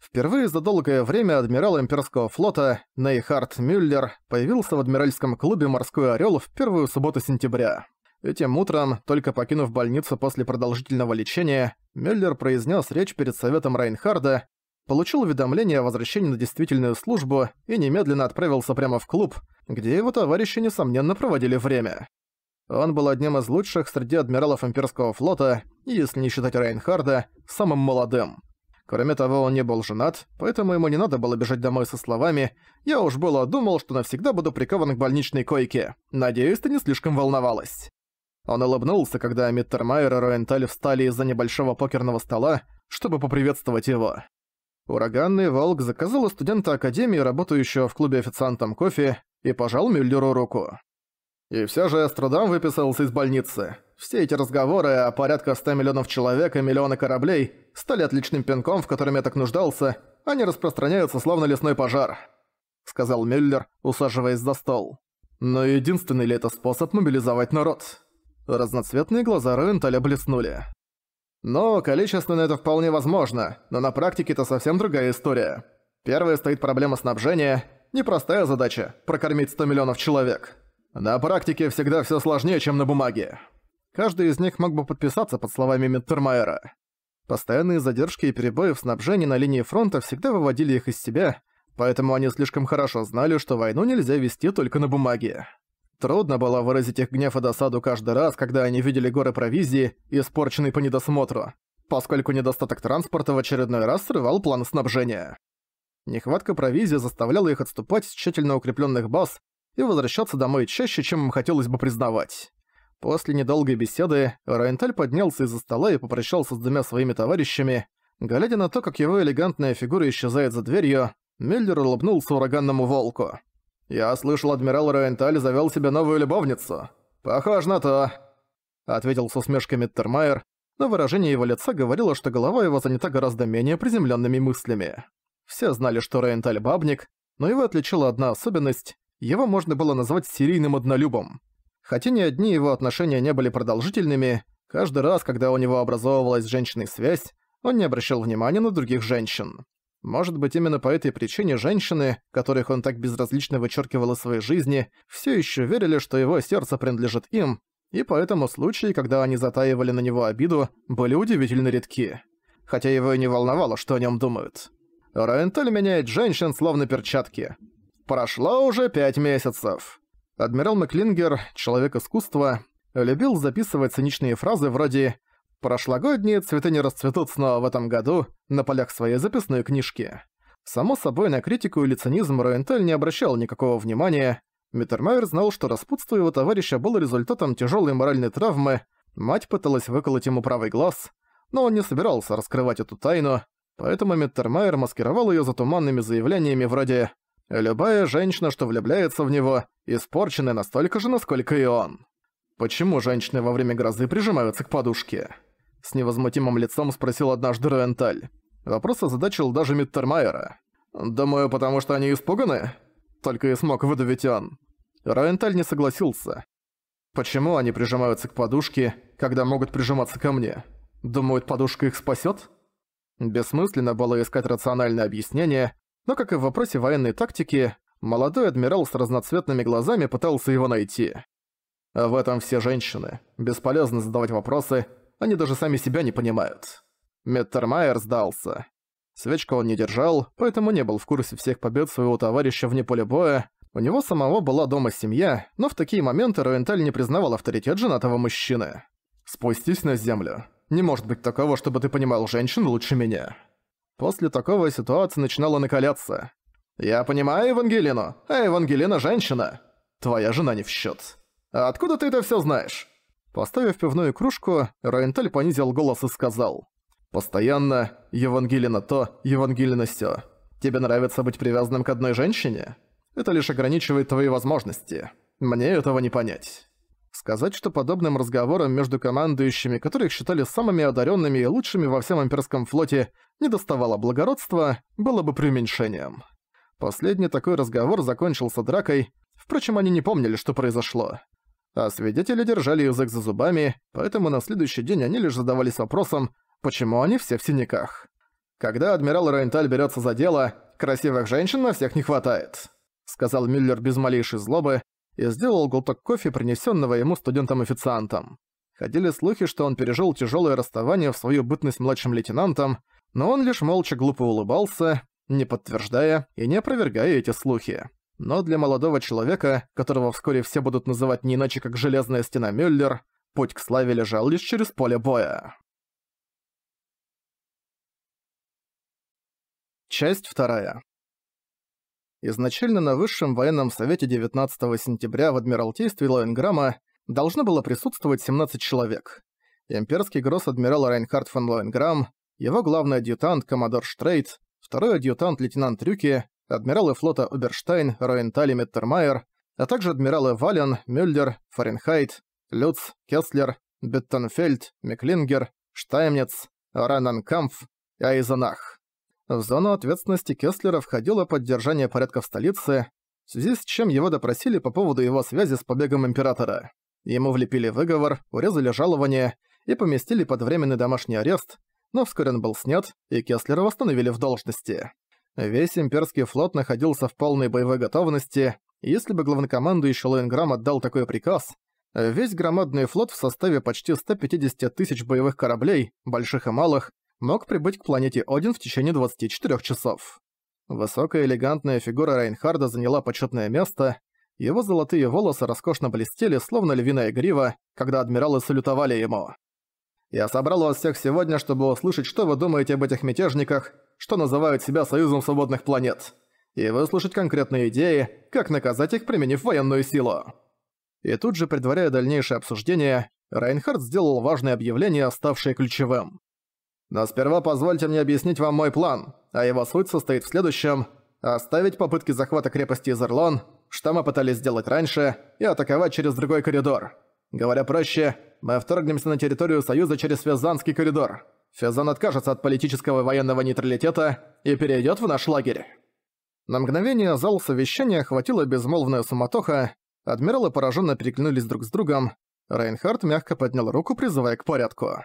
Впервые за долгое время адмирал имперского флота Нейхард Мюллер появился в адмиральском клубе «Морской орёл» в первую субботу сентября. Этим утром, только покинув больницу после продолжительного лечения, Мюллер произнес речь перед советом Райнхарда, получил уведомление о возвращении на действительную службу и немедленно отправился прямо в клуб, где его товарищи, несомненно, проводили время. Он был одним из лучших среди адмиралов имперского флота, если не считать Райнхарда, самым молодым. Кроме того, он не был женат, поэтому ему не надо было бежать домой со словами «Я уж было думал, что навсегда буду прикован к больничной койке. Надеюсь, ты не слишком волновалась». Он улыбнулся, когда Миттермайер и Роенталь встали из-за небольшого покерного стола, чтобы поприветствовать его. Ураганный волк заказал у студента академии, работающего в клубе официантом кофе, и пожал Мюллеру руку. И все же с трудом выписался из больницы. Все эти разговоры о порядка 100 миллионов человек и миллионы кораблей стали отличным пинком, в котором я так нуждался, они распространяются словно лесной пожар», — сказал Мюллер, усаживаясь за стол. «Но единственный ли это способ мобилизовать народ?» Разноцветные глаза Роенталя блеснули. «Ну, количественно это вполне возможно, но на практике это совсем другая история. Первая стоит проблема снабжения. Непростая задача – прокормить 100 миллионов человек. На практике всегда все сложнее, чем на бумаге». Каждый из них мог бы подписаться под словами Миттермайера. Постоянные задержки и перебои в снабжении на линии фронта всегда выводили их из себя, поэтому они слишком хорошо знали, что войну нельзя вести только на бумаге. Трудно было выразить их гнев и досаду каждый раз, когда они видели горы провизии, испорченной по недосмотру, поскольку недостаток транспорта в очередной раз срывал план снабжения. Нехватка провизии заставляла их отступать с тщательно укрепленных баз и возвращаться домой чаще, чем им хотелось бы признавать. После недолгой беседы Райнталь поднялся из-за стола и попрощался с двумя своими товарищами. Глядя на то, как его элегантная фигура исчезает за дверью, Миллер улыбнулся ураганному волку. «Я слышал, адмирал Роенталь завёл себе новую любовницу. Похоже на то», — ответил с усмешкой Миттермайер, но выражение его лица говорило, что голова его занята гораздо менее приземленными мыслями. Все знали, что Роенталь бабник, но его отличила одна особенность — его можно было назвать серийным однолюбом. Хотя ни одни его отношения не были продолжительными, каждый раз, когда у него образовывалась с связь, он не обращал внимания на других женщин. Может быть, именно по этой причине женщины, которых он так безразлично вычеркивал из своей жизни, все еще верили, что его сердце принадлежит им, и поэтому случаи, когда они затаивали на него обиду, были удивительно редки. Хотя его и не волновало, что о нем думают. Рентель меняет женщин словно перчатки. Прошло уже пять месяцев. Адмирал Маклингер, человек искусства, любил записывать циничные фразы вроде Прошлогодние цветы не расцветут снова в этом году на полях своей записной книжки. Само собой, на критику или цинизм Роенталь не обращал никакого внимания. Миттермайер знал, что распутство его товарища было результатом тяжелой моральной травмы, мать пыталась выколоть ему правый глаз, но он не собирался раскрывать эту тайну, поэтому Миттермайер маскировал ее за туманными заявлениями вроде «Любая женщина, что влюбляется в него, испорчена настолько же, насколько и он». Почему женщины во время грозы прижимаются к подушке? С невозмутимым лицом спросил однажды Руенталь. Вопрос озадачил даже Миттермайера. «Думаю, потому что они испуганы?» Только и смог выдавить он. Руенталь не согласился. «Почему они прижимаются к подушке, когда могут прижиматься ко мне? Думают, подушка их спасет? Бессмысленно было искать рациональное объяснение, но, как и в вопросе военной тактики, молодой адмирал с разноцветными глазами пытался его найти. В этом все женщины. Бесполезно задавать вопросы, они даже сами себя не понимают. Меттермайер сдался. Свечка он не держал, поэтому не был в курсе всех побед своего товарища вне поля боя. У него самого была дома семья, но в такие моменты Руенталь не признавал авторитет женатого мужчины. «Спустись на землю. Не может быть такого, чтобы ты понимал женщин лучше меня». После такого ситуация начинала накаляться. «Я понимаю Евангелину, а Евангелина – женщина. Твоя жена не в счет. А откуда ты это все знаешь? Поставив пивную кружку, Райнтель понизил голос и сказал. «Постоянно Евангелина то, Евангелина сё. Тебе нравится быть привязанным к одной женщине? Это лишь ограничивает твои возможности. Мне этого не понять». Сказать, что подобным разговорам между командующими, которых считали самыми одаренными и лучшими во всем имперском флоте, не доставало благородства, было бы преуменьшением. Последний такой разговор закончился дракой, впрочем, они не помнили, что произошло. А свидетели держали язык за зубами, поэтому на следующий день они лишь задавались вопросом, почему они все в синяках. Когда адмирал Рейнталь берется за дело, красивых женщин на всех не хватает, сказал Мюллер без малейшей злобы и сделал глоток кофе, принесенного ему студентом-официантом. Ходили слухи, что он пережил тяжелое расставание в свою бытность младшим лейтенантом, но он лишь молча глупо улыбался, не подтверждая и не опровергая эти слухи но для молодого человека, которого вскоре все будут называть не иначе, как «Железная стена Мюллер», путь к славе лежал лишь через поле боя. Часть вторая. Изначально на Высшем военном совете 19 сентября в Адмиралтействе Лоенграмма должно было присутствовать 17 человек. Имперский гросс-адмирал Райнхард фон Лоенграмм, его главный адъютант Коммодор Штрейт, второй адъютант лейтенант Рюки, адмиралы флота Оберштайн, Роенталь и Меттермайер, а также адмиралы Вален, Мюллер, Фаренхайт, Люц, Кеслер, Беттенфельд, Меклингер, Штаймнец, Рананкамф и Айзенах. В зону ответственности Кеслера входило поддержание порядка в столице, в связи с чем его допросили по поводу его связи с побегом императора. Ему влепили выговор, урезали жалование и поместили под временный домашний арест, но вскоре он был снят, и Кеслера восстановили в должности. Весь имперский флот находился в полной боевой готовности, и если бы главнокомандующий Лоинграм отдал такой приказ, весь громадный флот в составе почти 150 тысяч боевых кораблей, больших и малых, мог прибыть к планете Один в течение 24 часов. Высокая элегантная фигура Райнхарда заняла почетное место, его золотые волосы роскошно блестели, словно львиная грива, когда адмиралы салютовали ему. «Я собрал вас всех сегодня, чтобы услышать, что вы думаете об этих мятежниках, что называют себя Союзом Свободных Планет, и выслушать конкретные идеи, как наказать их, применив военную силу. И тут же, предваряя дальнейшее обсуждение, Райнхард сделал важное объявление, ставшее ключевым. «Но сперва позвольте мне объяснить вам мой план, а его суть состоит в следующем – оставить попытки захвата крепости Изерлон, что мы пытались сделать раньше, и атаковать через другой коридор. Говоря проще, мы вторгнемся на территорию Союза через Связанский коридор. Фезан откажется от политического и военного нейтралитета и перейдет в наш лагерь. На мгновение зал совещания хватило безмолвная суматоха, адмиралы пораженно переглянулись друг с другом, Рейнхард мягко поднял руку, призывая к порядку.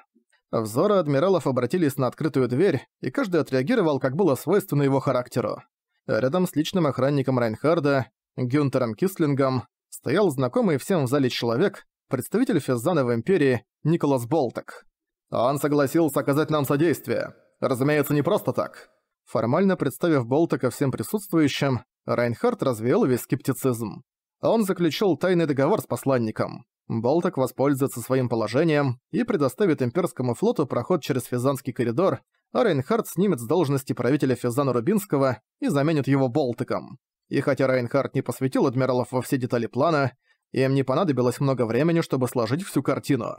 Взоры адмиралов обратились на открытую дверь, и каждый отреагировал, как было свойственно его характеру. Рядом с личным охранником Райнхарда, Гюнтером Кислингом, стоял знакомый всем в зале человек, представитель Физзана в Империи Николас Болток. Он согласился оказать нам содействие. Разумеется, не просто так. Формально представив Болта ко всем присутствующим, Райнхард развеял весь скептицизм. Он заключил тайный договор с посланником. Болтак воспользуется своим положением и предоставит имперскому флоту проход через Физанский коридор, а Рейнхард снимет с должности правителя Физана Рубинского и заменит его Болтаком. И хотя Рейнхард не посвятил адмиралов во все детали плана, им не понадобилось много времени, чтобы сложить всю картину.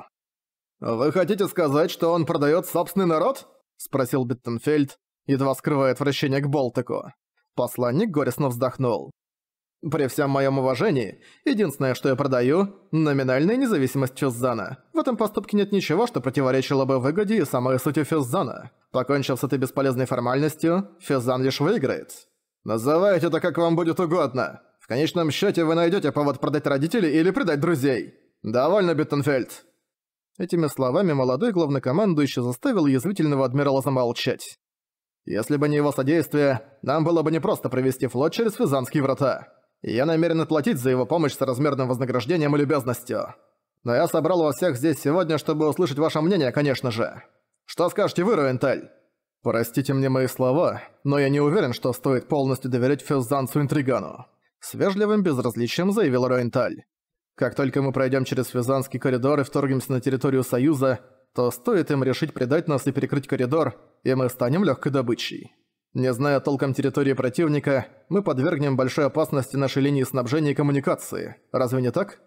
«Вы хотите сказать, что он продает собственный народ?» – спросил Биттенфельд, едва скрывая отвращение к Болтыку. Посланник горестно вздохнул. «При всем моем уважении, единственное, что я продаю – номинальная независимость Фюззана. В этом поступке нет ничего, что противоречило бы выгоде и самой сути Фюззана. Покончив с этой бесполезной формальностью, Фюззан лишь выиграет. Называйте это как вам будет угодно. В конечном счете вы найдете повод продать родителей или предать друзей. Довольно, Биттенфельд». Этими словами молодой главнокомандующий заставил язвительного адмирала замолчать. «Если бы не его содействие, нам было бы непросто провести флот через Физанские врата. я намерен оплатить за его помощь с размерным вознаграждением и любезностью. Но я собрал вас всех здесь сегодня, чтобы услышать ваше мнение, конечно же. Что скажете вы, Руенталь?» «Простите мне мои слова, но я не уверен, что стоит полностью доверять Физанцу-интригану», с вежливым безразличием заявил Руенталь. Как только мы пройдем через Физанский коридор и вторгнемся на территорию Союза, то стоит им решить предать нас и перекрыть коридор, и мы станем легкой добычей. Не зная толком территории противника, мы подвергнем большой опасности нашей линии снабжения и коммуникации. Разве не так?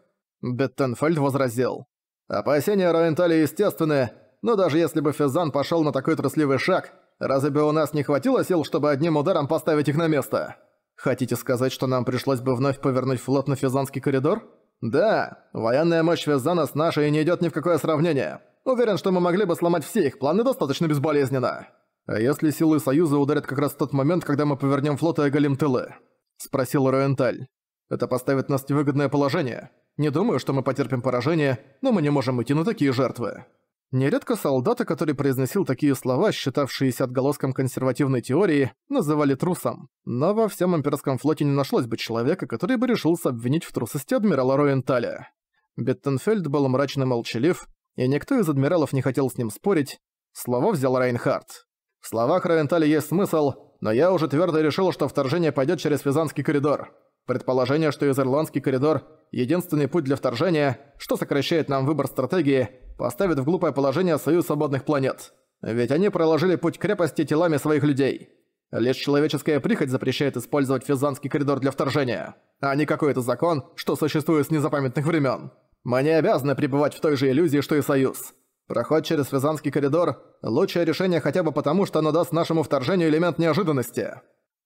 Беттенфельд возразил. Опасения Роентали естественны, но даже если бы Физан пошел на такой трусливый шаг, разве бы у нас не хватило сил, чтобы одним ударом поставить их на место? Хотите сказать, что нам пришлось бы вновь повернуть флот на Физанский коридор? «Да, военная мощь Визана с нашей не идет ни в какое сравнение. Уверен, что мы могли бы сломать все их планы достаточно безболезненно. А если силы Союза ударят как раз в тот момент, когда мы повернем флот и оголим тылы?» – спросил Роенталь. «Это поставит нас в невыгодное положение. Не думаю, что мы потерпим поражение, но мы не можем идти на такие жертвы». Нередко солдаты, который произносил такие слова, считавшиеся отголоском консервативной теории, называли трусом. Но во всем имперском флоте не нашлось бы человека, который бы решился обвинить в трусости адмирала Роенталя. Беттенфельд был мрачно молчалив, и никто из адмиралов не хотел с ним спорить. Слово взял Райнхард. В словах Роенталя есть смысл, но я уже твердо решил, что вторжение пойдет через Визанский коридор. Предположение, что из Ирландский коридор – единственный путь для вторжения, что сокращает нам выбор стратегии, поставит в глупое положение Союз Свободных Планет. Ведь они проложили путь крепости телами своих людей. Лишь человеческая прихоть запрещает использовать Физанский коридор для вторжения, а не какой-то закон, что существует с незапамятных времен. Мы не обязаны пребывать в той же иллюзии, что и Союз. Проход через Физанский коридор – лучшее решение хотя бы потому, что оно даст нашему вторжению элемент неожиданности.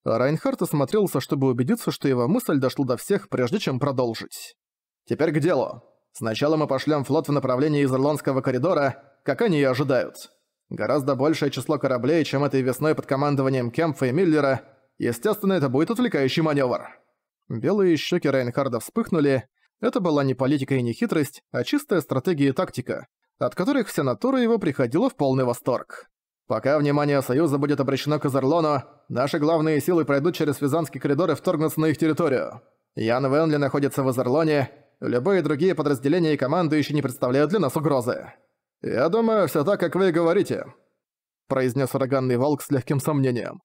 Райнхард осмотрелся, чтобы убедиться, что его мысль дошла до всех, прежде чем продолжить. «Теперь к делу. Сначала мы пошлем флот в направлении из Ирландского коридора, как они и ожидают. Гораздо большее число кораблей, чем этой весной под командованием Кемпфа и Миллера. Естественно, это будет отвлекающий маневр. Белые щеки Райнхарда вспыхнули. Это была не политика и не хитрость, а чистая стратегия и тактика, от которых вся натура его приходила в полный восторг. Пока внимание Союза будет обращено к Азерлону, наши главные силы пройдут через Визанский коридор и вторгнутся на их территорию. Ян Венли находится в Азерлоне, любые другие подразделения и команды еще не представляют для нас угрозы. Я думаю, все так, как вы и говорите», — произнес ураганный волк с легким сомнением.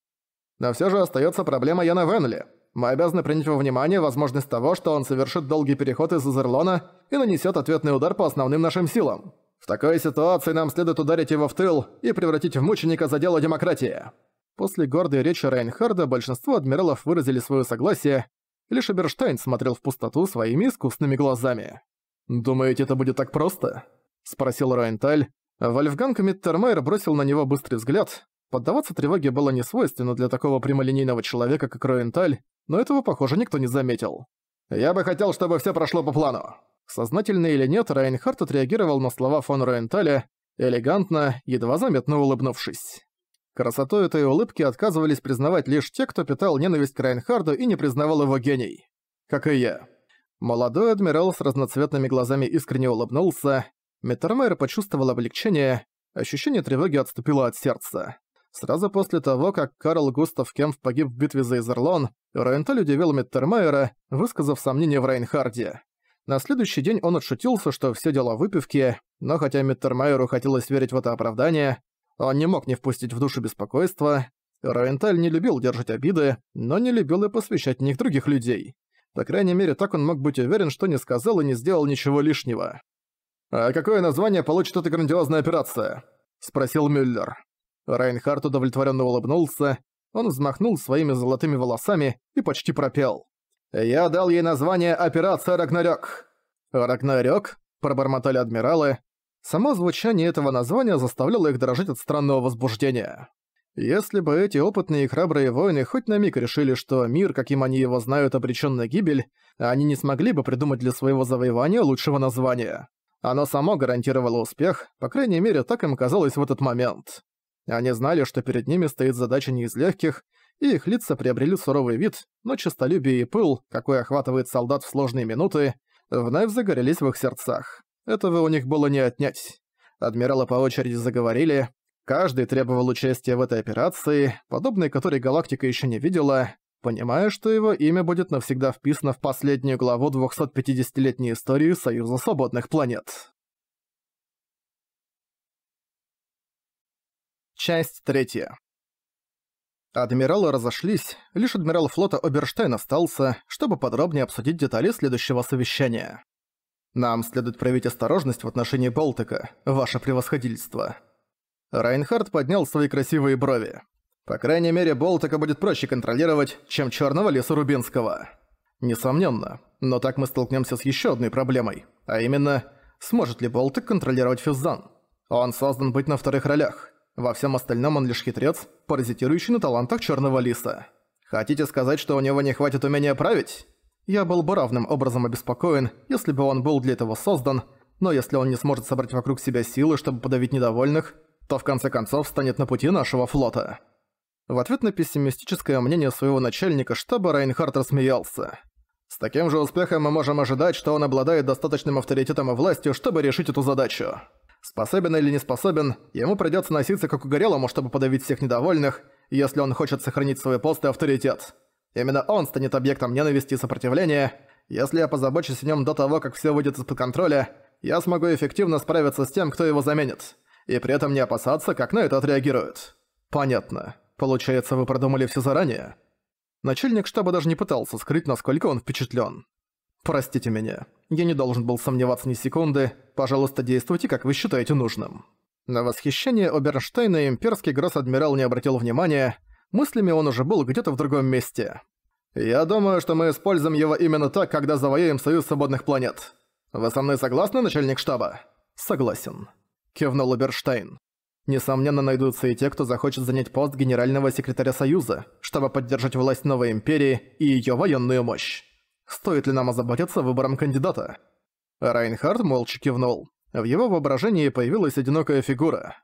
«Но все же остается проблема Яна Венли. Мы обязаны принять во внимание возможность того, что он совершит долгий переход из Азерлона и нанесет ответный удар по основным нашим силам. В такой ситуации нам следует ударить его в тыл и превратить в мученика за дело демократии. После гордой речи Райнхарда большинство адмиралов выразили свое согласие, лишь Эберштайн смотрел в пустоту своими искусными глазами. «Думаете, это будет так просто?» – спросил Райнталь. Вольфганг Миттермайер бросил на него быстрый взгляд. Поддаваться тревоге было не свойственно для такого прямолинейного человека, как Роенталь, но этого, похоже, никто не заметил. «Я бы хотел, чтобы все прошло по плану», Сознательно или нет, Райнхард отреагировал на слова фон Райнталя, элегантно, едва заметно улыбнувшись. Красоту этой улыбки отказывались признавать лишь те, кто питал ненависть к Райнхарду и не признавал его гений. Как и я. Молодой адмирал с разноцветными глазами искренне улыбнулся. Меттермайер почувствовал облегчение, ощущение тревоги отступило от сердца. Сразу после того, как Карл Густав Кемп погиб в битве за Изерлон, Райнталь удивил Меттермайера, высказав сомнение в Райнхарде. На следующий день он отшутился, что все дело выпивки, но хотя Миттермайеру хотелось верить в это оправдание, он не мог не впустить в душу беспокойство. Ровенталь не любил держать обиды, но не любил и посвящать в них других людей. По крайней мере, так он мог быть уверен, что не сказал и не сделал ничего лишнего. «А какое название получит эта грандиозная операция?» – спросил Мюллер. Райнхард удовлетворенно улыбнулся, он взмахнул своими золотыми волосами и почти пропел. Я дал ей название «Операция Рагнарёк». «Рагнарёк?» – пробормотали адмиралы. Само звучание этого названия заставляло их дрожать от странного возбуждения. Если бы эти опытные и храбрые воины хоть на миг решили, что мир, каким они его знают, обречен на гибель, они не смогли бы придумать для своего завоевания лучшего названия. Оно само гарантировало успех, по крайней мере, так им казалось в этот момент. Они знали, что перед ними стоит задача не из легких – и их лица приобрели суровый вид, но честолюбие и пыл, какой охватывает солдат в сложные минуты, вновь загорелись в их сердцах. Этого у них было не отнять. Адмиралы по очереди заговорили, каждый требовал участия в этой операции, подобной которой галактика еще не видела, понимая, что его имя будет навсегда вписано в последнюю главу 250-летней истории Союза Свободных Планет. Часть третья. Адмиралы разошлись, лишь адмирал флота Оберштейн остался, чтобы подробнее обсудить детали следующего совещания. «Нам следует проявить осторожность в отношении Болтика, ваше превосходительство». Райнхард поднял свои красивые брови. «По крайней мере, Болтика будет проще контролировать, чем черного леса Рубинского». «Несомненно, но так мы столкнемся с еще одной проблемой, а именно, сможет ли Болтик контролировать Фюздан? Он создан быть на вторых ролях. Во всем остальном он лишь хитрец, паразитирующий на талантах черного лиса. Хотите сказать, что у него не хватит умения править? Я был бы равным образом обеспокоен, если бы он был для этого создан, но если он не сможет собрать вокруг себя силы, чтобы подавить недовольных, то в конце концов станет на пути нашего флота». В ответ на пессимистическое мнение своего начальника штаба Райнхард рассмеялся. «С таким же успехом мы можем ожидать, что он обладает достаточным авторитетом и властью, чтобы решить эту задачу. Способен или не способен, ему придётся носиться как угорелому, чтобы подавить всех недовольных, если он хочет сохранить свой пост и авторитет. Именно он станет объектом ненависти и сопротивления. Если я позабочусь о нём до того, как всё выйдет из-под контроля, я смогу эффективно справиться с тем, кто его заменит. И при этом не опасаться, как на это отреагируют. Понятно. Получается, вы продумали всё заранее? Начальник штаба даже не пытался скрыть, насколько он впечатлен. «Простите меня. Я не должен был сомневаться ни секунды. Пожалуйста, действуйте, как вы считаете нужным». На восхищение Обернштейна имперский гросс-адмирал не обратил внимания. Мыслями он уже был где-то в другом месте. «Я думаю, что мы используем его именно так, когда завоюем Союз Свободных Планет. Вы со мной согласны, начальник штаба?» «Согласен», — кивнул Оберштейн. «Несомненно, найдутся и те, кто захочет занять пост генерального секретаря Союза, чтобы поддержать власть новой империи и ее военную мощь. Стоит ли нам озаботиться выбором кандидата? Райнхард молча кивнул. В его воображении появилась одинокая фигура.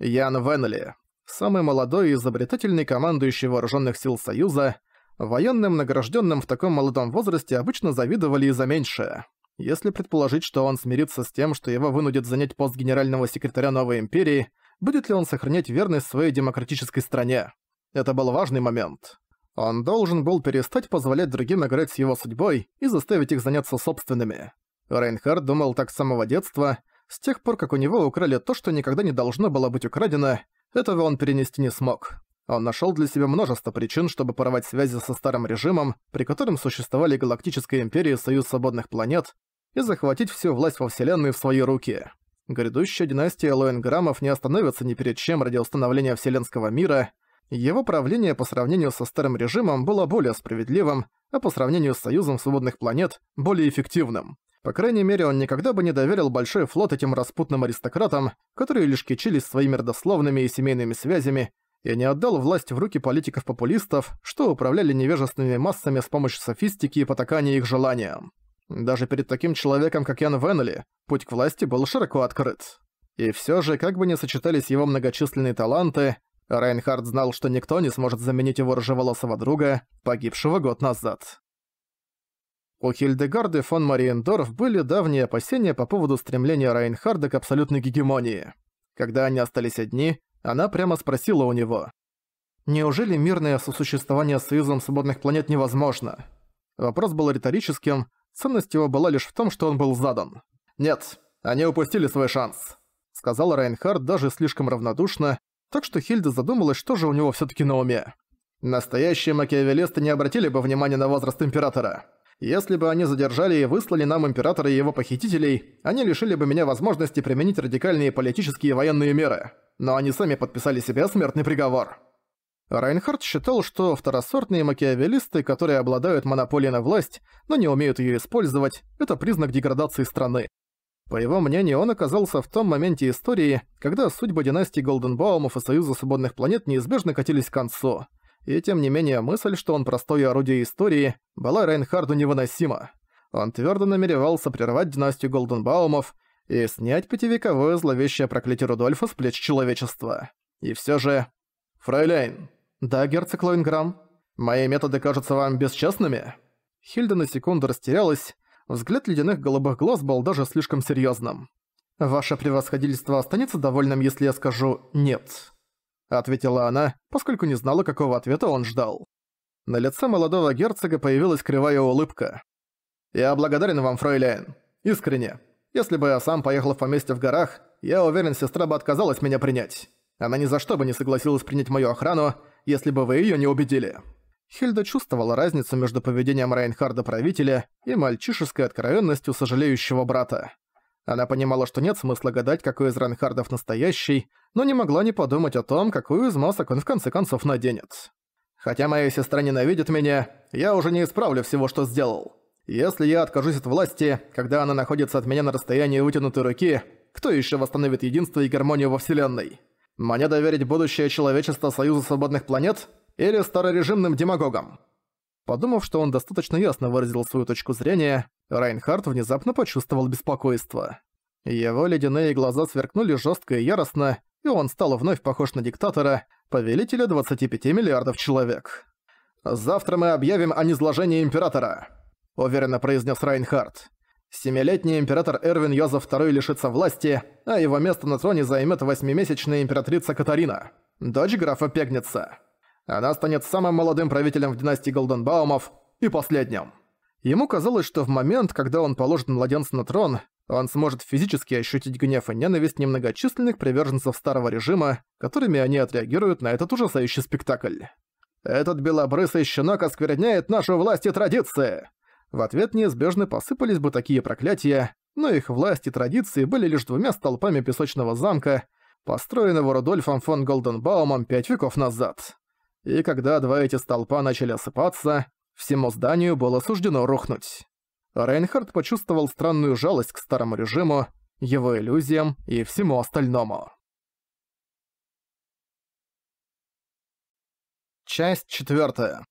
Ян Венли, самый молодой и изобретательный командующий вооруженных сил Союза, военным награжденным в таком молодом возрасте обычно завидовали и за меньшее. Если предположить, что он смирится с тем, что его вынудит занять пост генерального секретаря новой империи, будет ли он сохранять верность своей демократической стране? Это был важный момент. Он должен был перестать позволять другим играть с его судьбой и заставить их заняться собственными. Рейнхард думал так с самого детства, с тех пор, как у него украли то, что никогда не должно было быть украдено, этого он перенести не смог. Он нашел для себя множество причин, чтобы порвать связи со старым режимом, при котором существовали Галактическая Империя и Союз Свободных Планет, и захватить всю власть во Вселенной в свои руки. Грядущая династия Лоэнграммов не остановится ни перед чем ради установления Вселенского мира — его правление по сравнению со старым режимом было более справедливым, а по сравнению с Союзом Свободных Планет – более эффективным. По крайней мере, он никогда бы не доверил большой флот этим распутным аристократам, которые лишь кичились своими родословными и семейными связями, и не отдал власть в руки политиков-популистов, что управляли невежественными массами с помощью софистики и потакания их желаниям. Даже перед таким человеком, как Ян Веннелли, путь к власти был широко открыт. И все же, как бы ни сочетались его многочисленные таланты, Рейнхард знал, что никто не сможет заменить его рыжеволосого друга, погибшего год назад. У Хильдегарды фон Мариендорф были давние опасения по поводу стремления Рейнхарда к абсолютной гегемонии. Когда они остались одни, она прямо спросила у него. «Неужели мирное сосуществование с Союзом Свободных Планет невозможно?» Вопрос был риторическим, ценность его была лишь в том, что он был задан. «Нет, они упустили свой шанс», — сказал Рейнхард, даже слишком равнодушно, так что Хильда задумалась, что же у него всё-таки на уме. Настоящие макиавеллисты не обратили бы внимания на возраст Императора. Если бы они задержали и выслали нам Императора и его похитителей, они лишили бы меня возможности применить радикальные политические и военные меры. Но они сами подписали себе смертный приговор. Райнхард считал, что второсортные макиавеллисты, которые обладают монополией на власть, но не умеют её использовать, это признак деградации страны. По его мнению, он оказался в том моменте истории, когда судьбы династии Голденбаумов и Союза Свободных Планет неизбежно катились к концу. И тем не менее мысль, что он простое орудие истории, была Рейнхарду невыносима. Он твердо намеревался прервать династию Голденбаумов и снять пятивековое зловещее проклятие Рудольфа с плеч человечества. И все же... «Фрайляйн!» «Да, герцог Лоинграм?» «Мои методы кажутся вам бесчестными?» Хильда на секунду растерялась, Взгляд ледяных голубых глаз был даже слишком серьезным. «Ваше превосходительство останется довольным, если я скажу «нет», — ответила она, поскольку не знала, какого ответа он ждал. На лице молодого герцога появилась кривая улыбка. «Я благодарен вам, фройляйн. Искренне. Если бы я сам поехал в поместье в горах, я уверен, сестра бы отказалась меня принять. Она ни за что бы не согласилась принять мою охрану, если бы вы ее не убедили». Хильда чувствовала разницу между поведением Райнхарда-правителя и мальчишеской откровенностью сожалеющего брата. Она понимала, что нет смысла гадать, какой из Райнхардов настоящий, но не могла не подумать о том, какую из масок он в конце концов наденет. «Хотя моя сестра ненавидит меня, я уже не исправлю всего, что сделал. Если я откажусь от власти, когда она находится от меня на расстоянии вытянутой руки, кто еще восстановит единство и гармонию во Вселенной? Мне доверить будущее человечества Союза Свободных Планет – или старорежимным демагогом. Подумав, что он достаточно ясно выразил свою точку зрения, Райнхард внезапно почувствовал беспокойство. Его ледяные глаза сверкнули жестко и яростно, и он стал вновь похож на диктатора, повелителя 25 миллиардов человек. «Завтра мы объявим о низложении Императора», — уверенно произнес Райнхард. «Семилетний император Эрвин Йозеф II лишится власти, а его место на троне займет восьмимесячная императрица Катарина, дочь графа Пегница». Она станет самым молодым правителем в династии Голденбаумов и последним. Ему казалось, что в момент, когда он положит младенца на трон, он сможет физически ощутить гнев и ненависть немногочисленных приверженцев старого режима, которыми они отреагируют на этот ужасающий спектакль. «Этот белобрысый щенок оскверняет нашу власть и традиции!» В ответ неизбежно посыпались бы такие проклятия, но их власть и традиции были лишь двумя столпами песочного замка, построенного Рудольфом фон Голденбаумом пять веков назад и когда два эти столпа начали осыпаться, всему зданию было суждено рухнуть. Рейнхард почувствовал странную жалость к старому режиму, его иллюзиям и всему остальному. Часть четвертая.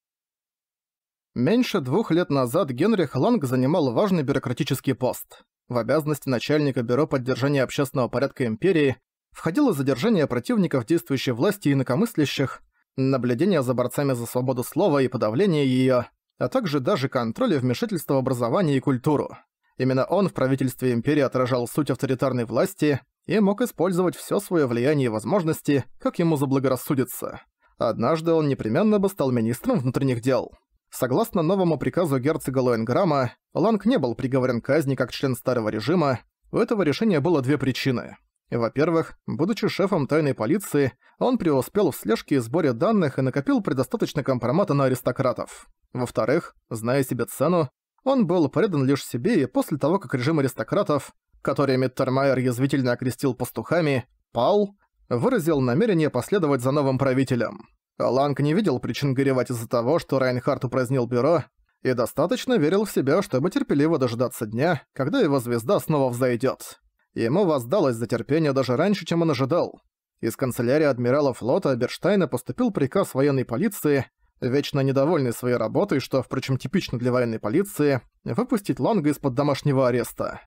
Меньше двух лет назад Генрих Ланг занимал важный бюрократический пост. В обязанности начальника Бюро поддержания общественного порядка империи входило задержание противников действующей власти и инакомыслящих, наблюдение за борцами за свободу слова и подавление её, а также даже контроль и вмешательство в образование и культуру. Именно он в правительстве империи отражал суть авторитарной власти и мог использовать всё своё влияние и возможности, как ему заблагорассудится. Однажды он непременно бы стал министром внутренних дел. Согласно новому приказу герцога Лоенграма, Ланг не был приговорен к казни как член старого режима, у этого решения было две причины – во-первых, будучи шефом тайной полиции, он преуспел в слежке и сборе данных и накопил предостаточно компромата на аристократов. Во-вторых, зная себе цену, он был предан лишь себе и после того, как режим аристократов, который Миттермайер язвительно окрестил пастухами, пал, выразил намерение последовать за новым правителем. Ланг не видел причин горевать из-за того, что Райнхард упразднил бюро, и достаточно верил в себя, чтобы терпеливо дожидаться дня, когда его звезда снова взойдет. Ему воздалось за терпение даже раньше, чем он ожидал. Из канцелярии адмирала флота Берштайна поступил приказ военной полиции, вечно недовольный своей работой, что, впрочем, типично для военной полиции, выпустить Ланга из-под домашнего ареста.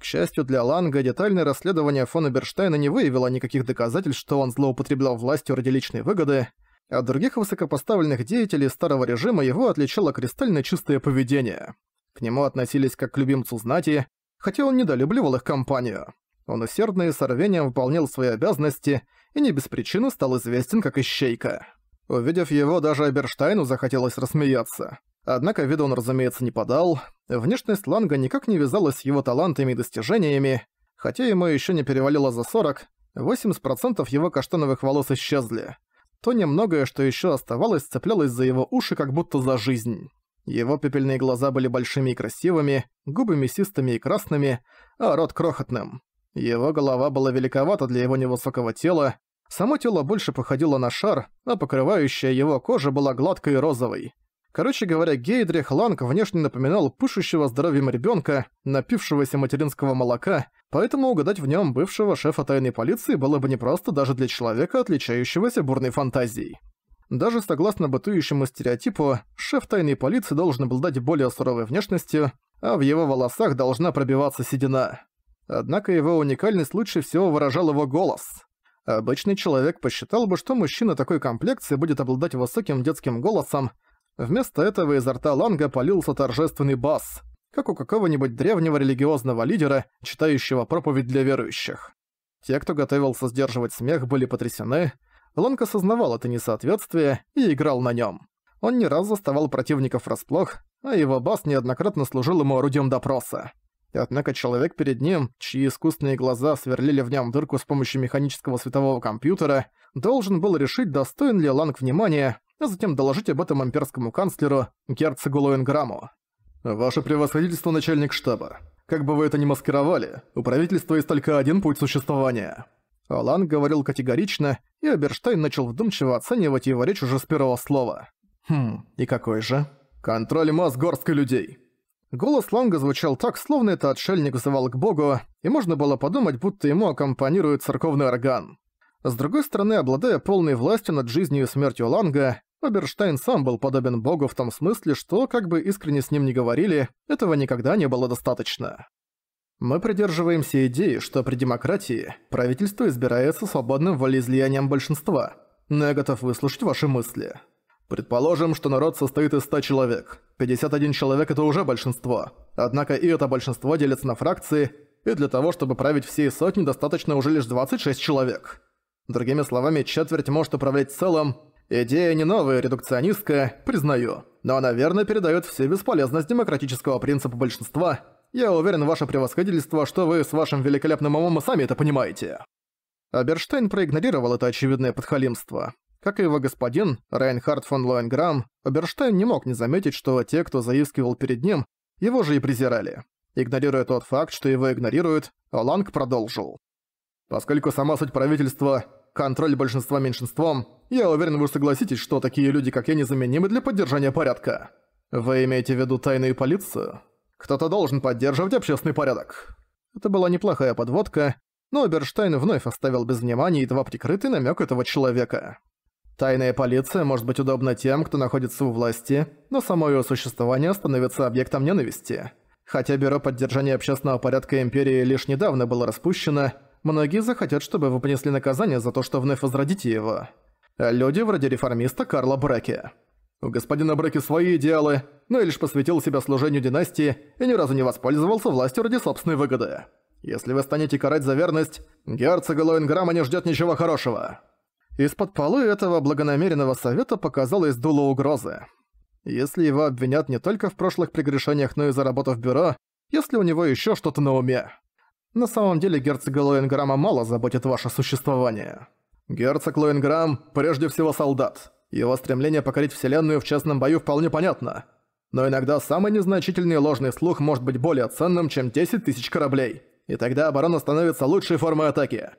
К счастью для Ланга, детальное расследование фона Берштайна не выявило никаких доказательств, что он злоупотреблял властью ради личной выгоды, а от других высокопоставленных деятелей старого режима его отличало кристально чистое поведение. К нему относились как к любимцу знати, хотя он недолюбливал их компанию. Он усердно и сорвением выполнял свои обязанности и не без причины стал известен как Ищейка. Увидев его, даже Эберштайну захотелось рассмеяться. Однако вида он, разумеется, не подал. Внешность Ланга никак не вязалась с его талантами и достижениями. Хотя ему еще не перевалило за 40, 80% его каштановых волос исчезли. То немногое, что еще оставалось, цеплялось за его уши, как будто за жизнь. Его пепельные глаза были большими и красивыми, губы мясистыми и красными, а рот крохотным. Его голова была великовата для его невысокого тела, само тело больше походило на шар, а покрывающая его кожа была гладкой и розовой. Короче говоря, Гейдрих Ланг внешне напоминал пышущего здоровьем ребенка, напившегося материнского молока, поэтому угадать в нем бывшего шефа тайной полиции было бы непросто даже для человека, отличающегося бурной фантазией. Даже согласно бытующему стереотипу, шеф тайной полиции должен обладать более суровой внешностью, а в его волосах должна пробиваться седина. Однако его уникальность лучше всего выражал его голос. Обычный человек посчитал бы, что мужчина такой комплекции будет обладать высоким детским голосом, вместо этого изо рта Ланга полился торжественный бас, как у какого-нибудь древнего религиозного лидера, читающего проповедь для верующих. Те, кто готовился сдерживать смех, были потрясены, Лонг осознавал это несоответствие и играл на нем. Он не раз заставал противников врасплох, а его бас неоднократно служил ему орудием допроса. Однако человек перед ним, чьи искусственные глаза сверлили в нем дырку с помощью механического светового компьютера, должен был решить, достоин ли Ланг внимания, а затем доложить об этом имперскому канцлеру, герцогу Лоенграмму. «Ваше превосходительство, начальник штаба. Как бы вы это ни маскировали, у правительства есть только один путь существования». Алан говорил категорично, и Оберштайн начал вдумчиво оценивать его речь уже с первого слова. Хм, и какой же? Контроль масс горсткой людей. Голос Ланга звучал так, словно это отшельник взывал к богу, и можно было подумать, будто ему аккомпанирует церковный орган. С другой стороны, обладая полной властью над жизнью и смертью Ланга, Оберштейн сам был подобен богу в том смысле, что, как бы искренне с ним ни говорили, этого никогда не было достаточно. Мы придерживаемся идеи, что при демократии правительство избирается свободным волеизлиянием большинства, но я готов выслушать ваши мысли. Предположим, что народ состоит из 100 человек. 51 человек – это уже большинство. Однако и это большинство делится на фракции, и для того, чтобы править все сотни, достаточно уже лишь 26 человек. Другими словами, четверть может управлять целым. Идея не новая, редукционистская, признаю. Но она верно передает всю бесполезность демократического принципа большинства – я уверен, ваше превосходительство, что вы с вашим великолепным умом сами это понимаете». Аберштейн проигнорировал это очевидное подхалимство. Как и его господин, Райнхард фон Лоенграм, Аберштейн не мог не заметить, что те, кто заискивал перед ним, его же и презирали. Игнорируя тот факт, что его игнорируют, Ланг продолжил. «Поскольку сама суть правительства – контроль большинства меньшинством, я уверен, вы согласитесь, что такие люди, как я, незаменимы для поддержания порядка. Вы имеете в виду тайную полицию?» Кто-то должен поддерживать общественный порядок. Это была неплохая подводка, но Берштейн вновь оставил без внимания едва прикрытый намек этого человека. Тайная полиция может быть удобна тем, кто находится у власти, но само ее существование становится объектом ненависти. Хотя Бюро поддержания общественного порядка Империи лишь недавно было распущено, многие захотят, чтобы вы понесли наказание за то, что вновь возродите его. Люди вроде реформиста Карла Бреке. У господина Брэки свои идеалы, но и лишь посвятил себя служению династии и ни разу не воспользовался властью ради собственной выгоды. Если вы станете карать за верность, герцога Лоинграма не ждет ничего хорошего». Из-под полы этого благонамеренного совета показалось дуло угрозы. Если его обвинят не только в прошлых прегрешениях, но и за работу в бюро, если у него еще что-то на уме. На самом деле герцог Лоинграма мало заботит ваше существование. Герцог Лоинграм – прежде всего солдат. Его стремление покорить Вселенную в честном бою вполне понятно. Но иногда самый незначительный ложный слух может быть более ценным, чем 10 тысяч кораблей. И тогда оборона становится лучшей формой атаки.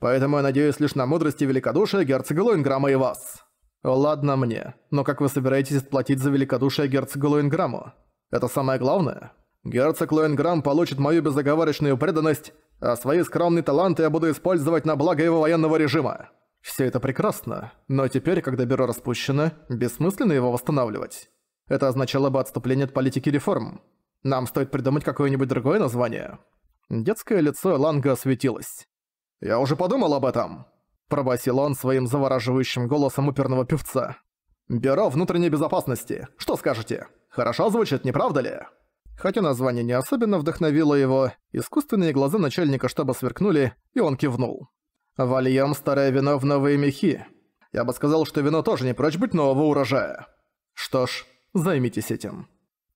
Поэтому я надеюсь лишь на мудрость и великодушие герцога Луинграма и вас. Ладно мне, но как вы собираетесь платить за великодушие герцога Луинграму? Это самое главное? Герцог Луинграм получит мою безоговорочную преданность, а свои скромные таланты я буду использовать на благо его военного режима. Все это прекрасно, но теперь, когда бюро распущено, бессмысленно его восстанавливать. Это означало бы отступление от политики реформ. Нам стоит придумать какое-нибудь другое название. Детское лицо Ланга осветилось. «Я уже подумал об этом!» – пробасил он своим завораживающим голосом оперного певца. «Бюро внутренней безопасности. Что скажете? Хорошо звучит, не правда ли?» Хотя название не особенно вдохновило его, искусственные глаза начальника штаба сверкнули, и он кивнул. Вольем старое вино в новые мехи. Я бы сказал, что вино тоже не прочь быть нового урожая. Что ж, займитесь этим.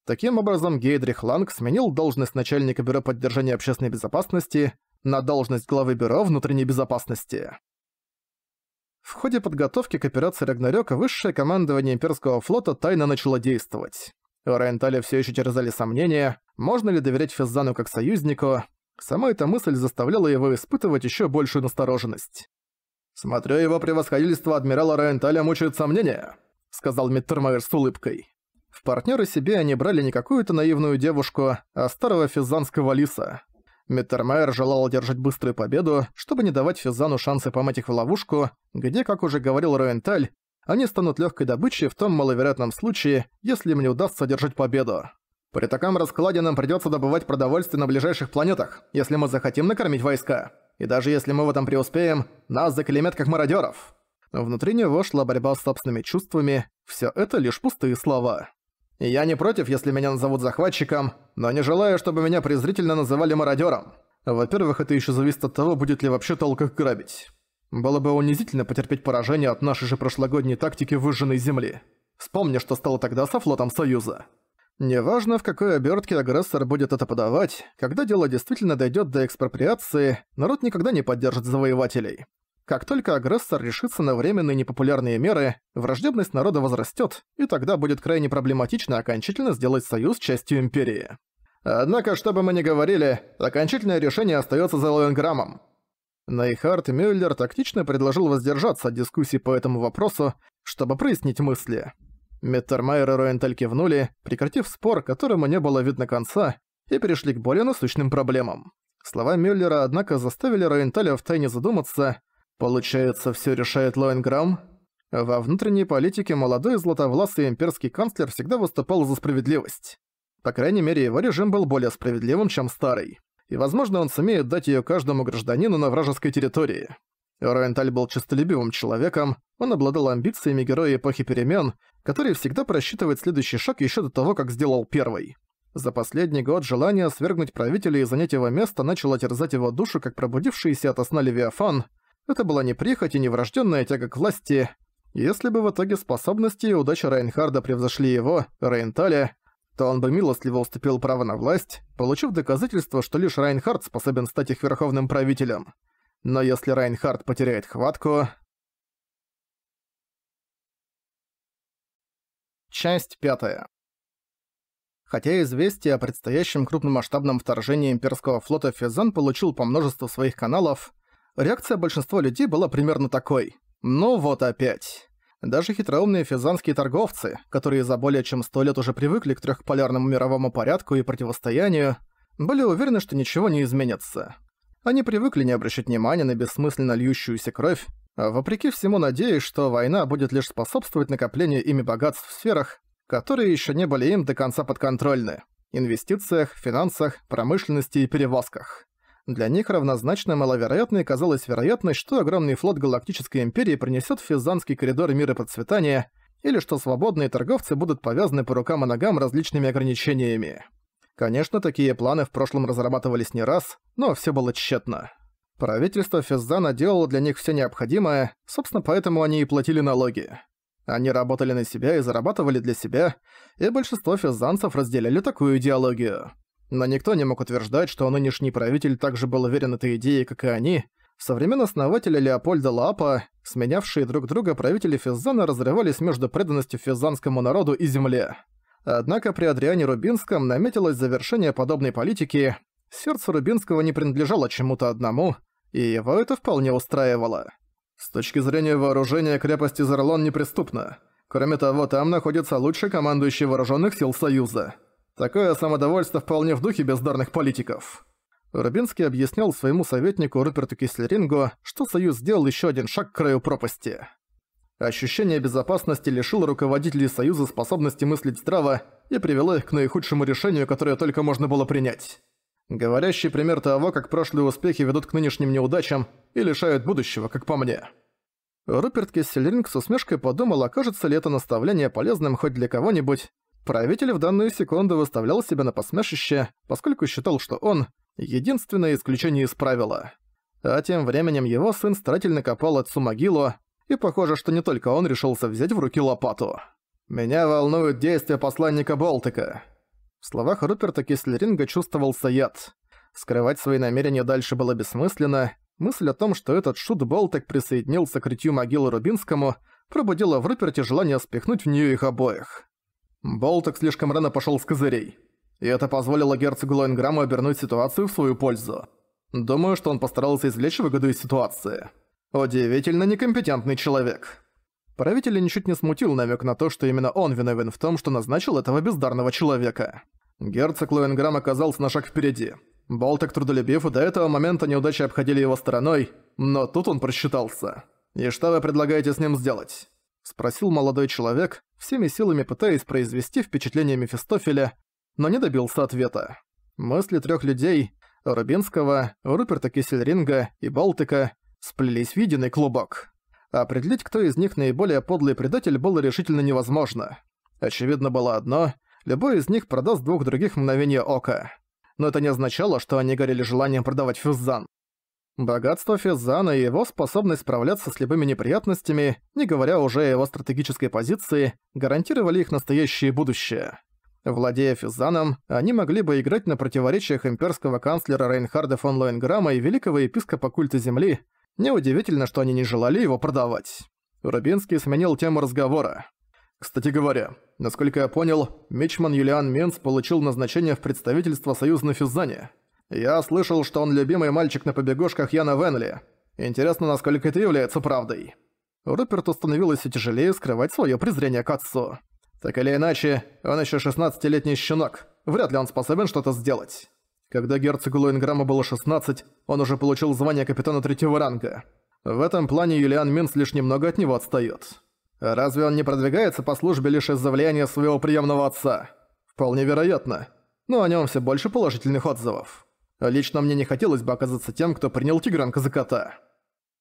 Таким образом, Гейдрих Ланг сменил должность начальника Бюро поддержания общественной безопасности на должность главы Бюро внутренней безопасности. В ходе подготовки к операции Рагнарёка высшее командование Имперского флота тайно начало действовать. У Райанталя все еще терзали сомнения, можно ли доверять Физзану как союзнику, Сама эта мысль заставляла его испытывать еще большую настороженность. «Смотрю, его превосходительство адмирала Райенталя мучает сомнения», — сказал Миттермайер с улыбкой. В партнеры себе они брали не какую-то наивную девушку, а старого физанского лиса. Миттермайер желал одержать быструю победу, чтобы не давать Физану шансы поймать их в ловушку, где, как уже говорил Роенталь, они станут легкой добычей в том маловероятном случае, если им не удастся одержать победу. При таком раскладе нам придется добывать продовольствие на ближайших планетах, если мы захотим накормить войска. И даже если мы в этом преуспеем, нас заклемят как мародеров. Внутри него шла борьба с собственными чувствами, все это лишь пустые слова. Я не против, если меня назовут захватчиком, но не желаю, чтобы меня презрительно называли мародером. Во-первых, это еще зависит от того, будет ли вообще толк их грабить. Было бы унизительно потерпеть поражение от нашей же прошлогодней тактики выжженной земли. Вспомни, что стало тогда со флотом Союза. Неважно, в какой обертке агрессор будет это подавать, когда дело действительно дойдет до экспроприации, народ никогда не поддержит завоевателей. Как только агрессор решится на временные непопулярные меры, враждебность народа возрастет, и тогда будет крайне проблематично окончательно сделать союз частью империи. Однако, что бы мы ни говорили, окончательное решение остается за Лоенграммом. Нейхард Мюллер тактично предложил воздержаться от дискуссий по этому вопросу, чтобы прояснить мысли. Меттермайер и Роенталь кивнули, прекратив спор, которому не было видно конца, и перешли к более насущным проблемам. Слова Мюллера, однако, заставили Роенталя втайне задуматься. Получается, все решает Лоенграмм? Во внутренней политике молодой златовласый имперский канцлер всегда выступал за справедливость. По крайней мере, его режим был более справедливым, чем старый. И, возможно, он сумеет дать ее каждому гражданину на вражеской территории. Роенталь был честолюбивым человеком, он обладал амбициями героя эпохи перемен, который всегда просчитывает следующий шаг еще до того, как сделал первый. За последний год желание свергнуть правителя и занять его место начало терзать его душу, как пробудившийся от сна Левиафан. Это была не прихоть и не врожденная тяга к власти. Если бы в итоге способности и удача Рейнхарда превзошли его, Рейнталя, то он бы милостливо уступил право на власть, получив доказательство, что лишь Райнхард способен стать их верховным правителем. Но если Райнхард потеряет хватку... Часть пятая. Хотя известие о предстоящем крупномасштабном вторжении имперского флота Физан получил по множеству своих каналов, реакция большинства людей была примерно такой. Ну вот опять. Даже хитроумные физанские торговцы, которые за более чем сто лет уже привыкли к трехполярному мировому порядку и противостоянию, были уверены, что ничего не изменится. Они привыкли не обращать внимания на бессмысленно льющуюся кровь, а вопреки всему надеясь, что война будет лишь способствовать накоплению ими богатств в сферах, которые еще не были им до конца подконтрольны – инвестициях, финансах, промышленности и перевозках. Для них равнозначно маловероятной казалась вероятность, что огромный флот Галактической Империи принесет в Физанский коридор мира процветания, или что свободные торговцы будут повязаны по рукам и ногам различными ограничениями. Конечно, такие планы в прошлом разрабатывались не раз, но все было тщетно. Правительство Физзана делало для них все необходимое, собственно, поэтому они и платили налоги. Они работали на себя и зарабатывали для себя, и большинство физзанцев разделяли такую идеологию. Но никто не мог утверждать, что нынешний правитель также был уверен этой идее, как и они. Со времен основателя Леопольда Лапа, сменявшие друг друга правители Физзана разрывались между преданностью физзанскому народу и земле. Однако при Адриане Рубинском наметилось завершение подобной политики, сердце Рубинского не принадлежало чему-то одному, и его это вполне устраивало. С точки зрения вооружения крепости Зерлон неприступна. Кроме того, там находится лучший командующий вооруженных сил Союза. Такое самодовольство вполне в духе бездарных политиков. Рубинский объяснял своему советнику Руперту Кислерингу, что Союз сделал еще один шаг к краю пропасти. Ощущение безопасности лишило руководителей Союза способности мыслить здраво и привело их к наихудшему решению, которое только можно было принять. Говорящий пример того, как прошлые успехи ведут к нынешним неудачам и лишают будущего, как по мне. Руперт Кесселинг с усмешкой подумал, окажется ли это наставление полезным хоть для кого-нибудь. Правитель в данную секунду выставлял себя на посмешище, поскольку считал, что он — единственное исключение из правила. А тем временем его сын старательно копал отцу могилу, и похоже, что не только он решился взять в руки лопату. «Меня волнуют действия посланника Болтика». В словах Руперта Кислеринга чувствовался яд. Скрывать свои намерения дальше было бессмысленно. Мысль о том, что этот шут Болтик присоединился к ритью могилы Рубинскому, пробудила в Руперте желание спихнуть в нее их обоих. Болтик слишком рано пошел с козырей. И это позволило герцогу Лоинграмму обернуть ситуацию в свою пользу. Думаю, что он постарался извлечь выгоду из ситуации. Удивительно некомпетентный человек. Правитель ничуть не смутил намек на то, что именно он виновен в том, что назначил этого бездарного человека. Герцог Луэнграм оказался на шаг впереди. Болток трудолюбив, до этого момента неудачи обходили его стороной, но тут он просчитался. «И что вы предлагаете с ним сделать?» Спросил молодой человек, всеми силами пытаясь произвести впечатление Мефистофеля, но не добился ответа. Мысли трех людей – Рубинского, Руперта Кисельринга и Болтыка – сплелись в единый клубок. Определить, кто из них наиболее подлый предатель, было решительно невозможно. Очевидно было одно — любой из них продаст двух других мгновения ока. Но это не означало, что они горели желанием продавать Фюззан. Богатство Физана и его способность справляться с любыми неприятностями, не говоря уже о его стратегической позиции, гарантировали их настоящее будущее. Владея Физаном, они могли бы играть на противоречиях имперского канцлера Рейнхарда фон Лоенграма и великого епископа культа Земли, Неудивительно, что они не желали его продавать. Рубинский сменил тему разговора. Кстати говоря, насколько я понял, мичман Юлиан Менц получил назначение в представительство Союзной Физзани. Я слышал, что он любимый мальчик на побегушках Яна Венли. Интересно, насколько это является правдой. Руперту становилось все тяжелее скрывать свое презрение к отцу. Так или иначе, он еще 16-летний щенок. Вряд ли он способен что-то сделать. Когда герцогу Лоинграмма было 16, он уже получил звание капитана третьего ранга. В этом плане Юлиан Минс лишь немного от него отстаёт. Разве он не продвигается по службе лишь из-за влияния своего приемного отца? Вполне вероятно. Но о нем все больше положительных отзывов. Лично мне не хотелось бы оказаться тем, кто принял тигранка за кота.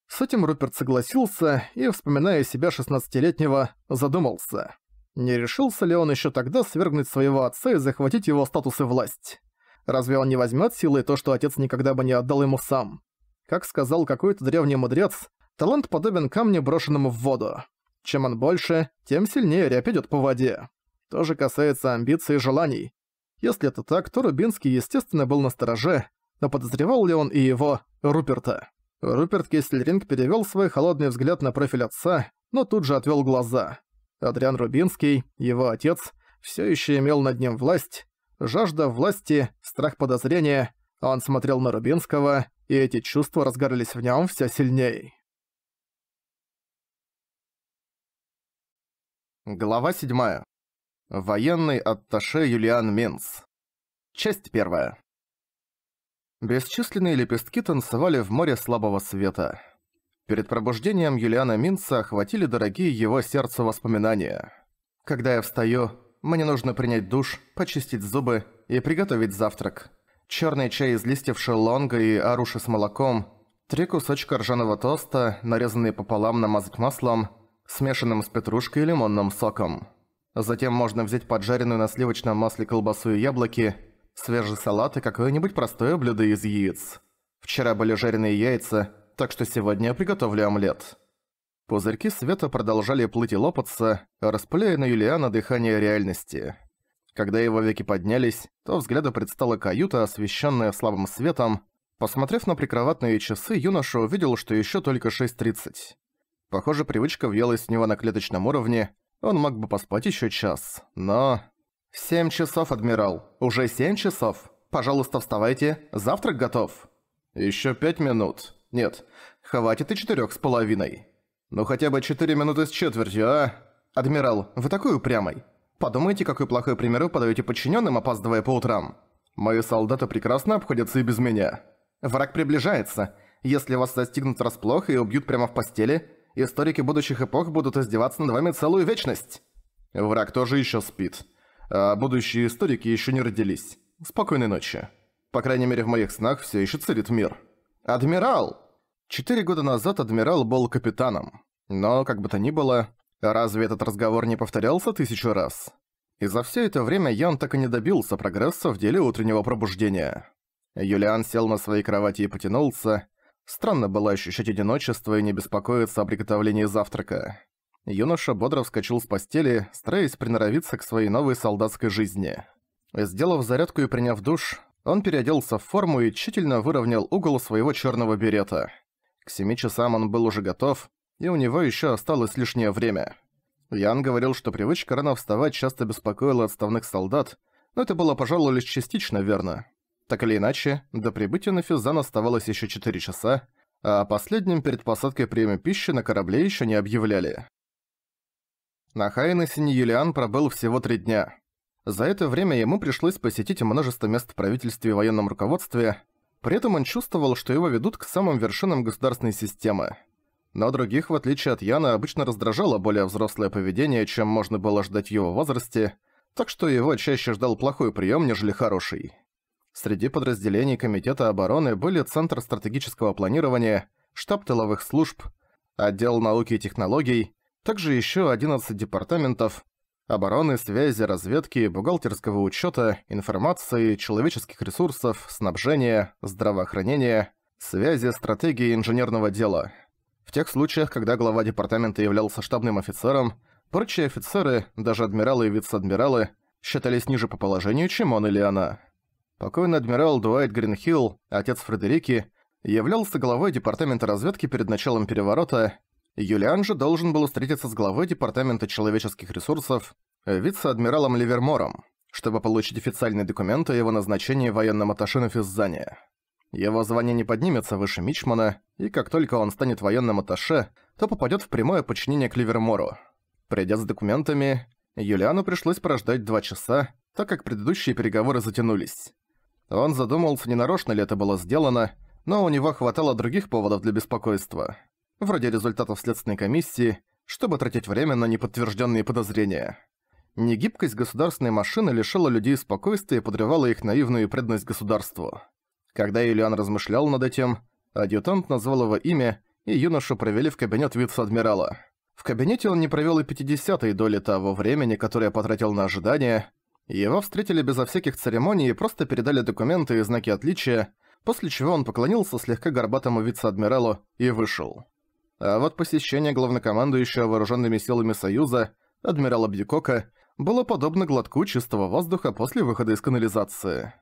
С этим Руперт согласился и, вспоминая себя шестнадцатилетнего, задумался. Не решился ли он еще тогда свергнуть своего отца и захватить его статус и власть? Разве он не возьмет силой то, что отец никогда бы не отдал ему сам? Как сказал какой-то древний мудрец, талант подобен камню, брошенному в воду. Чем он больше, тем сильнее рябь идет по воде. То же касается амбиций и желаний. Если это так, то Рубинский, естественно, был на стороже, но подозревал ли он и его, Руперта? Руперт Кессельринг перевел свой холодный взгляд на профиль отца, но тут же отвел глаза. Адриан Рубинский, его отец, все еще имел над ним власть, Жажда власти, страх подозрения. Он смотрел на Рубинского, и эти чувства разгорались в нем все сильнее. Глава 7. Военный атташе Юлиан Минц. Часть первая. Бесчисленные лепестки танцевали в море слабого света. Перед пробуждением Юлиана Минца охватили дорогие его сердцу воспоминания. «Когда я встаю, мне нужно принять душ, почистить зубы и приготовить завтрак. Черный чай из листьев шелонга и аруши с молоком, три кусочка ржаного тоста, нарезанные пополам намазать маслом, смешанным с петрушкой и лимонным соком. Затем можно взять поджаренную на сливочном масле колбасу и яблоки, свежий салат и какое-нибудь простое блюдо из яиц. Вчера были жареные яйца, так что сегодня я приготовлю омлет. Пузырьки света продолжали плыть и лопаться, распыляя на Юлиана дыхание реальности. Когда его веки поднялись, то взгляду предстала каюта, освещенная слабым светом. Посмотрев на прикроватные часы, юноша увидел, что еще только 6.30. Похоже, привычка въелась в него на клеточном уровне, он мог бы поспать еще час, но... «Семь часов, адмирал! Уже семь часов! Пожалуйста, вставайте, завтрак готов!» Еще пять минут. Нет, хватит и четырех с половиной!» Ну хотя бы четыре минуты с четвертью, а? Адмирал, вы такой упрямый. Подумайте, какой плохой пример вы подаете подчиненным, опаздывая по утрам. Мои солдаты прекрасно обходятся и без меня. Враг приближается. Если вас застигнут расплох и убьют прямо в постели, историки будущих эпох будут издеваться над вами целую вечность. Враг тоже еще спит. А будущие историки еще не родились. Спокойной ночи. По крайней мере, в моих снах все еще царит мир. Адмирал! Четыре года назад адмирал был капитаном. Но, как бы то ни было, разве этот разговор не повторялся тысячу раз? И за все это время Ян так и не добился прогресса в деле утреннего пробуждения. Юлиан сел на своей кровати и потянулся. Странно было ощущать одиночество и не беспокоиться о приготовлении завтрака. Юноша бодро вскочил с постели, стараясь приноровиться к своей новой солдатской жизни. Сделав зарядку и приняв душ, он переоделся в форму и тщательно выровнял угол своего черного берета. К семи часам он был уже готов, и у него еще осталось лишнее время. Ян говорил, что привычка рано вставать часто беспокоила отставных солдат, но это было, пожалуй, лишь частично верно. Так или иначе, до прибытия на Физан оставалось еще четыре часа, а последним перед посадкой приема пищи на корабле еще не объявляли. На Хайнесене Юлиан пробыл всего три дня. За это время ему пришлось посетить множество мест в правительстве и военном руководстве, при этом он чувствовал, что его ведут к самым вершинам государственной системы. Но других, в отличие от Яна, обычно раздражало более взрослое поведение, чем можно было ждать в его возрасте, так что его чаще ждал плохой прием, нежели хороший. Среди подразделений Комитета обороны были Центр стратегического планирования, штаб тыловых служб, отдел науки и технологий, также еще 11 департаментов обороны, связи, разведки, бухгалтерского учета, информации, человеческих ресурсов, снабжения, здравоохранения, связи, стратегии инженерного дела – в тех случаях, когда глава департамента являлся штабным офицером, прочие офицеры, даже адмиралы и вице-адмиралы, считались ниже по положению, чем он или она. Покойный адмирал Дуайт Гринхилл, отец Фредерики, являлся главой департамента разведки перед началом переворота, Юлиан же должен был встретиться с главой департамента человеческих ресурсов, вице-адмиралом Ливермором, чтобы получить официальные документы о его назначении военным атташе на Физзане. Его звание не поднимется выше Мичмана, и как только он станет военным атташе, то попадет в прямое подчинение Кливермору. Придя с документами, Юлиану пришлось прождать два часа, так как предыдущие переговоры затянулись. Он задумался, не нарочно ли это было сделано, но у него хватало других поводов для беспокойства. Вроде результатов следственной комиссии, чтобы тратить время на неподтвержденные подозрения. Негибкость государственной машины лишила людей спокойствия и подрывала их наивную преданность государству. Когда Юлиан размышлял над этим, адъютант назвал его имя, и юношу провели в кабинет вице-адмирала. В кабинете он не провел и 50-й доли того времени, которое потратил на ожидание. Его встретили безо всяких церемоний и просто передали документы и знаки отличия, после чего он поклонился слегка горбатому вице-адмиралу и вышел. А вот посещение главнокомандующего вооруженными силами Союза, адмирала Бьюкока, было подобно глотку чистого воздуха после выхода из канализации.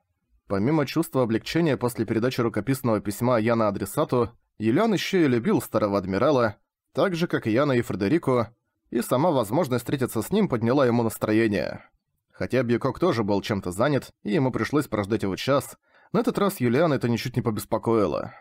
Помимо чувства облегчения после передачи рукописного письма Яна адресату, Юлиан еще и любил старого адмирала, так же, как и Яна и Фредерико, и сама возможность встретиться с ним подняла ему настроение. Хотя Бьюкок тоже был чем-то занят, и ему пришлось прождать его час, на этот раз Юлиан это ничуть не побеспокоило.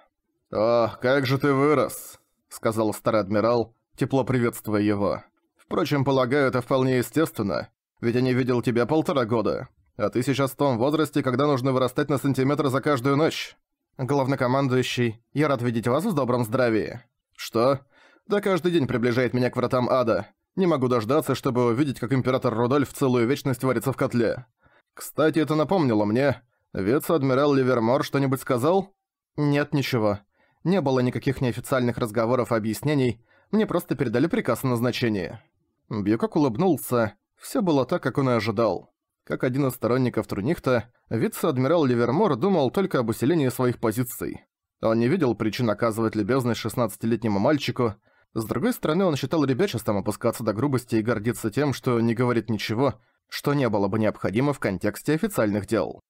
«Ах, как же ты вырос!» — сказал старый адмирал, тепло приветствуя его. «Впрочем, полагаю, это вполне естественно, ведь я не видел тебя полтора года. А ты сейчас в том возрасте, когда нужно вырастать на сантиметр за каждую ночь. Главнокомандующий, я рад видеть вас в добром здравии. Что? Да каждый день приближает меня к вратам ада. Не могу дождаться, чтобы увидеть, как император Рудольф целую вечность варится в котле. Кстати, это напомнило мне. Вице-адмирал Ливермор что-нибудь сказал? Нет, ничего. Не было никаких неофициальных разговоров и объяснений. Мне просто передали приказ о назначении. Бьюкок улыбнулся. Все было так, как он и ожидал. Как один из сторонников Трунихта, вице-адмирал Ливермор думал только об усилении своих позиций. Он не видел причин оказывать любезность 16-летнему мальчику, с другой стороны, он считал ребячеством опускаться до грубости и гордиться тем, что не говорит ничего, что не было бы необходимо в контексте официальных дел.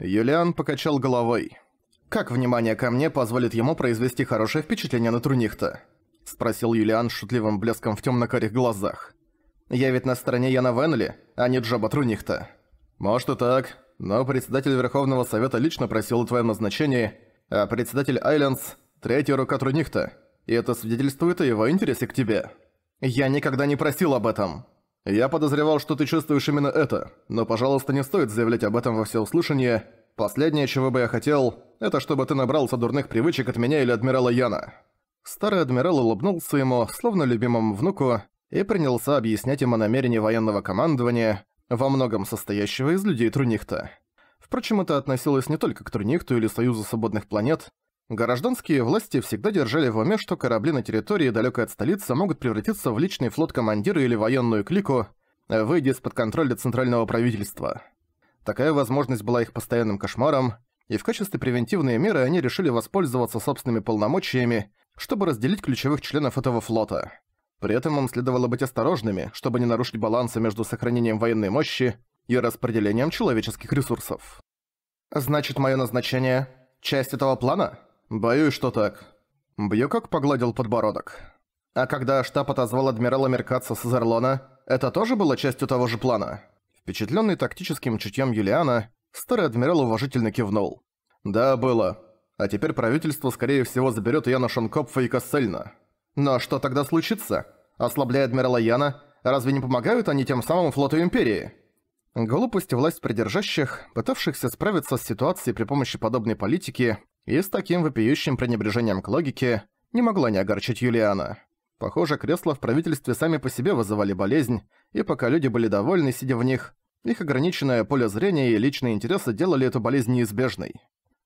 Юлиан покачал головой. «Как внимание ко мне позволит ему произвести хорошее впечатление на Трунихта?» – спросил Юлиан с шутливым блеском в темно-карих глазах. Я ведь на стороне Яна Венли, а не Джоба Трунихта. Может и так, но председатель Верховного Совета лично просил о твоем назначении, а председатель Айленс третья рука Трунихта, и это свидетельствует о его интересе к тебе. Я никогда не просил об этом. Я подозревал, что ты чувствуешь именно это, но, пожалуйста, не стоит заявлять об этом во всеуслышание. Последнее, чего бы я хотел, это чтобы ты набрался дурных привычек от меня или Адмирала Яна». Старый адмирал улыбнулся ему, словно любимому внуку, и принялся объяснять им о намерении военного командования, во многом состоящего из людей Трунихта. Впрочем, это относилось не только к Трунихту или Союзу Свободных Планет. Гражданские власти всегда держали в уме, что корабли на территории далекой от столицы могут превратиться в личный флот командира или военную клику, выйдя из-под контроля центрального правительства. Такая возможность была их постоянным кошмаром, и в качестве превентивной меры они решили воспользоваться собственными полномочиями, чтобы разделить ключевых членов этого флота. При этом им следовало быть осторожными, чтобы не нарушить баланса между сохранением военной мощи и распределением человеческих ресурсов. «Значит, мое назначение — часть этого плана?» «Боюсь, что так». Бьюкок погладил подбородок. «А когда штаб отозвал адмирала Меркатса с Изерлона, это тоже было частью того же плана?» Впечатленный тактическим чутьем Юлиана, старый адмирал уважительно кивнул. «Да, было. А теперь правительство, скорее всего, заберет Яна Шонкопфа и Кассельна. Но что тогда случится? Ослабляя адмирала Яна, разве не помогают они тем самым флоту Империи? Глупость власть придержащих, пытавшихся справиться с ситуацией при помощи подобной политики и с таким вопиющим пренебрежением к логике, не могла не огорчить Юлиана. Похоже, кресла в правительстве сами по себе вызывали болезнь, и пока люди были довольны, сидя в них, их ограниченное поле зрения и личные интересы делали эту болезнь неизбежной.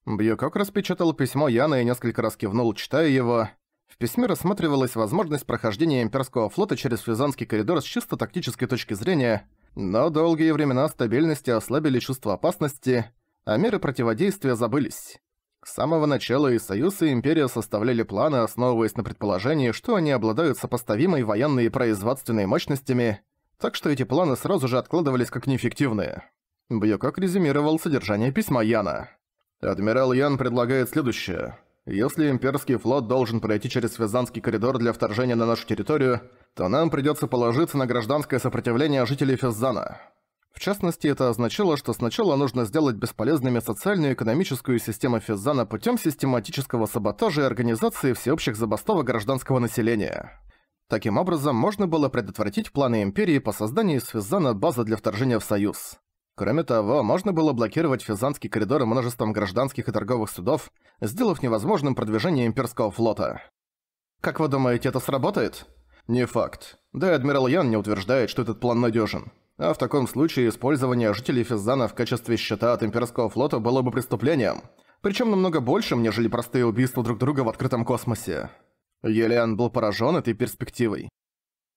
Бьюкок распечатал письмо Яна и несколько раз кивнул, читая его. В письме рассматривалась возможность прохождения имперского флота через Физанский коридор с чисто тактической точки зрения, но долгие времена стабильности ослабили чувство опасности, а меры противодействия забылись. С самого начала и Союз, и Империя составляли планы, основываясь на предположении, что они обладают сопоставимой военной и производственной мощностями, так что эти планы сразу же откладывались как неэффективные. Бьюкок резюмировал содержание письма Яна. «Адмирал Ян предлагает следующее. Если имперский флот должен пройти через Вязанский коридор для вторжения на нашу территорию, то нам придется положиться на гражданское сопротивление жителей Феззана. В частности, это означало, что сначала нужно сделать бесполезными социальную и экономическую систему Физзана путем систематического саботажа и организации всеобщих забастовок гражданского населения. Таким образом, можно было предотвратить планы Империи по созданию из Физзана базы для вторжения в Союз. Кроме того, можно было блокировать Физанский коридор множеством гражданских и торговых судов, сделав невозможным продвижение имперского флота. Как вы думаете, это сработает? Не факт. Да и адмирал Ян не утверждает, что этот план надежен. А в таком случае использование жителей Физана в качестве счета от имперского флота было бы преступлением, причем намного большим, нежели простые убийства друг друга в открытом космосе. Елиан был поражен этой перспективой.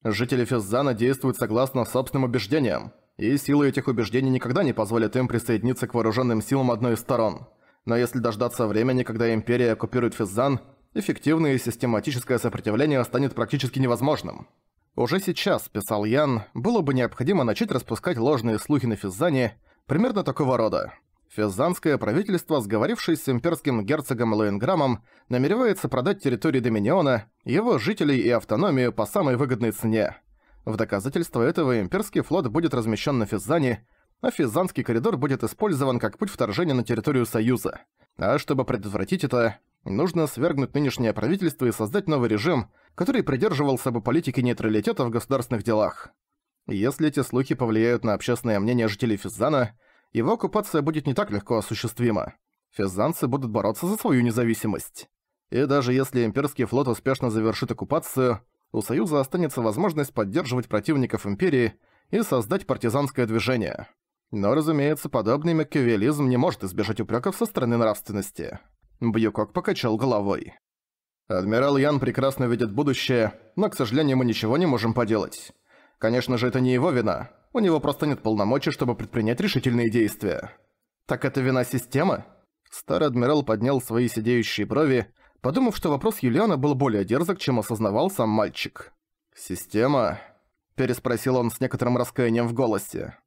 Жители Физана действуют согласно собственным убеждениям, и силы этих убеждений никогда не позволят им присоединиться к вооруженным силам одной из сторон. Но если дождаться времени, когда Империя оккупирует Физзан, эффективное и систематическое сопротивление станет практически невозможным. Уже сейчас, писал Ян, было бы необходимо начать распускать ложные слухи на Физзане примерно такого рода. Физзанское правительство, сговорившись с имперским герцогом Лоинграмом, намеревается продать территории Доминиона, его жителей и автономию по самой выгодной цене. В доказательство этого имперский флот будет размещен на Физане, а Физанский коридор будет использован как путь вторжения на территорию Союза. А чтобы предотвратить это, нужно свергнуть нынешнее правительство и создать новый режим, который придерживался бы политики нейтралитета в государственных делах. Если эти слухи повлияют на общественное мнение жителей Физзана, его оккупация будет не так легко осуществима. Физанцы будут бороться за свою независимость. И даже если имперский флот успешно завершит оккупацию, у Союза останется возможность поддерживать противников Империи и создать партизанское движение. Но, разумеется, подобный макиавелизм не может избежать упреков со стороны нравственности. Бьюкок покачал головой. «Адмирал Ян прекрасно видит будущее, но, к сожалению, мы ничего не можем поделать. Конечно же, это не его вина. У него просто нет полномочий, чтобы предпринять решительные действия». «Так это вина системы?» Старый адмирал поднял свои сидеющие брови, подумав, что вопрос Юлиана был более дерзок, чем осознавал сам мальчик. «Система?» – переспросил он с некоторым раскаянием в голосе.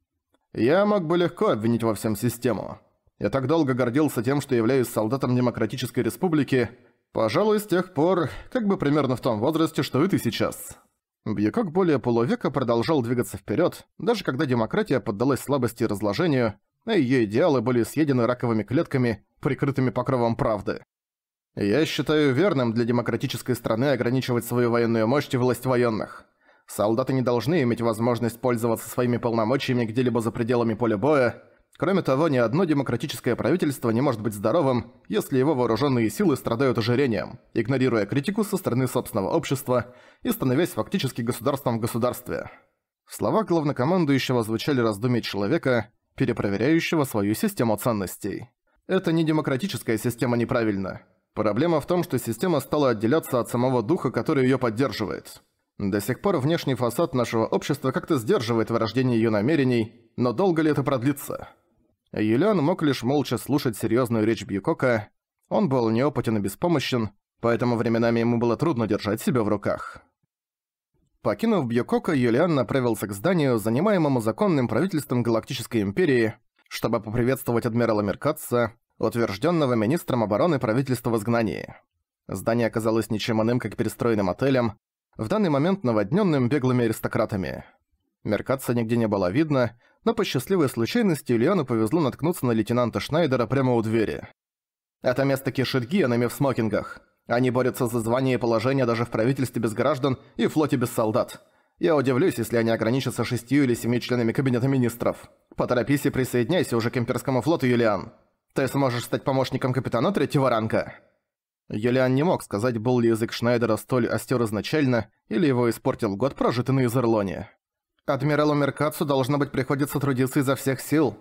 «Я мог бы легко обвинить во всем систему. Я так долго гордился тем, что являюсь солдатом Демократической Республики, пожалуй, с тех пор, как бы примерно в том возрасте, что и ты сейчас». Бьюкок более полувека продолжал двигаться вперед, даже когда демократия поддалась слабости и разложению, а ее идеалы были съедены раковыми клетками, прикрытыми покровом правды. Я считаю верным для демократической страны ограничивать свою военную мощь и власть военных. Солдаты не должны иметь возможность пользоваться своими полномочиями где-либо за пределами поля боя. Кроме того, ни одно демократическое правительство не может быть здоровым, если его вооруженные силы страдают ожирением, игнорируя критику со стороны собственного общества и становясь фактически государством в государстве. Слова главнокомандующего звучали раздумья человека, перепроверяющего свою систему ценностей. «Это не демократическая система неправильна. Проблема в том, что система стала отделяться от самого духа, который ее поддерживает. До сих пор внешний фасад нашего общества как-то сдерживает вырождение ее намерений, но долго ли это продлится? Юлиан мог лишь молча слушать серьезную речь Бьюкока. Он был неопытен и беспомощен, поэтому временами ему было трудно держать себя в руках. Покинув Бьюкока, Юлиан направился к зданию, занимаемому законным правительством Галактической Империи, чтобы поприветствовать адмирала Меркатца, утвержденного министром обороны правительства в изгнании. Здание оказалось ничем иным, как перестроенным отелем, в данный момент наводненным беглыми аристократами. Меркаться нигде не было видно, но по счастливой случайности Ильяну повезло наткнуться на лейтенанта Шнайдера прямо у двери. «Это место кишит гиенами в смокингах. Они борются за звание и положение даже в правительстве без граждан и флоте без солдат. Я удивлюсь, если они ограничатся шестью или семью членами кабинета министров. Поторопись и присоединяйся уже к имперскому флоту, Юлиан. Ты сможешь стать помощником капитана третьего ранга». Юлиан не мог сказать, был ли язык Шнайдера столь остер изначально, или его испортил год, прожитый на Изерлоне. «Адмиралу Меркацу, должно быть, приходится трудиться изо всех сил».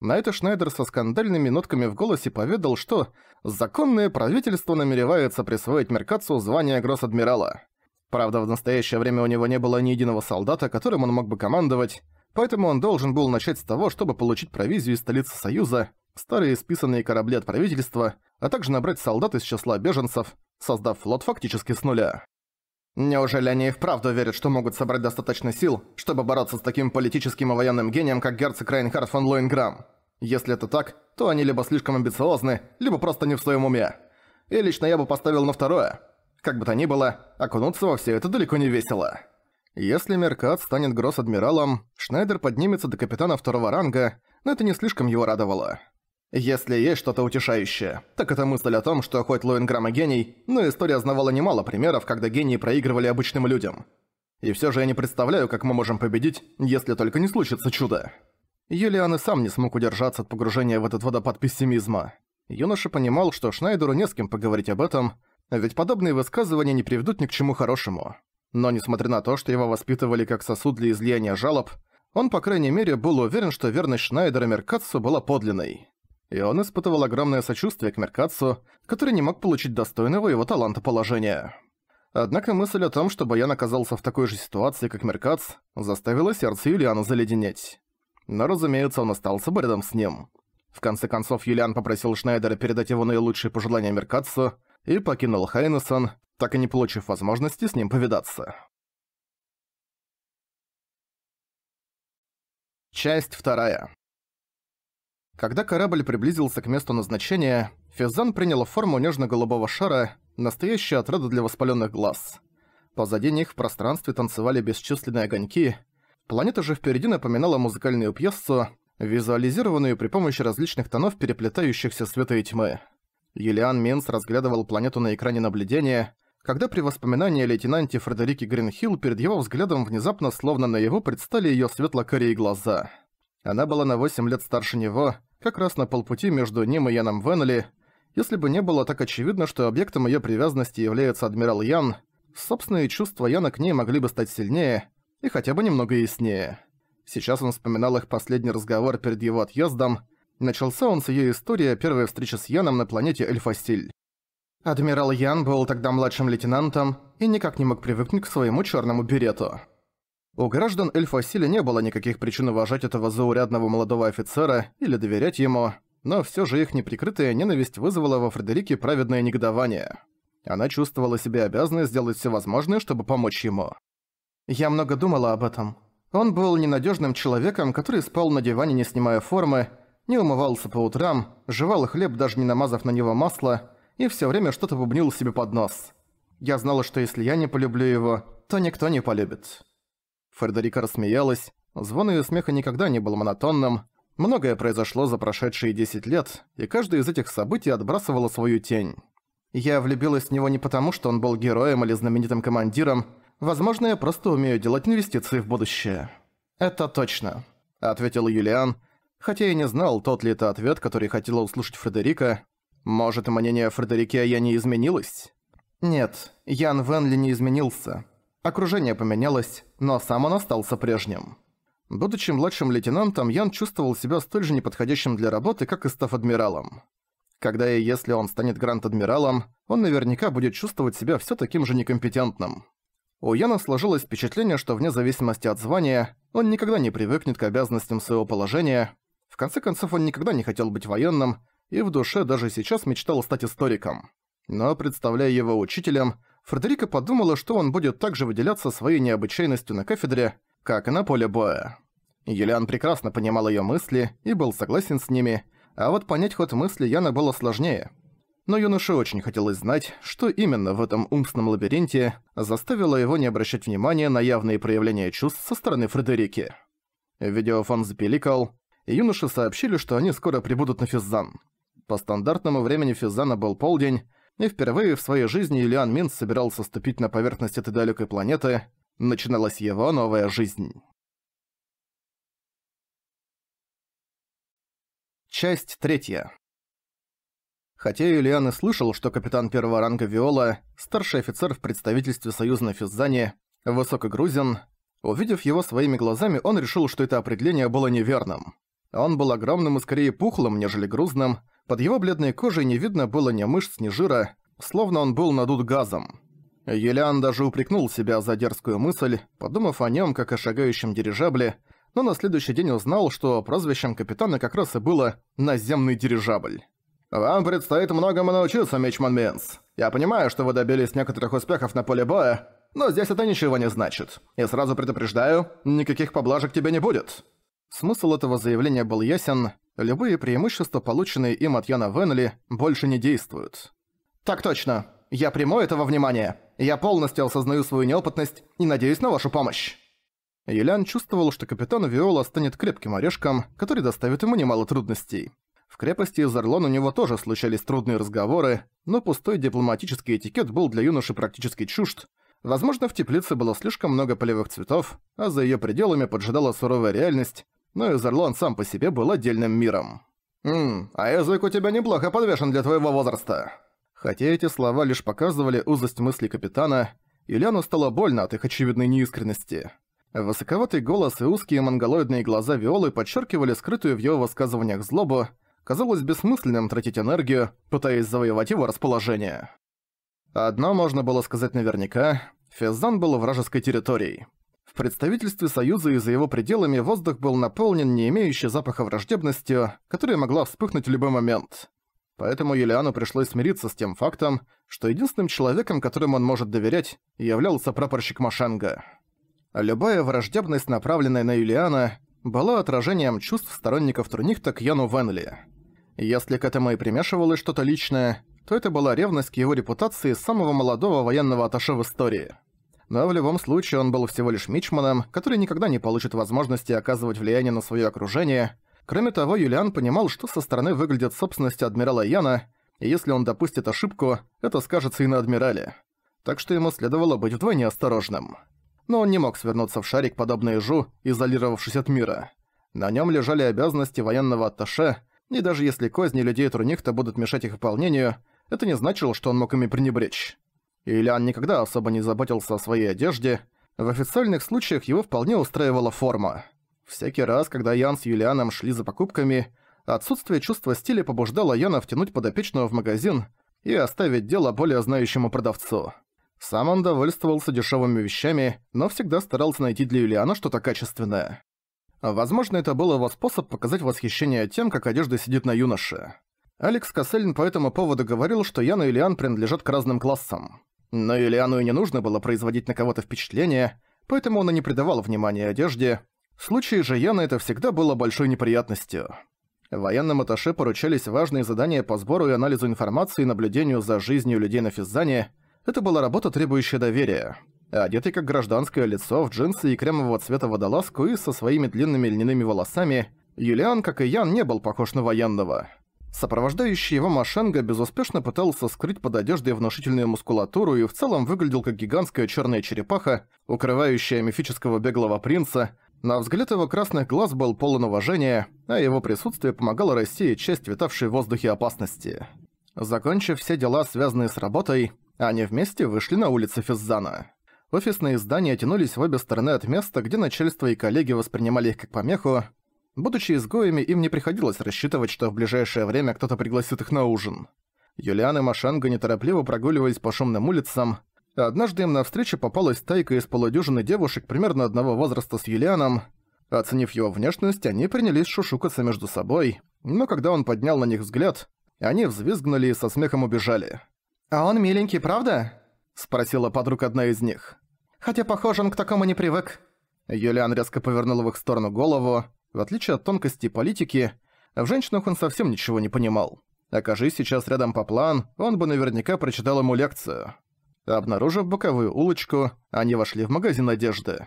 На это Шнайдер со скандальными нотками в голосе поведал, что законное правительство намеревается присвоить Меркацу звание Гросс-Адмирала. Правда, в настоящее время у него не было ни единого солдата, которым он мог бы командовать, поэтому он должен был начать с того, чтобы получить провизию из столицы Союза – старые списанные корабли от правительства, а также набрать солдат из числа беженцев, создав флот фактически с нуля. Неужели они и вправду верят, что могут собрать достаточно сил, чтобы бороться с таким политическим и военным гением, как герцог Рейнхард фон Лоинграм? Если это так, то они либо слишком амбициозны, либо просто не в своем уме. И лично я бы поставил на второе. Как бы то ни было, окунуться во все это далеко не весело. Если Меркат станет гросс-адмиралом, Шнайдер поднимется до капитана второго ранга, но это не слишком его радовало. Если есть что-то утешающее, так это мысль о том, что хоть Лоинграмма гений, но история знавала немало примеров, когда гении проигрывали обычным людям. И все же я не представляю, как мы можем победить, если только не случится чудо. Юлиан и сам не смог удержаться от погружения в этот водопад пессимизма. Юноша понимал, что Шнайдеру не с кем поговорить об этом, ведь подобные высказывания не приведут ни к чему хорошему. Но несмотря на то, что его воспитывали как сосуд для излияния жалоб, он, по крайней мере, был уверен, что верность Шнайдера Меркатсу была подлинной и он испытывал огромное сочувствие к Меркацу, который не мог получить достойного его таланта положения. Однако мысль о том, что Баян оказался в такой же ситуации, как Меркац, заставила сердце Юлиана заледенеть. Но, разумеется, он остался бы рядом с ним. В конце концов, Юлиан попросил Шнайдера передать его наилучшие пожелания Меркацу и покинул Хайнесон, так и не получив возможности с ним повидаться. Часть вторая. Когда корабль приблизился к месту назначения, Физан принял форму нежно-голубого шара, настоящая отрада для воспаленных глаз. Позади них в пространстве танцевали бесчисленные огоньки. Планета же впереди напоминала музыкальную пьесу, визуализированную при помощи различных тонов переплетающихся света и тьмы. Елиан Минс разглядывал планету на экране наблюдения, когда при воспоминании о лейтенанте Фредерике Гринхилл перед его взглядом внезапно словно на его предстали её светло-корее глаза. Она была на 8 лет старше него, как раз на полпути между ним и Яном Венли, если бы не было так очевидно, что объектом её привязанности является адмирал Ян, собственные чувства Яна к ней могли бы стать сильнее и хотя бы немного яснее. Сейчас он вспоминал их последний разговор перед его отъездом. Начался он с её истории о первой встрече с Яном на планете Эльфастиль. Адмирал Ян был тогда младшим лейтенантом и никак не мог привыкнуть к своему чёрному берету. У граждан Эльфасиля не было никаких причин уважать этого заурядного молодого офицера или доверять ему, но все же их неприкрытая ненависть вызвала во Фредерике праведное негодование. Она чувствовала себя обязанной сделать все возможное, чтобы помочь ему. «Я много думала об этом. Он был ненадежным человеком, который спал на диване, не снимая формы, не умывался по утрам, жевал хлеб, даже не намазав на него масло, и все время что-то бубнил себе под нос. Я знала, что если я не полюблю его, то никто не полюбит. Фредерика рассмеялась. Звон ее смеха никогда не был монотонным. Многое произошло за прошедшие десять лет, и каждое из этих событий отбрасывало свою тень. Я влюбилась в него не потому, что он был героем или знаменитым командиром. Возможно, я просто умею делать инвестиции в будущее. «Это точно», — ответил Юлиан, хотя я не знал, тот ли это ответ, который хотела услышать Фредерика. Может, мнение Фредерике я не изменилось? Нет, Ян Венли не изменился. Окружение поменялось, но сам он остался прежним. Будучи младшим лейтенантом, Ян чувствовал себя столь же неподходящим для работы, как и став адмиралом. Когда и если он станет гранд-адмиралом, он наверняка будет чувствовать себя всё таким же некомпетентным. У Яна сложилось впечатление, что вне зависимости от звания, он никогда не привыкнет к обязанностям своего положения. В конце концов, он никогда не хотел быть военным и в душе даже сейчас мечтал стать историком. Но, представляя его учителем, Фредерика подумала, что он будет также выделяться своей необычайностью на кафедре, как и на поле боя. Юлиан прекрасно понимал ее мысли и был согласен с ними, а вот понять ход мысли Яна было сложнее. Но юноше очень хотелось знать, что именно в этом умственном лабиринте заставило его не обращать внимания на явные проявления чувств со стороны Фредерики. Видеофон запеликал, и юноши сообщили, что они скоро прибудут на Физзан. По стандартному времени Физзана был полдень, и впервые в своей жизни Ильян Минс собирался ступить на поверхность этой далекой планеты, начиналась его новая жизнь. Часть третья. Хотя Ильян и слышал, что капитан первого ранга Виола, старший офицер в представительстве союзной Физзани, высокогрузен, увидев его своими глазами, он решил, что это определение было неверным. Он был огромным и скорее пухлым, нежели грузным, под его бледной кожей не видно было ни мышц, ни жира, словно он был надут газом. Юлиан даже упрекнул себя за дерзкую мысль, подумав о нем как о шагающем дирижабле, но на следующий день узнал, что прозвищем капитана как раз и было «наземный дирижабль». «Вам предстоит многому научиться, Мичман Минс. Я понимаю, что вы добились некоторых успехов на поле боя, но здесь это ничего не значит. И сразу предупреждаю, никаких поблажек тебе не будет». Смысл этого заявления был ясен, Любые преимущества, полученные им от Яна Венли, больше не действуют. «Так точно. Я приму этого внимания. Я полностью осознаю свою неопытность и надеюсь на вашу помощь». Елян чувствовал, что капитан Виола станет крепким орешком, который доставит ему немало трудностей. В крепости Изарлон у него тоже случались трудные разговоры, но пустой дипломатический этикет был для юноши практически чужд. Возможно, в теплице было слишком много полевых цветов, а за её пределами поджидала суровая реальность, но ну Изерлон сам по себе был отдельным миром. «Ммм, а язык у тебя неплохо подвешен для твоего возраста». Хотя эти слова лишь показывали узость мысли капитана, Ильяну стало больно от их очевидной неискренности. Высоковатый голос и узкие монголоидные глаза Виолы подчеркивали скрытую в его высказываниях злобу, казалось бессмысленным тратить энергию, пытаясь завоевать его расположение. Одно можно было сказать наверняка – Физзан был вражеской территорией представительстве Союза и за его пределами воздух был наполнен не имеющей запаха враждебностью, которая могла вспыхнуть в любой момент. Поэтому Елиану пришлось смириться с тем фактом, что единственным человеком, которому он может доверять, являлся прапорщик Машенга. Любая враждебность, направленная на Юлиана, была отражением чувств сторонников Турнихта к Яну Венли. Если к этому и примешивалось что-то личное, то это была ревность к его репутации самого молодого военного атташе в истории – но в любом случае он был всего лишь мичманом, который никогда не получит возможности оказывать влияние на свое окружение. Кроме того, Юлиан понимал, что со стороны выглядит собственность адмирала Яна, и если он допустит ошибку, это скажется и на адмирале. Так что ему следовало быть вдвойне осторожным. Но он не мог свернуться в шарик, подобно жу, изолировавшись от мира. На нем лежали обязанности военного атташе, и даже если козни людей Трунихта будут мешать их выполнению, это не значило, что он мог ими пренебречь. Ильян никогда особо не заботился о своей одежде, в официальных случаях его вполне устраивала форма. Всякий раз, когда Ян с Юлианом шли за покупками, отсутствие чувства стиля побуждало Яна втянуть подопечного в магазин и оставить дело более знающему продавцу. Сам он довольствовался дешевыми вещами, но всегда старался найти для Юлиана что-то качественное. Возможно, это был его способ показать восхищение тем, как одежда сидит на юноше. Алекс Кассельн по этому поводу говорил, что Ян и Ильян принадлежат к разным классам. Но Юлиану и не нужно было производить на кого-то впечатление, поэтому он и не придавал внимания одежде. В случае же Яна это всегда было большой неприятностью. Военным аташе поручались важные задания по сбору и анализу информации и наблюдению за жизнью людей на Физзане. Это была работа, требующая доверия. Одетый как гражданское лицо, в джинсы и кремового цвета водолазку и со своими длинными льняными волосами, Юлиан, как и Ян, не был похож на военного. Сопровождающий его Машенга безуспешно пытался скрыть под одеждой внушительную мускулатуру и в целом выглядел как гигантская черная черепаха, укрывающая мифического беглого принца. На взгляд его красных глаз был полон уважения, а его присутствие помогало рассеять часть витавшей в воздухе опасности. Закончив все дела, связанные с работой, они вместе вышли на улицы Физзана. Офисные здания тянулись в обе стороны от места, где начальство и коллеги воспринимали их как помеху, Будучи изгоями, им не приходилось рассчитывать, что в ближайшее время кто-то пригласит их на ужин. Юлиан и Машанга неторопливо прогуливались по шумным улицам. Однажды им навстречу попалась тайка из полудюжины девушек примерно одного возраста с Юлианом. Оценив его внешность, они принялись шушукаться между собой, но когда он поднял на них взгляд, они взвизгнули и со смехом убежали. «А он миленький, правда?» – спросила подруг одна из них. «Хотя, похоже, он к такому не привык». Юлиан резко повернул в их сторону голову, в отличие от тонкости политики, в женщинах он совсем ничего не понимал. Окажись сейчас рядом по план, он бы наверняка прочитал ему лекцию. Обнаружив боковую улочку, они вошли в магазин одежды.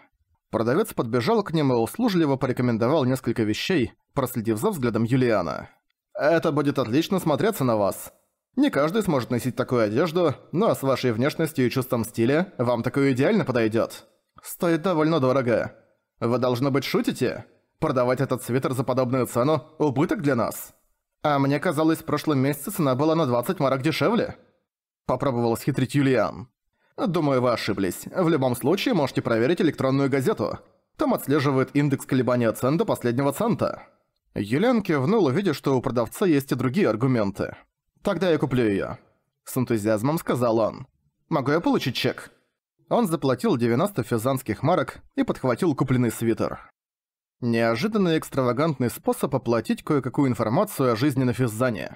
Продавец подбежал к ним и услужливо порекомендовал несколько вещей, проследив за взглядом Юлиана. «Это будет отлично смотреться на вас. Не каждый сможет носить такую одежду, но с вашей внешностью и чувством стиля вам такое идеально подойдет. Стоит довольно дорого. Вы, должно быть, шутите?» Продавать этот свитер за подобную цену – убыток для нас. А мне казалось, в прошлом месяце цена была на 20 марок дешевле. Попробовал схитрить Юлиан. Думаю, вы ошиблись. В любом случае, можете проверить электронную газету. Там отслеживает индекс колебания цен до последнего цента. Юлиан кивнул, видя, что у продавца есть и другие аргументы. «Тогда я куплю её», — с энтузиазмом сказал он. «Могу я получить чек?» Он заплатил 90 физанских марок и подхватил купленный свитер. Неожиданный экстравагантный способ оплатить кое-какую информацию о жизни на Физзане.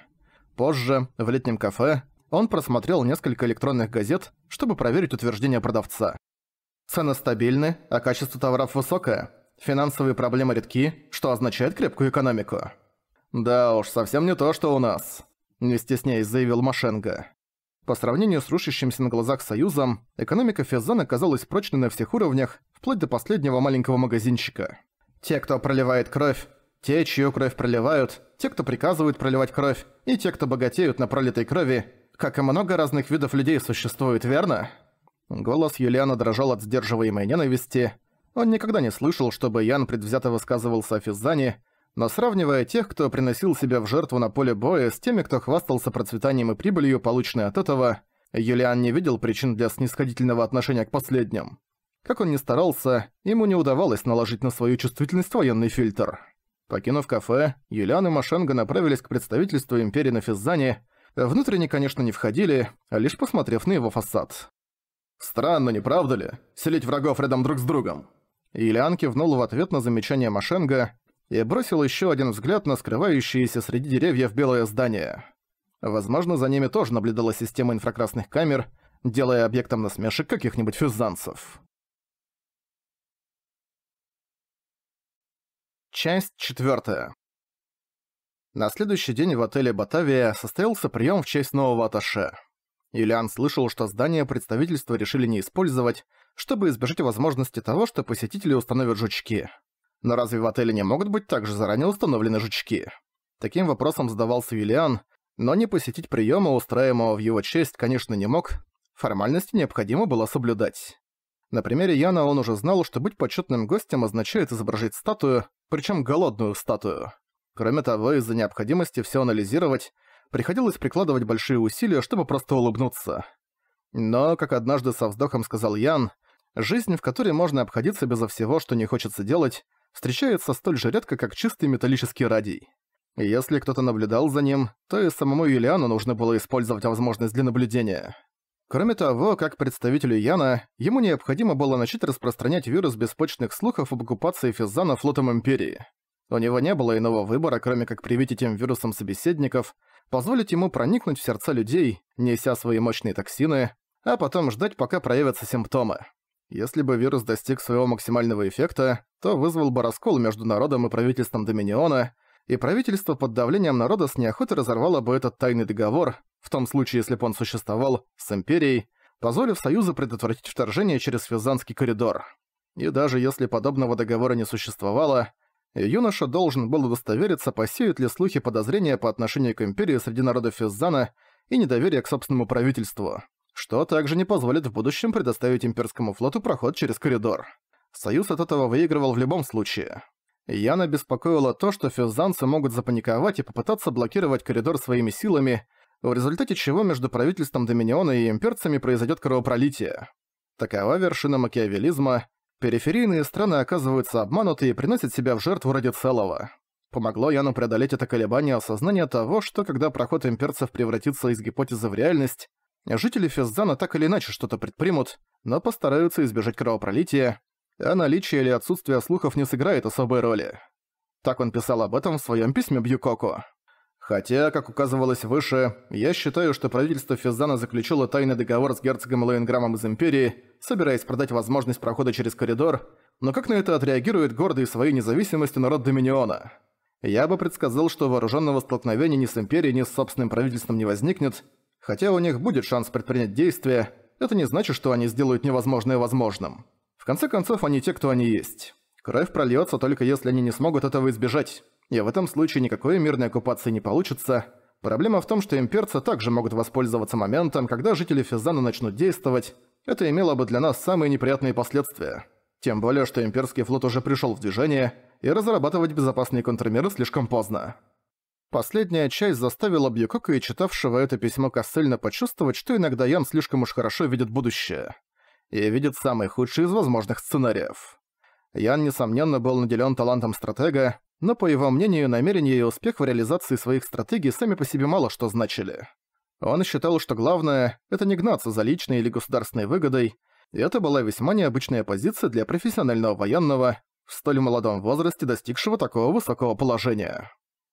Позже, в летнем кафе, он просмотрел несколько электронных газет, чтобы проверить утверждение продавца. Цены стабильны, а качество товаров высокое. Финансовые проблемы редки, что означает крепкую экономику. «Да уж, совсем не то, что у нас», – не стесняясь заявил Машенга. По сравнению с рушащимся на глазах Союзом, экономика Физзана казалась прочной на всех уровнях, вплоть до последнего маленького магазинчика. Те, кто проливает кровь, те, чью кровь проливают, те, кто приказывают проливать кровь, и те, кто богатеют на пролитой крови, как и много разных видов людей существует, верно?» Голос Юлиана дрожал от сдерживаемой ненависти. Он никогда не слышал, чтобы Ян предвзято высказывался о Физзане, но сравнивая тех, кто приносил себя в жертву на поле боя, с теми, кто хвастался процветанием и прибылью, полученной от этого, Юлиан не видел причин для снисходительного отношения к последним. Как он ни старался, ему не удавалось наложить на свою чувствительность военный фильтр. Покинув кафе, Юлиан и Машенга направились к представительству Империи на Физзане. Внутренне, конечно, не входили, а лишь посмотрев на его фасад. «Странно, не правда ли? Селить врагов рядом друг с другом!» Юлиан кивнул в ответ на замечание Машенга и бросил еще один взгляд на скрывающееся среди деревьев белое здание. Возможно, за ними тоже наблюдала система инфракрасных камер, делая объектом насмешек каких-нибудь физзанцев. Часть 4. На следующий день в отеле «Батавия» состоялся прием в честь нового аташе. Юлиан слышал, что здание представительства решили не использовать, чтобы избежать возможности того, что посетители установят жучки. Но разве в отеле не могут быть также заранее установлены жучки? Таким вопросом задавался Юлиан, но не посетить приема, устраиваемого в его честь, конечно, не мог. Формальности необходимо было соблюдать. На примере Яна он уже знал, что быть почетным гостем означает изображать статую, причем голодную статую. Кроме того, из-за необходимости все анализировать, приходилось прикладывать большие усилия, чтобы просто улыбнуться. Но, как однажды со вздохом сказал Ян, жизнь, в которой можно обходиться безо всего, что не хочется делать, встречается столь же редко, как чистый металлический радий. если кто-то наблюдал за ним, то и самому Юлиану нужно было использовать возможность для наблюдения. Кроме того, как представителю Яна, ему необходимо было начать распространять вирус беспочных слухов об оккупации Физзана флотом Империи. У него не было иного выбора, кроме как привить этим вирусом собеседников, позволить ему проникнуть в сердца людей, неся свои мощные токсины, а потом ждать, пока проявятся симптомы. Если бы вирус достиг своего максимального эффекта, то вызвал бы раскол между народом и правительством Доминиона, и правительство под давлением народа с неохотой разорвало бы этот тайный договор, в том случае, если бы он существовал, с Империей, позволив Союзу предотвратить вторжение через Физанский коридор. И даже если подобного договора не существовало, юноша должен был удостовериться, посеют ли слухи подозрения по отношению к Империи среди народа Физзана и недоверие к собственному правительству, что также не позволит в будущем предоставить имперскому флоту проход через коридор. Союз от этого выигрывал в любом случае. Яна беспокоила то, что фюзанцы могут запаниковать и попытаться блокировать коридор своими силами, в результате чего между правительством Доминиона и имперцами произойдет кровопролитие. Такова вершина макиавелизма. Периферийные страны оказываются обмануты и приносят себя в жертву ради целого. Помогло Яну преодолеть это колебание осознания того, что когда проход имперцев превратится из гипотезы в реальность, жители Физзана так или иначе что-то предпримут, но постараются избежать кровопролития, а наличие или отсутствие слухов не сыграет особой роли. Так он писал об этом в своем письме Бьюкоку. Хотя, как указывалось выше, я считаю, что правительство Физана заключило тайный договор с герцогом Лоенграммом из Империи, собираясь продать возможность прохода через коридор, но как на это отреагирует гордый своей независимостью народ Доминиона? Я бы предсказал, что вооруженного столкновения ни с Империей, ни с собственным правительством не возникнет, хотя у них будет шанс предпринять действия, это не значит, что они сделают невозможное возможным. В конце концов, они те, кто они есть. Кровь прольется только если они не смогут этого избежать. И в этом случае никакой мирной оккупации не получится. Проблема в том, что имперцы также могут воспользоваться моментом, когда жители Физана начнут действовать. Это имело бы для нас самые неприятные последствия. Тем более, что имперский флот уже пришел в движение, и разрабатывать безопасные контрмеры слишком поздно. Последняя часть заставила Бьюкока и читавшего это письмо Кассельна почувствовать, что иногда Ян слишком уж хорошо видит будущее и видит самый худший из возможных сценариев. Ян, несомненно, был наделен талантом стратега, но, по его мнению, намерения и успех в реализации своих стратегий сами по себе мало что значили. Он считал, что главное – это не гнаться за личной или государственной выгодой, и это была весьма необычная позиция для профессионального военного, в столь молодом возрасте достигшего такого высокого положения.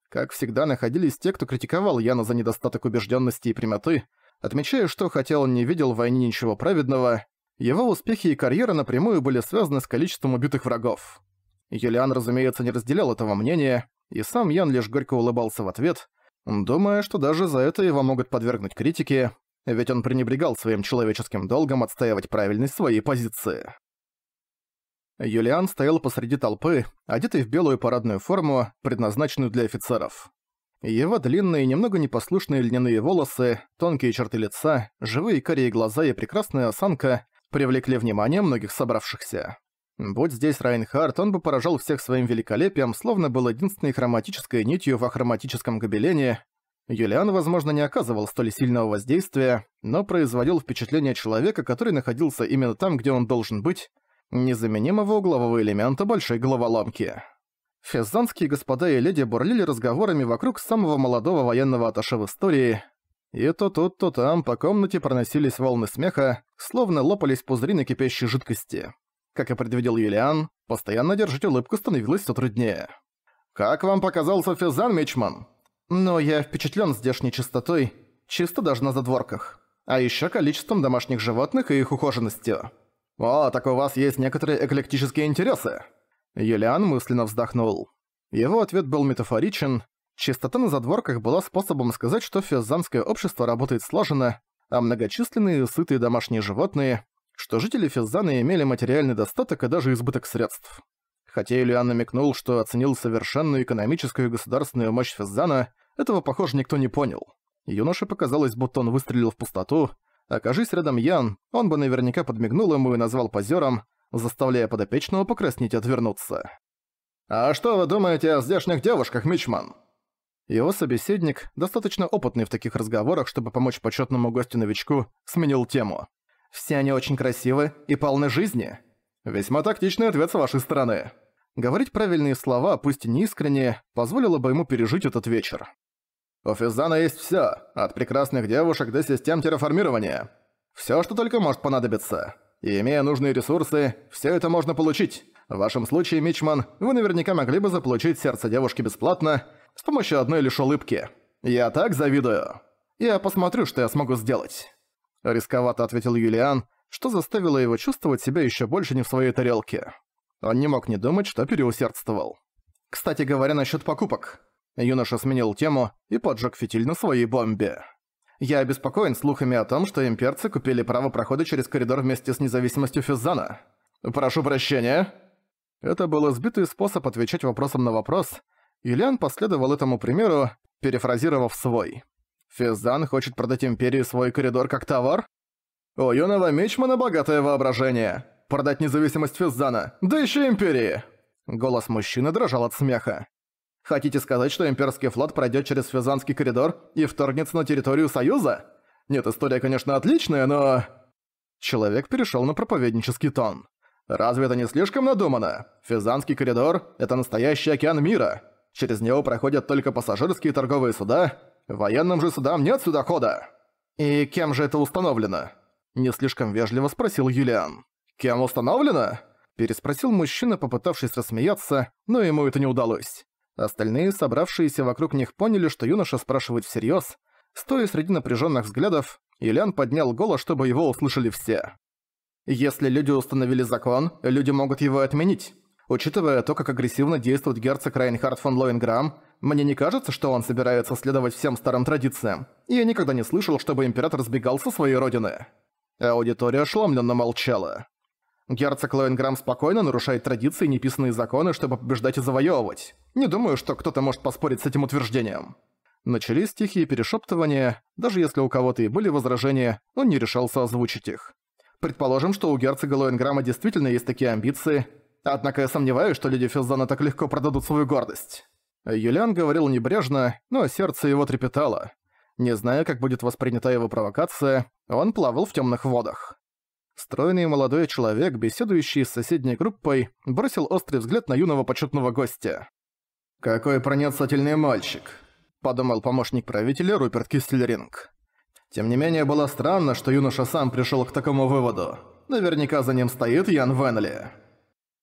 Как всегда, находились те, кто критиковал Яна за недостаток убежденности и прямоты, отмечая, что хотя он не видел в войне ничего праведного, его успехи и карьера напрямую были связаны с количеством убитых врагов. Юлиан, разумеется, не разделял этого мнения, и сам Ян лишь горько улыбался в ответ, думая, что даже за это его могут подвергнуть критике, ведь он пренебрегал своим человеческим долгом отстаивать правильность своей позиции. Юлиан стоял посреди толпы, одетый в белую парадную форму, предназначенную для офицеров. Его длинные, немного непослушные льняные волосы, тонкие черты лица, живые карие глаза и прекрасная осанка привлекли внимание многих собравшихся. Будь здесь Райнхард, он бы поражал всех своим великолепием, словно был единственной хроматической нитью в хроматическом гобелене. Юлиан, возможно, не оказывал столь сильного воздействия, но производил впечатление человека, который находился именно там, где он должен быть, незаменимого углового элемента большой головоломки. Физанские господа и леди бурлили разговорами вокруг самого молодого военного аташе в истории, и то тут, то там по комнате проносились волны смеха, словно лопались пузыри на кипящей жидкости. Как и предвидел Юлиан, постоянно держать улыбку становилось все труднее. «Как вам показался Физан, Мичман?» «Но я впечатлен здешней чистотой, чисто даже на задворках. А еще количеством домашних животных и их ухоженностью». «О, так у вас есть некоторые эклектические интересы!» Юлиан мысленно вздохнул. Его ответ был метафоричен. Чистота на задворках была способом сказать, что физанское общество работает слаженно, а многочисленные сытые домашние животные, что жители Физзана имели материальный достаток и даже избыток средств. Хотя Ильян намекнул, что оценил совершенную экономическую и государственную мощь Физзана, этого, похоже, никто не понял. Юноше показалось, будто он выстрелил в пустоту. Окажись рядом Ян, он бы наверняка подмигнул ему и назвал позером, заставляя подопечного покраснеть и отвернуться. «А что вы думаете о здешних девушках, Мичман?» Его собеседник, достаточно опытный в таких разговорах, чтобы помочь почётному гостю-новичку, сменил тему. «Все они очень красивы и полны жизни». «Весьма тактичный ответ с вашей стороны». Говорить правильные слова, пусть и неискренние, позволило бы ему пережить этот вечер. «У Физана есть всё, от прекрасных девушек до систем терраформирования. Всё, что только может понадобиться. И имея нужные ресурсы, всё это можно получить. В вашем случае, Мичман, вы наверняка могли бы заполучить сердце девушки бесплатно, с помощью одной лишь улыбки. «Я так завидую. Я посмотрю, что я смогу сделать». Рисковато ответил Юлиан, что заставило его чувствовать себя еще больше не в своей тарелке. Он не мог не думать, что переусердствовал. Кстати говоря, насчет покупок. Юноша сменил тему и поджег фитиль на своей бомбе. Я обеспокоен слухами о том, что имперцы купили право прохода через коридор вместе с независимостью Физзана. Прошу прощения. Это был избитый способ отвечать вопросом на вопрос, Ильян последовал этому примеру, перефразировав свой. Физдан хочет продать Империи свой коридор как товар? У юного Мичмана богатое воображение. Продать независимость Физдана? да еще Империи!» Голос мужчины дрожал от смеха. «Хотите сказать, что Имперский флот пройдет через Физанский коридор и вторгнется на территорию Союза? Нет, история, конечно, отличная, но...» Человек перешел на проповеднический тон. «Разве это не слишком надумано? Физанский коридор — это настоящий океан мира. Через него проходят только пассажирские торговые суда. Военным же судам нет сюда хода. И кем же это установлено? Не слишком вежливо спросил Юлиан. Кем установлено? Переспросил мужчина, попытавшись рассмеяться, но ему это не удалось. Остальные, собравшиеся вокруг них, поняли, что юноша спрашивает всерьёз. Стоя среди напряжённых взглядов, Юлиан поднял голос, чтобы его услышали все. «Если люди установили закон, люди могут его отменить. Учитывая то, как агрессивно действует герцог Райнхард фон Лоинграм, мне не кажется, что он собирается следовать всем старым традициям. И я никогда не слышал, чтобы император сбегал со своей родины. Аудитория ошеломленно молчала. Герцог Лоинграм спокойно нарушает традиции и неписанные законы, чтобы побеждать и завоевывать. Не думаю, что кто-то может поспорить с этим утверждением. Начались тихие перешептывания, даже если у кого-то и были возражения, он не решался озвучить их. Предположим, что у герцога Лоинграма действительно есть такие амбиции – однако я сомневаюсь, что люди Филзана так легко продадут свою гордость». Юлиан говорил небрежно, но сердце его трепетало. Не зная, как будет воспринята его провокация, он плавал в темных водах. Стройный молодой человек, беседующий с соседней группой, бросил острый взгляд на юного почетного гостя. «Какой проницательный мальчик», — подумал помощник правителя Руперт Кистельринг. Тем не менее, было странно, что юноша сам пришел к такому выводу. Наверняка за ним стоит Ян Венли.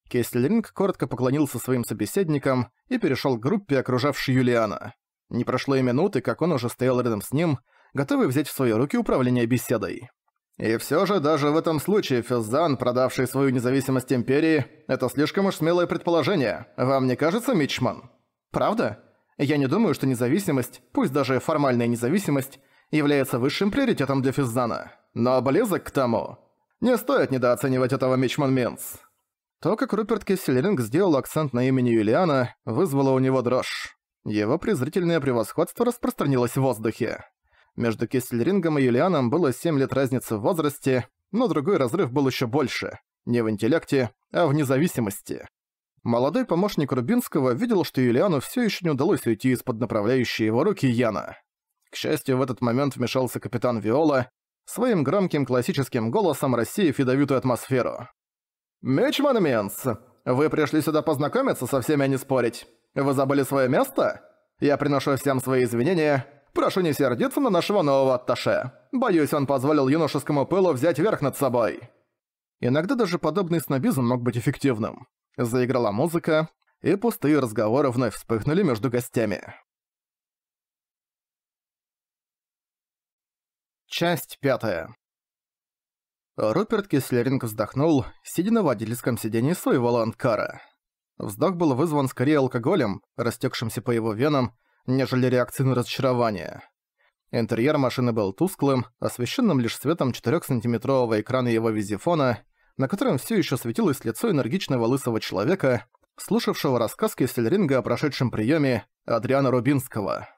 Кейслеринг коротко поклонился своим собеседникам и перешел к группе, окружавшей Юлиана. Не прошло и минуты, как он уже стоял рядом с ним, готовый взять в свои руки управление беседой. И все же даже в этом случае Физзан, продавший свою независимость Империи, это слишком уж смелое предположение, вам не кажется, Мичман? Правда? Я не думаю, что независимость, пусть даже формальная независимость, является высшим приоритетом для Физзана. Но близок к тому. Не стоит недооценивать этого Мичман Минц. То, как Руперт Кесселеринг сделал акцент на имени Юлиана, вызвало у него дрожь. Его презрительное превосходство распространилось в воздухе. Между Кесселерингом и Юлианом было 7 лет разницы в возрасте, но другой разрыв был еще больше. Не в интеллекте, а в независимости. Молодой помощник Рубинского видел, что Юлиану все еще не удалось уйти из-под направляющей его руки Яна. К счастью, в этот момент вмешался капитан Виола, своим громким классическим голосом рассеяв ядовитую атмосферу. «Мечман Менс, вы пришли сюда познакомиться со всеми, а не спорить. Вы забыли свое место? Я приношу всем свои извинения. Прошу не сердиться на нашего нового атташе. Боюсь, он позволил юношескому пылу взять верх над собой». Иногда даже подобный снобизм мог быть эффективным. Заиграла музыка, и пустые разговоры вновь вспыхнули между гостями. Часть пятая. Руперт Кислеринг вздохнул, сидя на водительском сидении своего ландкара. Вздох был вызван скорее алкоголем, растекшимся по его венам, нежели реакцией на разочарование. Интерьер машины был тусклым, освещенным лишь светом 4-сантиметрового экрана его визифона, на котором все еще светилось лицо энергичного лысого человека, слушавшего рассказ Кислеринга о прошедшем приеме Адриана Рубинского.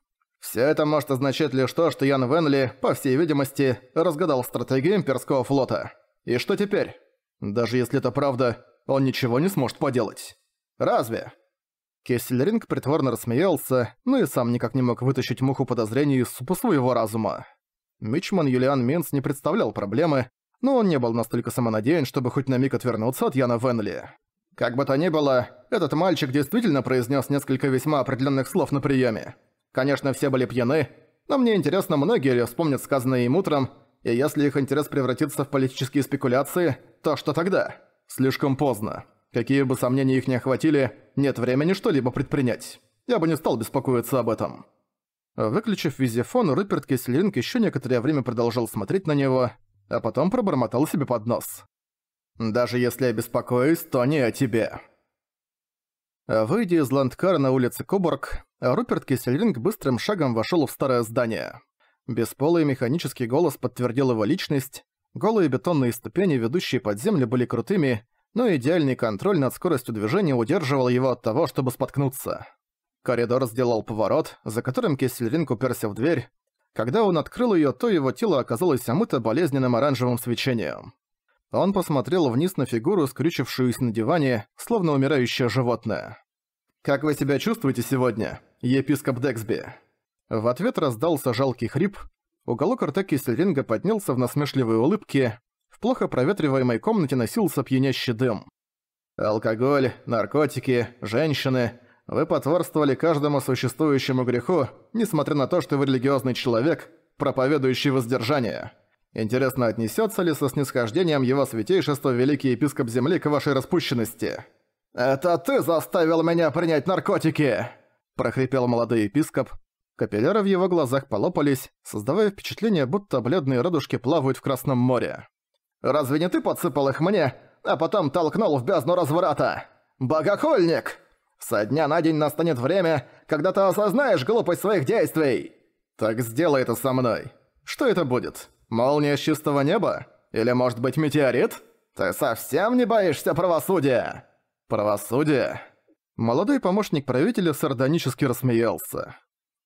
Все это может означать лишь то, что Ян Венли, по всей видимости, разгадал стратегию имперского флота. И что теперь? Даже если это правда, он ничего не сможет поделать. Разве? Кессельринг притворно рассмеялся, но и сам никак не мог вытащить муху подозрений из супа своего разума. Мичман Юлиан Минц не представлял проблемы, но он не был настолько самонадеян, чтобы хоть на миг отвернуться от Яна Венли. Как бы то ни было, этот мальчик действительно произнес несколько весьма определенных слов на приеме. Конечно, все были пьяны, но мне интересно, многие ли вспомнят сказанное им утром, и если их интерес превратится в политические спекуляции, то что тогда? Слишком поздно. Какие бы сомнения их не охватили, нет времени что-либо предпринять. Я бы не стал беспокоиться об этом». Выключив визифон, Руперт Кислинг еще некоторое время продолжал смотреть на него, а потом пробормотал себе под нос. «Даже если я беспокоюсь, то не о тебе». Выйдя из ландкара на улице Коборг, Руперт Кисельринг быстрым шагом вошел в старое здание. Бесполый механический голос подтвердил его личность, голые бетонные ступени, ведущие под землю, были крутыми, но идеальный контроль над скоростью движения удерживал его от того, чтобы споткнуться. Коридор сделал поворот, за которым Кисельринг уперся в дверь. Когда он открыл ее, то его тело оказалось омыто болезненным оранжевым свечением. Он посмотрел вниз на фигуру, скрючившуюся на диване, словно умирающее животное. «Как вы себя чувствуете сегодня, епископ Дексби?» В ответ раздался жалкий хрип. Уголок рта Кисельринга поднялся в насмешливой улыбке, В плохо проветриваемой комнате носился пьянящий дым. «Алкоголь, наркотики, женщины. Вы потворствовали каждому существующему греху, несмотря на то, что вы религиозный человек, проповедующий воздержание. Интересно, отнесется ли со снисхождением его святейшество великий епископ земли к вашей распущенности? «Это ты заставил меня принять наркотики!» – прохрипел молодой епископ. Капилляры в его глазах полопались, создавая впечатление, будто бледные радужки плавают в Красном море. «Разве не ты подсыпал их мне, а потом толкнул в бездну разврата? Богохульник! Со дня на день настанет время, когда ты осознаешь глупость своих действий!» «Так сделай это со мной. Что это будет?» Молния с чистого неба? Или, может быть, метеорит? Ты совсем не боишься правосудия? Правосудие? Молодой помощник правителя сардонически рассмеялся.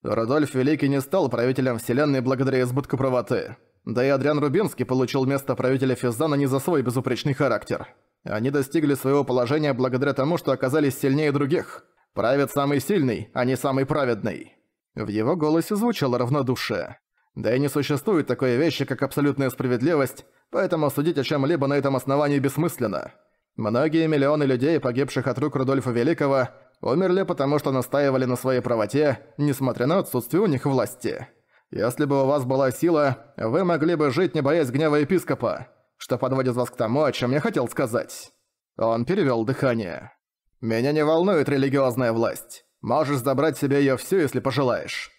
Родольф Великий не стал правителем Вселенной благодаря избытку правоты. Да и Адриан Рубинский получил место правителя Физана не за свой безупречный характер. Они достигли своего положения благодаря тому, что оказались сильнее других. Правит самый сильный, а не самый праведный. В его голосе звучало равнодушие. Да и не существует такой вещи, как абсолютная справедливость, поэтому судить о чем-либо на этом основании бессмысленно. Многие миллионы людей, погибших от рук Рудольфа Великого, умерли потому, что настаивали на своей правоте, несмотря на отсутствие у них власти. Если бы у вас была сила, вы могли бы жить, не боясь гнева епископа, что подводит вас к тому, о чем я хотел сказать». Он перевел дыхание. «Меня не волнует религиозная власть. Можешь забрать себе ее всю, если пожелаешь.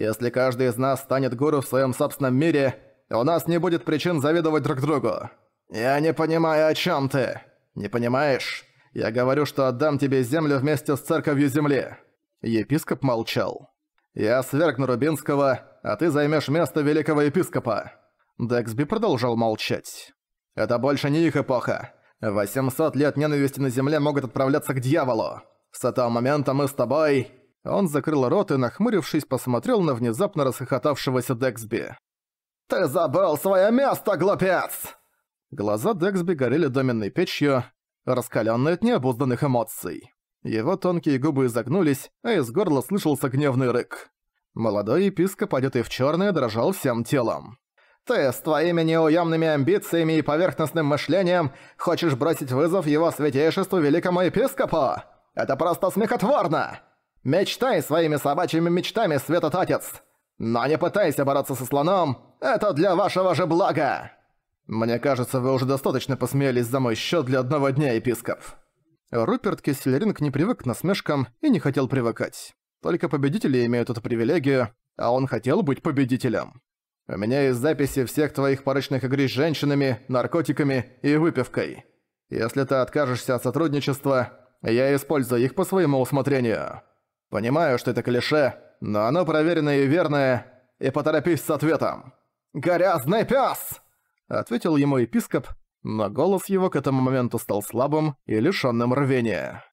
Если каждый из нас станет гуру в своем собственном мире, у нас не будет причин завидовать друг другу. Я не понимаю, о чем ты. Не понимаешь? Я говорю, что отдам тебе землю вместе с церковью земли. Епископ молчал. Я свергну Рубинского, а ты займешь место великого епископа. Дексби продолжал молчать. Это больше не их эпоха. 800 лет ненависти на земле могут отправляться к дьяволу. С этого момента мы с тобой... Он закрыл рот и, нахмурившись, посмотрел на внезапно расхохотавшегося Дексби. «Ты забыл свое место, глупец!» Глаза Дексби горели доменной печью, раскаленной от необузданных эмоций. Его тонкие губы изогнулись, а из горла слышался гневный рык. Молодой епископ, одетый в черное, дрожал всем телом. «Ты с твоими неуемными амбициями и поверхностным мышлением хочешь бросить вызов его святейшеству великому епископу? Это просто смехотворно! Мечтай своими собачьими мечтами, Светотатец! Но не пытайся бороться со слоном! Это для вашего же блага!» «Мне кажется, вы уже достаточно посмеялись за мой счет для одного дня, епископ». Руперт Кессельринг не привык к насмешкам и не хотел привыкать. Только победители имеют эту привилегию, а он хотел быть победителем. У меня есть записи всех твоих порочных игр с женщинами, наркотиками и выпивкой. Если ты откажешься от сотрудничества, я использую их по своему усмотрению». Понимаю, что это клише, но оно проверенное и верное, и поторопись с ответом. «Грязный пес!» — ответил ему епископ, но голос его к этому моменту стал слабым и лишённым рвения.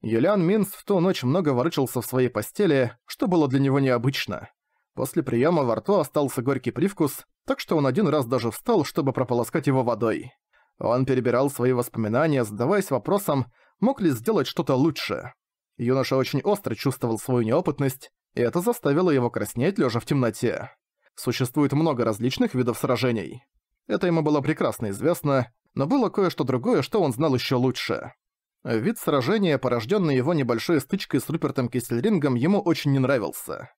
Юлиан Минс в ту ночь много ворочался в своей постели, что было для него необычно. После приема во рту остался горький привкус, так что он один раз даже встал, чтобы прополоскать его водой. Он перебирал свои воспоминания, задаваясь вопросом, мог ли сделать что-то лучше. Юноша очень остро чувствовал свою неопытность, и это заставило его краснеть, лежа в темноте. Существует много различных видов сражений. Это ему было прекрасно известно, но было кое-что другое, что он знал еще лучше. Вид сражения, порожденный его небольшой стычкой с Рупертом Кисельрингом, ему очень не нравился.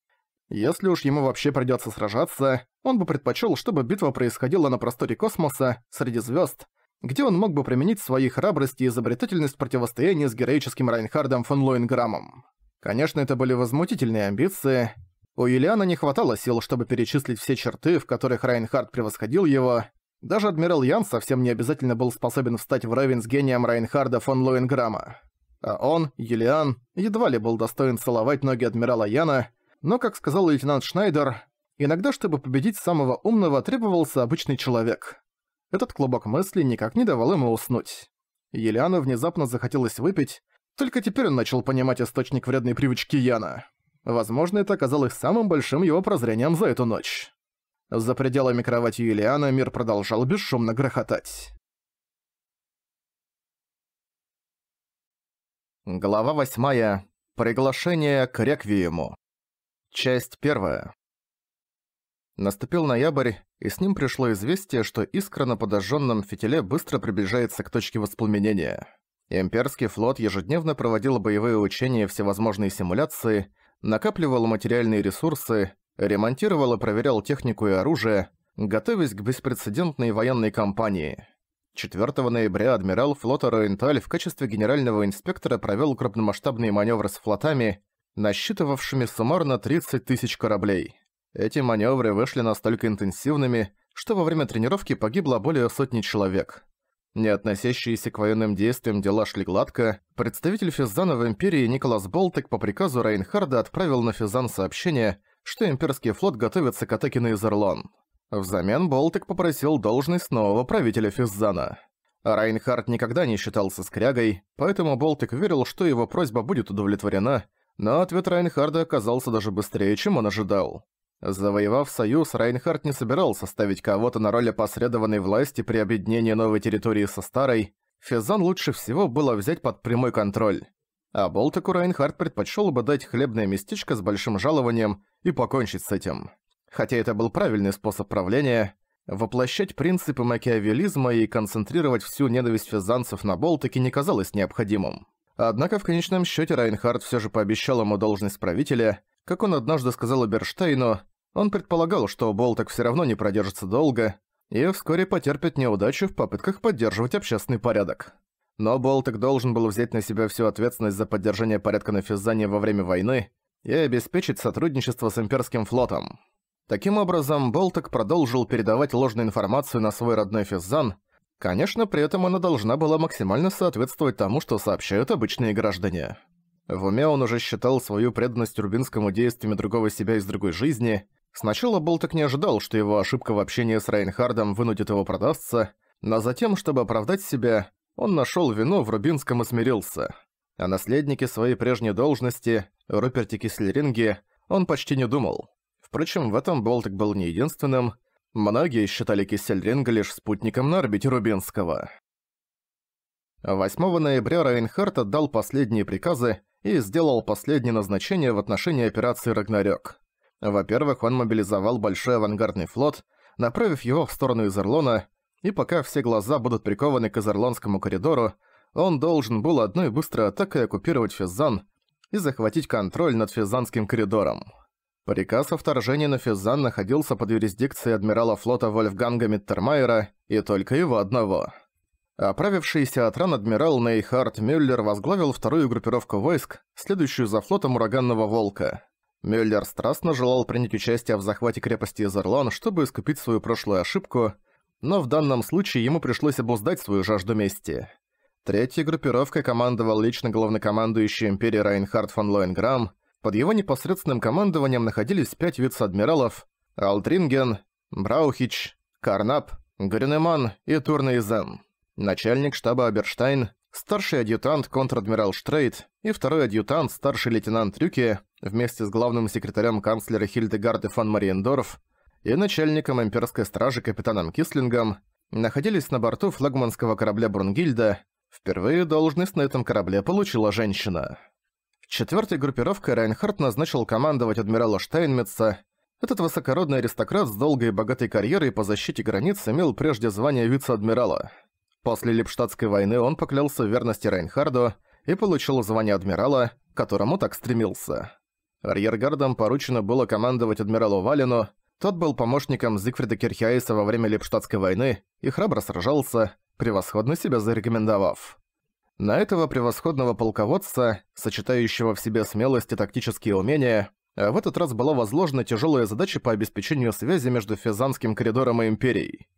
Если уж ему вообще придется сражаться, он бы предпочел, чтобы битва происходила на просторе космоса, среди звезд, где он мог бы применить свои храбрости и изобретательность в противостоянии с героическим Райнхардом фон Лоинграмом. Конечно, это были возмутительные амбиции. У Юлиана не хватало сил, чтобы перечислить все черты, в которых Райнхард превосходил его. Даже адмирал Ян совсем не обязательно был способен встать в равен с гением Райнхарда фон Лоинграма. А он, Юлиан, едва ли был достоин целовать ноги адмирала Яна, но, как сказал лейтенант Шнайдер, иногда, чтобы победить самого умного, требовался обычный человек. Этот клубок мыслей никак не давал ему уснуть. Еляну внезапно захотелось выпить, только теперь он начал понимать источник вредной привычки Яна. Возможно, это оказалось самым большим его прозрением за эту ночь. За пределами кровати Юлиана мир продолжал бесшумно грохотать. Глава восьмая. Приглашение к реквиему. Часть первая. Наступил ноябрь, и с ним пришло известие, что искра на подожженном фитиле быстро приближается к точке воспламенения. Имперский флот ежедневно проводил боевые учения и всевозможные симуляции, накапливал материальные ресурсы, ремонтировал и проверял технику и оружие, готовясь к беспрецедентной военной кампании. 4 ноября адмирал флота Роенталь в качестве генерального инспектора провел крупномасштабные маневры с флотами, насчитывавшими суммарно 30 тысяч кораблей. Эти маневры вышли настолько интенсивными, что во время тренировки погибло более сотни человек. Не относящиеся к военным действиям дела шли гладко, представитель Физзана в Империи Николас Болтек по приказу Рейнхарда отправил на Физзан сообщение, что Имперский флот готовится к атаке на Изерлон. Взамен Болтек попросил должность нового правителя Физзана. Райнхард никогда не считался скрягой, поэтому Болтек верил, что его просьба будет удовлетворена, но ответ Райнхарда оказался даже быстрее, чем он ожидал. Завоевав союз, Райнхард не собирался ставить кого-то на роли посредованной власти при объединении новой территории со старой. Физан лучше всего было взять под прямой контроль. А Болтеку Райнхард предпочел бы дать хлебное местечко с большим жалованием и покончить с этим. Хотя это был правильный способ правления – воплощать принципы макиавелизма и концентрировать всю ненависть физанцев на Болтеке не казалось необходимым. Однако в конечном счете Райнхард все же пообещал ему должность правителя – как он однажды сказал Берштейну, он предполагал, что Болток все равно не продержится долго и вскоре потерпит неудачу в попытках поддерживать общественный порядок. Но Болток должен был взять на себя всю ответственность за поддержание порядка на Физзане во время войны и обеспечить сотрудничество с имперским флотом. Таким образом, Болток продолжил передавать ложную информацию на свой родной Физзан. Конечно, при этом она должна была максимально соответствовать тому, что сообщают обычные граждане. В уме он уже считал свою преданность рубинскому действию другого себя из другой жизни – Сначала Болток не ожидал, что его ошибка в общении с Райнхардом вынудит его продастся, но затем, чтобы оправдать себя, он нашёл вину в Рубинском и смирился. О наследнике своей прежней должности, Руперте Кислеринге, он почти не думал. Впрочем, в этом Болтик был не единственным. Многие считали Кисельринга лишь спутником на орбите Рубинского. 8 ноября Райнхард отдал последние приказы и сделал последнее назначение в отношении операции «Рагнарёк». Во-первых, он мобилизовал большой авангардный флот, направив его в сторону Изерлона, и пока все глаза будут прикованы к Изерлонскому коридору, он должен был одной быстрой атакой оккупировать Физан и захватить контроль над Физанским коридором. Приказ о вторжении на Физан находился под юрисдикцией адмирала флота Вольфганга Миттермайера и только его одного. Оправившийся от ран адмирал Нейхард Мюллер возглавил вторую группировку войск, следующую за флотом Ураганного Волка. Мюллер страстно желал принять участие в захвате крепости Изерлон, чтобы искупить свою прошлую ошибку, но в данном случае ему пришлось обуздать свою жажду мести. Третья группировка командовал лично главнокомандующий империи Райнхард фон Лоенграм. Под его непосредственным командованием находились пять вице-адмиралов – Алтринген, Браухич, Карнап, Гринеман и Турнейзен. Начальник штаба Аберштайн, старший адъютант контр-адмирал Штрейд и второй адъютант старший лейтенант Трюке – вместе с главным секретарем канцлера Хильдегарды фон Мариендорф и начальником имперской стражи капитаном Кислингом, находились на борту флагманского корабля Брунгильда. Впервые должность на этом корабле получила женщина. Четвертой группировкой Райнхард назначил командовать адмирала Штайнмитца. Этот высокородный аристократ с долгой и богатой карьерой по защите границ имел прежде звание вице-адмирала. После Липштадтской войны он поклялся в верности Райнхарду и получил звание адмирала, к которому так стремился. Арьергардом поручено было командовать адмиралу Валину, тот был помощником Зигфрида Кирхиайса во время Лепштадтской войны и храбро сражался, превосходно себя зарекомендовав. На этого превосходного полководца, сочетающего в себе смелость и тактические умения, а в этот раз была возложена тяжелая задача по обеспечению связи между Физанским коридором и Империей.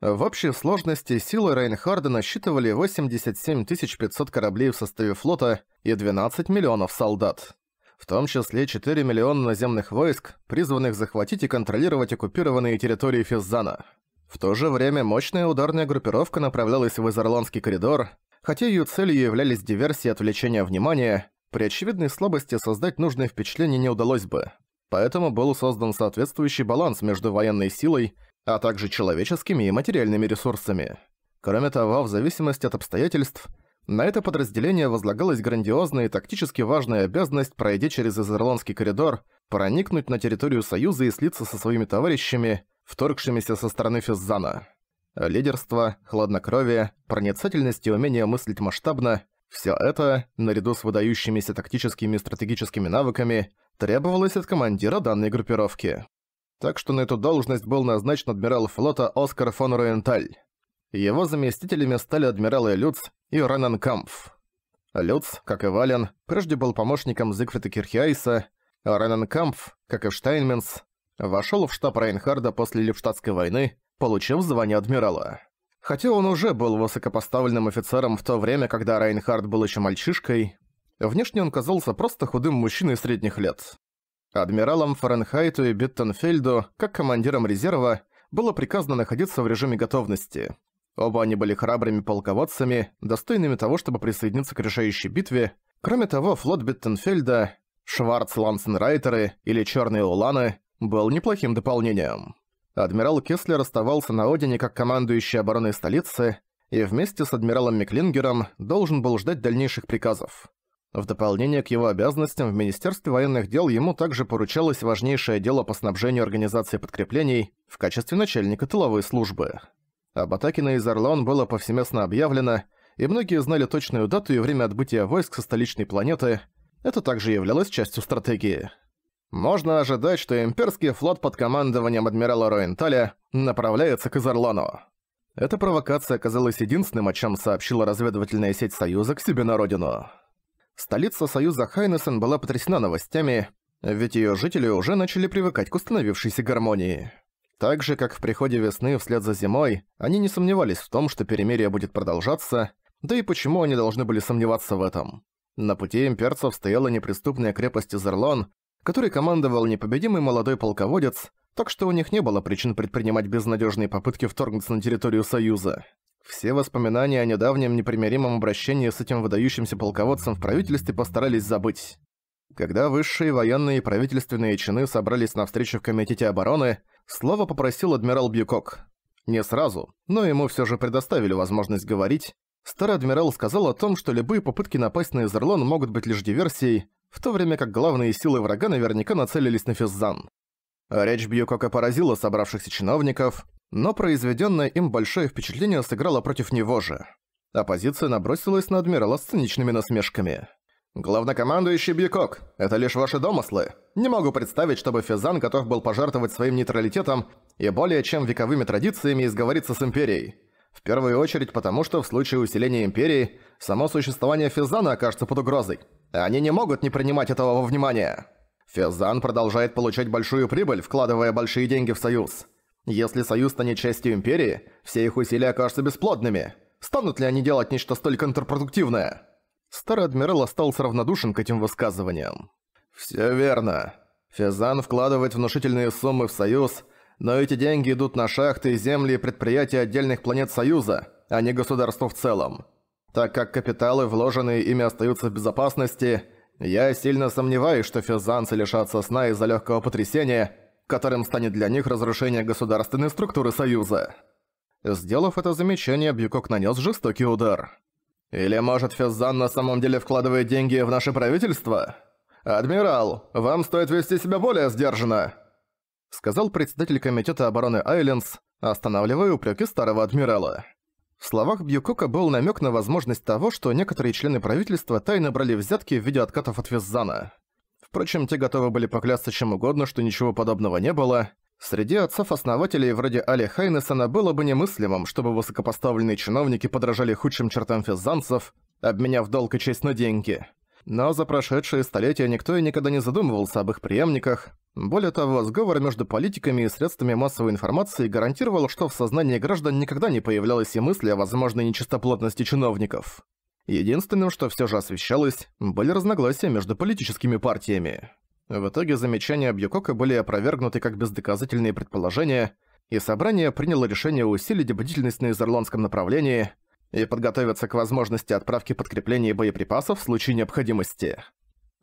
В общей сложности силы Рейнхарда насчитывали 87 500 кораблей в составе флота и 12 миллионов солдат в том числе 4 миллиона наземных войск, призванных захватить и контролировать оккупированные территории Физзана. В то же время мощная ударная группировка направлялась в Изерландский коридор, хотя ее целью являлись диверсии и отвлечение внимания, при очевидной слабости создать нужное впечатление не удалось бы. Поэтому был создан соответствующий баланс между военной силой, а также человеческими и материальными ресурсами. Кроме того, в зависимости от обстоятельств – на это подразделение возлагалась грандиозная и тактически важная обязанность, пройти через Изерландский коридор, проникнуть на территорию Союза и слиться со своими товарищами, вторгшимися со стороны Физзана. Лидерство, хладнокровие, проницательность и умение мыслить масштабно – все это, наряду с выдающимися тактическими и стратегическими навыками, требовалось от командира данной группировки. Так что на эту должность был назначен адмирал флота Оскар фон Руенталь. Его заместителями стали адмиралы Люц и Раненкампф. Люц, как и Вален, прежде был помощником Зигфрида Кирхиайса, а Раненкампф, как и Штайнменс, вошел в штаб Рейнхарда после Лепштадтской войны, получив звание адмирала. Хотя он уже был высокопоставленным офицером в то время, когда Рейнхард был еще мальчишкой, внешне он казался просто худым мужчиной средних лет. Адмиралам Фаренхайту и Биттенфельду, как командирам резерва, было приказано находиться в режиме готовности – Оба они были храбрыми полководцами, достойными того, чтобы присоединиться к решающей битве. Кроме того, флот Биттенфельда, Шварц Лансенрайтеры или Черные Уланы был неплохим дополнением. Адмирал Кеслер оставался на Одине как командующий обороной столицы и вместе с адмиралом Миклингером должен был ждать дальнейших приказов. В дополнение к его обязанностям в Министерстве военных дел ему также поручалось важнейшее дело по снабжению организации подкреплений в качестве начальника тыловой службы. Об атаке на Изарлан было повсеместно объявлено, и многие знали точную дату и время отбытия войск со столичной планеты. Это также являлось частью стратегии. Можно ожидать, что имперский флот под командованием адмирала Роенталя направляется к Изарлану. Эта провокация оказалась единственным, о чем сообщила разведывательная сеть Союза к себе на родину. Столица Союза Хайнесен была потрясена новостями, ведь ее жители уже начали привыкать к установившейся гармонии. Так же, как в приходе весны вслед за зимой, они не сомневались в том, что перемирие будет продолжаться, да и почему они должны были сомневаться в этом. На пути имперцев стояла неприступная крепость Изерлон, которой командовал непобедимый молодой полководец, так что у них не было причин предпринимать безнадежные попытки вторгнуться на территорию Союза. Все воспоминания о недавнем непримиримом обращении с этим выдающимся полководцем в правительстве постарались забыть. Когда высшие военные и правительственные чины собрались на встречу в Комитете обороны, Слово попросил адмирал Бьюкок. Не сразу, но ему все же предоставили возможность говорить. Старый адмирал сказал о том, что любые попытки напасть на Изерлон могут быть лишь диверсией, в то время как главные силы врага наверняка нацелились на Физзан. Речь Бьюкока поразила собравшихся чиновников, но произведенное им большое впечатление сыграло против него же. Оппозиция набросилась на адмирала с циничными насмешками. «Главнокомандующий Бьюкок, это лишь ваши домыслы. Не могу представить, чтобы Физан готов был пожертвовать своим нейтралитетом и более чем вековыми традициями изговориться с Империей. В первую очередь потому, что в случае усиления Империи само существование Физана окажется под угрозой. Они не могут не принимать этого во внимание». Физан продолжает получать большую прибыль, вкладывая большие деньги в Союз. Если Союз станет частью Империи, все их усилия окажутся бесплодными. Станут ли они делать нечто столь контрпродуктивное? Старый адмирал остался равнодушен к этим высказываниям. «Всё верно. Физан вкладывает внушительные суммы в Союз, но эти деньги идут на шахты, земли и предприятия отдельных планет Союза, а не государству в целом. Так как капиталы, вложенные ими, остаются в безопасности, я сильно сомневаюсь, что физанцы лишатся сна из-за легкого потрясения, которым станет для них разрушение государственной структуры Союза». Сделав это замечание, Бьюкок нанес жестокий удар. Или, может, Физзан на самом деле вкладывает деньги в наше правительство? Адмирал, вам стоит вести себя более сдержанно!» Сказал председатель комитета обороны Айленс, останавливая упреки старого адмирала. В словах Бьюкока был намек на возможность того, что некоторые члены правительства тайно брали взятки в виде откатов от Виззана. Впрочем, те готовы были поклясться чем угодно, что ничего подобного не было. Среди отцов-основателей вроде Али Хайнессона было бы немыслимым, чтобы высокопоставленные чиновники подражали худшим чертам физанцев, обменяв долг и честь на деньги. Но за прошедшие столетия никто и никогда не задумывался об их преемниках. Более того, сговор между политиками и средствами массовой информации гарантировал, что в сознании граждан никогда не появлялась и мысли о возможной нечистоплотности чиновников. Единственным, что все же освещалось, были разногласия между политическими партиями. В итоге замечания Бьюкока были опровергнуты как бездоказательные предположения, и собрание приняло решение усилить бдительность на изерландском направлении и подготовиться к возможности отправки подкрепления боеприпасов в случае необходимости.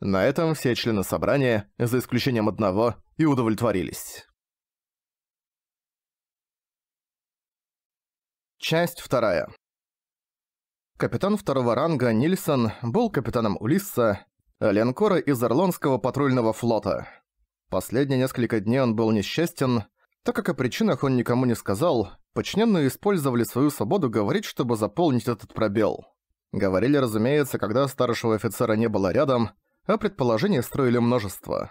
На этом все члены собрания, за исключением одного, и удовлетворились. Часть вторая. Капитан второго ранга Нильсон был капитаном Улисса, линкора из Орлонского патрульного флота. Последние несколько дней он был несчастен, так как о причинах он никому не сказал, подчиненные использовали свою свободу говорить, чтобы заполнить этот пробел. Говорили, разумеется, когда старшего офицера не было рядом, а предположений строили множество.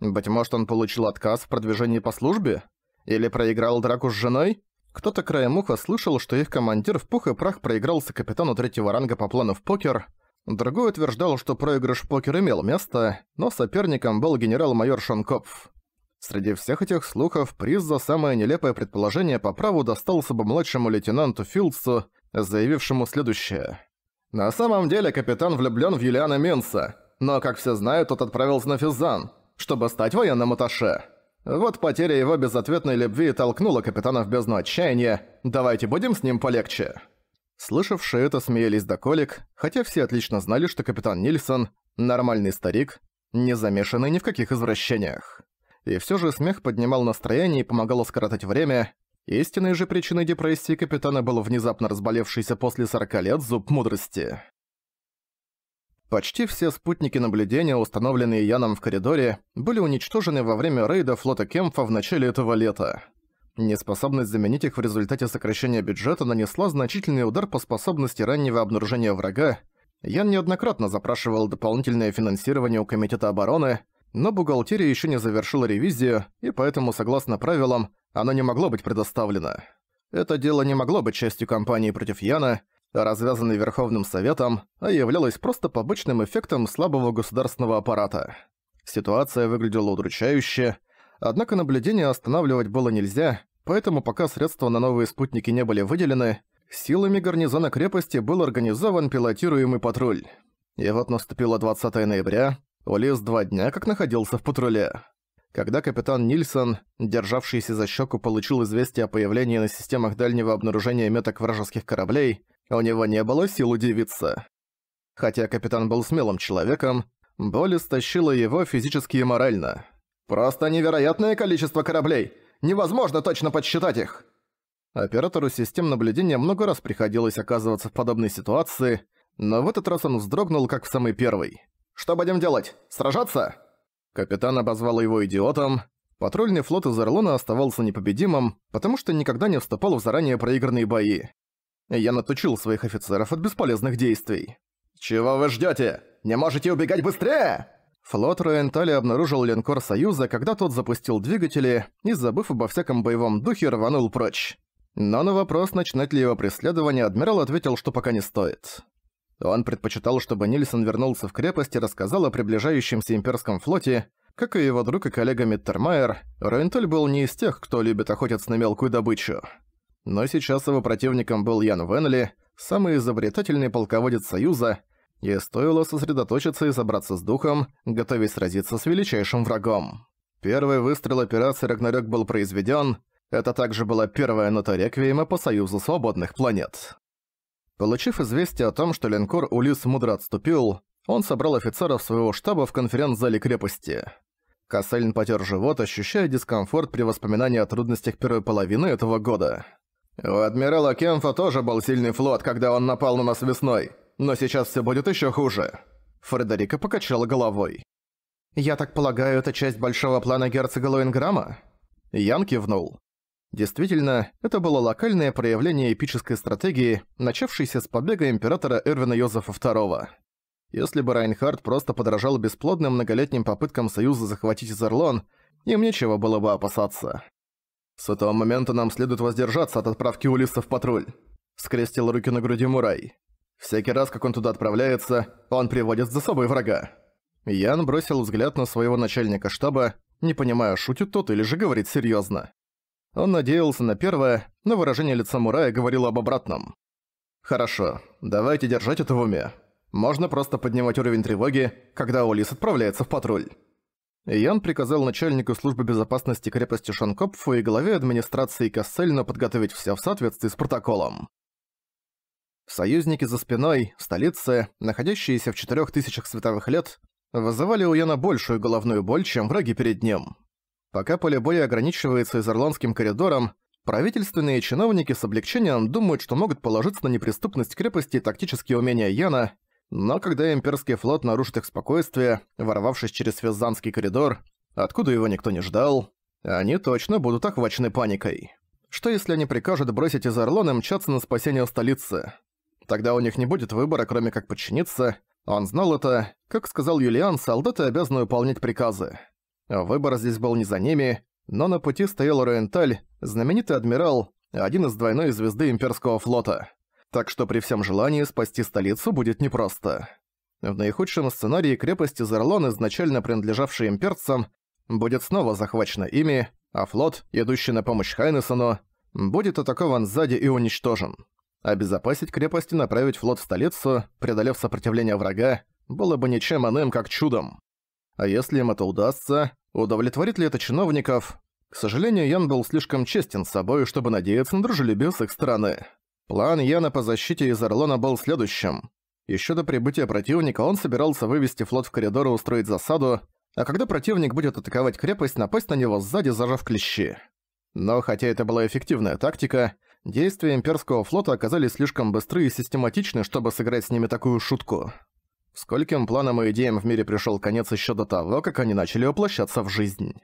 Быть может, он получил отказ в продвижении по службе? Или проиграл драку с женой? Кто-то краем уха слышал, что их командир в пух и прах проигрался капитану третьего ранга по плану в покер – Другой утверждал, что проигрыш в покер имел место, но соперником был генерал-майор Шанкопф. Среди всех этих слухов приз за самое нелепое предположение по праву достался бы младшему лейтенанту Филдсу, заявившему следующее. «На самом деле капитан влюблён в Юлиана Минса, но, как все знают, тот отправился на Физан, чтобы стать военным аташе. Вот потеря его безответной любви толкнула капитана в бездну отчаяния. Давайте будем с ним полегче». Слышавшие это смеялись до колик, хотя все отлично знали, что капитан Нильсон – нормальный старик, не замешанный ни в каких извращениях. И все же смех поднимал настроение и помогал скоротать время. Истинной же причиной депрессии капитана был внезапно разболевшийся после 40 лет зуб мудрости. Почти все спутники наблюдения, установленные Яном в коридоре, были уничтожены во время рейда флота Кемфа в начале этого лета. Неспособность заменить их в результате сокращения бюджета нанесла значительный удар по способности раннего обнаружения врага. Ян неоднократно запрашивал дополнительное финансирование у Комитета обороны, но бухгалтерия еще не завершила ревизию, и поэтому, согласно правилам, оно не могло быть предоставлено. Это дело не могло быть частью кампании против Яна, развязанной Верховным Советом, а являлось просто побочным эффектом слабого государственного аппарата. Ситуация выглядела удручающе, Однако наблюдение останавливать было нельзя, поэтому пока средства на новые спутники не были выделены, силами гарнизона крепости был организован пилотируемый патруль. И вот наступило 20 ноября, Улис два дня как находился в патруле. Когда капитан Нильсон, державшийся за щеку, получил известие о появлении на системах дальнего обнаружения меток вражеских кораблей, у него не было сил удивиться. Хотя капитан был смелым человеком, боль истощила его физически и морально. Просто невероятное количество кораблей! Невозможно точно подсчитать их!» Оператору систем наблюдения много раз приходилось оказываться в подобной ситуации, но в этот раз он вздрогнул, как в самый первый. «Что будем делать? Сражаться?» Капитан обозвал его идиотом. Патрульный флот из Орлона оставался непобедимым, потому что никогда не вступал в заранее проигранные бои. Я наточил своих офицеров от бесполезных действий. «Чего вы ждете? Не можете убегать быстрее!» Флот Роентали обнаружил линкор Союза, когда тот запустил двигатели и, забыв обо всяком боевом духе, рванул прочь. Но на вопрос, начинать ли его преследование, адмирал ответил, что пока не стоит. Он предпочитал, чтобы Нильсон вернулся в крепость и рассказал о приближающемся имперском флоте, как и его друг и коллега Миттермайер, Роенталь был не из тех, кто любит охотиться на мелкую добычу. Но сейчас его противником был Ян Венли, самый изобретательный полководец Союза, и стоило сосредоточиться и собраться с духом, готовясь сразиться с величайшим врагом. Первый выстрел операции «Рагнарёк» был произведен. Это также была первая нота реквиема по Союзу Свободных Планет. Получив известие о том, что линкор Улис мудро отступил, он собрал офицеров своего штаба в конференц-зале крепости. Кассельн потер живот, ощущая дискомфорт при воспоминании о трудностях первой половины этого года. «У адмирала Кемфа тоже был сильный флот, когда он напал на нас весной. Но сейчас все будет еще хуже». Фредерика покачала головой. «Я так полагаю, это часть большого плана герцога Лоинграма?» Ян кивнул. Действительно, это было локальное проявление эпической стратегии, начавшейся с побега императора Эрвина Йозефа II. Если бы Райнхард просто подражал бесплодным многолетним попыткам Союза захватить Изерлон, им нечего было бы опасаться. «С этого момента нам следует воздержаться от отправки Улиса в патруль», — скрестил руки на груди Мурай. Всякий раз, как он туда отправляется, он приводит с собой врага. Ян бросил взгляд на своего начальника штаба, не понимая, шутит тот или же говорит серьезно. Он надеялся на первое, но выражение лица Мурая говорило об обратном. «Хорошо, давайте держать это в уме. Можно просто поднимать уровень тревоги, когда Улис отправляется в патруль». Ян приказал начальнику службы безопасности крепости Шанкопфу и главе администрации Кассельна подготовить все в соответствии с протоколом. Союзники за спиной, в столице, находящиеся в четырех тысячах световых лет, вызывали у Яна большую головную боль, чем враги перед ним. Пока поле боя ограничивается изерландским коридором, правительственные чиновники с облегчением думают, что могут положиться на неприступность крепости и тактические умения Яна, но когда имперский флот нарушит их спокойствие, ворвавшись через Визанский коридор, откуда его никто не ждал, они точно будут охвачены паникой. Что если они прикажут бросить Изерлон и мчаться на спасение столицы? Тогда у них не будет выбора, кроме как подчиниться. Он знал это. Как сказал Юлиан, солдаты обязаны выполнять приказы. Выбор здесь был не за ними, но на пути стоял Руенталь, знаменитый адмирал, один из двойной звезды имперского флота. Так что при всем желании спасти столицу будет непросто. В наихудшем сценарии крепости Зерлон, изначально принадлежавшие имперцам, будет снова захвачена ими, а флот, идущий на помощь Хайнессону, будет атакован сзади и уничтожен. Обезопасить крепость и направить флот в столицу, преодолев сопротивление врага, было бы ничем иным, как чудом. А если им это удастся, удовлетворит ли это чиновников? К сожалению, Ян был слишком честен с собой, чтобы надеяться на дружелюбие с их стороны. План Яна по защите из Орлона был следующим. Еще до прибытия противника он собирался вывести флот в коридор и устроить засаду, а когда противник будет атаковать крепость, напасть на него сзади, зажав клещи. Но хотя это была эффективная тактика, Действия имперского флота оказались слишком быстры и систематичны, чтобы сыграть с ними такую шутку. Скольким планам и идеям в мире пришел конец еще до того, как они начали воплощаться в жизнь.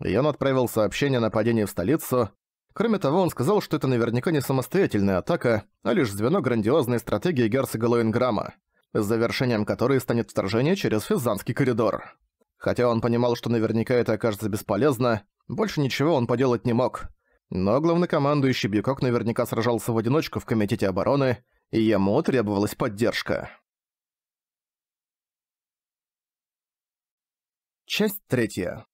Йон отправил сообщение о нападении в столицу. Кроме того, он сказал, что это наверняка не самостоятельная атака, а лишь звено грандиозной стратегии герцога Лоинграма, с завершением которой станет вторжение через Физанский коридор. Хотя он понимал, что наверняка это окажется бесполезно, больше ничего он поделать не мог – но главнокомандующий Бьюкок наверняка сражался в одиночку в Комитете обороны, и ему требовалась поддержка. Часть третья.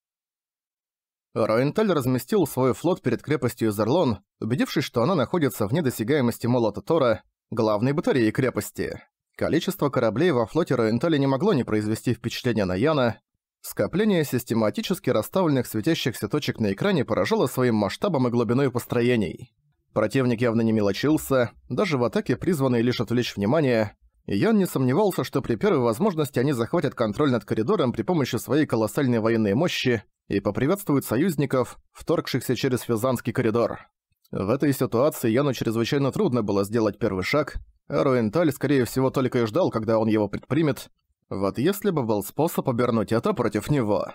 Ройенталь разместил свой флот перед крепостью Зерлон, убедившись, что она находится вне досягаемости молота Тора, главной батареи крепости. Количество кораблей во флоте Роенталя не могло не произвести впечатления на Яна, Скопление систематически расставленных светящихся точек на экране поражало своим масштабом и глубиной построений. Противник явно не мелочился, даже в атаке призванный лишь отвлечь внимание, и Ян не сомневался, что при первой возможности они захватят контроль над коридором при помощи своей колоссальной военной мощи и поприветствуют союзников, вторгшихся через Физанский коридор. В этой ситуации Яну чрезвычайно трудно было сделать первый шаг, а Руенталь, скорее всего, только и ждал, когда он его предпримет, вот если бы был способ обернуть это против него.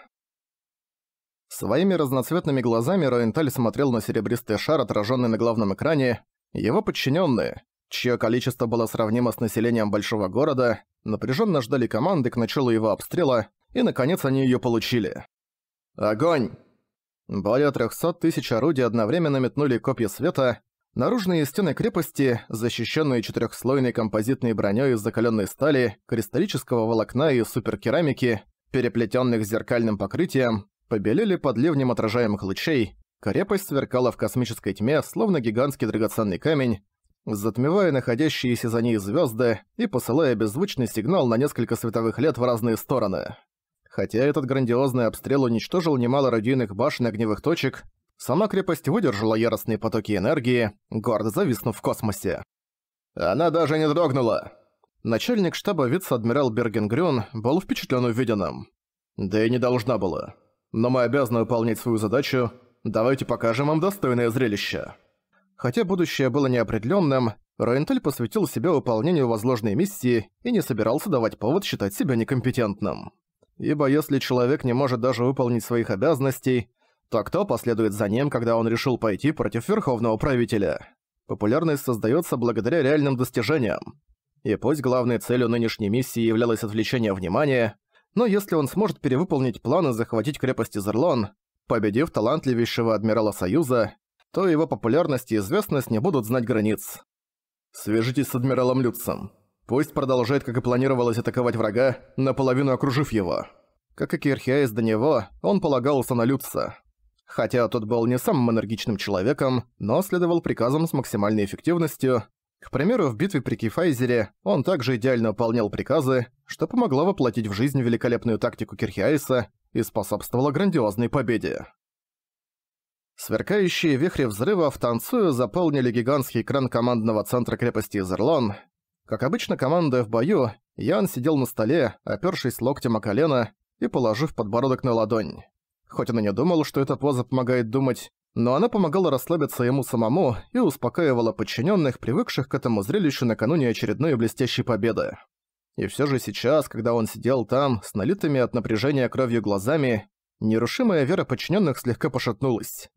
Своими разноцветными глазами Роенталь смотрел на серебристый шар, отраженный на главном экране. Его подчиненные, чье количество было сравнимо с населением большого города, напряженно ждали команды к началу его обстрела, и, наконец, они ее получили. Огонь! Более 300 тысяч орудий одновременно метнули копья света, Наружные стены крепости, защищенные четырехслойной композитной броней из закаленной стали, кристаллического волокна и суперкерамики, переплетенных зеркальным покрытием, побелели под ливнем отражаемых лучей, крепость сверкала в космической тьме, словно гигантский драгоценный камень, затмевая находящиеся за ней звезды и посылая беззвучный сигнал на несколько световых лет в разные стороны. Хотя этот грандиозный обстрел уничтожил немало радийных башен и огневых точек, Сама крепость выдержала яростные потоки энергии, гордо зависнув в космосе. Она даже не дрогнула. Начальник штаба вице-адмирал Бергенгрюн был впечатлен увиденным. Да и не должна была. Но мы обязаны выполнять свою задачу. Давайте покажем вам достойное зрелище. Хотя будущее было неопределенным, Рейнтель посвятил себя выполнению возложенной миссии и не собирался давать повод считать себя некомпетентным. Ибо если человек не может даже выполнить своих обязанностей, то кто последует за ним, когда он решил пойти против Верховного Правителя? Популярность создается благодаря реальным достижениям. И пусть главной целью нынешней миссии являлось отвлечение внимания, но если он сможет перевыполнить планы, захватить крепость Изерлон, победив талантливейшего адмирала Союза, то его популярность и известность не будут знать границ. Свяжитесь с адмиралом Люцем. Пусть продолжает, как и планировалось, атаковать врага, наполовину окружив его. Как и Кирхиаис до него, он полагался на Люца. Хотя тот был не самым энергичным человеком, но следовал приказам с максимальной эффективностью. К примеру, в битве при Кефайзере он также идеально выполнял приказы, что помогло воплотить в жизнь великолепную тактику Кирхиайса и способствовало грандиозной победе. Сверкающие вихри взрывов танцуя заполнили гигантский экран командного центра крепости Изерлон. Как обычно, командуя в бою, Ян сидел на столе, опёршись локтем о колено и положив подбородок на ладонь. Хоть он и не думал, что эта поза помогает думать, но она помогала расслабиться ему самому и успокаивала подчиненных, привыкших к этому зрелищу накануне очередной блестящей победы. И все же сейчас, когда он сидел там, с налитыми от напряжения кровью глазами, нерушимая вера подчиненных слегка пошатнулась.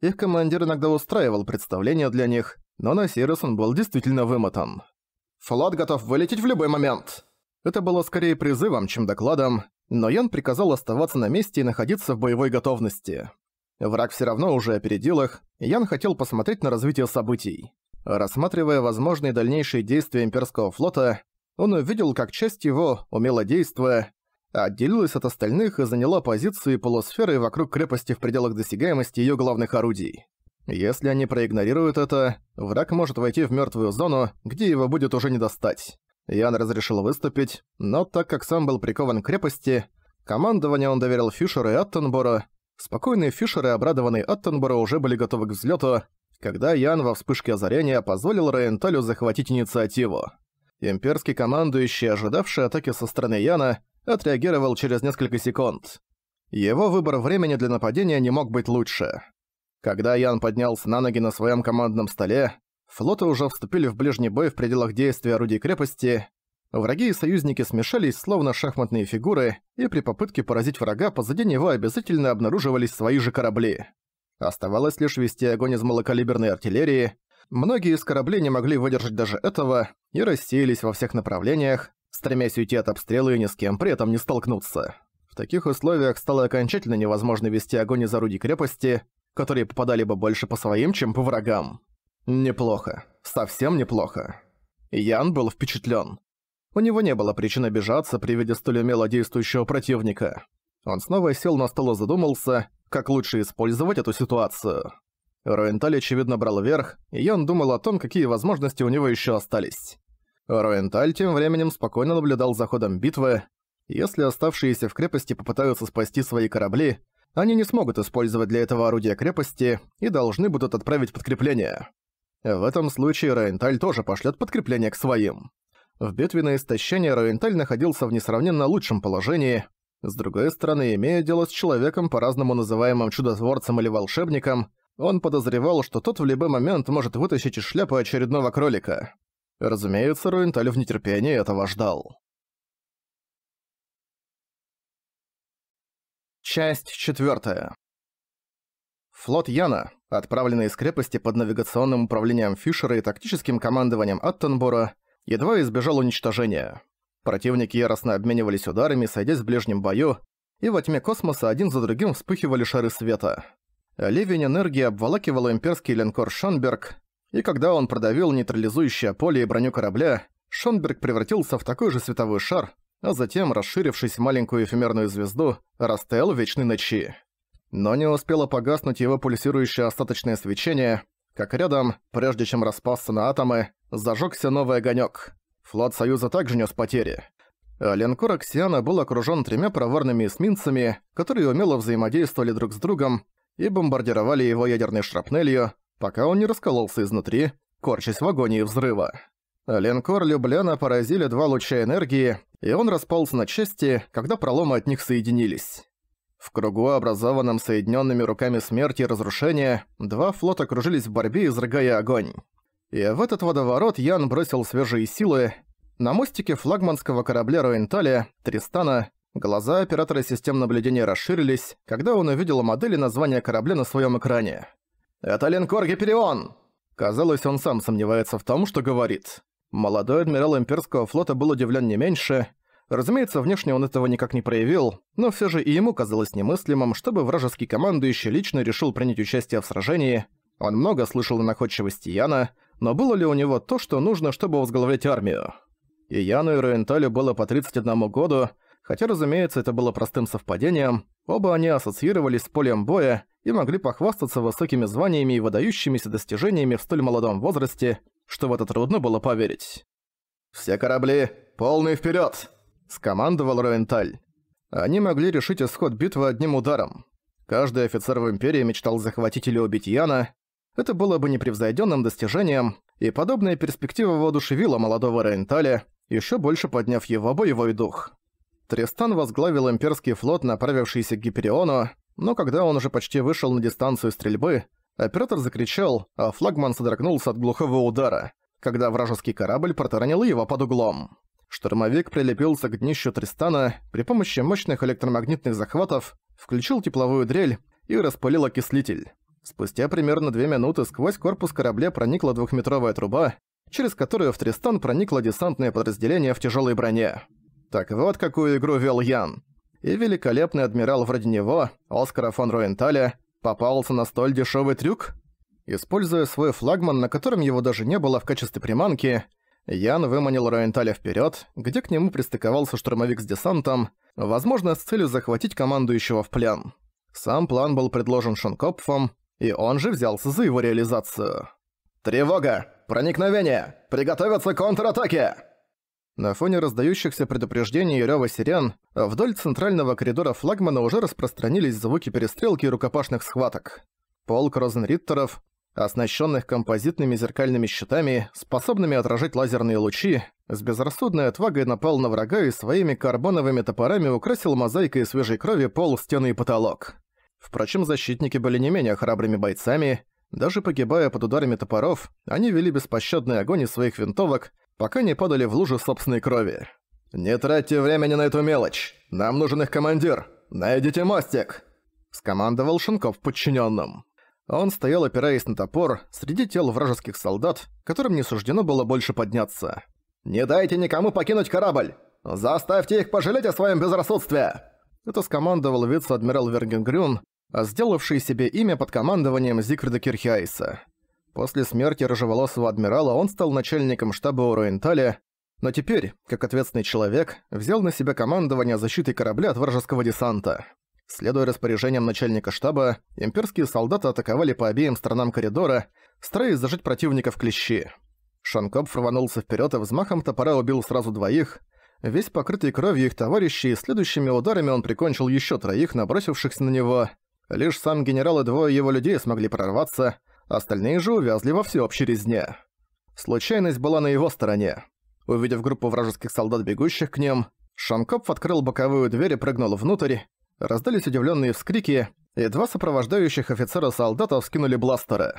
Их командир иногда устраивал представления для них, но на сей раз он был действительно вымотан. «Флот готов вылететь в любой момент!» Это было скорее призывом, чем докладом, но Ян приказал оставаться на месте и находиться в боевой готовности. Враг все равно уже опередил их, и Ян хотел посмотреть на развитие событий. Рассматривая возможные дальнейшие действия имперского флота, он увидел, как часть его, умело действуя, отделилась от остальных и заняла позиции полусферы вокруг крепости в пределах досягаемости ее главных орудий. Если они проигнорируют это, враг может войти в мертвую зону, где его будет уже не достать. Ян разрешил выступить, но так как сам был прикован к крепости, командование он доверил Фишеру и Аттенбору. Спокойные Фишер и обрадованный Аттенбору уже были готовы к взлету, когда Ян во вспышке озарения позволил Райенталю захватить инициативу. Имперский командующий, ожидавший атаки со стороны Яна, отреагировал через несколько секунд. Его выбор времени для нападения не мог быть лучше. Когда Ян поднялся на ноги на своем командном столе, Флоты уже вступили в ближний бой в пределах действия орудий крепости. Враги и союзники смешались, словно шахматные фигуры, и при попытке поразить врага позади него обязательно обнаруживались свои же корабли. Оставалось лишь вести огонь из малокалиберной артиллерии. Многие из кораблей не могли выдержать даже этого и рассеялись во всех направлениях, стремясь уйти от обстрела и ни с кем при этом не столкнуться. В таких условиях стало окончательно невозможно вести огонь из орудий крепости, которые попадали бы больше по своим, чем по врагам. Неплохо. Совсем неплохо. Ян был впечатлен. У него не было причин обижаться при виде столь умело действующего противника. Он снова сел на стол и задумался, как лучше использовать эту ситуацию. Роенталь, очевидно, брал верх, и Ян думал о том, какие возможности у него еще остались. Роенталь тем временем спокойно наблюдал за ходом битвы. Если оставшиеся в крепости попытаются спасти свои корабли, они не смогут использовать для этого орудия крепости и должны будут отправить подкрепление. В этом случае Райенталь тоже пошлет подкрепление к своим. В битве на истощение Райенталь находился в несравненно лучшем положении. С другой стороны, имея дело с человеком, по-разному называемым чудотворцем или волшебником, он подозревал, что тот в любой момент может вытащить из шляпы очередного кролика. Разумеется, Руенталь в нетерпении этого ждал. Часть четвертая. Флот Яна, отправленный из крепости под навигационным управлением Фишера и тактическим командованием Аттенбора, едва избежал уничтожения. Противники яростно обменивались ударами, сойдясь в ближнем бою, и во тьме космоса один за другим вспыхивали шары света. Ливень энергии обволакивал имперский линкор Шонберг, и когда он продавил нейтрализующее поле и броню корабля, Шонберг превратился в такой же световой шар, а затем, расширившись в маленькую эфемерную звезду, растаял в вечной ночи. Но не успело погаснуть его пульсирующее остаточное свечение, как рядом, прежде чем распасться на атомы, зажегся новый огонек. Флот Союза также нес потери. Линкор Аксиана был окружен тремя проворными эсминцами, которые умело взаимодействовали друг с другом и бомбардировали его ядерной шрапнелью, пока он не раскололся изнутри, корчась в агонии взрыва. Линкор Любляна поразили два луча энергии, и он распался на части, когда проломы от них соединились. В кругу, образованном соединенными руками смерти и разрушения, два флота кружились в борьбе, изрыгая огонь. И в этот водоворот Ян бросил свежие силы. На мостике флагманского корабля Роенталя, Тристана, глаза оператора систем наблюдения расширились, когда он увидел модели названия корабля на своем экране. «Это линкор Гиперион!» Казалось, он сам сомневается в том, что говорит. Молодой адмирал имперского флота был удивлен не меньше, Разумеется, внешне он этого никак не проявил, но все же и ему казалось немыслимым, чтобы вражеский командующий лично решил принять участие в сражении. Он много слышал о находчивости Яна, но было ли у него то, что нужно, чтобы возглавлять армию? И Яну и Руенталю было по 31 году, хотя, разумеется, это было простым совпадением, оба они ассоциировались с полем боя и могли похвастаться высокими званиями и выдающимися достижениями в столь молодом возрасте, что в это трудно было поверить. «Все корабли, полный вперед! скомандовал Ровенталь. Они могли решить исход битвы одним ударом. Каждый офицер в Империи мечтал захватить или убить Яна. Это было бы непревзойденным достижением, и подобная перспектива воодушевила молодого Рейнталя, еще больше подняв его боевой дух. Тристан возглавил имперский флот, направившийся к Гипериону, но когда он уже почти вышел на дистанцию стрельбы, оператор закричал, а флагман содрогнулся от глухого удара, когда вражеский корабль протаранил его под углом. Штормовик прилепился к днищу Тристана при помощи мощных электромагнитных захватов, включил тепловую дрель и распылил окислитель. Спустя примерно две минуты сквозь корпус корабля проникла двухметровая труба, через которую в Тристан проникло десантное подразделение в тяжелой броне. Так вот какую игру вел Ян. И великолепный адмирал вроде него, Оскара фон Руенталя, попался на столь дешевый трюк? Используя свой флагман, на котором его даже не было в качестве приманки, Ян выманил Роенталя вперед, где к нему пристыковался штурмовик с десантом, возможно, с целью захватить командующего в плен. Сам план был предложен Шенкопфом, и он же взялся за его реализацию. «Тревога! Проникновение! Приготовиться к контратаке!» На фоне раздающихся предупреждений и рёва сирен, вдоль центрального коридора флагмана уже распространились звуки перестрелки и рукопашных схваток. Полк Розенриттеров, оснащенных композитными зеркальными щитами, способными отражать лазерные лучи, с безрассудной отвагой напал на врага и своими карбоновыми топорами украсил мозаикой свежей крови пол, стены и потолок. Впрочем, защитники были не менее храбрыми бойцами. Даже погибая под ударами топоров, они вели беспощадный огонь из своих винтовок, пока не падали в лужу собственной крови. «Не тратьте времени на эту мелочь! Нам нужен их командир! Найдите мостик!» – скомандовал Шинков подчиненным. Он стоял, опираясь на топор, среди тел вражеских солдат, которым не суждено было больше подняться. «Не дайте никому покинуть корабль! Заставьте их пожалеть о своем безрассудстве!» Это скомандовал вице-адмирал Вергенгрюн, а сделавший себе имя под командованием Зигфрида Кирхиайса. После смерти рыжеволосого адмирала он стал начальником штаба Оруенталя, но теперь, как ответственный человек, взял на себя командование защитой корабля от вражеского десанта. Следуя распоряжениям начальника штаба, имперские солдаты атаковали по обеим сторонам коридора, стараясь зажать противника в клещи. Шанкопф рванулся вперед и взмахом топора убил сразу двоих. Весь покрытый кровью их товарищей, следующими ударами он прикончил еще троих, набросившихся на него. Лишь сам генерал и двое его людей смогли прорваться, остальные же увязли во всеобщей резне. Случайность была на его стороне. Увидев группу вражеских солдат, бегущих к ним, Шанкопф открыл боковую дверь и прыгнул внутрь. Раздались удивленные вскрики, и два сопровождающих офицера солдата вскинули бластеры.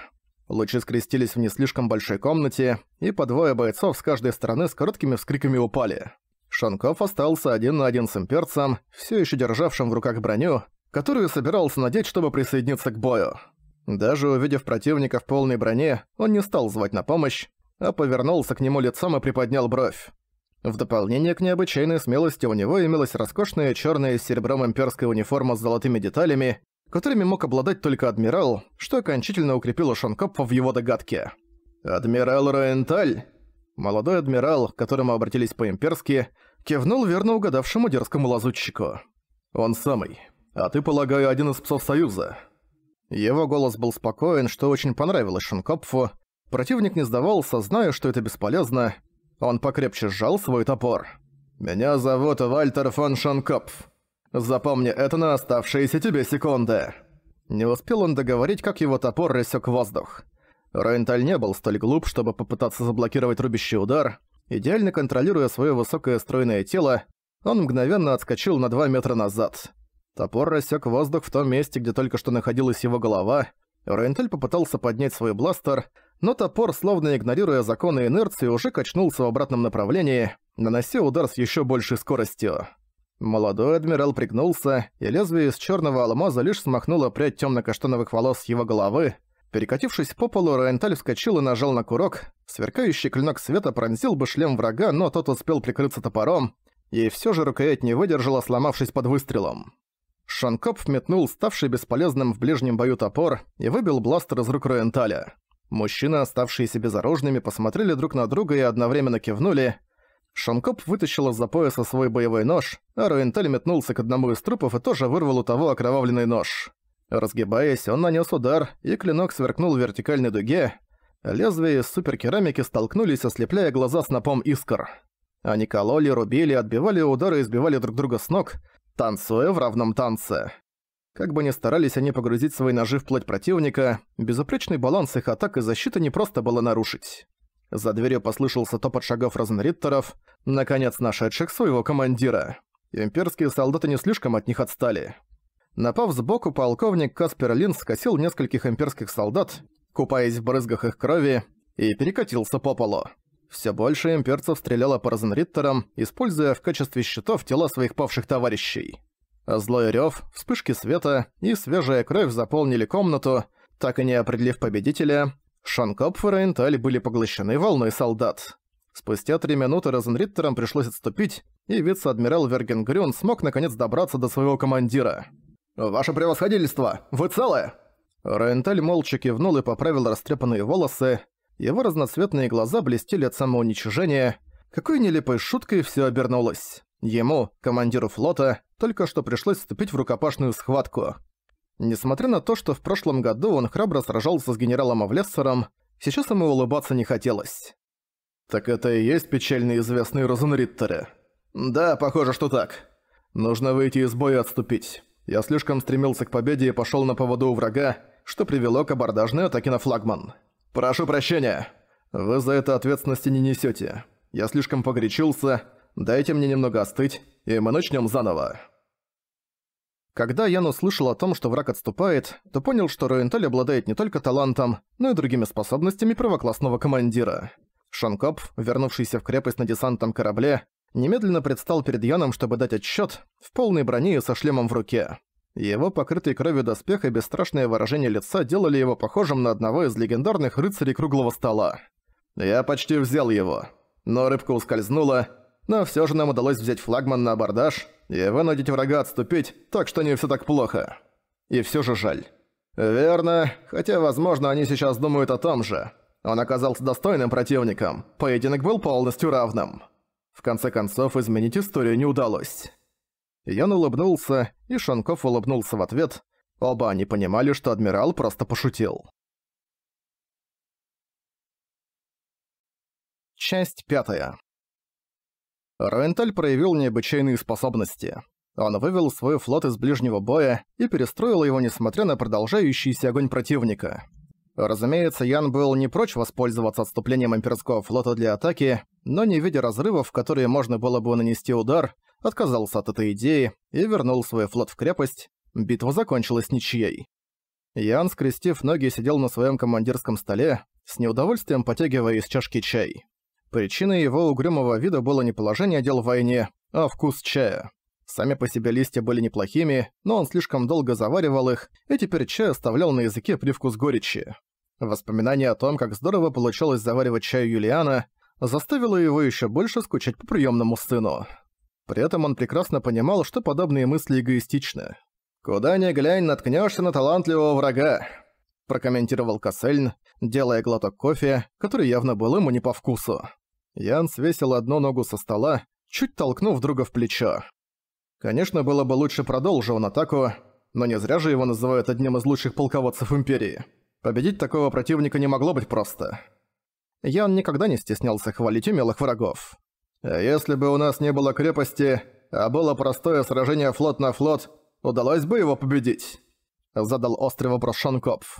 Лучи скрестились в не слишком большой комнате, и по двое бойцов с каждой стороны с короткими вскриками упали. Шанков остался один на один с имперцем, все еще державшим в руках броню, которую собирался надеть, чтобы присоединиться к бою. Даже увидев противника в полной броне, он не стал звать на помощь, а повернулся к нему лицом и приподнял бровь. В дополнение к необычайной смелости у него имелась роскошная черная с серебром имперская униформа с золотыми деталями, которыми мог обладать только адмирал, что окончательно укрепило Шонкопфа в его догадке. «Адмирал Роенталь!» Молодой адмирал, к которому обратились по-имперски, кивнул верно угадавшему дерзкому лазутчику. «Он самый. А ты, полагаю, один из псов Союза?» Его голос был спокоен, что очень понравилось Шонкопфу. Противник не сдавался, зная, что это бесполезно, он покрепче сжал свой топор. «Меня зовут Вальтер фон Шонкопф. Запомни это на оставшиеся тебе секунды». Не успел он договорить, как его топор рассек воздух. Рейнталь не был столь глуп, чтобы попытаться заблокировать рубящий удар. Идеально контролируя свое высокое стройное тело, он мгновенно отскочил на 2 метра назад. Топор рассек воздух в том месте, где только что находилась его голова, Рентель попытался поднять свой бластер, но топор, словно игнорируя законы инерции, уже качнулся в обратном направлении, нанося удар с еще большей скоростью. Молодой адмирал пригнулся, и лезвие из черного алмаза лишь смахнуло прядь темно-каштановых волос с его головы. Перекатившись по полу, Ренталь вскочил и нажал на курок. Сверкающий клинок света пронзил бы шлем врага, но тот успел прикрыться топором, и все же рукоять не выдержала, сломавшись под выстрелом. Шанкоп метнул ставший бесполезным в ближнем бою топор и выбил бластер из рук Роенталя. Мужчины, оставшиеся безоружными, посмотрели друг на друга и одновременно кивнули. Шанкоп вытащил из-за пояса свой боевой нож, а Роенталь метнулся к одному из трупов и тоже вырвал у того окровавленный нож. Разгибаясь, он нанес удар, и клинок сверкнул в вертикальной дуге. Лезвия из суперкерамики столкнулись, ослепляя глаза снопом искр. Они кололи, рубили, отбивали удары и избивали друг друга с ног — танцуя в равном танце. Как бы ни старались они погрузить свои ножи в плоть противника, безупречный баланс их атак и защиты не просто было нарушить. За дверью послышался топот шагов разнориттеров. наконец нашедших своего командира. Имперские солдаты не слишком от них отстали. Напав сбоку, полковник Каспер Лин скосил нескольких имперских солдат, купаясь в брызгах их крови, и перекатился по полу. Все больше имперцев стреляло по Розенриттерам, используя в качестве щитов тела своих павших товарищей. Злой рёв, вспышки света и свежая кровь заполнили комнату, так и не определив победителя, Шанкопф и Рейнталь были поглощены волной солдат. Спустя три минуты Розенриттерам пришлось отступить, и вице-адмирал Вергенгрюн смог наконец добраться до своего командира. «Ваше превосходительство! Вы целы?» Рейнталь молча кивнул и поправил растрепанные волосы, его разноцветные глаза блестели от самоуничижения. Какой нелепой шуткой все обернулось. Ему, командиру флота, только что пришлось вступить в рукопашную схватку. Несмотря на то, что в прошлом году он храбро сражался с генералом Авлессером, сейчас ему улыбаться не хотелось. «Так это и есть печально известные Розенриттеры?» «Да, похоже, что так. Нужно выйти из боя и отступить. Я слишком стремился к победе и пошел на поводу у врага, что привело к абордажной атаке на флагман». «Прошу прощения. Вы за это ответственности не несете. Я слишком погорячился. Дайте мне немного остыть, и мы начнем заново». Когда Ян услышал о том, что враг отступает, то понял, что Роенталь обладает не только талантом, но и другими способностями первоклассного командира. Шанкоп, вернувшийся в крепость на десантном корабле, немедленно предстал перед Яном, чтобы дать отсчет в полной броне и со шлемом в руке. Его покрытый кровью доспех и бесстрашное выражение лица делали его похожим на одного из легендарных рыцарей круглого стола. Я почти взял его, но рыбка ускользнула, но все же нам удалось взять флагман на абордаж и вынудить врага отступить, так что не все так плохо. И все же жаль. Верно, хотя, возможно, они сейчас думают о том же. Он оказался достойным противником, поединок был полностью равным. В конце концов, изменить историю не удалось. Ян улыбнулся, и Шанков улыбнулся в ответ. Оба они понимали, что адмирал просто пошутил. Часть пятая. Ренталь проявил необычайные способности. Он вывел свой флот из ближнего боя и перестроил его, несмотря на продолжающийся огонь противника. Разумеется, Ян был не прочь воспользоваться отступлением имперского флота для атаки, но не видя разрывов, в которые можно было бы нанести удар, отказался от этой идеи и вернул свой флот в крепость, битва закончилась ничьей. Ян, скрестив ноги, сидел на своем командирском столе, с неудовольствием потягивая из чашки чай. Причиной его угрюмого вида было не положение дел в войне, а вкус чая. Сами по себе листья были неплохими, но он слишком долго заваривал их, и теперь чай оставлял на языке привкус горечи. Воспоминание о том, как здорово получалось заваривать чай Юлиана, заставило его еще больше скучать по приемному сыну. При этом он прекрасно понимал, что подобные мысли эгоистичны. «Куда ни глянь, наткнешься на талантливого врага», – прокомментировал Кассельн, делая глоток кофе, который явно был ему не по вкусу. Ян свесил одну ногу со стола, чуть толкнув друга в плечо. Конечно, было бы лучше продолжил он атаку, но не зря же его называют одним из лучших полководцев Империи. Победить такого противника не могло быть просто. Ян никогда не стеснялся хвалить умелых врагов. Если бы у нас не было крепости, а было простое сражение флот на флот, удалось бы его победить?» Задал острый вопрос Шанкопф.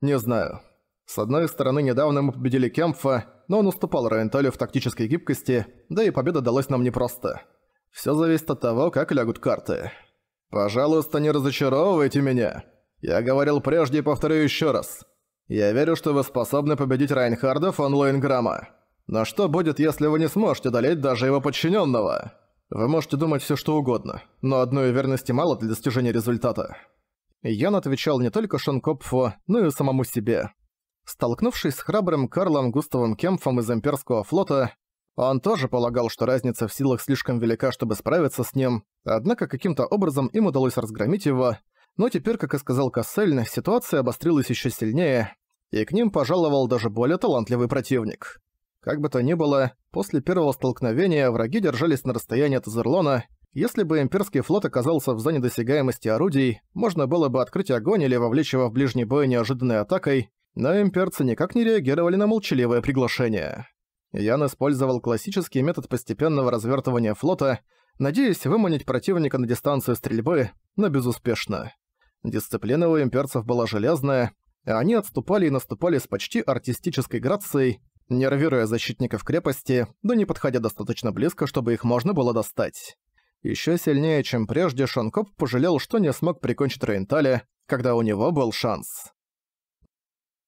«Не знаю. С одной стороны, недавно мы победили Кемпфа, но он уступал Райенталю в тактической гибкости, да и победа далась нам непросто. Все зависит от того, как лягут карты. Пожалуйста, не разочаровывайте меня. Я говорил прежде и повторю еще раз. Я верю, что вы способны победить Райнхарда фон Лоинграма. Но что будет, если вы не сможете одолеть даже его подчиненного? Вы можете думать все что угодно, но одной уверенности мало для достижения результата. Ян отвечал не только Шенкопфу, но и самому себе. Столкнувшись с храбрым Карлом Густавом Кемфом из Имперского флота, он тоже полагал, что разница в силах слишком велика, чтобы справиться с ним, однако каким-то образом им удалось разгромить его, но теперь, как и сказал Кассельн, ситуация обострилась еще сильнее, и к ним пожаловал даже более талантливый противник. Как бы то ни было, после первого столкновения враги держались на расстоянии от Азерлона. Если бы имперский флот оказался в зоне досягаемости орудий, можно было бы открыть огонь или вовлечь его в ближний бой неожиданной атакой, но имперцы никак не реагировали на молчаливое приглашение. Ян использовал классический метод постепенного развертывания флота, надеясь выманить противника на дистанцию стрельбы, но безуспешно. Дисциплина у имперцев была железная, а они отступали и наступали с почти артистической грацией, нервируя защитников крепости, но не подходя достаточно близко, чтобы их можно было достать. Ещё сильнее, чем прежде, Шанкоп пожалел, что не смог прикончить Рейнтали, когда у него был шанс.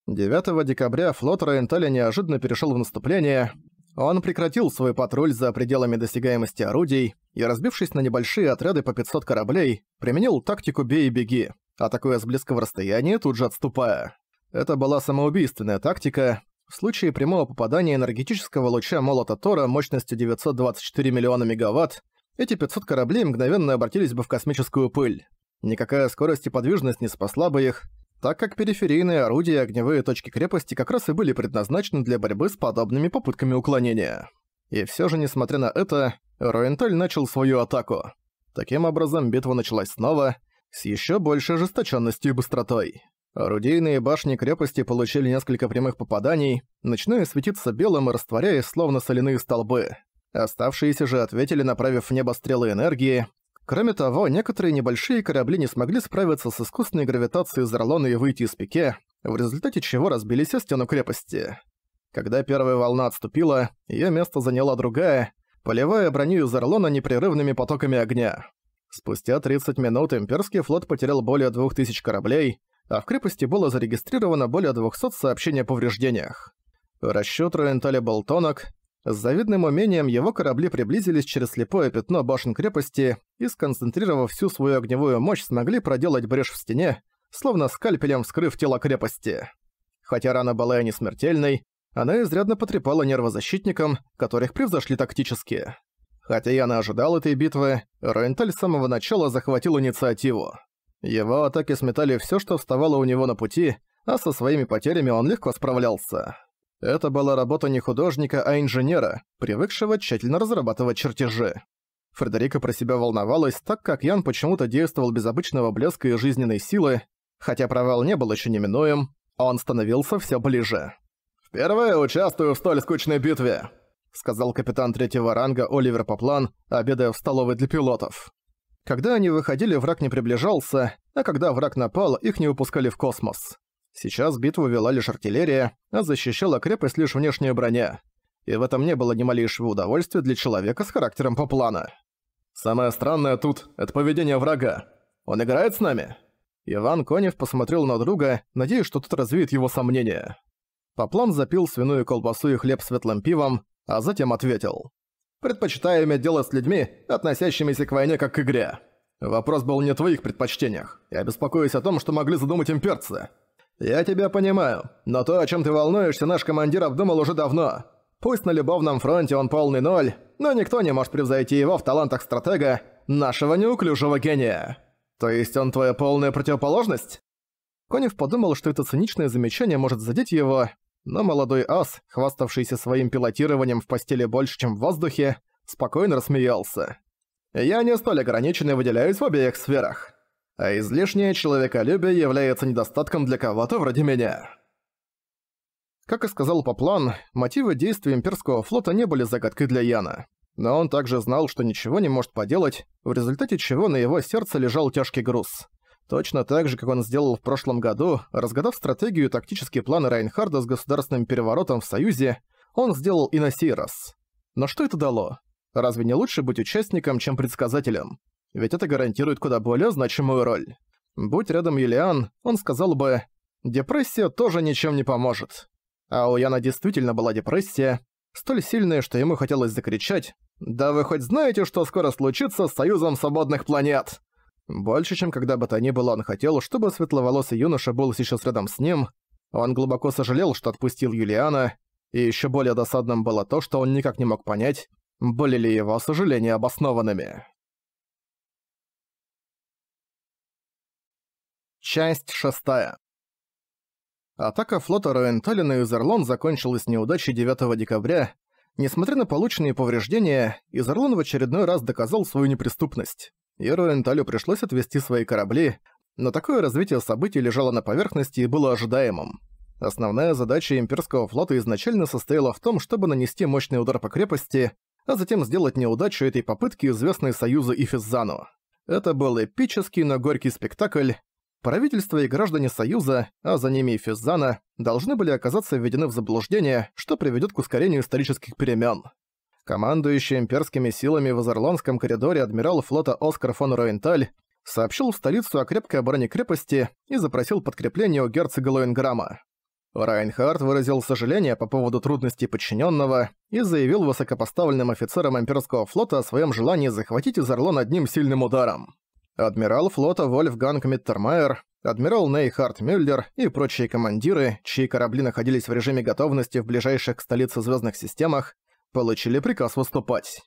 9 декабря флот Рейнтали неожиданно перешёл в наступление. Он прекратил свой патруль за пределами досягаемости орудий и, разбившись на небольшие отряды по 500 кораблей, применил тактику «бей и беги», атакуя с близкого расстояния, тут же отступая. Это была самоубийственная тактика, в случае прямого попадания энергетического луча молота Тора мощностью 924 миллиона мегаватт, эти 500 кораблей мгновенно обратились бы в космическую пыль. Никакая скорость и подвижность не спасла бы их, так как периферийные орудия и огневые точки крепости как раз и были предназначены для борьбы с подобными попытками уклонения. И все же, несмотря на это, Роенталь начал свою атаку. Таким образом, битва началась снова, с еще большей ожесточённостью и быстротой. Орудийные башни крепости получили несколько прямых попаданий, начиная светиться белым и растворяясь словно соляные столбы. Оставшиеся же ответили, направив в небо стрелы энергии. Кроме того, некоторые небольшие корабли не смогли справиться с искусственной гравитацией Зерлона и выйти из пике, в результате чего разбились о стену крепости. Когда первая волна отступила, ее место заняла другая, поливая броню Зерлона непрерывными потоками огня. Спустя 30 минут имперский флот потерял более 2000 кораблей, а в крепости было зарегистрировано более 200 сообщений о повреждениях. Расчёт Роенталя был тонок. С завидным умением его корабли приблизились через слепое пятно башен крепости и, сконцентрировав всю свою огневую мощь, смогли проделать брешь в стене, словно скальпелем вскрыв тело крепости. Хотя рана была и не смертельной, она изрядно потрепала нервозащитникам, которых превзошли тактически. Хотя я не ожидал этой битвы, Ренталь с самого начала захватил инициативу. Его атаки сметали все, что вставало у него на пути, а со своими потерями он легко справлялся. Это была работа не художника, а инженера, привыкшего тщательно разрабатывать чертежи. Фредерика про себя волновалась, так как Ян почему-то действовал без обычного блеска и жизненной силы, хотя провал не был еще неминуем, он становился все ближе. «Впервые участвую в столь скучной битве», — сказал капитан третьего ранга Оливер Поплан, обедая в столовой для пилотов. Когда они выходили, враг не приближался, а когда враг напал, их не выпускали в космос. Сейчас битву вела лишь артиллерия, а защищала крепость лишь внешняя броня. И в этом не было ни малейшего удовольствия для человека с характером по плану. «Самое странное тут — это поведение врага. Он играет с нами?» Иван Конев посмотрел на друга, надеясь, что тут развеет его сомнения. Поплан запил свиную колбасу и хлеб светлым пивом, а затем ответил предпочитая иметь дело с людьми, относящимися к войне как к игре. Вопрос был не о твоих предпочтениях. Я беспокоюсь о том, что могли задумать имперцы. Я тебя понимаю, но то, о чем ты волнуешься, наш командир обдумал уже давно. Пусть на любовном фронте он полный ноль, но никто не может превзойти его в талантах стратега, нашего неуклюжего гения. То есть он твоя полная противоположность? Конев подумал, что это циничное замечание может задеть его, но молодой ас, хваставшийся своим пилотированием в постели больше, чем в воздухе, спокойно рассмеялся. «Я не столь ограничен и выделяюсь в обеих сферах. А излишнее человеколюбие является недостатком для кого-то вроде меня». Как и сказал Поплан, мотивы действий имперского флота не были загадкой для Яна. Но он также знал, что ничего не может поделать, в результате чего на его сердце лежал тяжкий груз – Точно так же, как он сделал в прошлом году, разгадав стратегию и тактические планы Райнхарда с государственным переворотом в Союзе, он сделал и на сей раз. Но что это дало? Разве не лучше быть участником, чем предсказателем? Ведь это гарантирует куда более значимую роль. Будь рядом Юлиан, он сказал бы «Депрессия тоже ничем не поможет». А у Яна действительно была депрессия, столь сильная, что ему хотелось закричать «Да вы хоть знаете, что скоро случится с Союзом Свободных Планет?» Больше, чем когда бы то ни было, он хотел, чтобы светловолосый юноша был сейчас рядом с ним. Он глубоко сожалел, что отпустил Юлиана, и еще более досадным было то, что он никак не мог понять, были ли его сожаления обоснованными. Часть шестая. Атака флота Роентали на Юзерлон закончилась неудачей 9 декабря. Несмотря на полученные повреждения, Изерлон в очередной раз доказал свою неприступность и Роенталю пришлось отвести свои корабли, но такое развитие событий лежало на поверхности и было ожидаемым. Основная задача имперского флота изначально состояла в том, чтобы нанести мощный удар по крепости, а затем сделать неудачу этой попытки известной Союзу и Физзану. Это был эпический, но горький спектакль. Правительство и граждане Союза, а за ними и Физзана, должны были оказаться введены в заблуждение, что приведет к ускорению исторических перемен командующий имперскими силами в Азерлонском коридоре адмирал флота Оскар фон Роенталь, сообщил в столицу о крепкой обороне крепости и запросил подкрепление у герцога Лоинграма. Райнхард выразил сожаление по поводу трудностей подчиненного и заявил высокопоставленным офицерам имперского флота о своем желании захватить Изерлон одним сильным ударом. Адмирал флота Вольфганг Миттермайер, адмирал Нейхард Мюллер и прочие командиры, чьи корабли находились в режиме готовности в ближайших к столице звездных системах, получили приказ выступать.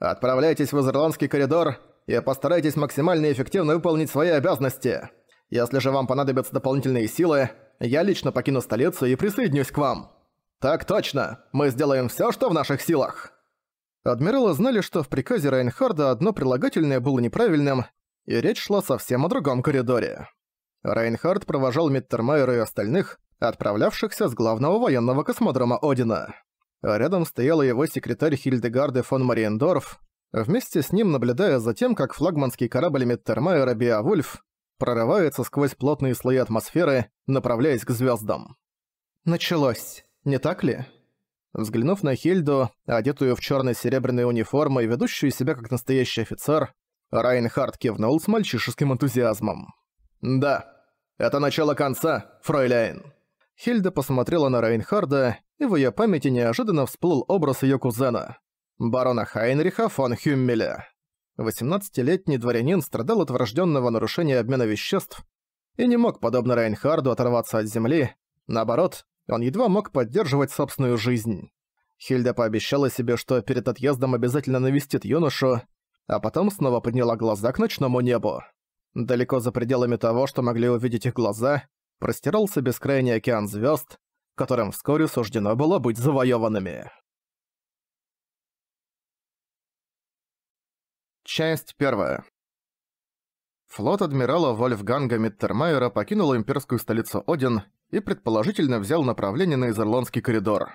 Отправляйтесь в Изерландский коридор и постарайтесь максимально эффективно выполнить свои обязанности. Если же вам понадобятся дополнительные силы, я лично покину столицу и присоединюсь к вам. Так точно, мы сделаем все, что в наших силах. Адмиралы знали, что в приказе Рейнхарда одно прилагательное было неправильным, и речь шла совсем о другом коридоре. Рейнхард провожал Миттермайера и остальных, отправлявшихся с главного военного космодрома Одина. А рядом стояла его секретарь Хильдегарде фон Мариендорф, вместе с ним наблюдая за тем, как флагманский корабль Меттермайера «Беовульф» прорывается сквозь плотные слои атмосферы, направляясь к звездам. «Началось, не так ли?» Взглянув на Хильду, одетую в черной серебряной униформу и ведущую себя как настоящий офицер, Райнхард кивнул с мальчишеским энтузиазмом. «Да, это начало конца, фройляйн!» Хильда посмотрела на Райнхарда, и в её памяти неожиданно всплыл образ её кузена, барона Хайнриха фон Хюммеля. Восемнадцатилетний дворянин страдал от врождённого нарушения обмена веществ и не мог, подобно Райнхарду, оторваться от земли. Наоборот, он едва мог поддерживать собственную жизнь. Хильда пообещала себе, что перед отъездом обязательно навестит юношу, а потом снова подняла глаза к ночному небу. Далеко за пределами того, что могли увидеть их глаза, простирался бескрайний океан звезд, которым вскоре суждено было быть завоеванными. Часть первая. Флот адмирала Вольфганга Миттермайера покинул имперскую столицу Один и предположительно взял направление на Изерландский коридор.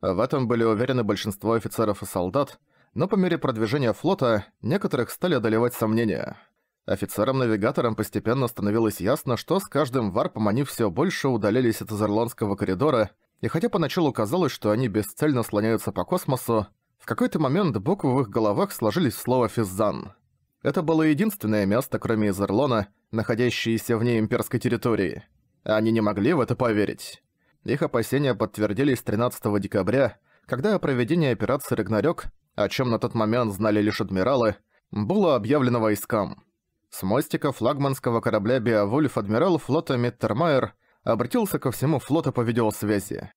В этом были уверены большинство офицеров и солдат, но по мере продвижения флота некоторых стали одолевать сомнения – Офицерам-навигаторам постепенно становилось ясно, что с каждым варпом они все больше удалялись от Изерландского коридора, и хотя поначалу казалось, что они бесцельно слоняются по космосу, в какой-то момент буквы в их головах сложились в слово «Физзан». Это было единственное место, кроме Изерлона, находящееся вне имперской территории. Они не могли в это поверить. Их опасения подтвердились 13 декабря, когда о проведении операции «Рагнарёк», о чем на тот момент знали лишь адмиралы, было объявлено войскам. С мостика флагманского корабля «Беовульф» адмирал флота Миттермайер обратился ко всему флоту по видеосвязи.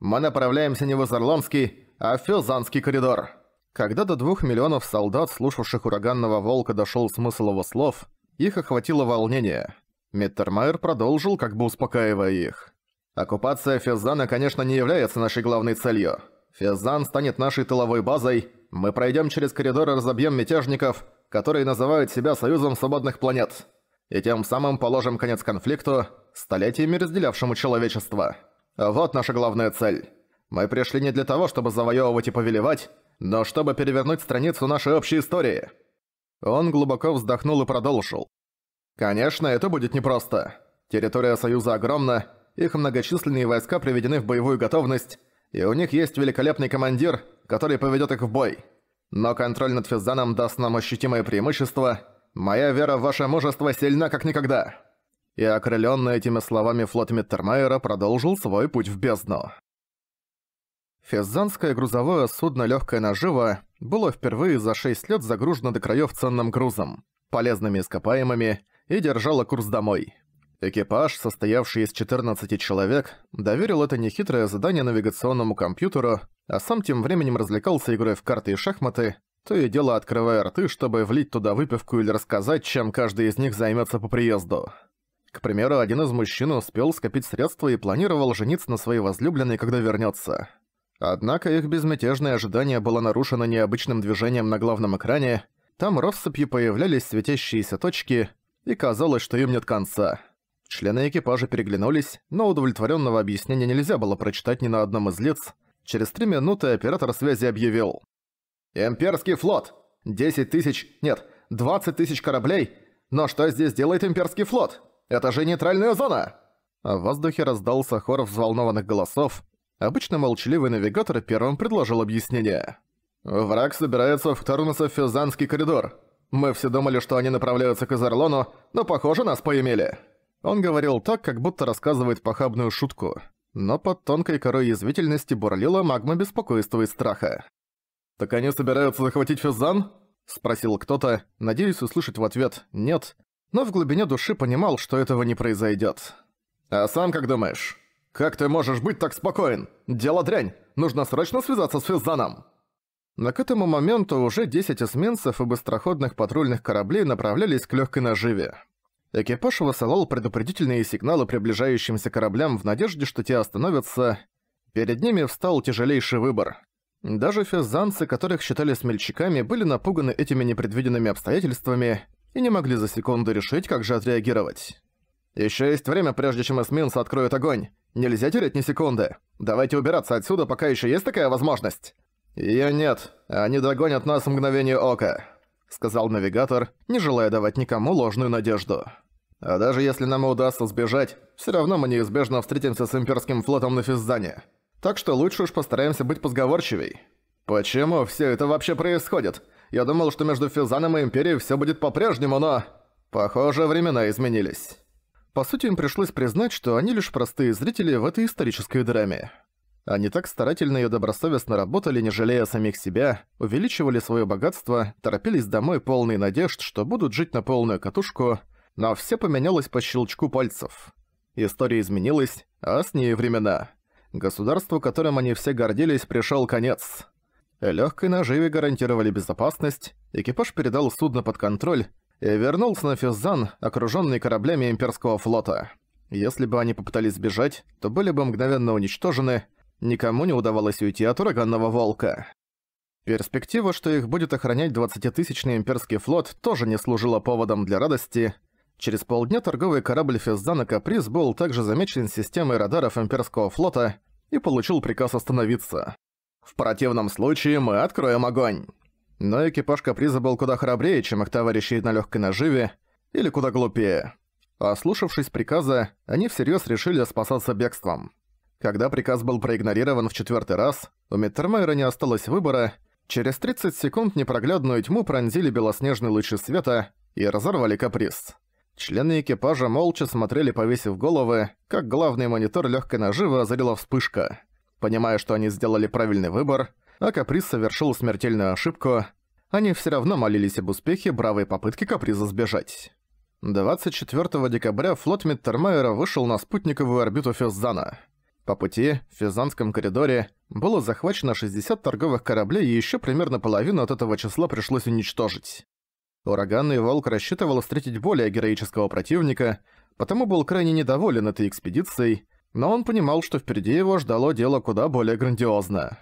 «Мы направляемся не в Изерландский, а в Фёзанский коридор». Когда до двух миллионов солдат, слушавших ураганного волка, дошёл смысл его слов, их охватило волнение. Миттермайер продолжил, как бы успокаивая их. «Оккупация Фезана, конечно, не является нашей главной целью. Физан станет нашей тыловой базой. Мы пройдем через коридор и разобьем мятежников, которые называют себя Союзом Свободных Планет. И тем самым положим конец конфликту, столетиями разделявшему человечество. Вот наша главная цель. Мы пришли не для того, чтобы завоевывать и повелевать, но чтобы перевернуть страницу нашей общей истории. Он глубоко вздохнул и продолжил. Конечно, это будет непросто. Территория Союза огромна, их многочисленные войска приведены в боевую готовность, и у них есть великолепный командир, который поведет их в бой. Но контроль над Физаном даст нам ощутимое преимущество. Моя вера в ваше мужество сильна, как никогда». И окрылённый этими словами флот Миттермайера продолжил свой путь в бездну. Физанское грузовое судно «Лёгкое наживо» было впервые за 6 лет загружено до краёв ценным грузом, полезными ископаемыми и держало курс домой. Экипаж, состоявший из 14 человек, доверил это нехитрое задание навигационному компьютеру, а сам тем временем развлекался игрой в карты и шахматы, то и дело открывая рты, чтобы влить туда выпивку или рассказать, чем каждый из них займется по приезду. К примеру, один из мужчин успел скопить средства и планировал жениться на своей возлюбленной, когда вернется. Однако их безмятежное ожидание было нарушено необычным движением на главном экране, там россыпью появлялись светящиеся точки, и казалось, что им нет конца. Члены экипажа переглянулись, но удовлетворенного объяснения нельзя было прочитать ни на одном из лиц. Через три минуты оператор связи объявил. «Имперский флот! 10 тысяч... Нет, 20 тысяч кораблей! Но что здесь делает имперский флот? Это же нейтральная зона!» а В воздухе раздался хор взволнованных голосов. Обычно молчаливый навигатор первым предложил объяснение. «Враг собирается вторгнуться в Фюзанский коридор. Мы все думали, что они направляются к Изерлону, но, похоже, нас поимели». Он говорил так, как будто рассказывает похабную шутку, но под тонкой корой язвительности бурлила магма беспокойства и страха. «Так они собираются захватить Фюзан?» – спросил кто-то, надеясь услышать в ответ «нет», но в глубине души понимал, что этого не произойдёт. «А сам как думаешь? Как ты можешь быть так спокоен? Дело дрянь! Нужно срочно связаться с Фюзаном!» Но к этому моменту уже 10 эсминцев и быстроходных патрульных кораблей направлялись к лёгкой наживе. Экипаж высылал предупредительные сигналы приближающимся кораблям в надежде, что те остановятся. Перед ними встал тяжелейший выбор. Даже физанцы, которых считали смельчаками, были напуганы этими непредвиденными обстоятельствами и не могли за секунду решить, как же отреагировать. «Ещё есть время, прежде чем эсминцы откроют огонь. Нельзя терять ни секунды. Давайте убираться отсюда, пока ещё есть такая возможность». «Её нет. Они догонят нас в мгновение ока». — сказал навигатор, не желая давать никому ложную надежду. «А даже если нам удастся сбежать, все равно мы неизбежно встретимся с имперским флотом на Физзане. Так что лучше уж постараемся быть позговорчивей». «Почему все это вообще происходит? Я думал, что между Физаном и Империей все будет по-прежнему, но...» «Похоже, времена изменились». По сути, им пришлось признать, что они лишь простые зрители в этой исторической драме. Они так старательно и добросовестно работали, не жалея самих себя, увеличивали свое богатство, торопились домой полные надежд, что будут жить на полную катушку, но все поменялось по щелчку пальцев. История изменилась, а с ней времена. Государству, которым они все гордились, пришел конец. Легкой наживе гарантировали безопасность, экипаж передал судно под контроль и вернулся на Физзан, окруженный кораблями имперского флота. Если бы они попытались сбежать, то были бы мгновенно уничтожены, Никому не удавалось уйти от ураганного волка. Перспектива, что их будет охранять двадцатитысячный имперский флот, тоже не служила поводом для радости. Через полдня торговый корабль Феззана Каприз был также замечен системой радаров имперского флота и получил приказ остановиться. «В противном случае мы откроем огонь!» Но экипаж Каприза был куда храбрее, чем их товарищи на легкой наживе, или куда глупее. Ослушавшись приказа, они всерьез решили спасаться бегством. Когда приказ был проигнорирован в четвертый раз, у Миттермайера не осталось выбора. Через 30 секунд непроглядную тьму пронзили белоснежные лучи света и разорвали каприз. Члены экипажа молча смотрели, повесив головы, как главный монитор легкой наживы озарила вспышка. Понимая, что они сделали правильный выбор, а каприз совершил смертельную ошибку, они все равно молились об успехе бравой попытки каприза сбежать. 24 декабря флот Миттермайера вышел на спутниковую орбиту Фёззана. По пути, в Физанском коридоре, было захвачено 60 торговых кораблей и еще примерно половину от этого числа пришлось уничтожить. Ураганный Волк рассчитывал встретить более героического противника, потому был крайне недоволен этой экспедицией, но он понимал, что впереди его ждало дело куда более грандиозное.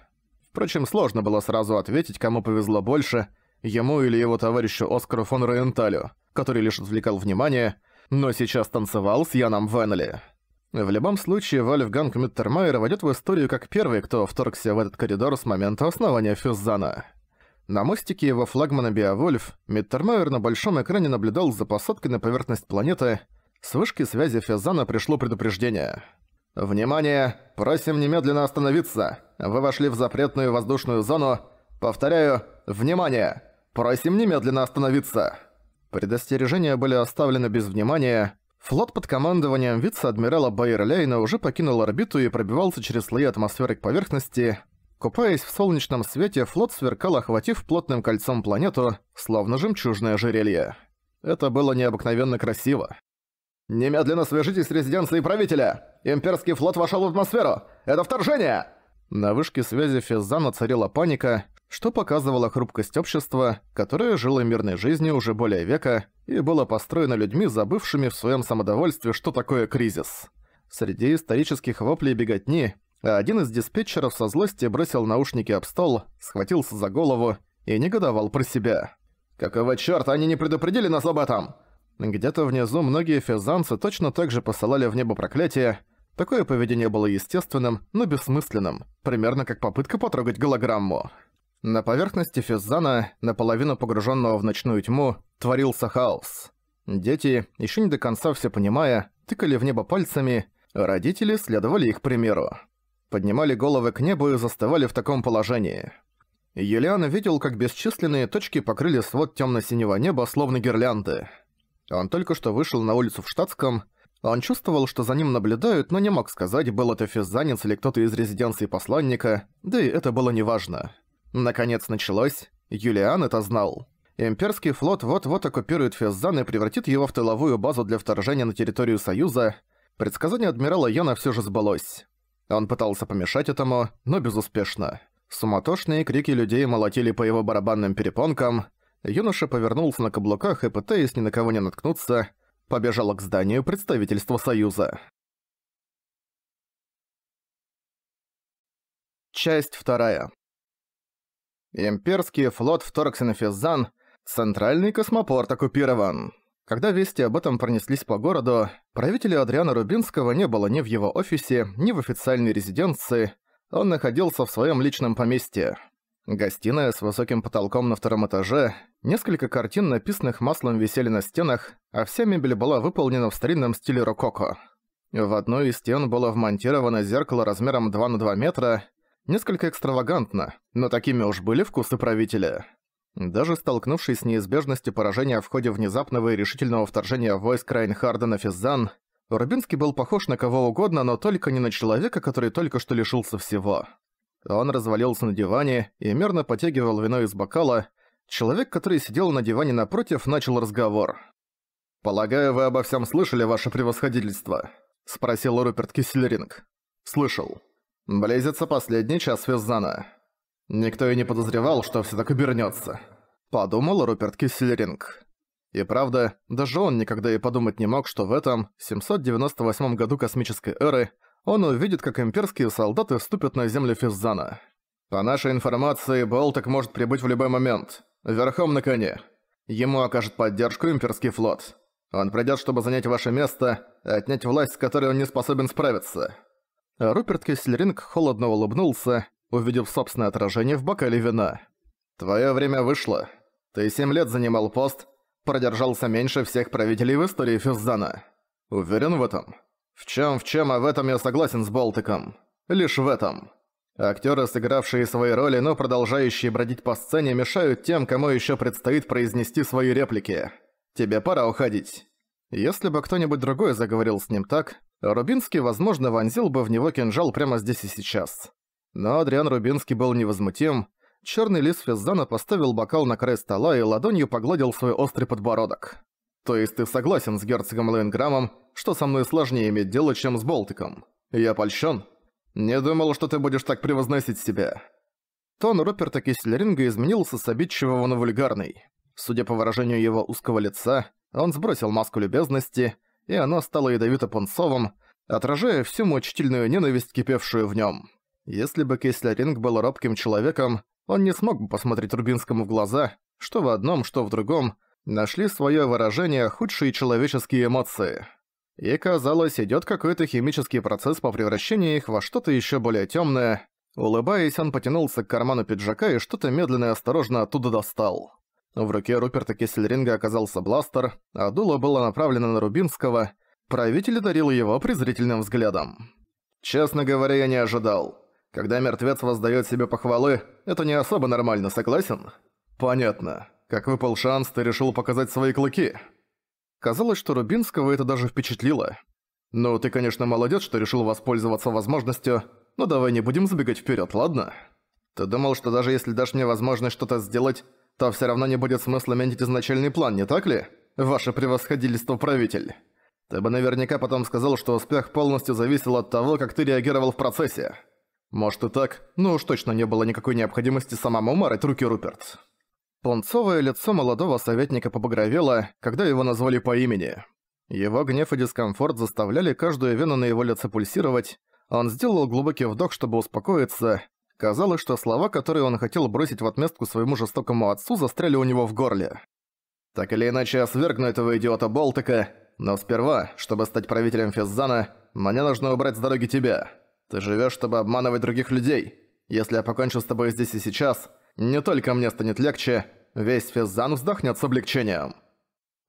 Впрочем, сложно было сразу ответить, кому повезло больше, ему или его товарищу Оскару фон Роенталю, который лишь отвлекал внимание, но сейчас танцевал с Яном Веннелли. В любом случае, Вольфганг Миттермайер войдет в историю как первый, кто вторгся в этот коридор с момента основания Фюззана. На мостике его флагмана Биовольф Миттермайер на большом экране наблюдал за посадкой на поверхность планеты. С вышки связи Фюззана пришло предупреждение. «Внимание! Просим немедленно остановиться! Вы вошли в запретную воздушную зону. Повторяю, внимание! Просим немедленно остановиться!» Предостережения были оставлены без внимания, Флот под командованием вице-адмирала Байерлейна уже покинул орбиту и пробивался через слои атмосферы к поверхности. Купаясь в солнечном свете, флот сверкал, охватив плотным кольцом планету, словно жемчужное жерелье. Это было необыкновенно красиво. «Немедленно свяжитесь с резиденцией правителя! Имперский флот вошел в атмосферу! Это вторжение!» На вышке связи Физзана царила паника, что показывало хрупкость общества, которое жило мирной жизнью уже более века и было построено людьми, забывшими в своем самодовольстве, что такое кризис. Среди исторических воплей беготни один из диспетчеров со злости бросил наушники об стол, схватился за голову и негодовал про себя. «Какого чёрта они не предупредили нас об этом?» Где-то внизу многие физанцы точно так же посылали в небо проклятие. Такое поведение было естественным, но бессмысленным, примерно как попытка потрогать голограмму. На поверхности Физзана, наполовину погруженного в ночную тьму, творился хаос. Дети, еще не до конца все понимая, тыкали в небо пальцами, родители следовали их примеру. Поднимали головы к небу и застывали в таком положении. Юлиан видел, как бесчисленные точки покрыли свод темно-синего неба, словно гирлянды. Он только что вышел на улицу в штатском, он чувствовал, что за ним наблюдают, но не мог сказать, был это физзанец или кто-то из резиденции посланника, да и это было неважно. важно. Наконец началось, Юлиан это знал. Имперский флот вот-вот оккупирует Феззан и превратит его в тыловую базу для вторжения на территорию Союза. Предсказание адмирала Яна все же сбылось. Он пытался помешать этому, но безуспешно. Суматошные крики людей молотили по его барабанным перепонкам. Юноша повернулся на каблуках и, пытаясь ни на кого не наткнуться, побежал к зданию представительства Союза. Часть вторая. Имперский флот вторгся на Физан, центральный космопорт оккупирован. Когда вести об этом пронеслись по городу, правителя Адриана Рубинского не было ни в его офисе, ни в официальной резиденции, он находился в своем личном поместье. Гостиная с высоким потолком на втором этаже, несколько картин, написанных маслом, висели на стенах, а вся мебель была выполнена в старинном стиле рококо. В одной из стен было вмонтировано зеркало размером 2 на 2 метра, Несколько экстравагантно, но такими уж были вкусы правителя. Даже столкнувшись с неизбежностью поражения в ходе внезапного и решительного вторжения войск Райнхарда на Физзан, Рубинский был похож на кого угодно, но только не на человека, который только что лишился всего. Он развалился на диване и мерно потягивал вино из бокала. Человек, который сидел на диване напротив, начал разговор. «Полагаю, вы обо всем слышали, ваше превосходительство?» – спросил Руперт Киссельринг. «Слышал», Близится последний час Виззана. Никто и не подозревал, что все так обернется, подумал Руперт Кисселеринг. И правда, даже он никогда и подумать не мог, что в этом 798 году космической эры он увидит, как имперские солдаты вступят на землю Физзана. По нашей информации, Болток может прибыть в любой момент. Верхом на коне. Ему окажет поддержку имперский флот. Он придет, чтобы занять ваше место, отнять власть, с которой он не способен справиться. Руперт Кислеринг холодно улыбнулся, увидев собственное отражение в бокале вина. «Твое время вышло. Ты семь лет занимал пост, продержался меньше всех правителей в истории Фюззана. Уверен в этом? В чем, в чем, а в этом я согласен с Болтиком. Лишь в этом. Актеры, сыгравшие свои роли, но продолжающие бродить по сцене, мешают тем, кому еще предстоит произнести свои реплики. Тебе пора уходить. Если бы кто-нибудь другой заговорил с ним так, Рубинский, возможно, вонзил бы в него кинжал прямо здесь и сейчас. Но Адриан Рубинский был невозмутим. Черный лис Физзана поставил бокал на край стола и ладонью погладил свой острый подбородок. «То есть ты согласен с герцогом Лейнграмом, что со мной сложнее иметь дело, чем с Болтиком? Я польщен. Не думал, что ты будешь так превозносить себя». Тон Руперта Кислеринга изменился с обидчивого на вульгарный. Судя по выражению его узкого лица, он сбросил маску любезности – и оно стало ядовито-пунцовым, отражая всю мучительную ненависть, кипевшую в нем. Если бы Кислеринг был робким человеком, он не смог бы посмотреть Рубинскому в глаза, что в одном, что в другом, нашли свое выражение худшие человеческие эмоции. И казалось, идет какой-то химический процесс по превращению их во что-то еще более темное. Улыбаясь, он потянулся к карману пиджака и что-то медленно и осторожно оттуда достал. В руке Руперта Кессельринга оказался бластер, а дуло было направлено на Рубинского. Правитель дарил его презрительным взглядом. «Честно говоря, я не ожидал. Когда мертвец воздает себе похвалы, это не особо нормально, согласен?» «Понятно. Как выпал шанс, ты решил показать свои клыки». Казалось, что Рубинского это даже впечатлило. «Ну, ты, конечно, молодец, что решил воспользоваться возможностью, но давай не будем забегать вперед, ладно? Ты думал, что даже если дашь мне возможность что-то сделать, то все равно не будет смысла менять изначальный план, не так ли? Ваше превосходительство, правитель. Ты бы наверняка потом сказал, что успех полностью зависел от того, как ты реагировал в процессе. Может и так, но уж точно не было никакой необходимости самому марать руки Руперт. Пунцовое лицо молодого советника побагровело, когда его назвали по имени. Его гнев и дискомфорт заставляли каждую вену на его лице пульсировать. Он сделал глубокий вдох, чтобы успокоиться, Казалось, что слова, которые он хотел бросить в отместку своему жестокому отцу, застряли у него в горле. «Так или иначе, я свергну этого идиота Болтыка, но сперва, чтобы стать правителем Физзана, мне нужно убрать с дороги тебя. Ты живешь, чтобы обманывать других людей. Если я покончу с тобой здесь и сейчас, не только мне станет легче, весь Физзан вздохнет с облегчением».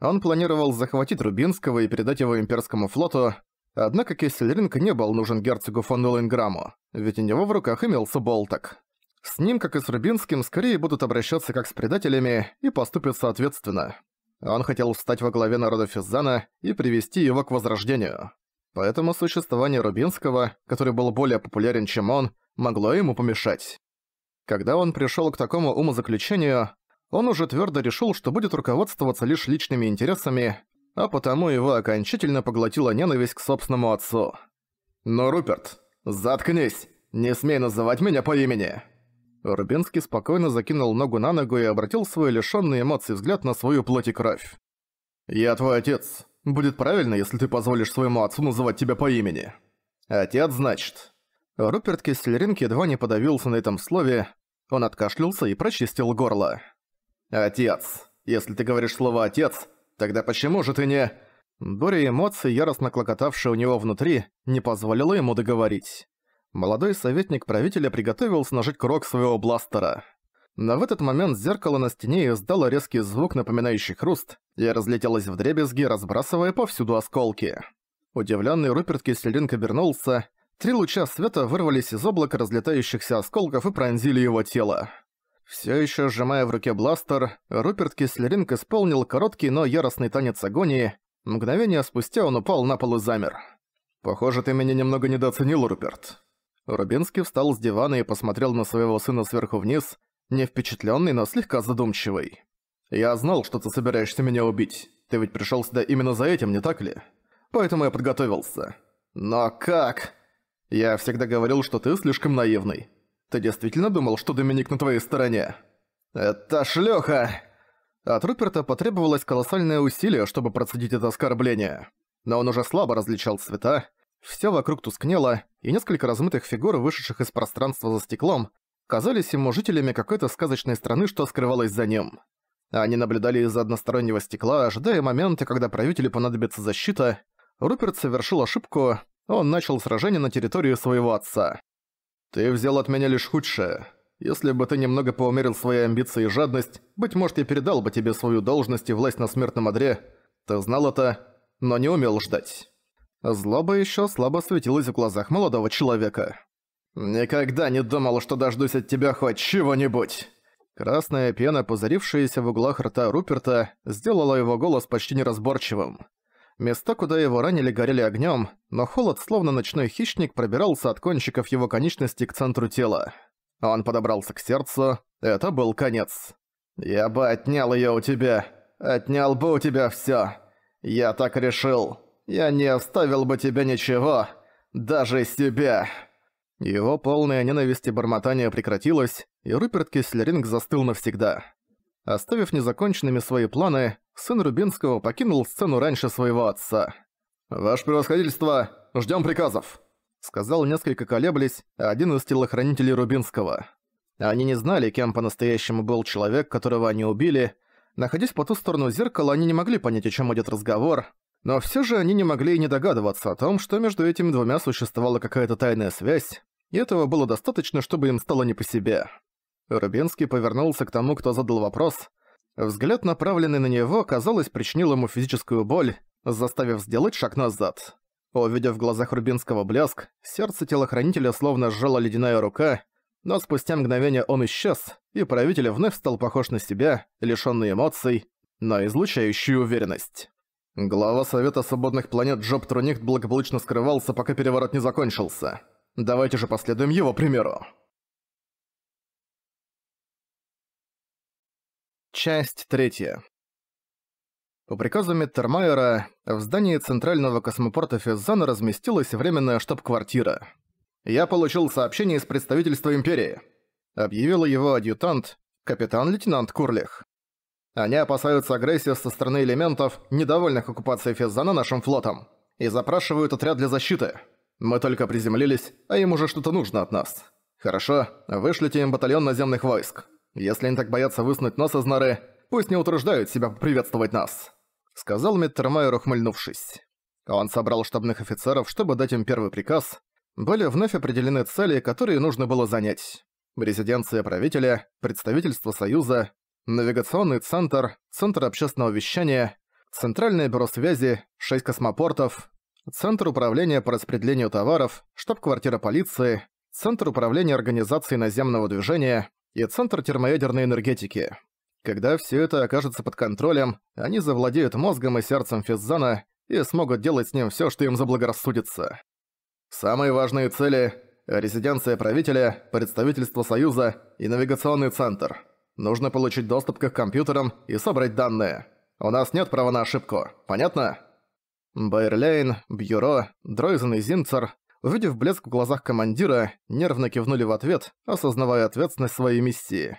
Он планировал захватить Рубинского и передать его имперскому флоту, Однако Кесселинг не был нужен герцогу фон Лоинграмму, ведь у него в руках имелся болток. С ним, как и с Рубинским, скорее будут обращаться как с предателями и поступят соответственно. Он хотел встать во главе народа Физзана и привести его к возрождению. Поэтому существование Рубинского, который был более популярен, чем он, могло ему помешать. Когда он пришел к такому умозаключению, он уже твердо решил, что будет руководствоваться лишь личными интересами а потому его окончательно поглотила ненависть к собственному отцу. «Но, Руперт, заткнись! Не смей называть меня по имени!» Рубинский спокойно закинул ногу на ногу и обратил свой лишённый эмоций взгляд на свою плоть и кровь. «Я твой отец. Будет правильно, если ты позволишь своему отцу называть тебя по имени. Отец, значит?» Руперт Кисельринг едва не подавился на этом слове. Он откашлялся и прочистил горло. «Отец. Если ты говоришь слово «отец», Тогда почему же ты не...» Буря эмоций, яростно клокотавшая у него внутри, не позволила ему договорить. Молодой советник правителя приготовился нажать курок своего бластера. Но в этот момент зеркало на стене издало резкий звук, напоминающий хруст, и разлетелось вдребезги, разбрасывая повсюду осколки. Удивленный Руперт Кислеринг обернулся, три луча света вырвались из облака разлетающихся осколков и пронзили его тело. Все еще сжимая в руке бластер, Руперт Кислеринг исполнил короткий, но яростный танец агонии. Мгновение спустя он упал на пол и замер. «Похоже, ты меня немного недооценил, Руперт». Рубинский встал с дивана и посмотрел на своего сына сверху вниз, не впечатленный, но слегка задумчивый. «Я знал, что ты собираешься меня убить. Ты ведь пришел сюда именно за этим, не так ли? Поэтому я подготовился». «Но как?» «Я всегда говорил, что ты слишком наивный. Ты действительно думал, что Доминик на твоей стороне? Это шлюха! От Руперта потребовалось колоссальное усилие, чтобы процедить это оскорбление. Но он уже слабо различал цвета, все вокруг тускнело, и несколько размытых фигур, вышедших из пространства за стеклом, казались ему жителями какой-то сказочной страны, что скрывалось за ним. Они наблюдали из-за одностороннего стекла, ожидая момента, когда правителю понадобится защита. Руперт совершил ошибку, он начал сражение на территорию своего отца. «Ты взял от меня лишь худшее. Если бы ты немного поумерил свои амбиции и жадность, быть может, я передал бы тебе свою должность и власть на смертном одре. Ты знал это, но не умел ждать». Злоба еще слабо светилась в глазах молодого человека. «Никогда не думал, что дождусь от тебя хоть чего-нибудь!» Красная пена, пузырившаяся в углах рта Руперта, сделала его голос почти неразборчивым. Места, куда его ранили, горели огнем, но холод, словно ночной хищник, пробирался от кончиков его конечности к центру тела. Он подобрался к сердцу. Это был конец. «Я бы отнял ее у тебя. Отнял бы у тебя все. Я так решил. Я не оставил бы тебе ничего. Даже себя». Его полное ненависти бормотание прекратилось, и Руперт Кислеринг застыл навсегда. Оставив незаконченными свои планы, сын Рубинского покинул сцену раньше своего отца. «Ваше превосходительство, ждем приказов!» Сказал несколько колеблись один из телохранителей Рубинского. Они не знали, кем по-настоящему был человек, которого они убили. Находясь по ту сторону зеркала, они не могли понять, о чем идет разговор, но все же они не могли и не догадываться о том, что между этими двумя существовала какая-то тайная связь, и этого было достаточно, чтобы им стало не по себе. Рубинский повернулся к тому, кто задал вопрос, Взгляд, направленный на него, казалось, причинил ему физическую боль, заставив сделать шаг назад. Увидев в глазах Рубинского блеск, сердце телохранителя словно сжала ледяная рука, но спустя мгновение он исчез, и правитель вновь стал похож на себя, лишённый эмоций, но излучающий уверенность. Глава Совета Свободных Планет Джоб Трунихт благополучно скрывался, пока переворот не закончился. Давайте же последуем его примеру. Часть третья. По приказу Миттермайера в здании центрального космопорта Физзана разместилась временная штаб-квартира. «Я получил сообщение из представительства Империи», — объявила его адъютант, капитан-лейтенант Курлих. «Они опасаются агрессии со стороны элементов, недовольных оккупацией Физзана нашим флотом, и запрашивают отряд для защиты. Мы только приземлились, а им уже что-то нужно от нас. Хорошо, вышлите им батальон наземных войск». Если они так боятся высунуть нос из норы, пусть не утруждают себя приветствовать нас», — сказал Миттермайер, ухмыльнувшись. Он собрал штабных офицеров, чтобы дать им первый приказ. Были вновь определены цели, которые нужно было занять. Резиденция правителя, представительство Союза, навигационный центр, центр общественного вещания, центральное бюро связи, шесть космопортов, центр управления по распределению товаров, штаб-квартира полиции, центр управления организацией наземного движения, и Центр термоядерной энергетики. Когда все это окажется под контролем, они завладеют мозгом и сердцем Физзана и смогут делать с ним все, что им заблагорассудится. Самые важные цели – резиденция правителя, представительство Союза и навигационный центр. Нужно получить доступ к их компьютерам и собрать данные. У нас нет права на ошибку, понятно? Байерлейн, Бюро, Дройзен и Зинцер увидев блеск в глазах командира, нервно кивнули в ответ, осознавая ответственность своей миссии.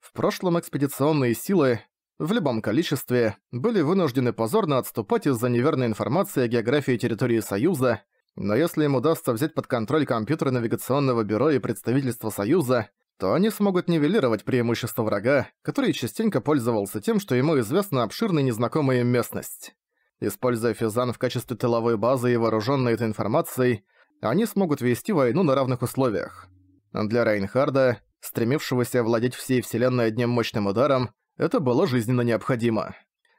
В прошлом экспедиционные силы, в любом количестве, были вынуждены позорно отступать из-за неверной информации о географии территории Союза, но если им удастся взять под контроль компьютеры навигационного бюро и представительства Союза, то они смогут нивелировать преимущество врага, который частенько пользовался тем, что ему известна обширная незнакомая местность. Используя Физан в качестве тыловой базы и вооружённой этой информацией, они смогут вести войну на равных условиях. Для Рейнхарда, стремившегося владеть всей вселенной одним мощным ударом, это было жизненно необходимо.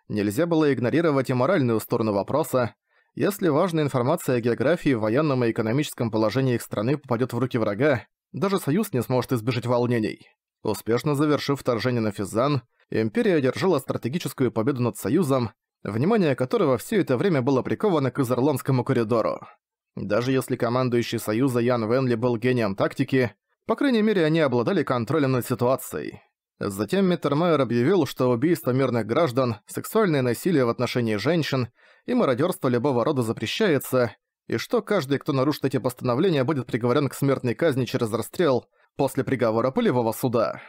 Нельзя было игнорировать и моральную сторону вопроса, если важная информация о географии, военном и экономическом положении их страны попадет в руки врага, даже Союз не сможет избежать волнений. Успешно завершив вторжение на Физан, Империя одержала стратегическую победу над Союзом, внимание которого все это время было приковано к Изерландскому коридору. Даже если командующий Союза Ян Венли был гением тактики, по крайней мере, они обладали контролем над ситуацией. Затем Миттермайер объявил, что убийство мирных граждан, сексуальное насилие в отношении женщин и мародерство любого рода запрещается, и что каждый, кто нарушит эти постановления, будет приговорен к смертной казни через расстрел после приговора пылевого суда.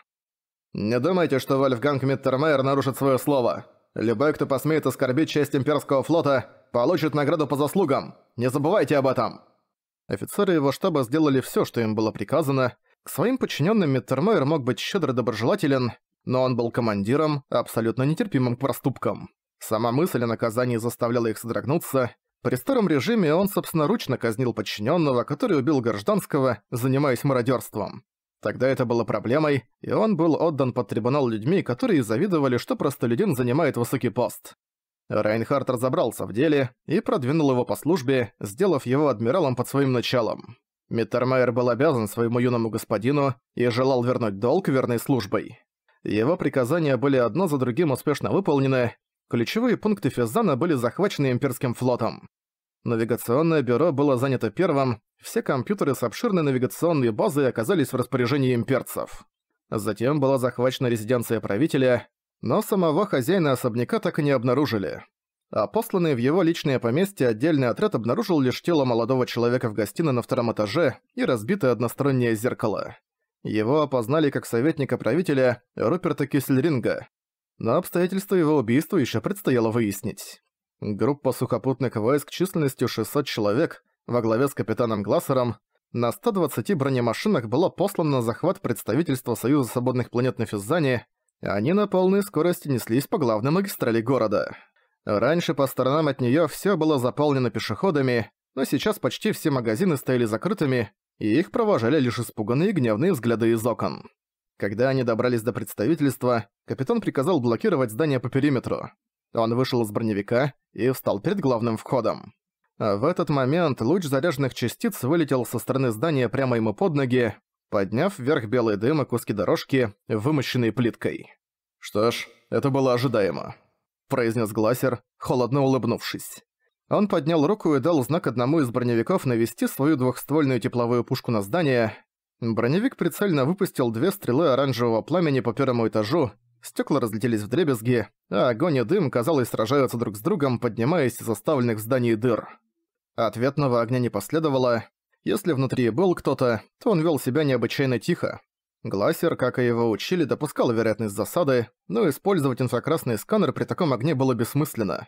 «Не думайте, что Вольфганг Миттермайер нарушит свое слово. Любой, кто посмеет оскорбить честь имперского флота, получит награду по заслугам. Не забывайте об этом!» Офицеры его штаба сделали все, что им было приказано. К своим подчиненным Миттермайер мог быть щедро доброжелателен, но он был командиром, абсолютно нетерпимым к проступкам. Сама мысль о наказании заставляла их содрогнуться. При старом режиме он собственноручно казнил подчиненного, который убил гражданского, занимаясь мародерством. Тогда это было проблемой, и он был отдан под трибунал людьми, которые завидовали, что простолюдин занимает высокий пост. Райнхард разобрался в деле и продвинул его по службе, сделав его адмиралом под своим началом. Миттермайер был обязан своему юному господину и желал вернуть долг верной службой. Его приказания были одно за другим успешно выполнены, ключевые пункты Физана были захвачены имперским флотом. Навигационное бюро было занято первым, все компьютеры с обширной навигационной базой оказались в распоряжении имперцев. Затем была захвачена резиденция правителя, но самого хозяина особняка так и не обнаружили. А посланный в его личное поместье отдельный отряд обнаружил лишь тело молодого человека в гостиной на втором этаже и разбитое одностороннее зеркало. Его опознали как советника правителя Руперта Кюссельринга, но обстоятельства его убийства еще предстояло выяснить. Группа сухопутных войск численностью 600 человек во главе с капитаном Глассером на 120 бронемашинах была послана на захват представительства Союза Свободных Планет на Физзане они на полной скорости неслись по главной магистрали города. Раньше по сторонам от неё всё было заполнено пешеходами, но сейчас почти все магазины стояли закрытыми, и их провожали лишь испуганные гневные взгляды из окон. Когда они добрались до представительства, капитан приказал блокировать здание по периметру. Он вышел из броневика и встал перед главным входом. А в этот момент луч заряженных частиц вылетел со стороны здания прямо ему под ноги, подняв вверх белый дым и куски дорожки, вымощенные плиткой. «Что ж, это было ожидаемо», — произнес Глассер, холодно улыбнувшись. Он поднял руку и дал знак одному из броневиков навести свою двухствольную тепловую пушку на здание. Броневик прицельно выпустил две стрелы оранжевого пламени по первому этажу, стекла разлетелись в дребезги, а огонь и дым, казалось, сражаются друг с другом, поднимаясь из оставленных в здании дыр. Ответного огня не последовало, если внутри был кто-то, то он вел себя необычайно тихо. Глассер, как и его учили, допускал вероятность засады, но использовать инфракрасный сканер при таком огне было бессмысленно.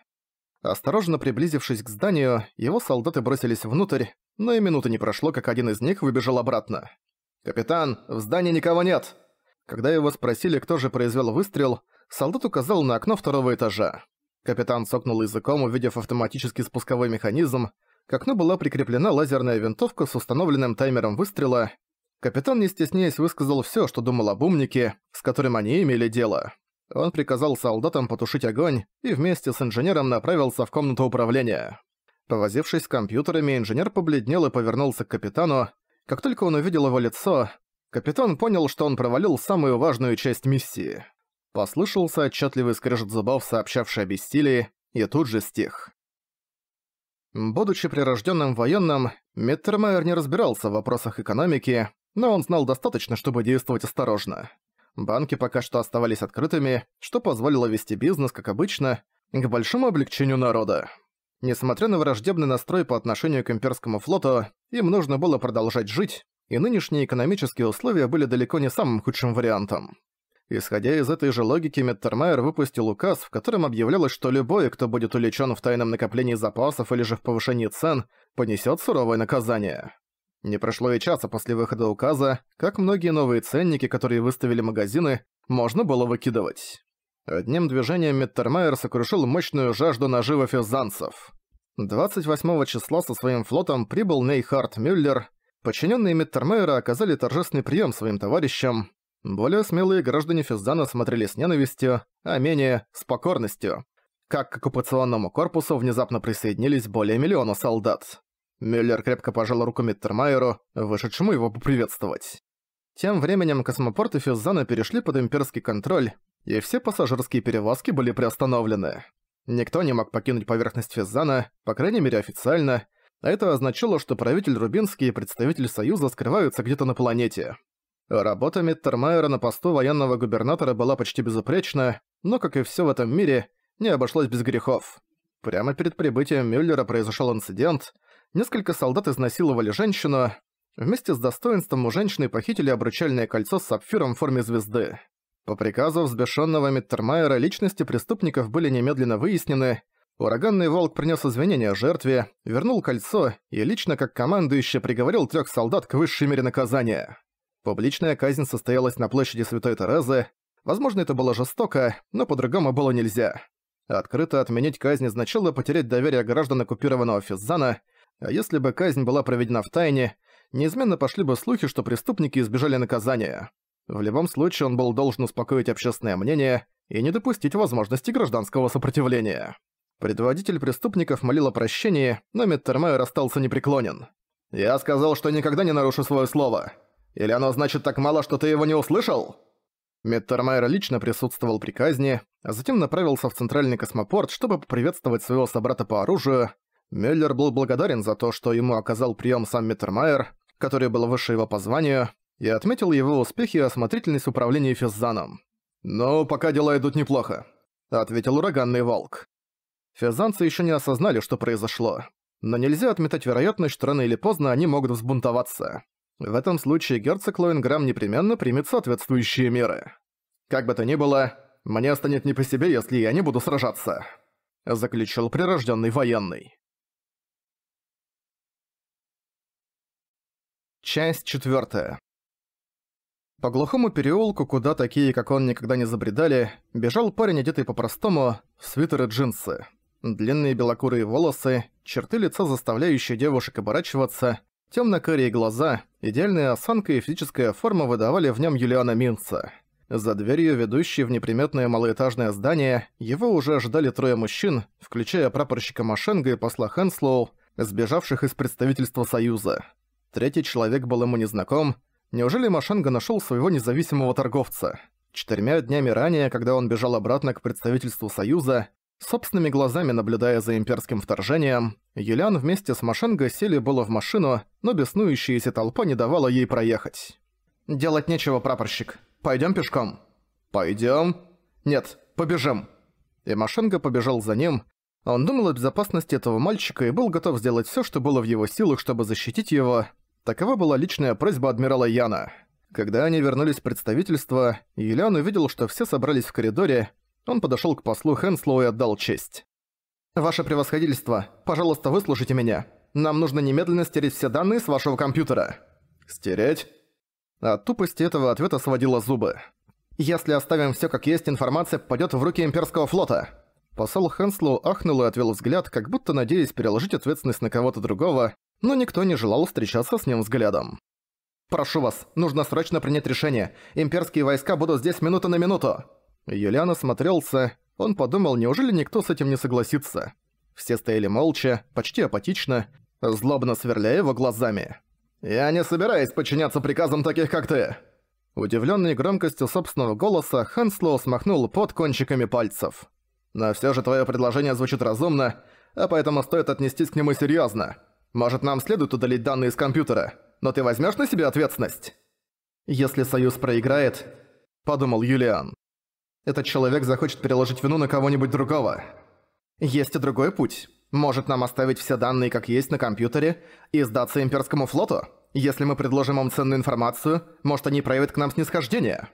Осторожно приблизившись к зданию, его солдаты бросились внутрь, но и минуты не прошло, как один из них выбежал обратно. «Капитан, в здании никого нет!» Когда его спросили, кто же произвел выстрел, солдат указал на окно второго этажа. Капитан сокнул языком, увидев автоматический спусковой механизм, к окну была прикреплена лазерная винтовка с установленным таймером выстрела. Капитан, не стесняясь, высказал все, что думал об умнике, с которым они имели дело. Он приказал солдатам потушить огонь и вместе с инженером направился в комнату управления. Повозившись с компьютерами, инженер побледнел и повернулся к капитану. Как только он увидел его лицо, капитан понял, что он провалил самую важную часть миссии. Послышался отчетливый скрежет зубов, сообщавший о бессилии, и тут же стих. Будучи прирожденным военным, Миттермайер не разбирался в вопросах экономики, но он знал достаточно, чтобы действовать осторожно. Банки пока что оставались открытыми, что позволило вести бизнес, как обычно, к большому облегчению народа. Несмотря на враждебный настрой по отношению к имперскому флоту, им нужно было продолжать жить, и нынешние экономические условия были далеко не самым худшим вариантом. Исходя из этой же логики, Меттермайер выпустил указ, в котором объявлялось, что любой, кто будет увлечен в тайном накоплении запасов или же в повышении цен, понесет суровое наказание. Не прошло и часа после выхода указа, как многие новые ценники, которые выставили магазины, можно было выкидывать. Одним движением Меттермайер сокрушил мощную жажду наживы физанцев. 28 числа со своим флотом прибыл Нейхард Мюллер. Подчиненные Меттермайера оказали торжественный прием своим товарищам. Более смелые граждане Физзана смотрели с ненавистью, а менее – с покорностью. Как к оккупационному корпусу внезапно присоединились более миллиона солдат. Мюллер крепко пожал руку Миттермайеру, вышедшему его поприветствовать. Тем временем космопорты Физзана перешли под имперский контроль, и все пассажирские перевозки были приостановлены. Никто не мог покинуть поверхность Физзана, по крайней мере официально, а это означало, что правитель Рубинский и представитель Союза скрываются где-то на планете. Работа Миттермайера на посту военного губернатора была почти безупречна, но, как и все в этом мире, не обошлось без грехов. Прямо перед прибытием Мюллера произошел инцидент. Несколько солдат изнасиловали женщину. Вместе с достоинством у женщины похитили обручальное кольцо с сапфиром в форме звезды. По приказу взбешенного Миттермайера личности преступников были немедленно выяснены. Ураганный волк принес извинения жертве, вернул кольцо и лично как командующий приговорил трех солдат к высшей мере наказания. Публичная казнь состоялась на площади Святой Терезы. Возможно, это было жестоко, но по-другому было нельзя. Открыто отменить казнь означало потерять доверие граждан оккупированного Физзана, а если бы казнь была проведена в тайне, неизменно пошли бы слухи, что преступники избежали наказания. В любом случае он был должен успокоить общественное мнение и не допустить возможности гражданского сопротивления. Предводитель преступников молил о прощении, но Миттермайер остался непреклонен. «Я сказал, что никогда не нарушу свое слово. Или оно значит так мало, что ты его не услышал?» Меттермайер лично присутствовал при казни, а затем направился в центральный космопорт, чтобы поприветствовать своего собрата по оружию. Мюллер был благодарен за то, что ему оказал прием сам Меттермайер, который был выше его по званию, и отметил его успехи и осмотрительность управления Физзаном. «Но «Ну, пока дела идут неплохо», — ответил ураганный волк. Физанцы еще не осознали, что произошло, но нельзя отметать вероятность, что рано или поздно они могут взбунтоваться. В этом случае герцог Лоинграм непременно примет соответствующие меры. Как бы то ни было, мне станет не по себе, если я не буду сражаться», — заключил прирожденный военный. Часть четвертая. По глухому переулку, куда такие, как он, никогда не забредали, бежал парень, одетый по-простому, в свитеры джинсы. Длинные белокурые волосы, черты лица, заставляющие девушек оборачиваться, Темно-карие глаза, идеальная осанка и физическая форма выдавали в нем Юлиана Минца. За дверью, ведущей в неприметное малоэтажное здание, его уже ожидали трое мужчин, включая прапорщика Машенга и посла Хэнслоу, сбежавших из представительства Союза. Третий человек был ему незнаком. Неужели Машенга нашел своего независимого торговца? Четырьмя днями ранее, когда он бежал обратно к представительству Союза, Собственными глазами наблюдая за имперским вторжением, Юлиан вместе с Машенго сели было в машину, но беснующаяся толпа не давала ей проехать. «Делать нечего, прапорщик. Пойдём пешком?» «Пойдём?» «Нет, побежим!» И Машенго побежал за ним. Он думал о безопасности этого мальчика и был готов сделать всё, что было в его силах, чтобы защитить его. Такова была личная просьба адмирала Яна. Когда они вернулись в представительство, Юлиан увидел, что все собрались в коридоре, он подошел к послу Хенслоу и отдал честь. «Ваше превосходительство, пожалуйста, выслушайте меня. Нам нужно немедленно стереть все данные с вашего компьютера». «Стереть?» От тупости этого ответа сводило зубы. «Если оставим все как есть, информация попадет в руки имперского флота». Посол Хенслоу ахнул и отвел взгляд, как будто надеясь переложить ответственность на кого-то другого, но никто не желал встречаться с ним взглядом. «Прошу вас, нужно срочно принять решение. Имперские войска будут здесь минута на минуту!» Юлиан осмотрелся, он подумал, неужели никто с этим не согласится. Все стояли молча, почти апатично, злобно сверляя его глазами. «Я не собираюсь подчиняться приказам таких, как ты!» Удивленный громкостью собственного голоса, Ханслоу смахнул под кончиками пальцев. «Но все же твое предложение звучит разумно, а поэтому стоит отнестись к нему серьезно. Может, нам следует удалить данные из компьютера, но ты возьмешь на себя ответственность?» «Если Союз проиграет», — подумал Юлиан, этот человек захочет переложить вину на кого-нибудь другого. Есть и другой путь. Может нам оставить все данные как есть на компьютере и сдаться имперскому флоту? Если мы предложим им ценную информацию, может они проявят к нам снисхождение?»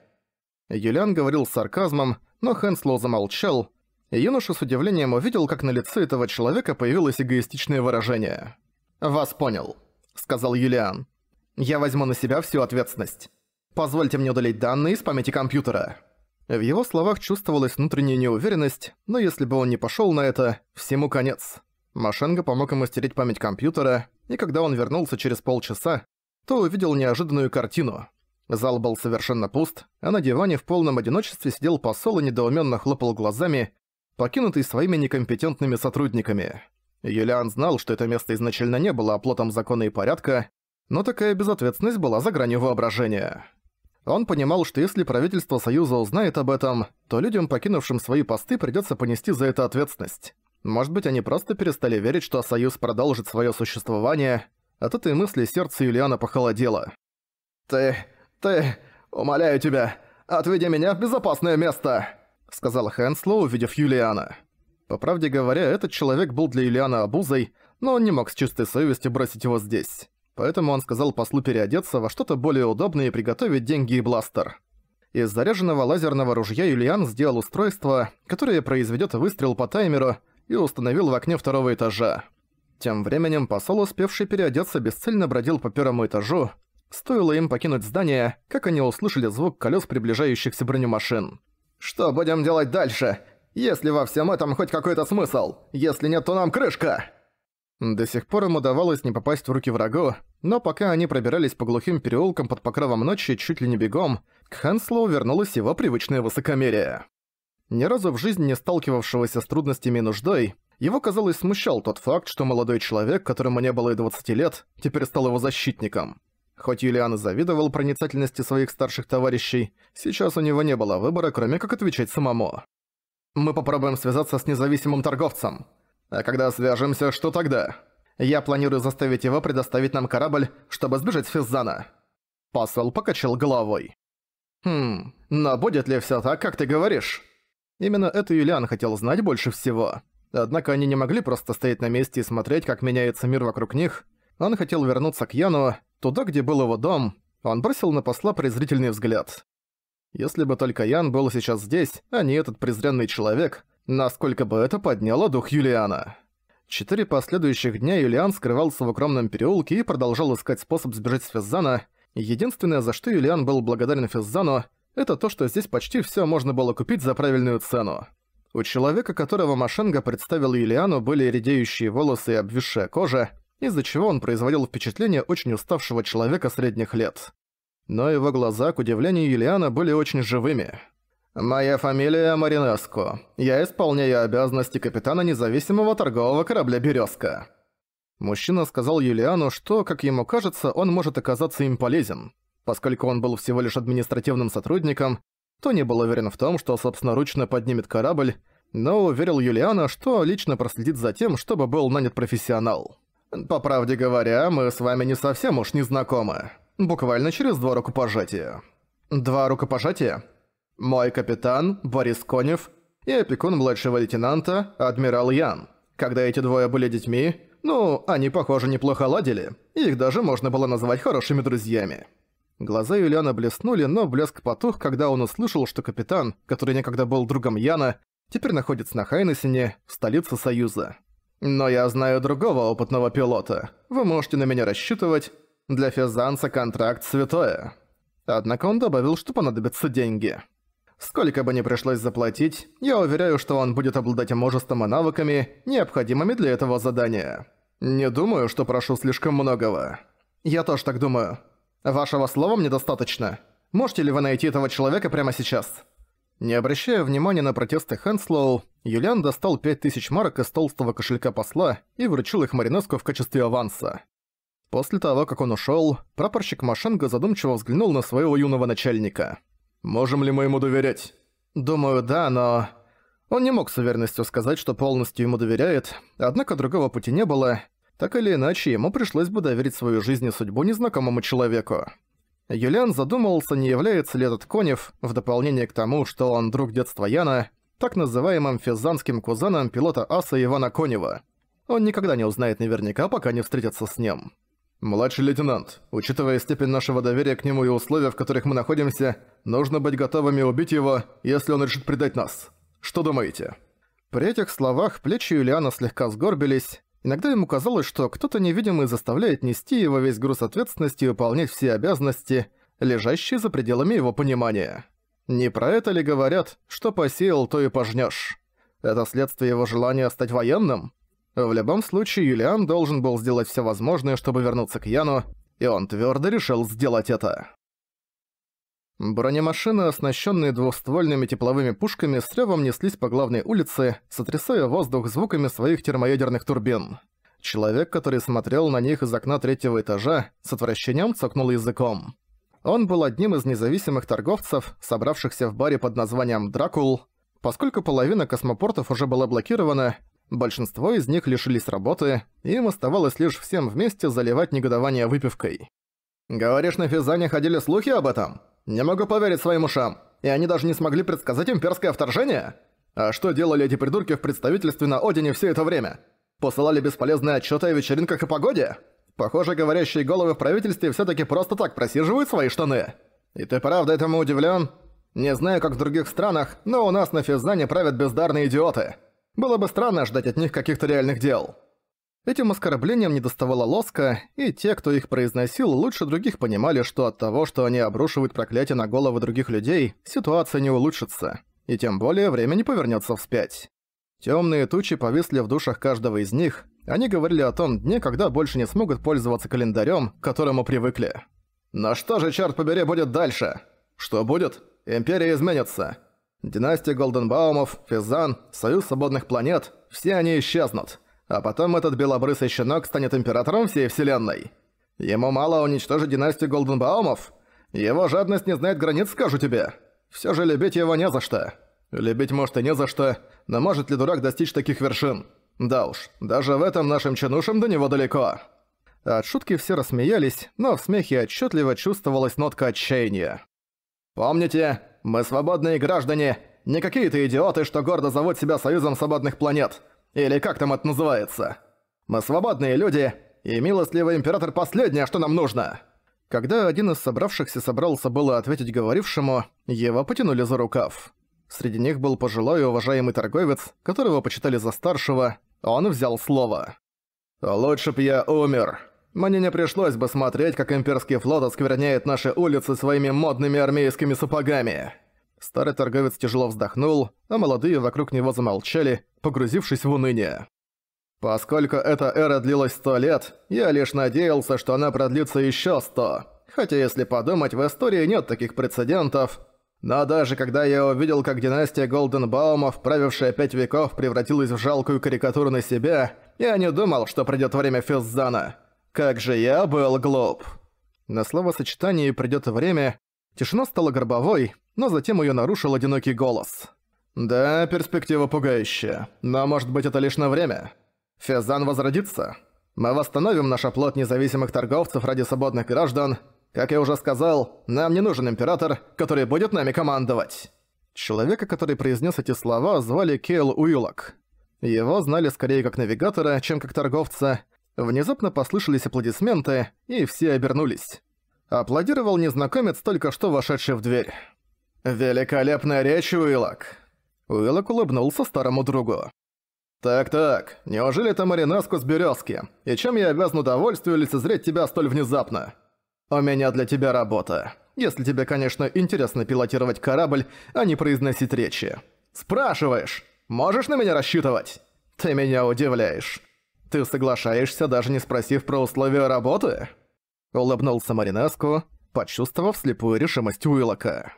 Юлиан говорил с сарказмом, но Хэнслоу замолчал, и юноша с удивлением увидел, как на лице этого человека появилось эгоистичное выражение. «Вас понял», — сказал Юлиан. «Я возьму на себя всю ответственность. Позвольте мне удалить данные из памяти компьютера». В его словах чувствовалась внутренняя неуверенность, но если бы он не пошёл на это, всему конец. Машенга помог ему стереть память компьютера, и когда он вернулся через полчаса, то увидел неожиданную картину. Зал был совершенно пуст, а на диване в полном одиночестве сидел посол и недоумённо хлопал глазами, покинутый своими некомпетентными сотрудниками. Юлиан знал, что это место изначально не было оплотом закона и порядка, но такая безответственность была за гранью воображения. Он понимал, что если правительство Союза узнает об этом, то людям, покинувшим свои посты, придется понести за это ответственность. Может быть, они просто перестали верить, что Союз продолжит свое существование. От этой мысли сердце Юлиана похолодело. «Ты... ты... умоляю тебя, отведи меня в безопасное место!» сказал Хэнслоу, увидев Юлиана. По правде говоря, этот человек был для Юлиана обузой, но он не мог с чистой совестью бросить его здесь. Поэтому он сказал послу переодеться во что-то более удобное и приготовить деньги и бластер. Из заряженного лазерного ружья Юлиан сделал устройство, которое произведет выстрел по таймеру и установил в окне второго этажа. Тем временем посол, успевший переодеться, бесцельно бродил по первому этажу. Стоило им покинуть здание, как они услышали звук колес приближающихся бронемашин. «Что будем делать дальше? Если во всем этом хоть какой-то смысл? Если нет, то нам крышка!» До сих пор им удавалось не попасть в руки врагу, но пока они пробирались по глухим переулкам под покровом ночи чуть ли не бегом, к Хэнслоу вернулось его привычное высокомерие. Ни разу в жизни не сталкивавшегося с трудностями и нуждой, его, казалось, смущал тот факт, что молодой человек, которому не было и 20 лет, теперь стал его защитником. Хоть Юлиан и завидовал проницательности своих старших товарищей, сейчас у него не было выбора, кроме как отвечать самому. «Мы попробуем связаться с независимым торговцем», а когда свяжемся, что тогда? Я планирую заставить его предоставить нам корабль, чтобы сбежать с Физзана. Посол покачал головой. Хм, но будет ли все так, как ты говоришь? Именно это Юлиан хотел знать больше всего. Однако они не могли просто стоять на месте и смотреть, как меняется мир вокруг них. Он хотел вернуться к Яну, туда, где был его дом. Он бросил на посла презрительный взгляд. Если бы только Ян был сейчас здесь, а не этот презренный человек, насколько бы это подняло дух Юлиана. Четыре последующих дня Юлиан скрывался в укромном переулке и продолжал искать способ сбежать с Физзана. Единственное, за что Юлиан был благодарен Физзану, это то, что здесь почти все можно было купить за правильную цену. У человека, которого Машенга представил Юлиану, были редеющие волосы и обвисшая кожа, из-за чего он производил впечатление очень уставшего человека средних лет. Но его глаза, к удивлению Юлиана, были очень живыми. «Моя фамилия Маринеско. Я исполняю обязанности капитана независимого торгового корабля «Березка». Мужчина сказал Юлиану, что, как ему кажется, он может оказаться им полезен. Поскольку он был всего лишь административным сотрудником, то не был уверен в том, что собственноручно поднимет корабль, но уверил Юлиана, что лично проследит за тем, чтобы был нанят профессионал. «По правде говоря, мы с вами не совсем уж не знакомы. Буквально через два рукопожатия». «Два рукопожатия?» Мой капитан, Борис Конев, и опекун младшего лейтенанта, адмирал Ян. Когда эти двое были детьми, ну, они, похоже, неплохо ладили, их даже можно было назвать хорошими друзьями. Глаза Юлиана блеснули, но блеск потух, когда он услышал, что капитан, который некогда был другом Яна, теперь находится на Хайнесене, в столице Союза. «Но я знаю другого опытного пилота. Вы можете на меня рассчитывать. Для Физанца контракт святое». Однако он добавил, что понадобятся деньги. Сколько бы ни пришлось заплатить, я уверяю, что он будет обладать множеством и навыками, необходимыми для этого задания. Не думаю, что прошу слишком многого. Я тоже так думаю. Вашего слова мне достаточно. Можете ли вы найти этого человека прямо сейчас? Не обращая внимания на протесты Хэнслоу, Юлиан достал 5000 марок из толстого кошелька посла и вручил их Маринеску в качестве аванса. После того, как он ушёл, прапорщик Машенко задумчиво взглянул на своего юного начальника. «Можем ли мы ему доверять?» «Думаю, да, но...» Он не мог с уверенностью сказать, что полностью ему доверяет, однако другого пути не было. Так или иначе, ему пришлось бы доверить свою жизнь и судьбу незнакомому человеку. Юлиан задумался, не является ли этот Конев, в дополнение к тому, что он друг детства Яна, так называемым физанским кузаном пилота Аса Ивана Конева. Он никогда не узнает наверняка, пока не встретится с ним. «Младший лейтенант, учитывая степень нашего доверия к нему и условия, в которых мы находимся, нужно быть готовыми убить его, если он решит предать нас. Что думаете?» При этих словах плечи Юлиана слегка сгорбились. Иногда ему казалось, что кто-то невидимый заставляет нести его весь груз ответственности и выполнять все обязанности, лежащие за пределами его понимания. Не про это ли говорят, что посеял, то и пожнёшь? Это следствие его желания стать военным? В любом случае, Юлиан должен был сделать все возможное, чтобы вернуться к Яну, и он твердо решил сделать это. Бронемашины, оснащенные двухствольными тепловыми пушками, с рёвом неслись по главной улице, сотрясая воздух звуками своих термоядерных турбин. Человек, который смотрел на них из окна третьего этажа, с отвращением цокнул языком. Он был одним из независимых торговцев, собравшихся в баре под названием «Дракул», Поскольку половина космопортов уже была блокирована, Большинство из них лишились работы, им оставалось лишь всем вместе заливать негодование выпивкой. «Говоришь, на Физане ходили слухи об этом? Не могу поверить своим ушам. И они даже не смогли предсказать имперское вторжение? А что делали эти придурки в представительстве на Одине все это время? Посылали бесполезные отчеты о вечеринках и погоде? Похоже, говорящие головы в правительстве все таки просто так просиживают свои штаны. И ты правда этому удивлен? Не знаю, как в других странах, но у нас на Физане правят бездарные идиоты». Было бы странно ждать от них каких-то реальных дел. Этим оскорблениям не лоска, и те, кто их произносил, лучше других понимали, что от того, что они обрушивают проклятие на головы других людей, ситуация не улучшится, и тем более время не повернется вспять. Темные тучи повисли в душах каждого из них, они говорили о том дне, когда больше не смогут пользоваться календарем, к которому привыкли. «На «Ну что же, черт побери, будет дальше? Что будет? Империя изменится. Династия Голденбаумов, Физан, Союз Свободных Планет – все они исчезнут. А потом этот белобрысый щенок станет императором всей вселенной. Ему мало уничтожить династию Голденбаумов. Его жадность не знает границ, скажу тебе. Все же любить его не за что. Любить может и не за что, но может ли дурак достичь таких вершин? Да уж, даже в этом нашим чинушам до него далеко. От шутки все рассмеялись, но в смехе отчетливо чувствовалась нотка отчаяния. «Помните, мы свободные граждане, не какие-то идиоты, что гордо зовут себя Союзом Свободных Планет, или как там это называется. Мы свободные люди, и милостливый император последнее, что нам нужно». Когда один из собравшихся собрался было ответить говорившему, его потянули за рукав. Среди них был пожилой уважаемый торговец, которого почитали за старшего, он взял слово. «Лучше б я умер», мне не пришлось бы смотреть, как имперский флот оскверняет наши улицы своими модными армейскими сапогами». Старый торговец тяжело вздохнул, а молодые вокруг него замолчали, погрузившись в уныние. «Поскольку эта эра длилась сто лет, я лишь надеялся, что она продлится еще сто. Хотя, если подумать, в истории нет таких прецедентов. Но даже когда я увидел, как династия Голденбаумов, правившая пять веков, превратилась в жалкую карикатуру на себя, я не думал, что придёт время Физзана. Как же я был глуп. На словосочетание придёт время. Тишина стала гробовой, но затем её нарушил одинокий голос. «Да, перспектива пугающая. Но, может быть, это лишь на время. Фезан возродится. Мы восстановим наш оплот независимых торговцев ради свободных граждан. Как я уже сказал, нам не нужен император, который будет нами командовать». Человека, который произнес эти слова, звали Кейл Уиллок. Его знали скорее как навигатора, чем как торговца – Внезапно послышались аплодисменты, и все обернулись. Аплодировал незнакомец, только что вошедший в дверь. «Великолепная речь, Уиллок!» Уиллок улыбнулся старому другу. «Так-так, неужели это Маринеску с березки? И чем я обязан удовольствию лицезреть тебя столь внезапно? У меня для тебя работа. Если тебе, конечно, интересно пилотировать корабль, а не произносить речи. Спрашиваешь, можешь на меня рассчитывать? Ты меня удивляешь. Ты соглашаешься, даже не спросив про условия работы?» Улыбнулся Маринеску, почувствовав слепую решимость Уиллока.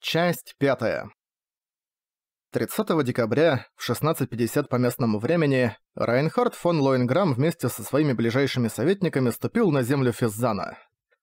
Часть пятая. 30 декабря в 16.50 по местному времени Райнхард фон Лоинграм вместе со своими ближайшими советниками ступил на землю Физзана.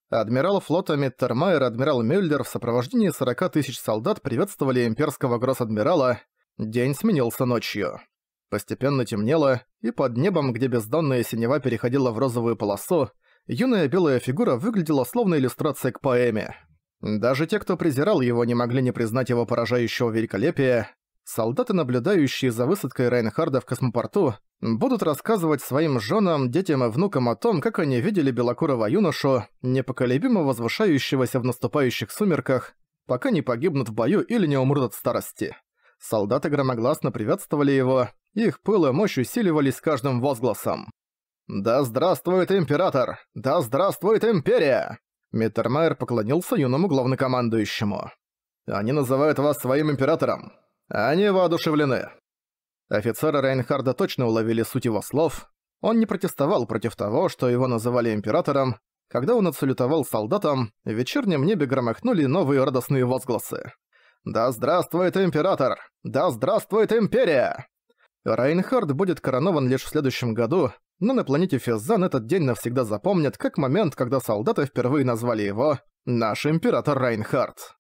Адмирал флота Миттермайер и адмирал Мюллер в сопровождении 40 тысяч солдат приветствовали имперского гросс-адмирала, День сменился ночью. Постепенно темнело, и под небом, где бездонная синева переходила в розовую полосу, юная белая фигура выглядела словно иллюстрация к поэме. Даже те, кто презирал его, не могли не признать его поражающего великолепия. Солдаты, наблюдающие за высадкой Райнхарда в космопорту, будут рассказывать своим женам, детям и внукам о том, как они видели белокурого юношу, непоколебимо возвышающегося в наступающих сумерках, пока не погибнут в бою или не умрут от старости. Солдаты громогласно приветствовали его, их пыл и мощь усиливались с каждым возгласом. «Да здравствует Император! Да здравствует Империя!» Миттермайер поклонился юному главнокомандующему. «Они называют вас своим Императором. Они воодушевлены». Офицеры Рейнхарда точно уловили суть его слов. Он не протестовал против того, что его называли Императором. Когда он отсалютовал солдатам, в вечернем небе громыхнули новые радостные возгласы. «Да здравствует император! Да здравствует империя!» Райнхард будет коронован лишь в следующем году, но на планете Физзан этот день навсегда запомнят как момент, когда солдаты впервые назвали его «Наш император Райнхард».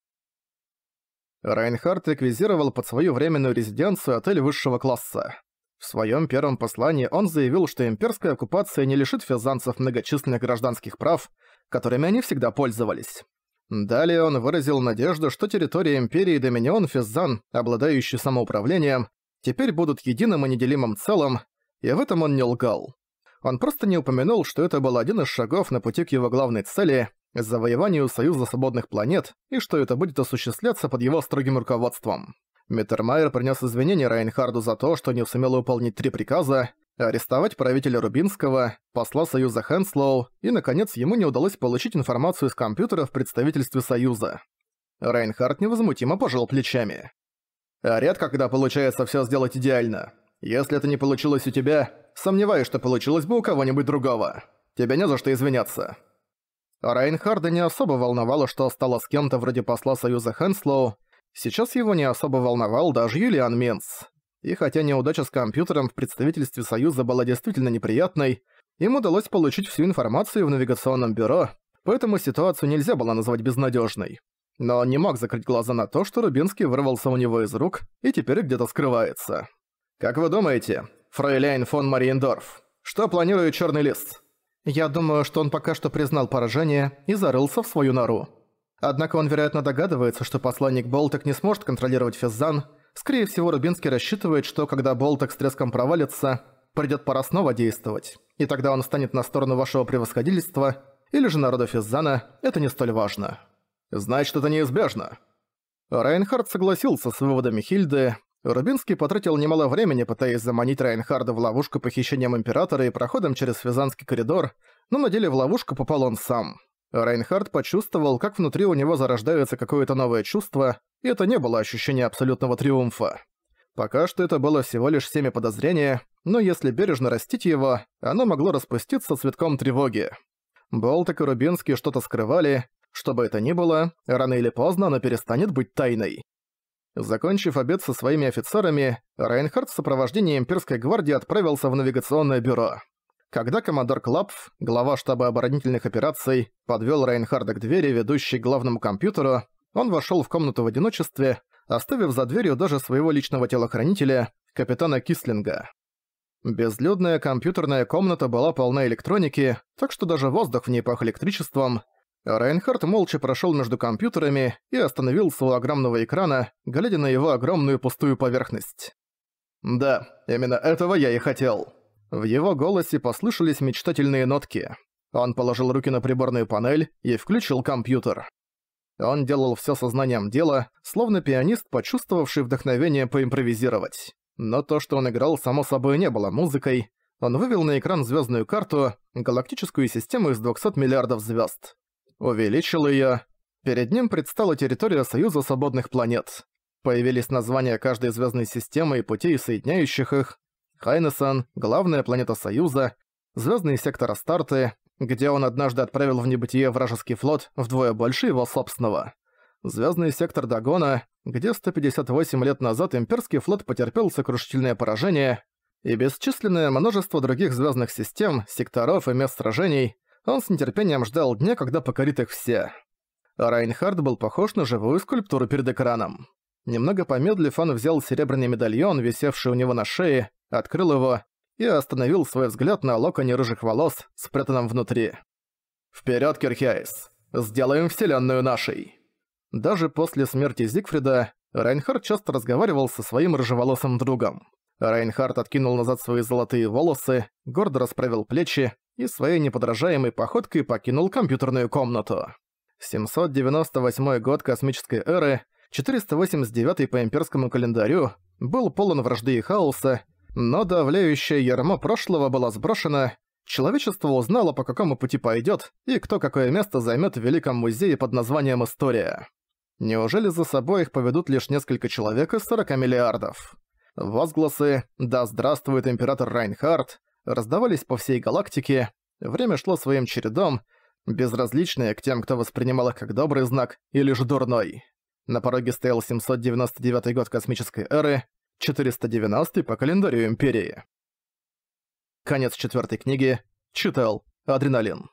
Райнхард реквизировал под свою временную резиденцию отель высшего класса. В своем первом послании он заявил, что имперская оккупация не лишит физанцев многочисленных гражданских прав, которыми они всегда пользовались. Далее он выразил надежду, что территория Империи Доминион Физзан, обладающие самоуправлением, теперь будут единым и неделимым целым, и в этом он не лгал. Он просто не упомянул, что это был один из шагов на пути к его главной цели – завоеванию Союза Свободных Планет, и что это будет осуществляться под его строгим руководством. Миттермайер принес извинения Райнхарду за то, что не сумел выполнить три приказа, арестовать правителя Рубинского, посла Союза Хэнслоу, и, наконец, ему не удалось получить информацию из компьютера в представительстве Союза. Райнхард невозмутимо пожал плечами. А «Редко, когда получается все сделать идеально. Если это не получилось у тебя, сомневаюсь, что получилось бы у кого-нибудь другого. Тебе не за что извиняться». Райнхарда не особо волновало, что стало с кем-то вроде посла Союза Хэнслоу, сейчас его не особо волновал даже Юлиан Минц. И хотя неудача с компьютером в представительстве Союза была действительно неприятной, им удалось получить всю информацию в навигационном бюро, поэтому ситуацию нельзя было назвать безнадежной. Но он не мог закрыть глаза на то, что Рубинский вырвался у него из рук и теперь где-то скрывается. «Как вы думаете, фрейляйн фон Мариендорф, что планирует Черный лист?» «Я думаю, что он пока что признал поражение и зарылся в свою нору. Однако он, вероятно, догадывается, что посланник Болтек не сможет контролировать Физзан, Скорее всего, Рубинский рассчитывает, что когда Болтек с треском провалится, придет пора снова действовать, и тогда он станет на сторону вашего превосходительства, или же народа Физзана, это не столь важно. Значит, это неизбежно. Райнхард согласился с выводами Хильды, Рубинский потратил немало времени, пытаясь заманить Райнхарда в ловушку похищением Императора и проходом через Физанский коридор, но на деле в ловушку попал он сам. Райнхард почувствовал, как внутри у него зарождается какое-то новое чувство, и это не было ощущение абсолютного триумфа. Пока что это было всего лишь семя подозрения, но если бережно растить его, оно могло распуститься цветком тревоги. Болток и Рубинский что-то скрывали, что бы это ни было, рано или поздно оно перестанет быть тайной. Закончив обед со своими офицерами, Райнхард в сопровождении имперской гвардии отправился в навигационное бюро когда командор Клапф, глава штаба оборонительных операций, подвёл Рейнхарда к двери, ведущей к главному компьютеру, он вошёл в комнату в одиночестве, оставив за дверью даже своего личного телохранителя, капитана Кислинга. Безлюдная компьютерная комната была полна электроники, так что даже воздух в ней пах электричеством. Рейнхард молча прошёл между компьютерами и остановился у огромного экрана, глядя на его огромную пустую поверхность. «Да, именно этого я и хотел», в его голосе послышались мечтательные нотки. Он положил руки на приборную панель и включил компьютер. Он делал все сознанием дела, словно пианист, почувствовавший вдохновение поимпровизировать. Но то, что он играл, само собой не было музыкой. Он вывел на экран звездную карту, галактическую систему из 200 миллиардов звезд. Увеличил ее. Перед ним предстала территория Союза свободных планет. Появились названия каждой звездной системы и путей, соединяющих их. Хайнесон, главная планета Союза, звездный сектор Астарты, где он однажды отправил в небытие вражеский флот вдвое больше его собственного. Звездный сектор Дагона, где 158 лет назад имперский флот потерпел сокрушительное поражение, и бесчисленное множество других звездных систем, секторов и мест сражений, он с нетерпением ждал дня, когда покорит их все. Райнхард был похож на живую скульптуру перед экраном. Немного помедлив, он взял серебряный медальон, висевший у него на шее, открыл его и остановил свой взгляд на локоне рыжих волос, спрятанном внутри. «Вперёд, Кирхейс! Сделаем вселенную нашей!» Даже после смерти Зигфрида Райнхард часто разговаривал со своим рыжеволосым другом. Райнхард откинул назад свои золотые волосы, гордо расправил плечи и своей неподражаемой походкой покинул компьютерную комнату. 798 год космической эры, 489 по имперскому календарю, был полон вражды и хаоса, но давлеющее ярмо прошлого было сброшено, человечество узнало, по какому пути пойдет и кто какое место займет в Великом музее под названием «История». Неужели за собой их поведут лишь несколько человек из 40 миллиардов? Возгласы «Да здравствует император Райнхард» раздавались по всей галактике, время шло своим чередом, безразличное к тем, кто воспринимал их как добрый знак или же дурной. На пороге стоял 799 год космической эры, 490 по календарю Империи. Конец четвертой книги. Читал Адреналин.